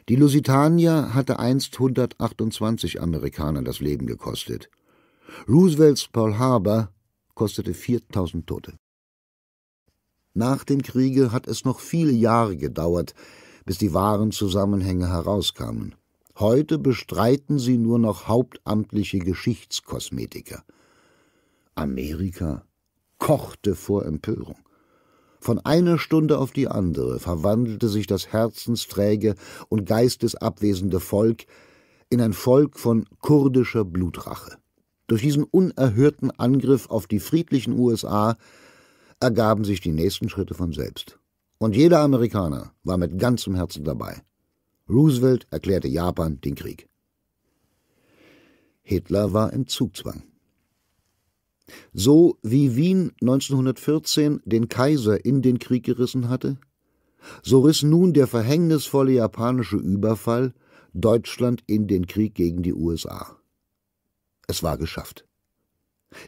Die Lusitania hatte einst 128 Amerikaner das Leben gekostet. Roosevelts Pearl Harbor kostete 4000 Tote. Nach dem Kriege hat es noch viele Jahre gedauert, bis die wahren Zusammenhänge herauskamen. Heute bestreiten sie nur noch hauptamtliche Geschichtskosmetiker. Amerika kochte vor Empörung. Von einer Stunde auf die andere verwandelte sich das herzensträge und geistesabwesende Volk in ein Volk von kurdischer Blutrache. Durch diesen unerhörten Angriff auf die friedlichen USA ergaben sich die nächsten Schritte von selbst. Und jeder Amerikaner war mit ganzem Herzen dabei. Roosevelt erklärte Japan den Krieg. Hitler war im Zugzwang. So wie Wien 1914 den Kaiser in den Krieg gerissen hatte, so riss nun der verhängnisvolle japanische Überfall Deutschland in den Krieg gegen die USA. Es war geschafft.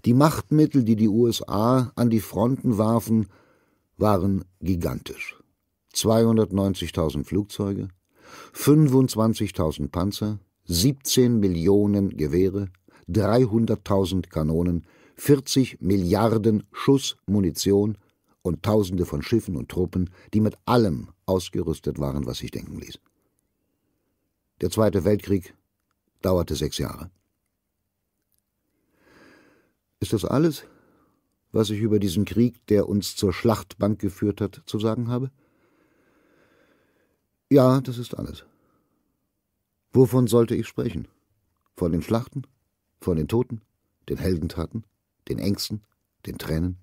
Die Machtmittel, die die USA an die Fronten warfen, waren gigantisch. 290.000 Flugzeuge, 25.000 Panzer, 17 Millionen Gewehre, 300.000 Kanonen, 40 Milliarden Schuss Munition und Tausende von Schiffen und Truppen, die mit allem ausgerüstet waren, was sich denken ließ. Der Zweite Weltkrieg dauerte sechs Jahre. Ist das alles, was ich über diesen Krieg, der uns zur Schlachtbank geführt hat, zu sagen habe? Ja, das ist alles. Wovon sollte ich sprechen? Von den Schlachten? Von den Toten? Den Heldentaten? den Ängsten, den Tränen.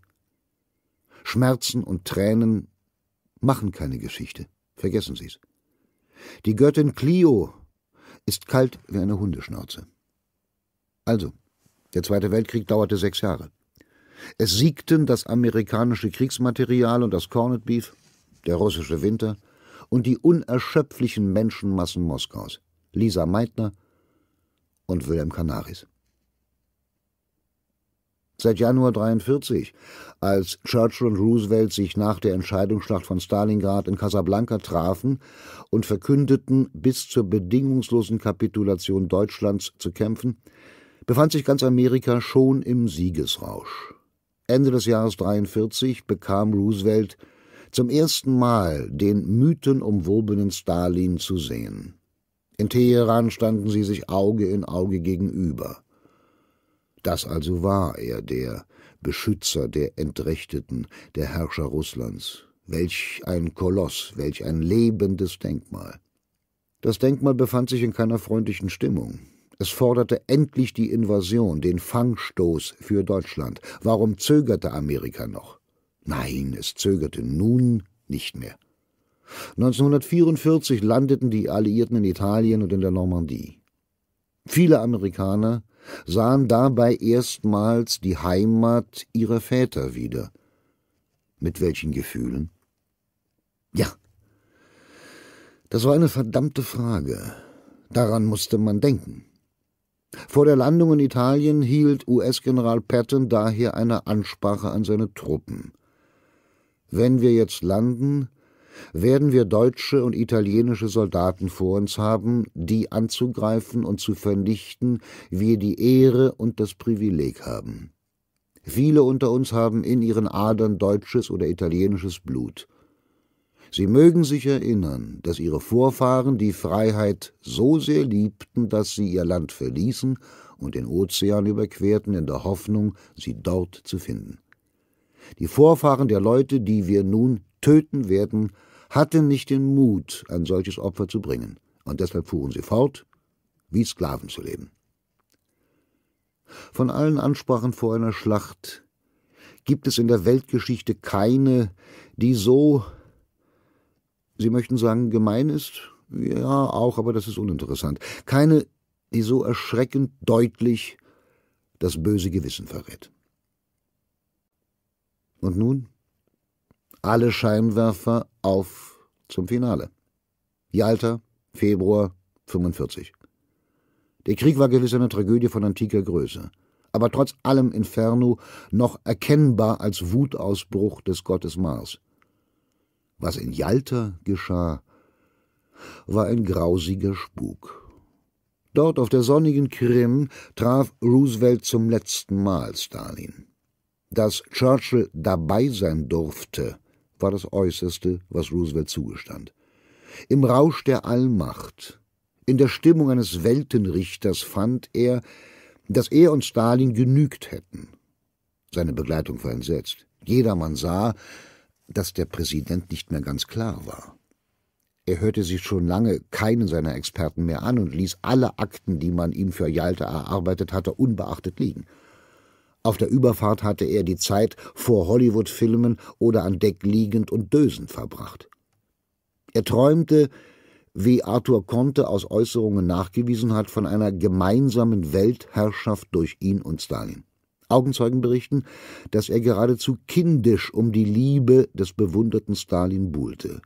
Schmerzen und Tränen machen keine Geschichte, vergessen Sie's. Die Göttin Clio ist kalt wie eine Hundeschnauze. Also, der Zweite Weltkrieg dauerte sechs Jahre. Es siegten das amerikanische Kriegsmaterial und das Corned Beef, der russische Winter und die unerschöpflichen Menschenmassen Moskaus, Lisa Meitner und Wilhelm Canaris. Seit Januar 1943, als Churchill und Roosevelt sich nach der Entscheidungsschlacht von Stalingrad in Casablanca trafen und verkündeten, bis zur bedingungslosen Kapitulation Deutschlands zu kämpfen, befand sich ganz Amerika schon im Siegesrausch. Ende des Jahres 1943 bekam Roosevelt zum ersten Mal den mythenumwobenen Stalin zu sehen. In Teheran standen sie sich Auge in Auge gegenüber. Das also war er, der Beschützer der Entrechteten, der Herrscher Russlands. Welch ein Koloss, welch ein lebendes Denkmal. Das Denkmal befand sich in keiner freundlichen Stimmung. Es forderte endlich die Invasion, den Fangstoß für Deutschland. Warum zögerte Amerika noch? Nein, es zögerte nun nicht mehr. 1944 landeten die Alliierten in Italien und in der Normandie. Viele Amerikaner sahen dabei erstmals die Heimat ihrer Väter wieder. Mit welchen Gefühlen? Ja, das war eine verdammte Frage. Daran musste man denken. Vor der Landung in Italien hielt US-General Patton daher eine Ansprache an seine Truppen. Wenn wir jetzt landen, werden wir deutsche und italienische Soldaten vor uns haben, die anzugreifen und zu vernichten wir die Ehre und das Privileg haben. Viele unter uns haben in ihren Adern deutsches oder italienisches Blut. Sie mögen sich erinnern, dass ihre Vorfahren die Freiheit so sehr liebten, dass sie ihr Land verließen und den Ozean überquerten in der Hoffnung, sie dort zu finden. Die Vorfahren der Leute, die wir nun töten werden, hatten nicht den Mut, ein solches Opfer zu bringen, und deshalb fuhren sie fort, wie Sklaven zu leben. Von allen Ansprachen vor einer Schlacht gibt es in der Weltgeschichte keine, die so, Sie möchten sagen, gemein ist? Ja, auch, aber das ist uninteressant. Keine, die so erschreckend deutlich das böse Gewissen verrät. Und nun? alle Scheinwerfer auf zum Finale. Jalta, Februar 45. Der Krieg war gewiss eine Tragödie von antiker Größe, aber trotz allem Inferno noch erkennbar als Wutausbruch des Gottes Mars. Was in Jalta geschah, war ein grausiger Spuk. Dort auf der sonnigen Krim traf Roosevelt zum letzten Mal Stalin. Dass Churchill dabei sein durfte, war das Äußerste, was Roosevelt zugestand. Im Rausch der Allmacht, in der Stimmung eines Weltenrichters fand er, dass er und Stalin genügt hätten. Seine Begleitung war entsetzt. Jedermann sah, dass der Präsident nicht mehr ganz klar war. Er hörte sich schon lange keinen seiner Experten mehr an und ließ alle Akten, die man ihm für Jalta erarbeitet hatte, unbeachtet liegen. Auf der Überfahrt hatte er die Zeit vor Hollywood-Filmen oder an Deck liegend und dösend verbracht. Er träumte, wie Arthur Conte aus Äußerungen nachgewiesen hat, von einer gemeinsamen Weltherrschaft durch ihn und Stalin. Augenzeugen berichten, dass er geradezu kindisch um die Liebe des bewunderten Stalin buhlte.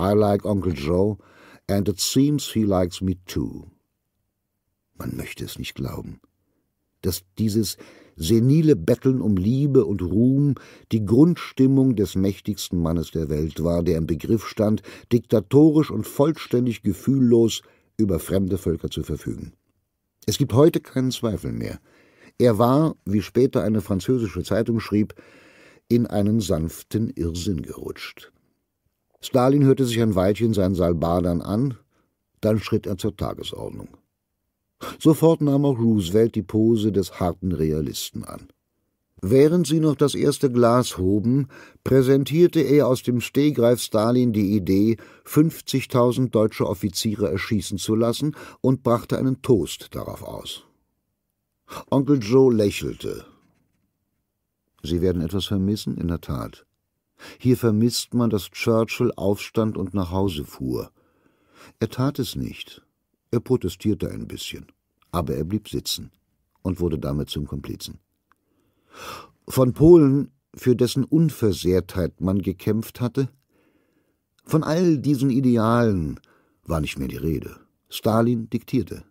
I like Uncle Joe and it seems he likes me too. Man möchte es nicht glauben, dass dieses senile Betteln um Liebe und Ruhm die Grundstimmung des mächtigsten Mannes der Welt war, der im Begriff stand, diktatorisch und vollständig gefühllos über fremde Völker zu verfügen. Es gibt heute keinen Zweifel mehr. Er war, wie später eine französische Zeitung schrieb, in einen sanften Irrsinn gerutscht. Stalin hörte sich ein Weilchen seinen Salbadern an, dann schritt er zur Tagesordnung. Sofort nahm auch Roosevelt die Pose des harten Realisten an. Während sie noch das erste Glas hoben, präsentierte er aus dem Stehgreif Stalin die Idee, 50.000 deutsche Offiziere erschießen zu lassen und brachte einen Toast darauf aus. Onkel Joe lächelte. Sie werden etwas vermissen, in der Tat. Hier vermisst man, dass Churchill aufstand und nach Hause fuhr. Er tat es nicht. Er protestierte ein bisschen, aber er blieb sitzen und wurde damit zum Komplizen. Von Polen, für dessen Unversehrtheit man gekämpft hatte, von all diesen Idealen war nicht mehr die Rede. Stalin diktierte.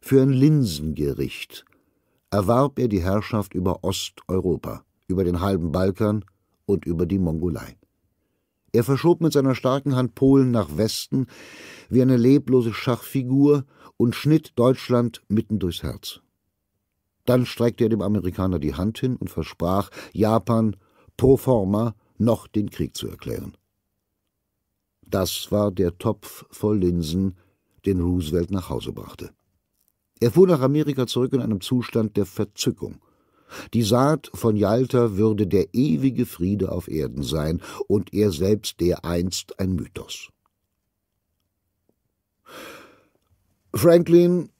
Für ein Linsengericht erwarb er die Herrschaft über Osteuropa, über den halben Balkan und über die Mongolei. Er verschob mit seiner starken Hand Polen nach Westen wie eine leblose Schachfigur und schnitt Deutschland mitten durchs Herz. Dann streckte er dem Amerikaner die Hand hin und versprach, Japan pro forma noch den Krieg zu erklären. Das war der Topf voll Linsen, den Roosevelt nach Hause brachte. Er fuhr nach Amerika zurück in einem Zustand der Verzückung. Die Saat von Jalta würde der ewige Friede auf Erden sein und er selbst dereinst ein Mythos. Franklin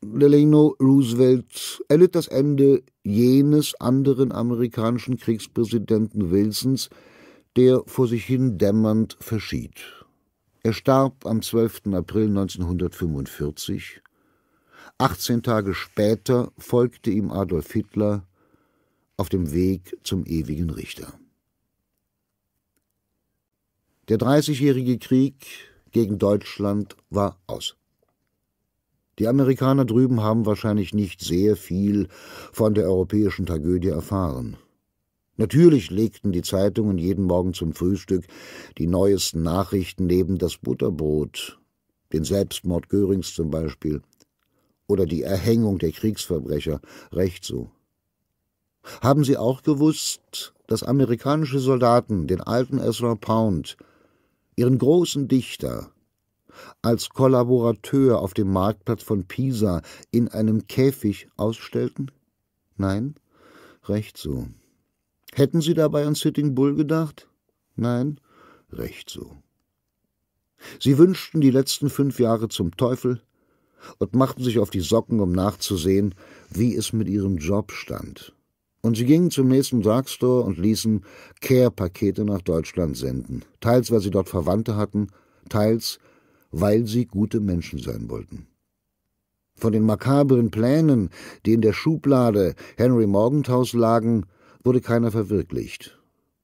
Delano Roosevelt erlitt das Ende jenes anderen amerikanischen Kriegspräsidenten Wilsons, der vor sich hin dämmernd verschied. Er starb am 12. April 1945 18 Tage später folgte ihm Adolf Hitler auf dem Weg zum ewigen Richter. Der Dreißigjährige Krieg gegen Deutschland war aus. Die Amerikaner drüben haben wahrscheinlich nicht sehr viel von der europäischen Tragödie erfahren. Natürlich legten die Zeitungen jeden Morgen zum Frühstück die neuesten Nachrichten neben das Butterbrot, den Selbstmord Görings zum Beispiel, oder die Erhängung der Kriegsverbrecher, recht so. Haben Sie auch gewusst, dass amerikanische Soldaten den alten Ezra Pound, ihren großen Dichter, als Kollaborateur auf dem Marktplatz von Pisa in einem Käfig ausstellten? Nein, recht so. Hätten Sie dabei an Sitting Bull gedacht? Nein, recht so. Sie wünschten die letzten fünf Jahre zum Teufel, und machten sich auf die Socken, um nachzusehen, wie es mit ihrem Job stand. Und sie gingen zum nächsten Drugstore und ließen Care-Pakete nach Deutschland senden, teils weil sie dort Verwandte hatten, teils weil sie gute Menschen sein wollten. Von den makabren Plänen, die in der Schublade Henry Morgenthaus lagen, wurde keiner verwirklicht.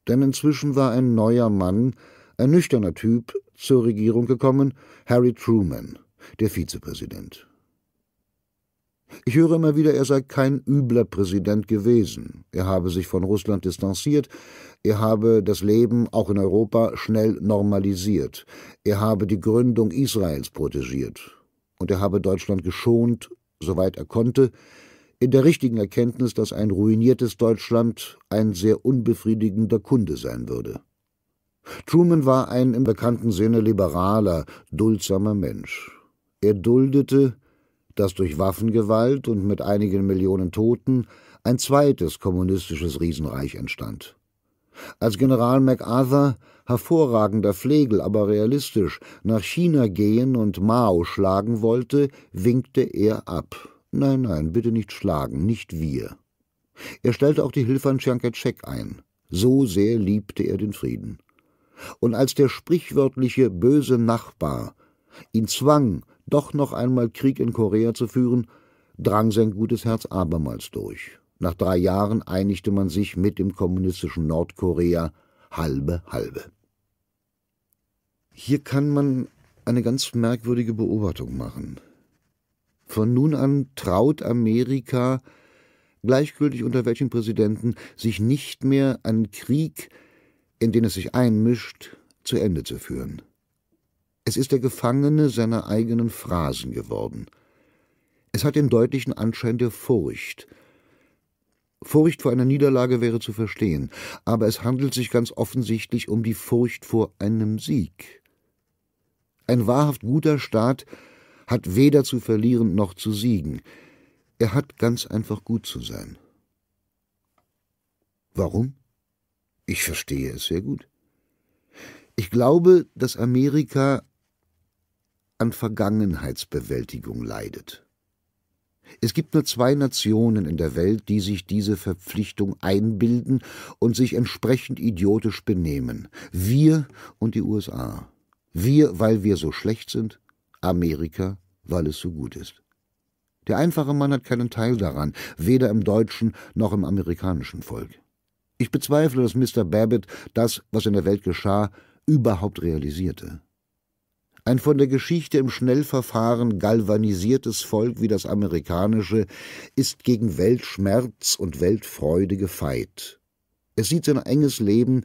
Denn inzwischen war ein neuer Mann, ein nüchterner Typ, zur Regierung gekommen, Harry Truman der Vizepräsident. Ich höre immer wieder, er sei kein übler Präsident gewesen, er habe sich von Russland distanziert, er habe das Leben auch in Europa schnell normalisiert, er habe die Gründung Israels protegiert und er habe Deutschland geschont, soweit er konnte, in der richtigen Erkenntnis, dass ein ruiniertes Deutschland ein sehr unbefriedigender Kunde sein würde. Truman war ein im bekannten Sinne liberaler, duldsamer Mensch. Er duldete, dass durch Waffengewalt und mit einigen Millionen Toten ein zweites kommunistisches Riesenreich entstand. Als General MacArthur, hervorragender Flegel, aber realistisch, nach China gehen und Mao schlagen wollte, winkte er ab. Nein, nein, bitte nicht schlagen, nicht wir. Er stellte auch die Hilfe an Chiang Kai-shek ein. So sehr liebte er den Frieden. Und als der sprichwörtliche böse Nachbar ihn zwang, doch noch einmal Krieg in Korea zu führen, drang sein gutes Herz abermals durch. Nach drei Jahren einigte man sich mit dem kommunistischen Nordkorea halbe halbe. Hier kann man eine ganz merkwürdige Beobachtung machen. Von nun an traut Amerika, gleichgültig unter welchem Präsidenten, sich nicht mehr einen Krieg, in den es sich einmischt, zu Ende zu führen. Es ist der Gefangene seiner eigenen Phrasen geworden. Es hat den deutlichen Anschein der Furcht. Furcht vor einer Niederlage wäre zu verstehen, aber es handelt sich ganz offensichtlich um die Furcht vor einem Sieg. Ein wahrhaft guter Staat hat weder zu verlieren noch zu siegen. Er hat ganz einfach gut zu sein. Warum? Ich verstehe es sehr gut. Ich glaube, dass Amerika an Vergangenheitsbewältigung leidet. Es gibt nur zwei Nationen in der Welt, die sich diese Verpflichtung einbilden und sich entsprechend idiotisch benehmen wir und die USA. Wir, weil wir so schlecht sind, Amerika, weil es so gut ist. Der einfache Mann hat keinen Teil daran, weder im deutschen noch im amerikanischen Volk. Ich bezweifle, dass Mr. Babbitt das, was in der Welt geschah, überhaupt realisierte. Ein von der Geschichte im Schnellverfahren galvanisiertes Volk wie das amerikanische ist gegen Weltschmerz und Weltfreude gefeit. Es sieht sein enges Leben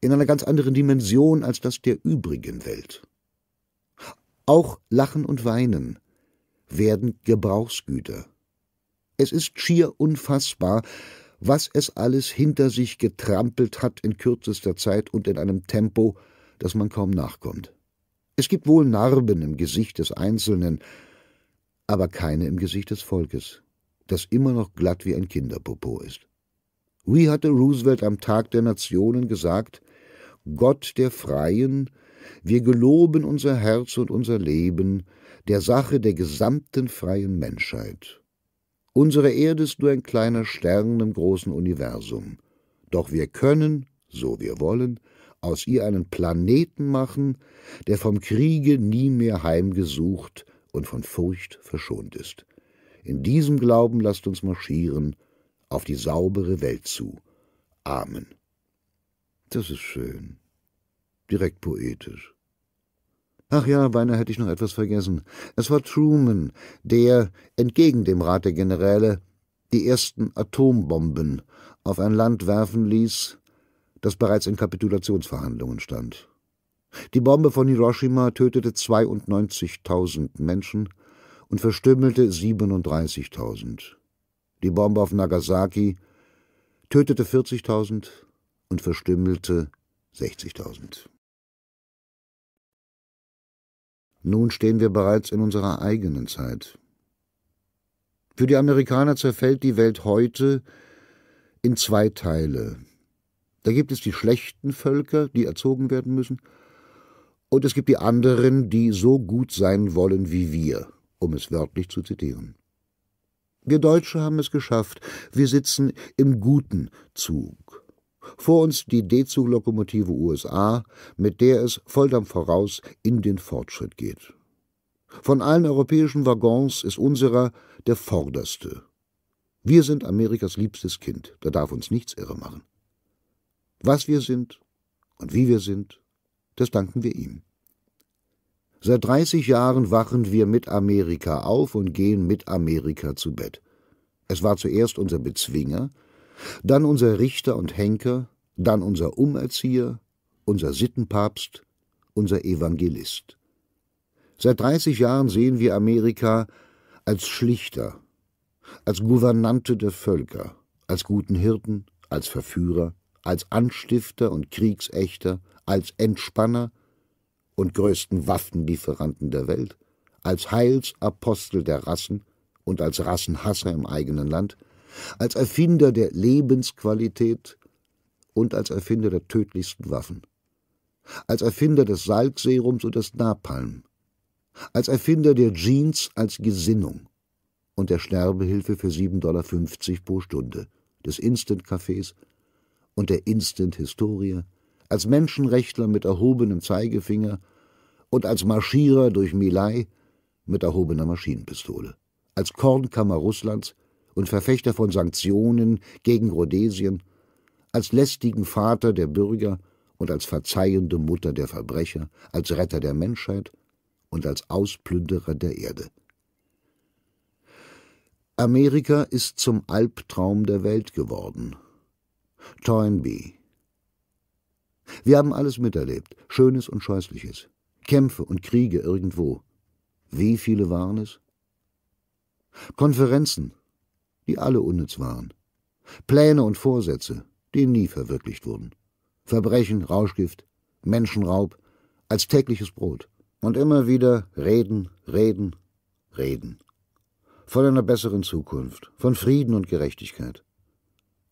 in einer ganz anderen Dimension als das der übrigen Welt. Auch Lachen und Weinen werden Gebrauchsgüter. Es ist schier unfassbar, was es alles hinter sich getrampelt hat in kürzester Zeit und in einem Tempo, dass man kaum nachkommt. Es gibt wohl Narben im Gesicht des Einzelnen, aber keine im Gesicht des Volkes, das immer noch glatt wie ein Kinderpopo ist. Wie hatte Roosevelt am Tag der Nationen gesagt, Gott der Freien, wir geloben unser Herz und unser Leben, der Sache der gesamten freien Menschheit. Unsere Erde ist nur ein kleiner Stern im großen Universum, doch wir können, so wir wollen, aus ihr einen Planeten machen, der vom Kriege nie mehr heimgesucht und von Furcht verschont ist. In diesem Glauben lasst uns marschieren auf die saubere Welt zu. Amen. Das ist schön. Direkt poetisch. Ach ja, beinahe hätte ich noch etwas vergessen. Es war Truman, der, entgegen dem Rat der Generäle, die ersten Atombomben auf ein Land werfen ließ, das bereits in Kapitulationsverhandlungen stand. Die Bombe von Hiroshima tötete 92.000 Menschen und verstümmelte 37.000. Die Bombe auf Nagasaki tötete 40.000 und verstümmelte 60.000. Nun stehen wir bereits in unserer eigenen Zeit. Für die Amerikaner zerfällt die Welt heute in zwei Teile. Da gibt es die schlechten Völker, die erzogen werden müssen, und es gibt die anderen, die so gut sein wollen wie wir, um es wörtlich zu zitieren. Wir Deutsche haben es geschafft, wir sitzen im guten Zug. Vor uns die D-Zug-Lokomotive USA, mit der es Volldampf voraus in den Fortschritt geht. Von allen europäischen Waggons ist unserer der vorderste. Wir sind Amerikas liebstes Kind, da darf uns nichts irre machen. Was wir sind und wie wir sind, das danken wir ihm. Seit 30 Jahren wachen wir mit Amerika auf und gehen mit Amerika zu Bett. Es war zuerst unser Bezwinger, dann unser Richter und Henker, dann unser Umerzieher, unser Sittenpapst, unser Evangelist. Seit 30 Jahren sehen wir Amerika als Schlichter, als Gouvernante der Völker, als guten Hirten, als Verführer, als Anstifter und Kriegsächter, als Entspanner und größten Waffenlieferanten der Welt, als Heilsapostel der Rassen und als Rassenhasser im eigenen Land, als Erfinder der Lebensqualität und als Erfinder der tödlichsten Waffen, als Erfinder des Salzserums und des Napalm, als Erfinder der Jeans als Gesinnung und der Sterbehilfe für 7,50 Dollar pro Stunde, des Instant-Cafés und der Instant Historie, als Menschenrechtler mit erhobenem Zeigefinger und als Marschierer durch Milai mit erhobener Maschinenpistole, als Kornkammer Russlands und Verfechter von Sanktionen gegen Rhodesien, als lästigen Vater der Bürger und als verzeihende Mutter der Verbrecher, als Retter der Menschheit und als Ausplünderer der Erde. Amerika ist zum Albtraum der Welt geworden, Toynbee. Wir haben alles miterlebt, Schönes und Scheußliches. Kämpfe und Kriege irgendwo. Wie viele waren es? Konferenzen, die alle unnütz waren. Pläne und Vorsätze, die nie verwirklicht wurden. Verbrechen, Rauschgift, Menschenraub, als tägliches Brot. Und immer wieder reden, reden, reden. Von einer besseren Zukunft, von Frieden und Gerechtigkeit.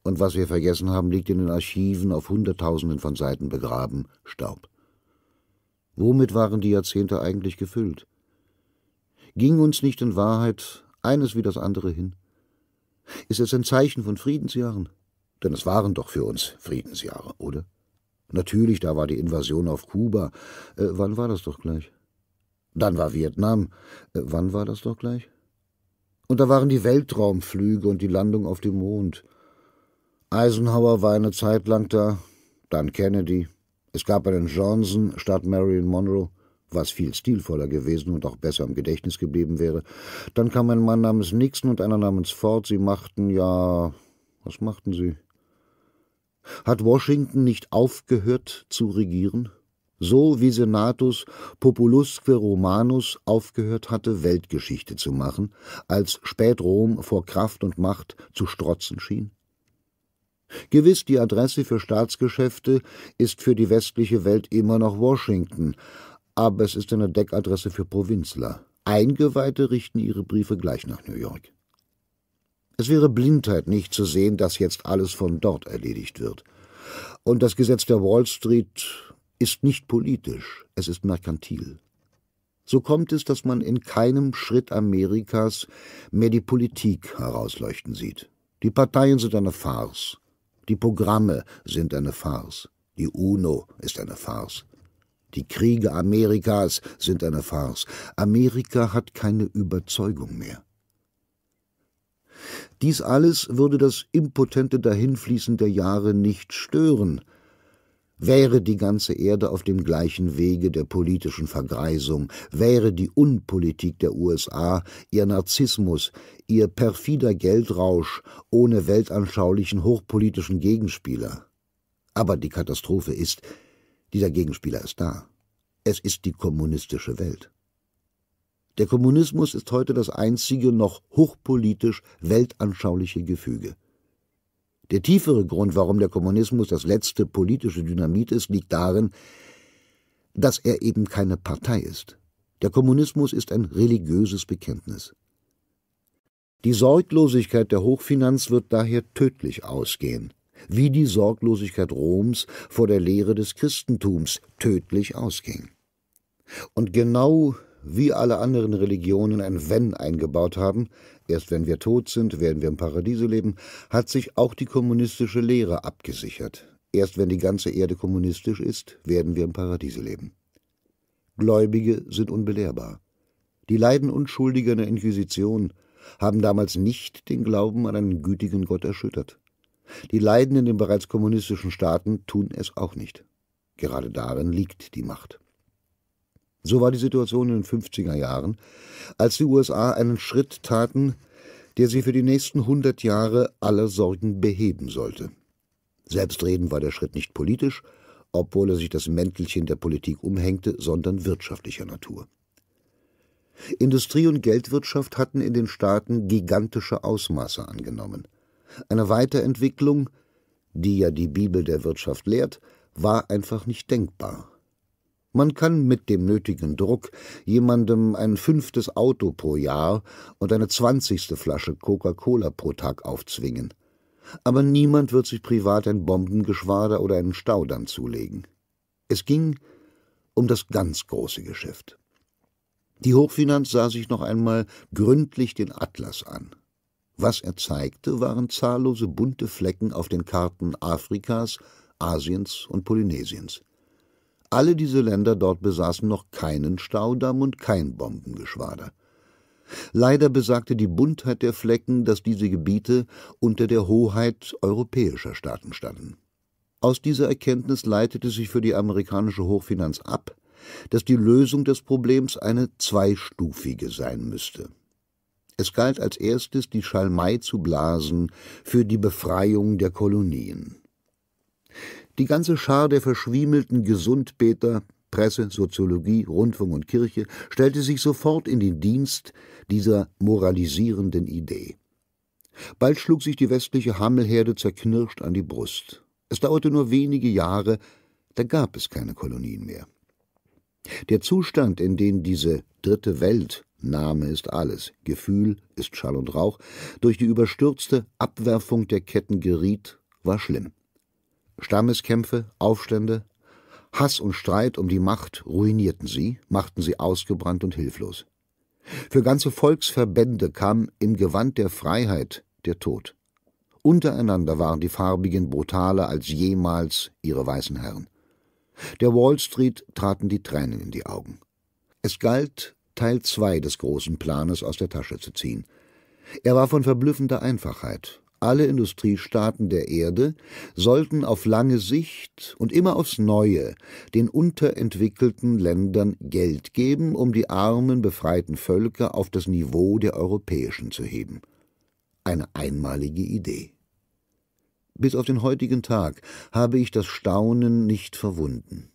Und was wir vergessen haben, liegt in den Archiven auf Hunderttausenden von Seiten begraben, Staub. Womit waren die Jahrzehnte eigentlich gefüllt? Ging uns nicht in Wahrheit eines wie das andere hin? Ist es ein Zeichen von Friedensjahren? Denn es waren doch für uns Friedensjahre, oder? Natürlich, da war die Invasion auf Kuba. Äh, wann war das doch gleich? Dann war Vietnam. Äh, wann war das doch gleich? Und da waren die Weltraumflüge und die Landung auf dem Mond. Eisenhower war eine Zeit lang da, dann Kennedy. Es gab einen Johnson statt Marion Monroe, was viel stilvoller gewesen und auch besser im Gedächtnis geblieben wäre. Dann kam ein Mann namens Nixon und einer namens Ford. Sie machten ja. Was machten sie? Hat Washington nicht aufgehört zu regieren? So wie Senatus Populusque Romanus aufgehört hatte, Weltgeschichte zu machen, als Spätrom vor Kraft und Macht zu strotzen schien? Gewiss, die Adresse für Staatsgeschäfte ist für die westliche Welt immer noch Washington, aber es ist eine Deckadresse für Provinzler. Eingeweihte richten ihre Briefe gleich nach New York. Es wäre Blindheit, nicht zu sehen, dass jetzt alles von dort erledigt wird. Und das Gesetz der Wall Street ist nicht politisch, es ist merkantil. So kommt es, dass man in keinem Schritt Amerikas mehr die Politik herausleuchten sieht. Die Parteien sind eine Farce. Die Programme sind eine Farce. Die UNO ist eine Farce. Die Kriege Amerikas sind eine Farce. Amerika hat keine Überzeugung mehr. Dies alles würde das impotente Dahinfließen der Jahre nicht stören, wäre die ganze Erde auf dem gleichen Wege der politischen Vergreisung, wäre die Unpolitik der USA, ihr Narzissmus, ihr perfider Geldrausch ohne weltanschaulichen hochpolitischen Gegenspieler. Aber die Katastrophe ist, dieser Gegenspieler ist da. Es ist die kommunistische Welt. Der Kommunismus ist heute das einzige noch hochpolitisch weltanschauliche Gefüge. Der tiefere Grund, warum der Kommunismus das letzte politische Dynamit ist, liegt darin, dass er eben keine Partei ist. Der Kommunismus ist ein religiöses Bekenntnis. Die Sorglosigkeit der Hochfinanz wird daher tödlich ausgehen, wie die Sorglosigkeit Roms vor der Lehre des Christentums tödlich ausging. Und genau wie alle anderen Religionen ein Wenn eingebaut haben, erst wenn wir tot sind, werden wir im Paradiese leben, hat sich auch die kommunistische Lehre abgesichert. Erst wenn die ganze Erde kommunistisch ist, werden wir im Paradiese leben. Gläubige sind unbelehrbar. Die Leiden Unschuldiger in der Inquisition haben damals nicht den Glauben an einen gütigen Gott erschüttert. Die Leiden in den bereits kommunistischen Staaten tun es auch nicht. Gerade darin liegt die Macht. So war die Situation in den 50er Jahren, als die USA einen Schritt taten, der sie für die nächsten 100 Jahre aller Sorgen beheben sollte. Selbstredend war der Schritt nicht politisch, obwohl er sich das Mäntelchen der Politik umhängte, sondern wirtschaftlicher Natur. Industrie und Geldwirtschaft hatten in den Staaten gigantische Ausmaße angenommen. Eine Weiterentwicklung, die ja die Bibel der Wirtschaft lehrt, war einfach nicht denkbar. Man kann mit dem nötigen Druck jemandem ein fünftes Auto pro Jahr und eine zwanzigste Flasche Coca-Cola pro Tag aufzwingen. Aber niemand wird sich privat ein Bombengeschwader oder einen Staudamm zulegen. Es ging um das ganz große Geschäft. Die Hochfinanz sah sich noch einmal gründlich den Atlas an. Was er zeigte, waren zahllose bunte Flecken auf den Karten Afrikas, Asiens und Polynesiens. Alle diese Länder dort besaßen noch keinen Staudamm und kein Bombengeschwader. Leider besagte die Buntheit der Flecken, dass diese Gebiete unter der Hoheit europäischer Staaten standen. Aus dieser Erkenntnis leitete sich für die amerikanische Hochfinanz ab, dass die Lösung des Problems eine zweistufige sein müsste. Es galt als erstes, die Schalmei zu blasen für die Befreiung der Kolonien. Die ganze Schar der verschwiemelten Gesundbeter, Presse, Soziologie, Rundfunk und Kirche stellte sich sofort in den Dienst dieser moralisierenden Idee. Bald schlug sich die westliche Hammelherde zerknirscht an die Brust. Es dauerte nur wenige Jahre, da gab es keine Kolonien mehr. Der Zustand, in den diese dritte Welt Name ist alles, Gefühl ist Schall und Rauch, durch die überstürzte Abwerfung der Ketten geriet, war schlimm. Stammeskämpfe, Aufstände, Hass und Streit um die Macht ruinierten sie, machten sie ausgebrannt und hilflos. Für ganze Volksverbände kam im Gewand der Freiheit der Tod. Untereinander waren die Farbigen brutaler als jemals ihre weißen Herren. Der Wall Street traten die Tränen in die Augen. Es galt, Teil zwei des großen Planes aus der Tasche zu ziehen. Er war von verblüffender Einfachheit, alle Industriestaaten der Erde sollten auf lange Sicht und immer aufs Neue den unterentwickelten Ländern Geld geben, um die armen, befreiten Völker auf das Niveau der europäischen zu heben. Eine einmalige Idee. Bis auf den heutigen Tag habe ich das Staunen nicht verwunden.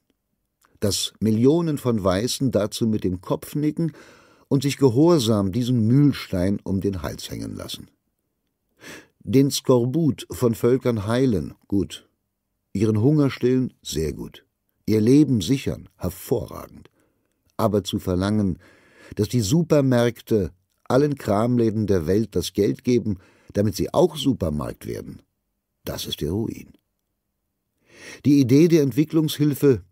Dass Millionen von Weißen dazu mit dem Kopf nicken und sich gehorsam diesen Mühlstein um den Hals hängen lassen. Den Skorbut von Völkern heilen, gut. Ihren Hunger stillen, sehr gut. Ihr Leben sichern, hervorragend. Aber zu verlangen, dass die Supermärkte allen Kramläden der Welt das Geld geben, damit sie auch Supermarkt werden, das ist der Ruin. Die Idee der Entwicklungshilfe,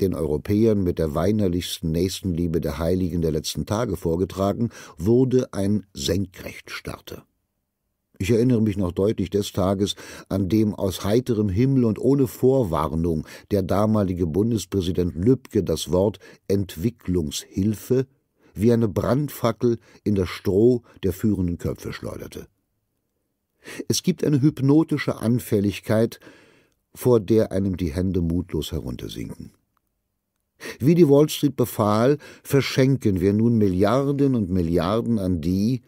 den Europäern mit der weinerlichsten Nächstenliebe der Heiligen der letzten Tage vorgetragen, wurde ein Senkrechtstarter. Ich erinnere mich noch deutlich des Tages, an dem aus heiterem Himmel und ohne Vorwarnung der damalige Bundespräsident Lübcke das Wort Entwicklungshilfe wie eine Brandfackel in das Stroh der führenden Köpfe schleuderte. Es gibt eine hypnotische Anfälligkeit, vor der einem die Hände mutlos heruntersinken. Wie die Wall Street befahl, verschenken wir nun Milliarden und Milliarden an die,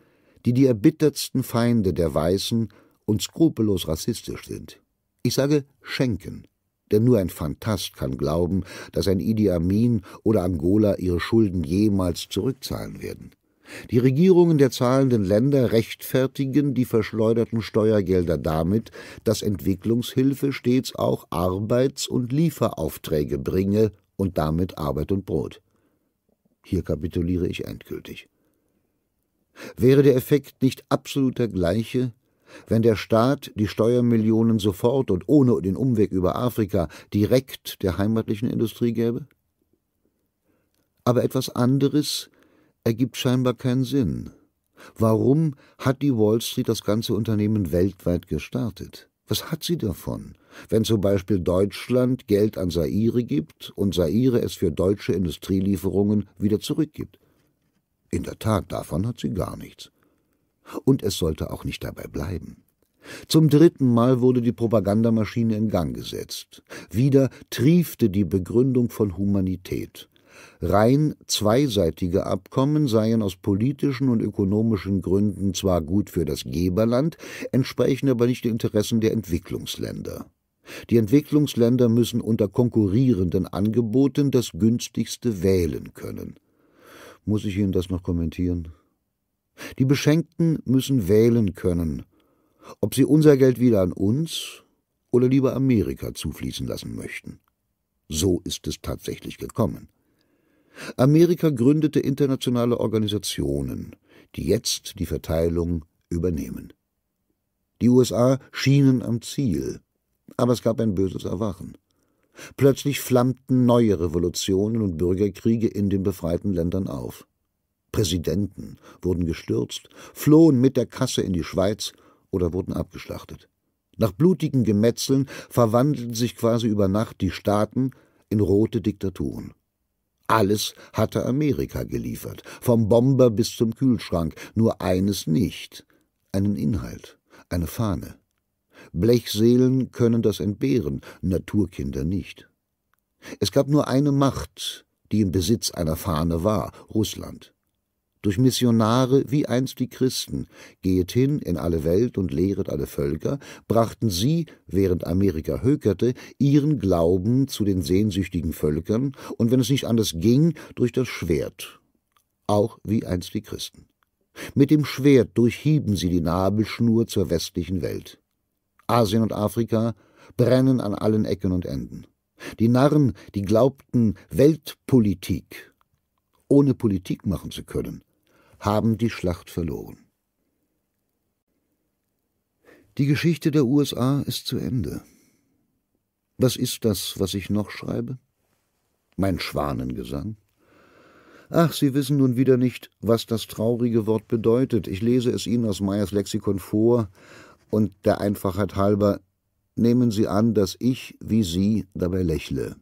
die die erbittertsten Feinde der Weißen und skrupellos rassistisch sind. Ich sage schenken, denn nur ein Phantast kann glauben, dass ein Idi Amin oder Angola ihre Schulden jemals zurückzahlen werden. Die Regierungen der zahlenden Länder rechtfertigen die verschleuderten Steuergelder damit, dass Entwicklungshilfe stets auch Arbeits- und Lieferaufträge bringe und damit Arbeit und Brot. Hier kapituliere ich endgültig. Wäre der Effekt nicht absolut der gleiche, wenn der Staat die Steuermillionen sofort und ohne den Umweg über Afrika direkt der heimatlichen Industrie gäbe? Aber etwas anderes ergibt scheinbar keinen Sinn. Warum hat die Wall Street das ganze Unternehmen weltweit gestartet? Was hat sie davon, wenn zum Beispiel Deutschland Geld an Saire gibt und Saire es für deutsche Industrielieferungen wieder zurückgibt? In der Tat, davon hat sie gar nichts. Und es sollte auch nicht dabei bleiben. Zum dritten Mal wurde die Propagandamaschine in Gang gesetzt. Wieder triefte die Begründung von Humanität. Rein zweiseitige Abkommen seien aus politischen und ökonomischen Gründen zwar gut für das Geberland, entsprechen aber nicht den Interessen der Entwicklungsländer. Die Entwicklungsländer müssen unter konkurrierenden Angeboten das günstigste wählen können. Muss ich Ihnen das noch kommentieren? Die Beschenkten müssen wählen können, ob sie unser Geld wieder an uns oder lieber Amerika zufließen lassen möchten. So ist es tatsächlich gekommen. Amerika gründete internationale Organisationen, die jetzt die Verteilung übernehmen. Die USA schienen am Ziel, aber es gab ein böses Erwachen. Plötzlich flammten neue Revolutionen und Bürgerkriege in den befreiten Ländern auf. Präsidenten wurden gestürzt, flohen mit der Kasse in die Schweiz oder wurden abgeschlachtet. Nach blutigen Gemetzeln verwandelten sich quasi über Nacht die Staaten in rote Diktaturen. Alles hatte Amerika geliefert, vom Bomber bis zum Kühlschrank, nur eines nicht einen Inhalt, eine Fahne. Blechseelen können das entbehren, Naturkinder nicht. Es gab nur eine Macht, die im Besitz einer Fahne war, Russland. Durch Missionare, wie einst die Christen, gehet hin in alle Welt und lehret alle Völker, brachten sie, während Amerika hökerte, ihren Glauben zu den sehnsüchtigen Völkern und wenn es nicht anders ging, durch das Schwert. Auch wie einst die Christen. Mit dem Schwert durchhieben sie die Nabelschnur zur westlichen Welt. Asien und Afrika brennen an allen Ecken und Enden. Die Narren, die glaubten, Weltpolitik ohne Politik machen zu können, haben die Schlacht verloren. Die Geschichte der USA ist zu Ende. Was ist das, was ich noch schreibe? Mein Schwanengesang? Ach, Sie wissen nun wieder nicht, was das traurige Wort bedeutet. Ich lese es Ihnen aus Meyers Lexikon vor, und der Einfachheit halber nehmen Sie an, dass ich wie Sie dabei lächle.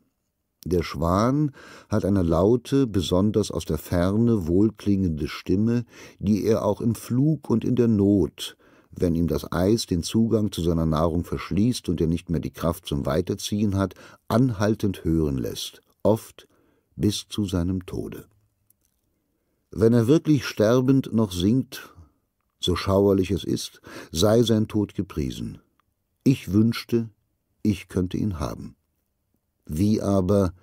Der Schwan hat eine laute, besonders aus der Ferne wohlklingende Stimme, die er auch im Flug und in der Not, wenn ihm das Eis den Zugang zu seiner Nahrung verschließt und er nicht mehr die Kraft zum Weiterziehen hat, anhaltend hören lässt, oft bis zu seinem Tode. Wenn er wirklich sterbend noch singt, so schauerlich es ist, sei sein Tod gepriesen. Ich wünschte, ich könnte ihn haben. Wie aber,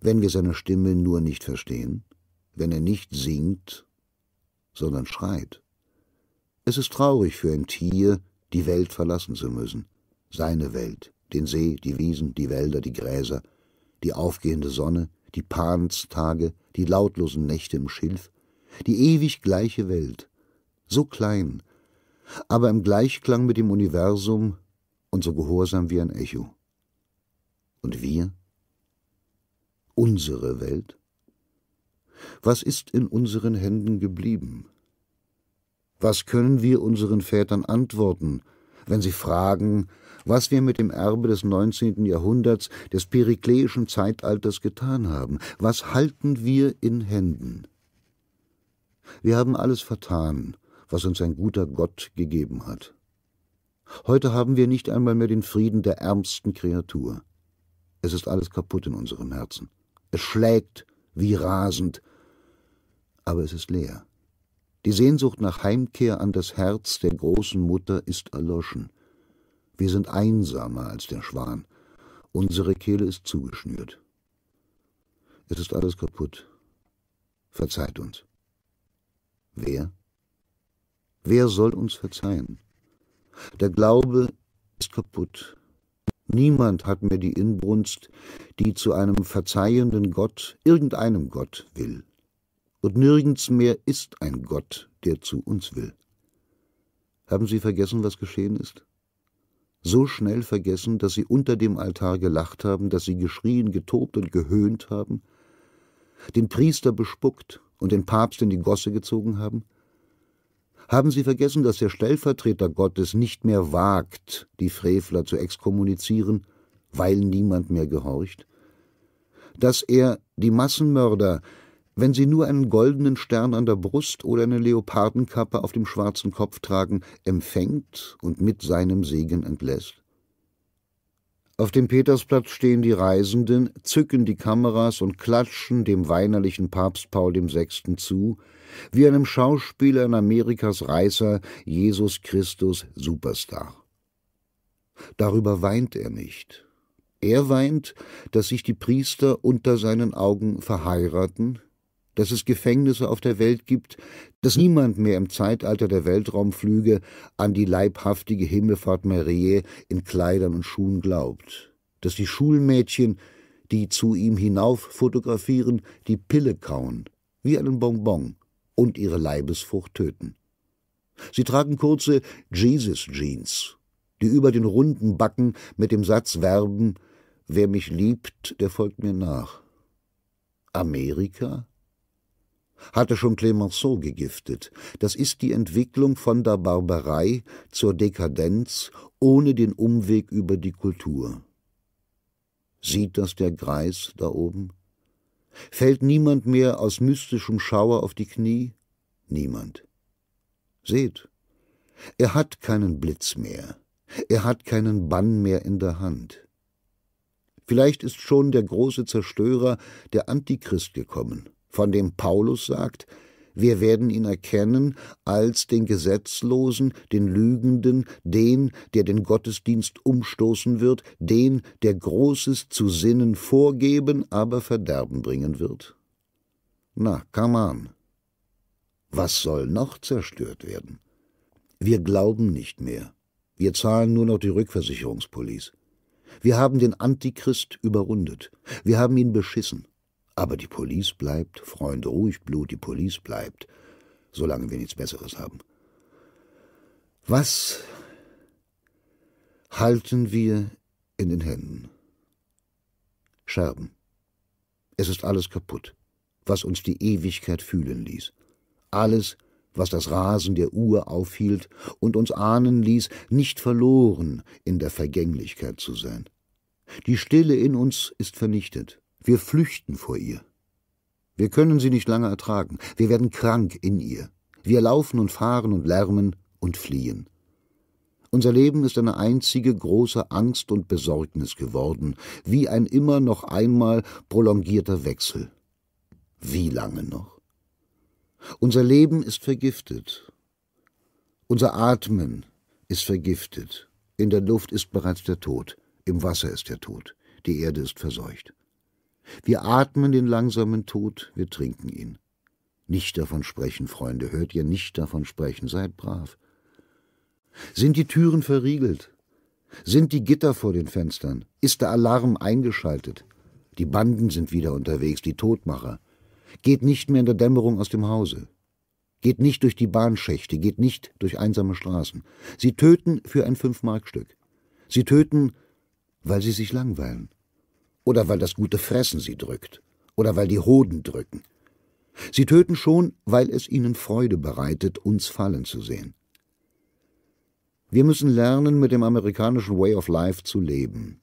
wenn wir seine Stimme nur nicht verstehen, wenn er nicht singt, sondern schreit? Es ist traurig für ein Tier, die Welt verlassen zu müssen, seine Welt, den See, die Wiesen, die Wälder, die Gräser, die aufgehende Sonne, die Panstage, die lautlosen Nächte im Schilf, die ewig gleiche Welt, so klein, aber im Gleichklang mit dem Universum und so gehorsam wie ein Echo. Und wir? Unsere Welt? Was ist in unseren Händen geblieben? Was können wir unseren Vätern antworten, wenn sie fragen, was wir mit dem Erbe des 19. Jahrhunderts, des perikleischen Zeitalters getan haben? Was halten wir in Händen? Wir haben alles vertan, was uns ein guter Gott gegeben hat. Heute haben wir nicht einmal mehr den Frieden der ärmsten Kreatur. Es ist alles kaputt in unserem Herzen. Es schlägt wie rasend, aber es ist leer. Die Sehnsucht nach Heimkehr an das Herz der großen Mutter ist erloschen. Wir sind einsamer als der Schwan. Unsere Kehle ist zugeschnürt. Es ist alles kaputt. Verzeiht uns. Wer? Wer soll uns verzeihen? Der Glaube ist kaputt. Niemand hat mehr die Inbrunst, die zu einem verzeihenden Gott, irgendeinem Gott will. Und nirgends mehr ist ein Gott, der zu uns will. Haben Sie vergessen, was geschehen ist? So schnell vergessen, dass Sie unter dem Altar gelacht haben, dass Sie geschrien, getobt und gehöhnt haben, den Priester bespuckt und den Papst in die Gosse gezogen haben? Haben Sie vergessen, dass der Stellvertreter Gottes nicht mehr wagt, die Frevler zu exkommunizieren, weil niemand mehr gehorcht? Dass er die Massenmörder, wenn sie nur einen goldenen Stern an der Brust oder eine Leopardenkappe auf dem schwarzen Kopf tragen, empfängt und mit seinem Segen entlässt? Auf dem Petersplatz stehen die Reisenden, zücken die Kameras und klatschen dem weinerlichen Papst Paul VI. zu, wie einem Schauspieler in Amerikas Reißer Jesus Christus Superstar. Darüber weint er nicht. Er weint, dass sich die Priester unter seinen Augen verheiraten, dass es Gefängnisse auf der Welt gibt, dass niemand mehr im Zeitalter der Weltraumflüge an die leibhaftige Himmelfahrt Marie in Kleidern und Schuhen glaubt, dass die Schulmädchen, die zu ihm hinauf fotografieren, die Pille kauen, wie einen Bonbon, und ihre Leibesfrucht töten. Sie tragen kurze Jesus-Jeans, die über den runden Backen mit dem Satz werben, wer mich liebt, der folgt mir nach. Amerika? hatte schon Clemenceau gegiftet. Das ist die Entwicklung von der Barbarei zur Dekadenz ohne den Umweg über die Kultur. Sieht das der Greis da oben? Fällt niemand mehr aus mystischem Schauer auf die Knie? Niemand. Seht, er hat keinen Blitz mehr, er hat keinen Bann mehr in der Hand. Vielleicht ist schon der große Zerstörer, der Antichrist gekommen von dem Paulus sagt, wir werden ihn erkennen als den Gesetzlosen, den Lügenden, den, der den Gottesdienst umstoßen wird, den, der Großes zu Sinnen vorgeben, aber Verderben bringen wird. Na, come an. Was soll noch zerstört werden? Wir glauben nicht mehr. Wir zahlen nur noch die Rückversicherungspolice. Wir haben den Antichrist überrundet. Wir haben ihn beschissen. Aber die Police bleibt, Freunde, ruhig Blut, die Police bleibt, solange wir nichts Besseres haben. Was halten wir in den Händen? Scherben. Es ist alles kaputt, was uns die Ewigkeit fühlen ließ. Alles, was das Rasen der Uhr aufhielt und uns ahnen ließ, nicht verloren in der Vergänglichkeit zu sein. Die Stille in uns ist vernichtet. Wir flüchten vor ihr. Wir können sie nicht lange ertragen. Wir werden krank in ihr. Wir laufen und fahren und lärmen und fliehen. Unser Leben ist eine einzige große Angst und Besorgnis geworden, wie ein immer noch einmal prolongierter Wechsel. Wie lange noch? Unser Leben ist vergiftet. Unser Atmen ist vergiftet. In der Luft ist bereits der Tod. Im Wasser ist der Tod. Die Erde ist verseucht. Wir atmen den langsamen Tod, wir trinken ihn. Nicht davon sprechen, Freunde, hört ihr nicht davon sprechen, seid brav. Sind die Türen verriegelt? Sind die Gitter vor den Fenstern? Ist der Alarm eingeschaltet? Die Banden sind wieder unterwegs, die Todmacher. Geht nicht mehr in der Dämmerung aus dem Hause. Geht nicht durch die Bahnschächte, geht nicht durch einsame Straßen. Sie töten für ein Fünfmarkstück. Sie töten, weil sie sich langweilen oder weil das gute Fressen sie drückt oder weil die Hoden drücken. Sie töten schon, weil es ihnen Freude bereitet, uns fallen zu sehen. Wir müssen lernen, mit dem amerikanischen Way of Life zu leben.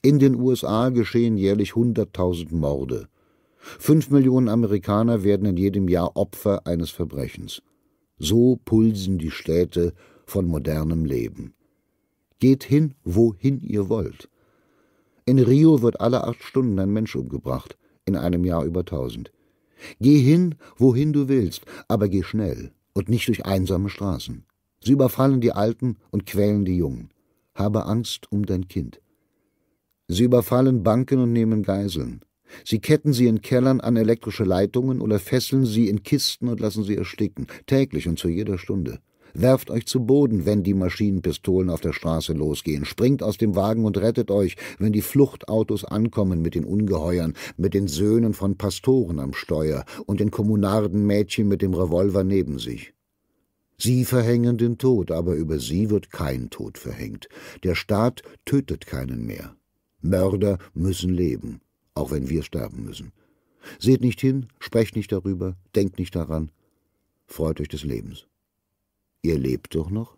In den USA geschehen jährlich 100.000 Morde. Fünf Millionen Amerikaner werden in jedem Jahr Opfer eines Verbrechens. So pulsen die Städte von modernem Leben. Geht hin, wohin ihr wollt. In Rio wird alle acht Stunden ein Mensch umgebracht, in einem Jahr über tausend. Geh hin, wohin du willst, aber geh schnell und nicht durch einsame Straßen. Sie überfallen die Alten und quälen die Jungen. Habe Angst um dein Kind. Sie überfallen Banken und nehmen Geiseln. Sie ketten sie in Kellern an elektrische Leitungen oder fesseln sie in Kisten und lassen sie ersticken, täglich und zu jeder Stunde. Werft euch zu Boden, wenn die Maschinenpistolen auf der Straße losgehen. Springt aus dem Wagen und rettet euch, wenn die Fluchtautos ankommen mit den Ungeheuern, mit den Söhnen von Pastoren am Steuer und den Kommunardenmädchen mit dem Revolver neben sich. Sie verhängen den Tod, aber über sie wird kein Tod verhängt. Der Staat tötet keinen mehr. Mörder müssen leben, auch wenn wir sterben müssen. Seht nicht hin, sprecht nicht darüber, denkt nicht daran. Freut euch des Lebens. Ihr lebt doch noch?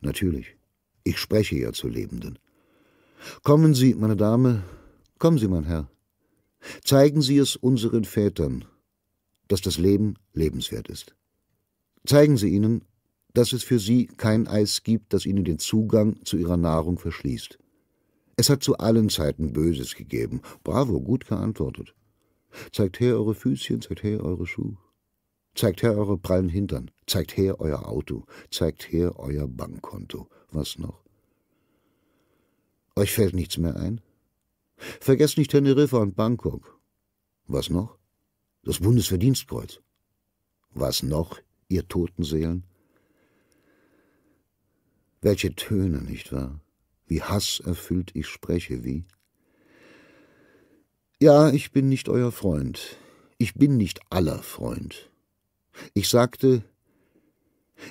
Natürlich. Ich spreche ja zu Lebenden. Kommen Sie, meine Dame, kommen Sie, mein Herr. Zeigen Sie es unseren Vätern, dass das Leben lebenswert ist. Zeigen Sie ihnen, dass es für sie kein Eis gibt, das ihnen den Zugang zu ihrer Nahrung verschließt. Es hat zu allen Zeiten Böses gegeben. Bravo, gut geantwortet. Zeigt her eure Füßchen, zeigt her eure Schuhe. Zeigt her eure prallen Hintern, zeigt her euer Auto, zeigt her euer Bankkonto, was noch? Euch fällt nichts mehr ein? Vergesst nicht Teneriffa und Bangkok. Was noch? Das Bundesverdienstkreuz. Was noch, ihr toten Seelen? Welche Töne, nicht wahr? Wie hasserfüllt ich spreche, wie? Ja, ich bin nicht euer Freund. Ich bin nicht aller Freund. Ich sagte,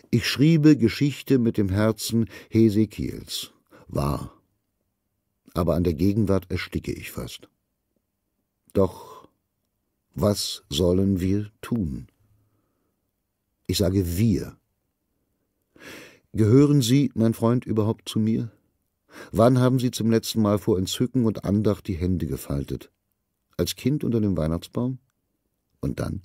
ich schriebe Geschichte mit dem Herzen Hesekiels. Wahr. Aber an der Gegenwart ersticke ich fast. Doch was sollen wir tun? Ich sage wir. Gehören Sie, mein Freund, überhaupt zu mir? Wann haben Sie zum letzten Mal vor Entzücken und Andacht die Hände gefaltet? Als Kind unter dem Weihnachtsbaum? Und dann?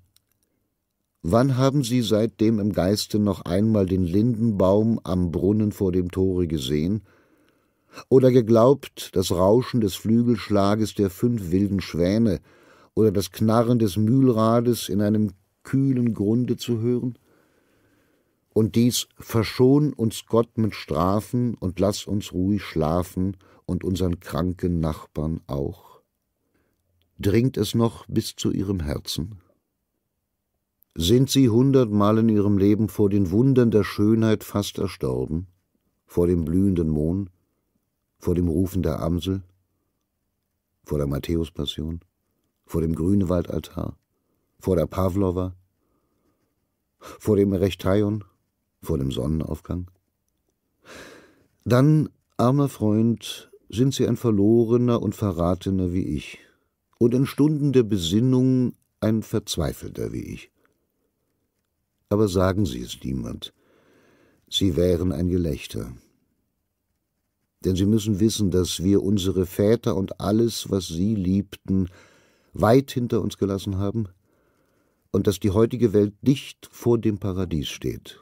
Wann haben Sie seitdem im Geiste noch einmal den Lindenbaum am Brunnen vor dem Tore gesehen? Oder geglaubt, das Rauschen des Flügelschlages der fünf wilden Schwäne oder das Knarren des Mühlrades in einem kühlen Grunde zu hören? Und dies verschon uns Gott mit Strafen und lass uns ruhig schlafen und unseren kranken Nachbarn auch. Dringt es noch bis zu ihrem Herzen? Sind sie hundertmal in ihrem Leben vor den Wundern der Schönheit fast erstorben? Vor dem blühenden Mohn? Vor dem Rufen der Amsel? Vor der Matthäuspassion? Vor dem Grünewaldaltar? Vor der Pavlova? Vor dem Erechtheion? Vor dem Sonnenaufgang? Dann, armer Freund, sind sie ein Verlorener und Verratener wie ich und in Stunden der Besinnung ein Verzweifelter wie ich aber sagen Sie es niemand. Sie wären ein Gelächter. Denn Sie müssen wissen, dass wir unsere Väter und alles, was Sie liebten, weit hinter uns gelassen haben und dass die heutige Welt dicht vor dem Paradies steht.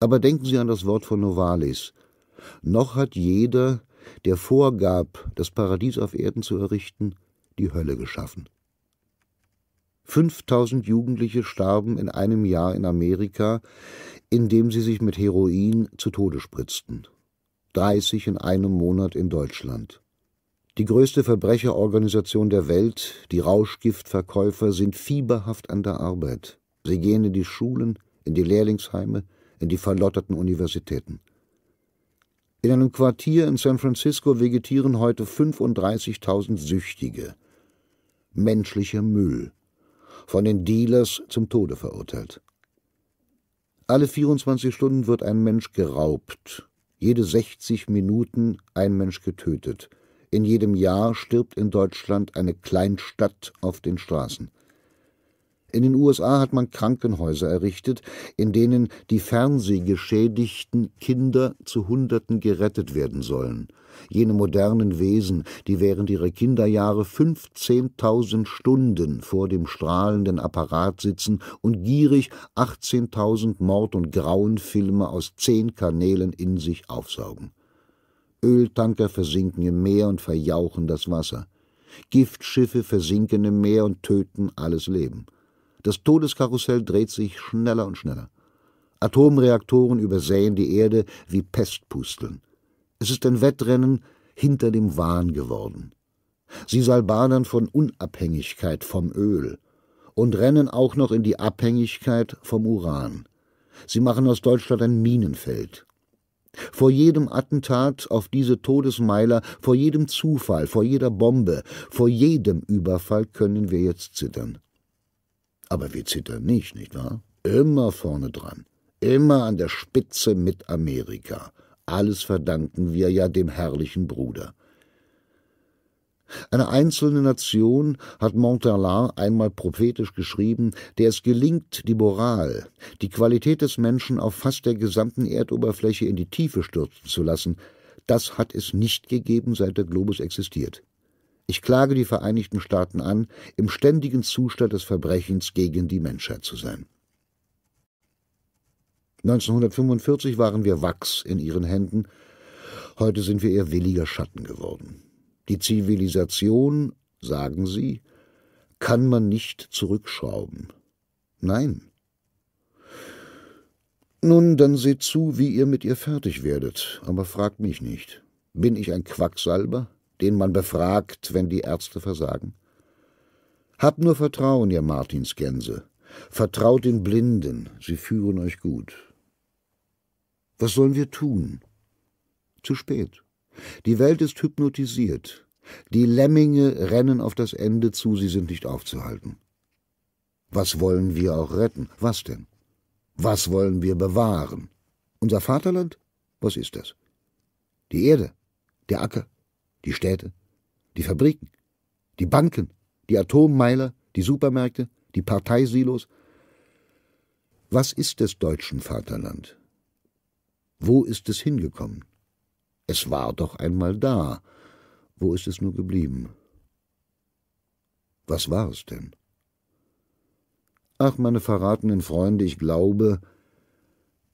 Aber denken Sie an das Wort von Novalis. Noch hat jeder, der vorgab, das Paradies auf Erden zu errichten, die Hölle geschaffen. 5000 Jugendliche starben in einem Jahr in Amerika, indem sie sich mit Heroin zu Tode spritzten. 30 in einem Monat in Deutschland. Die größte Verbrecherorganisation der Welt, die Rauschgiftverkäufer, sind fieberhaft an der Arbeit. Sie gehen in die Schulen, in die Lehrlingsheime, in die verlotterten Universitäten. In einem Quartier in San Francisco vegetieren heute 35.000 Süchtige. Menschlicher Müll von den Dealers zum Tode verurteilt. Alle 24 Stunden wird ein Mensch geraubt, jede 60 Minuten ein Mensch getötet. In jedem Jahr stirbt in Deutschland eine Kleinstadt auf den Straßen. In den USA hat man Krankenhäuser errichtet, in denen die fernsehgeschädigten Kinder zu Hunderten gerettet werden sollen. Jene modernen Wesen, die während ihrer Kinderjahre 15.000 Stunden vor dem strahlenden Apparat sitzen und gierig 18.000 Mord- und Grauenfilme aus zehn Kanälen in sich aufsaugen. Öltanker versinken im Meer und verjauchen das Wasser. Giftschiffe versinken im Meer und töten alles Leben. Das Todeskarussell dreht sich schneller und schneller. Atomreaktoren übersäen die Erde wie Pestpusteln. Es ist ein Wettrennen hinter dem Wahn geworden. Sie salbadern von Unabhängigkeit vom Öl und rennen auch noch in die Abhängigkeit vom Uran. Sie machen aus Deutschland ein Minenfeld. Vor jedem Attentat auf diese Todesmeiler, vor jedem Zufall, vor jeder Bombe, vor jedem Überfall können wir jetzt zittern. Aber wir zittern nicht, nicht wahr? Immer vorne dran, immer an der Spitze mit Amerika. Alles verdanken wir ja dem herrlichen Bruder. Eine einzelne Nation, hat Montalard einmal prophetisch geschrieben, der es gelingt, die Moral, die Qualität des Menschen auf fast der gesamten Erdoberfläche in die Tiefe stürzen zu lassen, das hat es nicht gegeben, seit der Globus existiert. Ich klage die Vereinigten Staaten an, im ständigen Zustand des Verbrechens gegen die Menschheit zu sein. 1945 waren wir Wachs in ihren Händen, heute sind wir ihr williger Schatten geworden. Die Zivilisation, sagen sie, kann man nicht zurückschrauben. Nein. Nun, dann seht zu, wie ihr mit ihr fertig werdet, aber fragt mich nicht. Bin ich ein Quacksalber? den man befragt, wenn die Ärzte versagen? Habt nur Vertrauen, ihr Martinsgänse. Vertraut den Blinden, sie führen euch gut. Was sollen wir tun? Zu spät. Die Welt ist hypnotisiert. Die Lemminge rennen auf das Ende zu, sie sind nicht aufzuhalten. Was wollen wir auch retten? Was denn? Was wollen wir bewahren? Unser Vaterland? Was ist das? Die Erde? Der Acker? die Städte, die Fabriken, die Banken, die Atommeiler, die Supermärkte, die Parteisilos. Was ist des deutschen Vaterland? Wo ist es hingekommen? Es war doch einmal da. Wo ist es nur geblieben? Was war es denn? Ach, meine verratenen Freunde, ich glaube,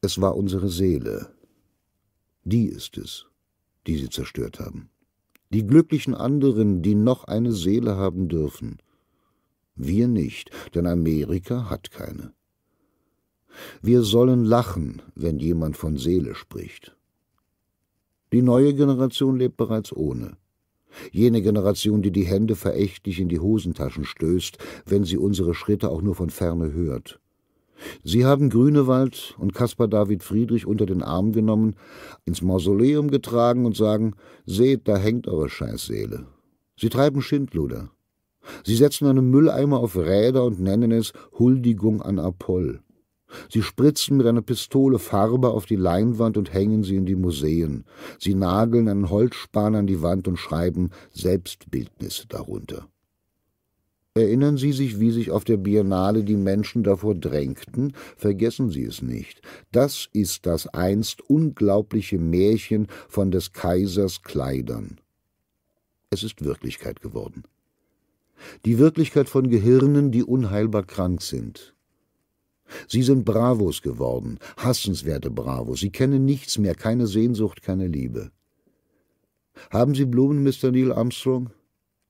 es war unsere Seele. Die ist es, die sie zerstört haben die glücklichen anderen, die noch eine Seele haben dürfen. Wir nicht, denn Amerika hat keine. Wir sollen lachen, wenn jemand von Seele spricht. Die neue Generation lebt bereits ohne. Jene Generation, die die Hände verächtlich in die Hosentaschen stößt, wenn sie unsere Schritte auch nur von ferne hört. Sie haben Grünewald und Caspar David Friedrich unter den Arm genommen, ins Mausoleum getragen und sagen: Seht, da hängt eure Scheißseele. Sie treiben Schindluder. Sie setzen einen Mülleimer auf Räder und nennen es Huldigung an Apoll. Sie spritzen mit einer Pistole Farbe auf die Leinwand und hängen sie in die Museen. Sie nageln einen Holzspan an die Wand und schreiben Selbstbildnisse darunter. Erinnern Sie sich, wie sich auf der Biennale die Menschen davor drängten? Vergessen Sie es nicht. Das ist das einst unglaubliche Märchen von des Kaisers Kleidern. Es ist Wirklichkeit geworden. Die Wirklichkeit von Gehirnen, die unheilbar krank sind. Sie sind Bravos geworden, hassenswerte Bravos. Sie kennen nichts mehr, keine Sehnsucht, keine Liebe. Haben Sie Blumen, Mr. Neil Armstrong?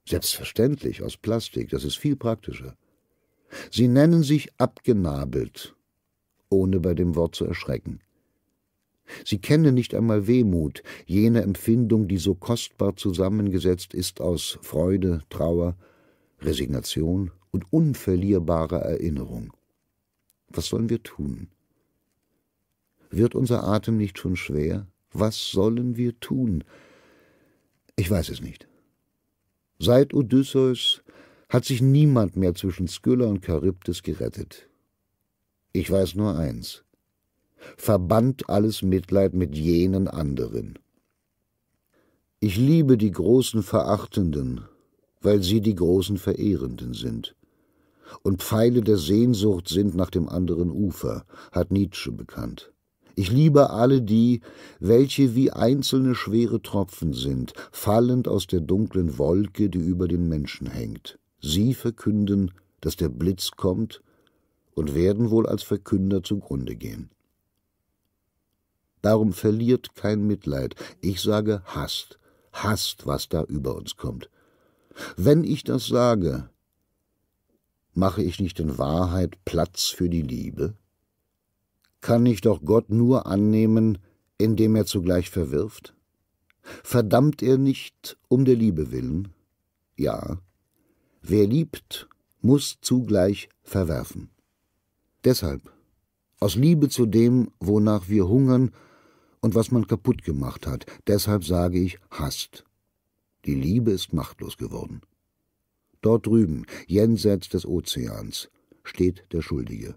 Selbstverständlich aus Plastik, das ist viel praktischer. Sie nennen sich abgenabelt, ohne bei dem Wort zu erschrecken. Sie kennen nicht einmal Wehmut, jene Empfindung, die so kostbar zusammengesetzt ist aus Freude, Trauer, Resignation und unverlierbarer Erinnerung. Was sollen wir tun? Wird unser Atem nicht schon schwer? Was sollen wir tun? Ich weiß es nicht. Seit Odysseus hat sich niemand mehr zwischen Skylla und Charybdis gerettet. Ich weiß nur eins. Verbannt alles Mitleid mit jenen anderen. Ich liebe die großen Verachtenden, weil sie die großen Verehrenden sind. Und Pfeile der Sehnsucht sind nach dem anderen Ufer, hat Nietzsche bekannt. Ich liebe alle die, welche wie einzelne schwere Tropfen sind, fallend aus der dunklen Wolke, die über den Menschen hängt. Sie verkünden, dass der Blitz kommt und werden wohl als Verkünder zugrunde gehen. Darum verliert kein Mitleid, ich sage hasst, hasst, was da über uns kommt. Wenn ich das sage, mache ich nicht in Wahrheit Platz für die Liebe? kann ich doch Gott nur annehmen, indem er zugleich verwirft? Verdammt er nicht um der Liebe willen? Ja. Wer liebt, muss zugleich verwerfen. Deshalb, aus Liebe zu dem, wonach wir hungern und was man kaputt gemacht hat, deshalb sage ich, Hast. Die Liebe ist machtlos geworden. Dort drüben, jenseits des Ozeans, steht der Schuldige.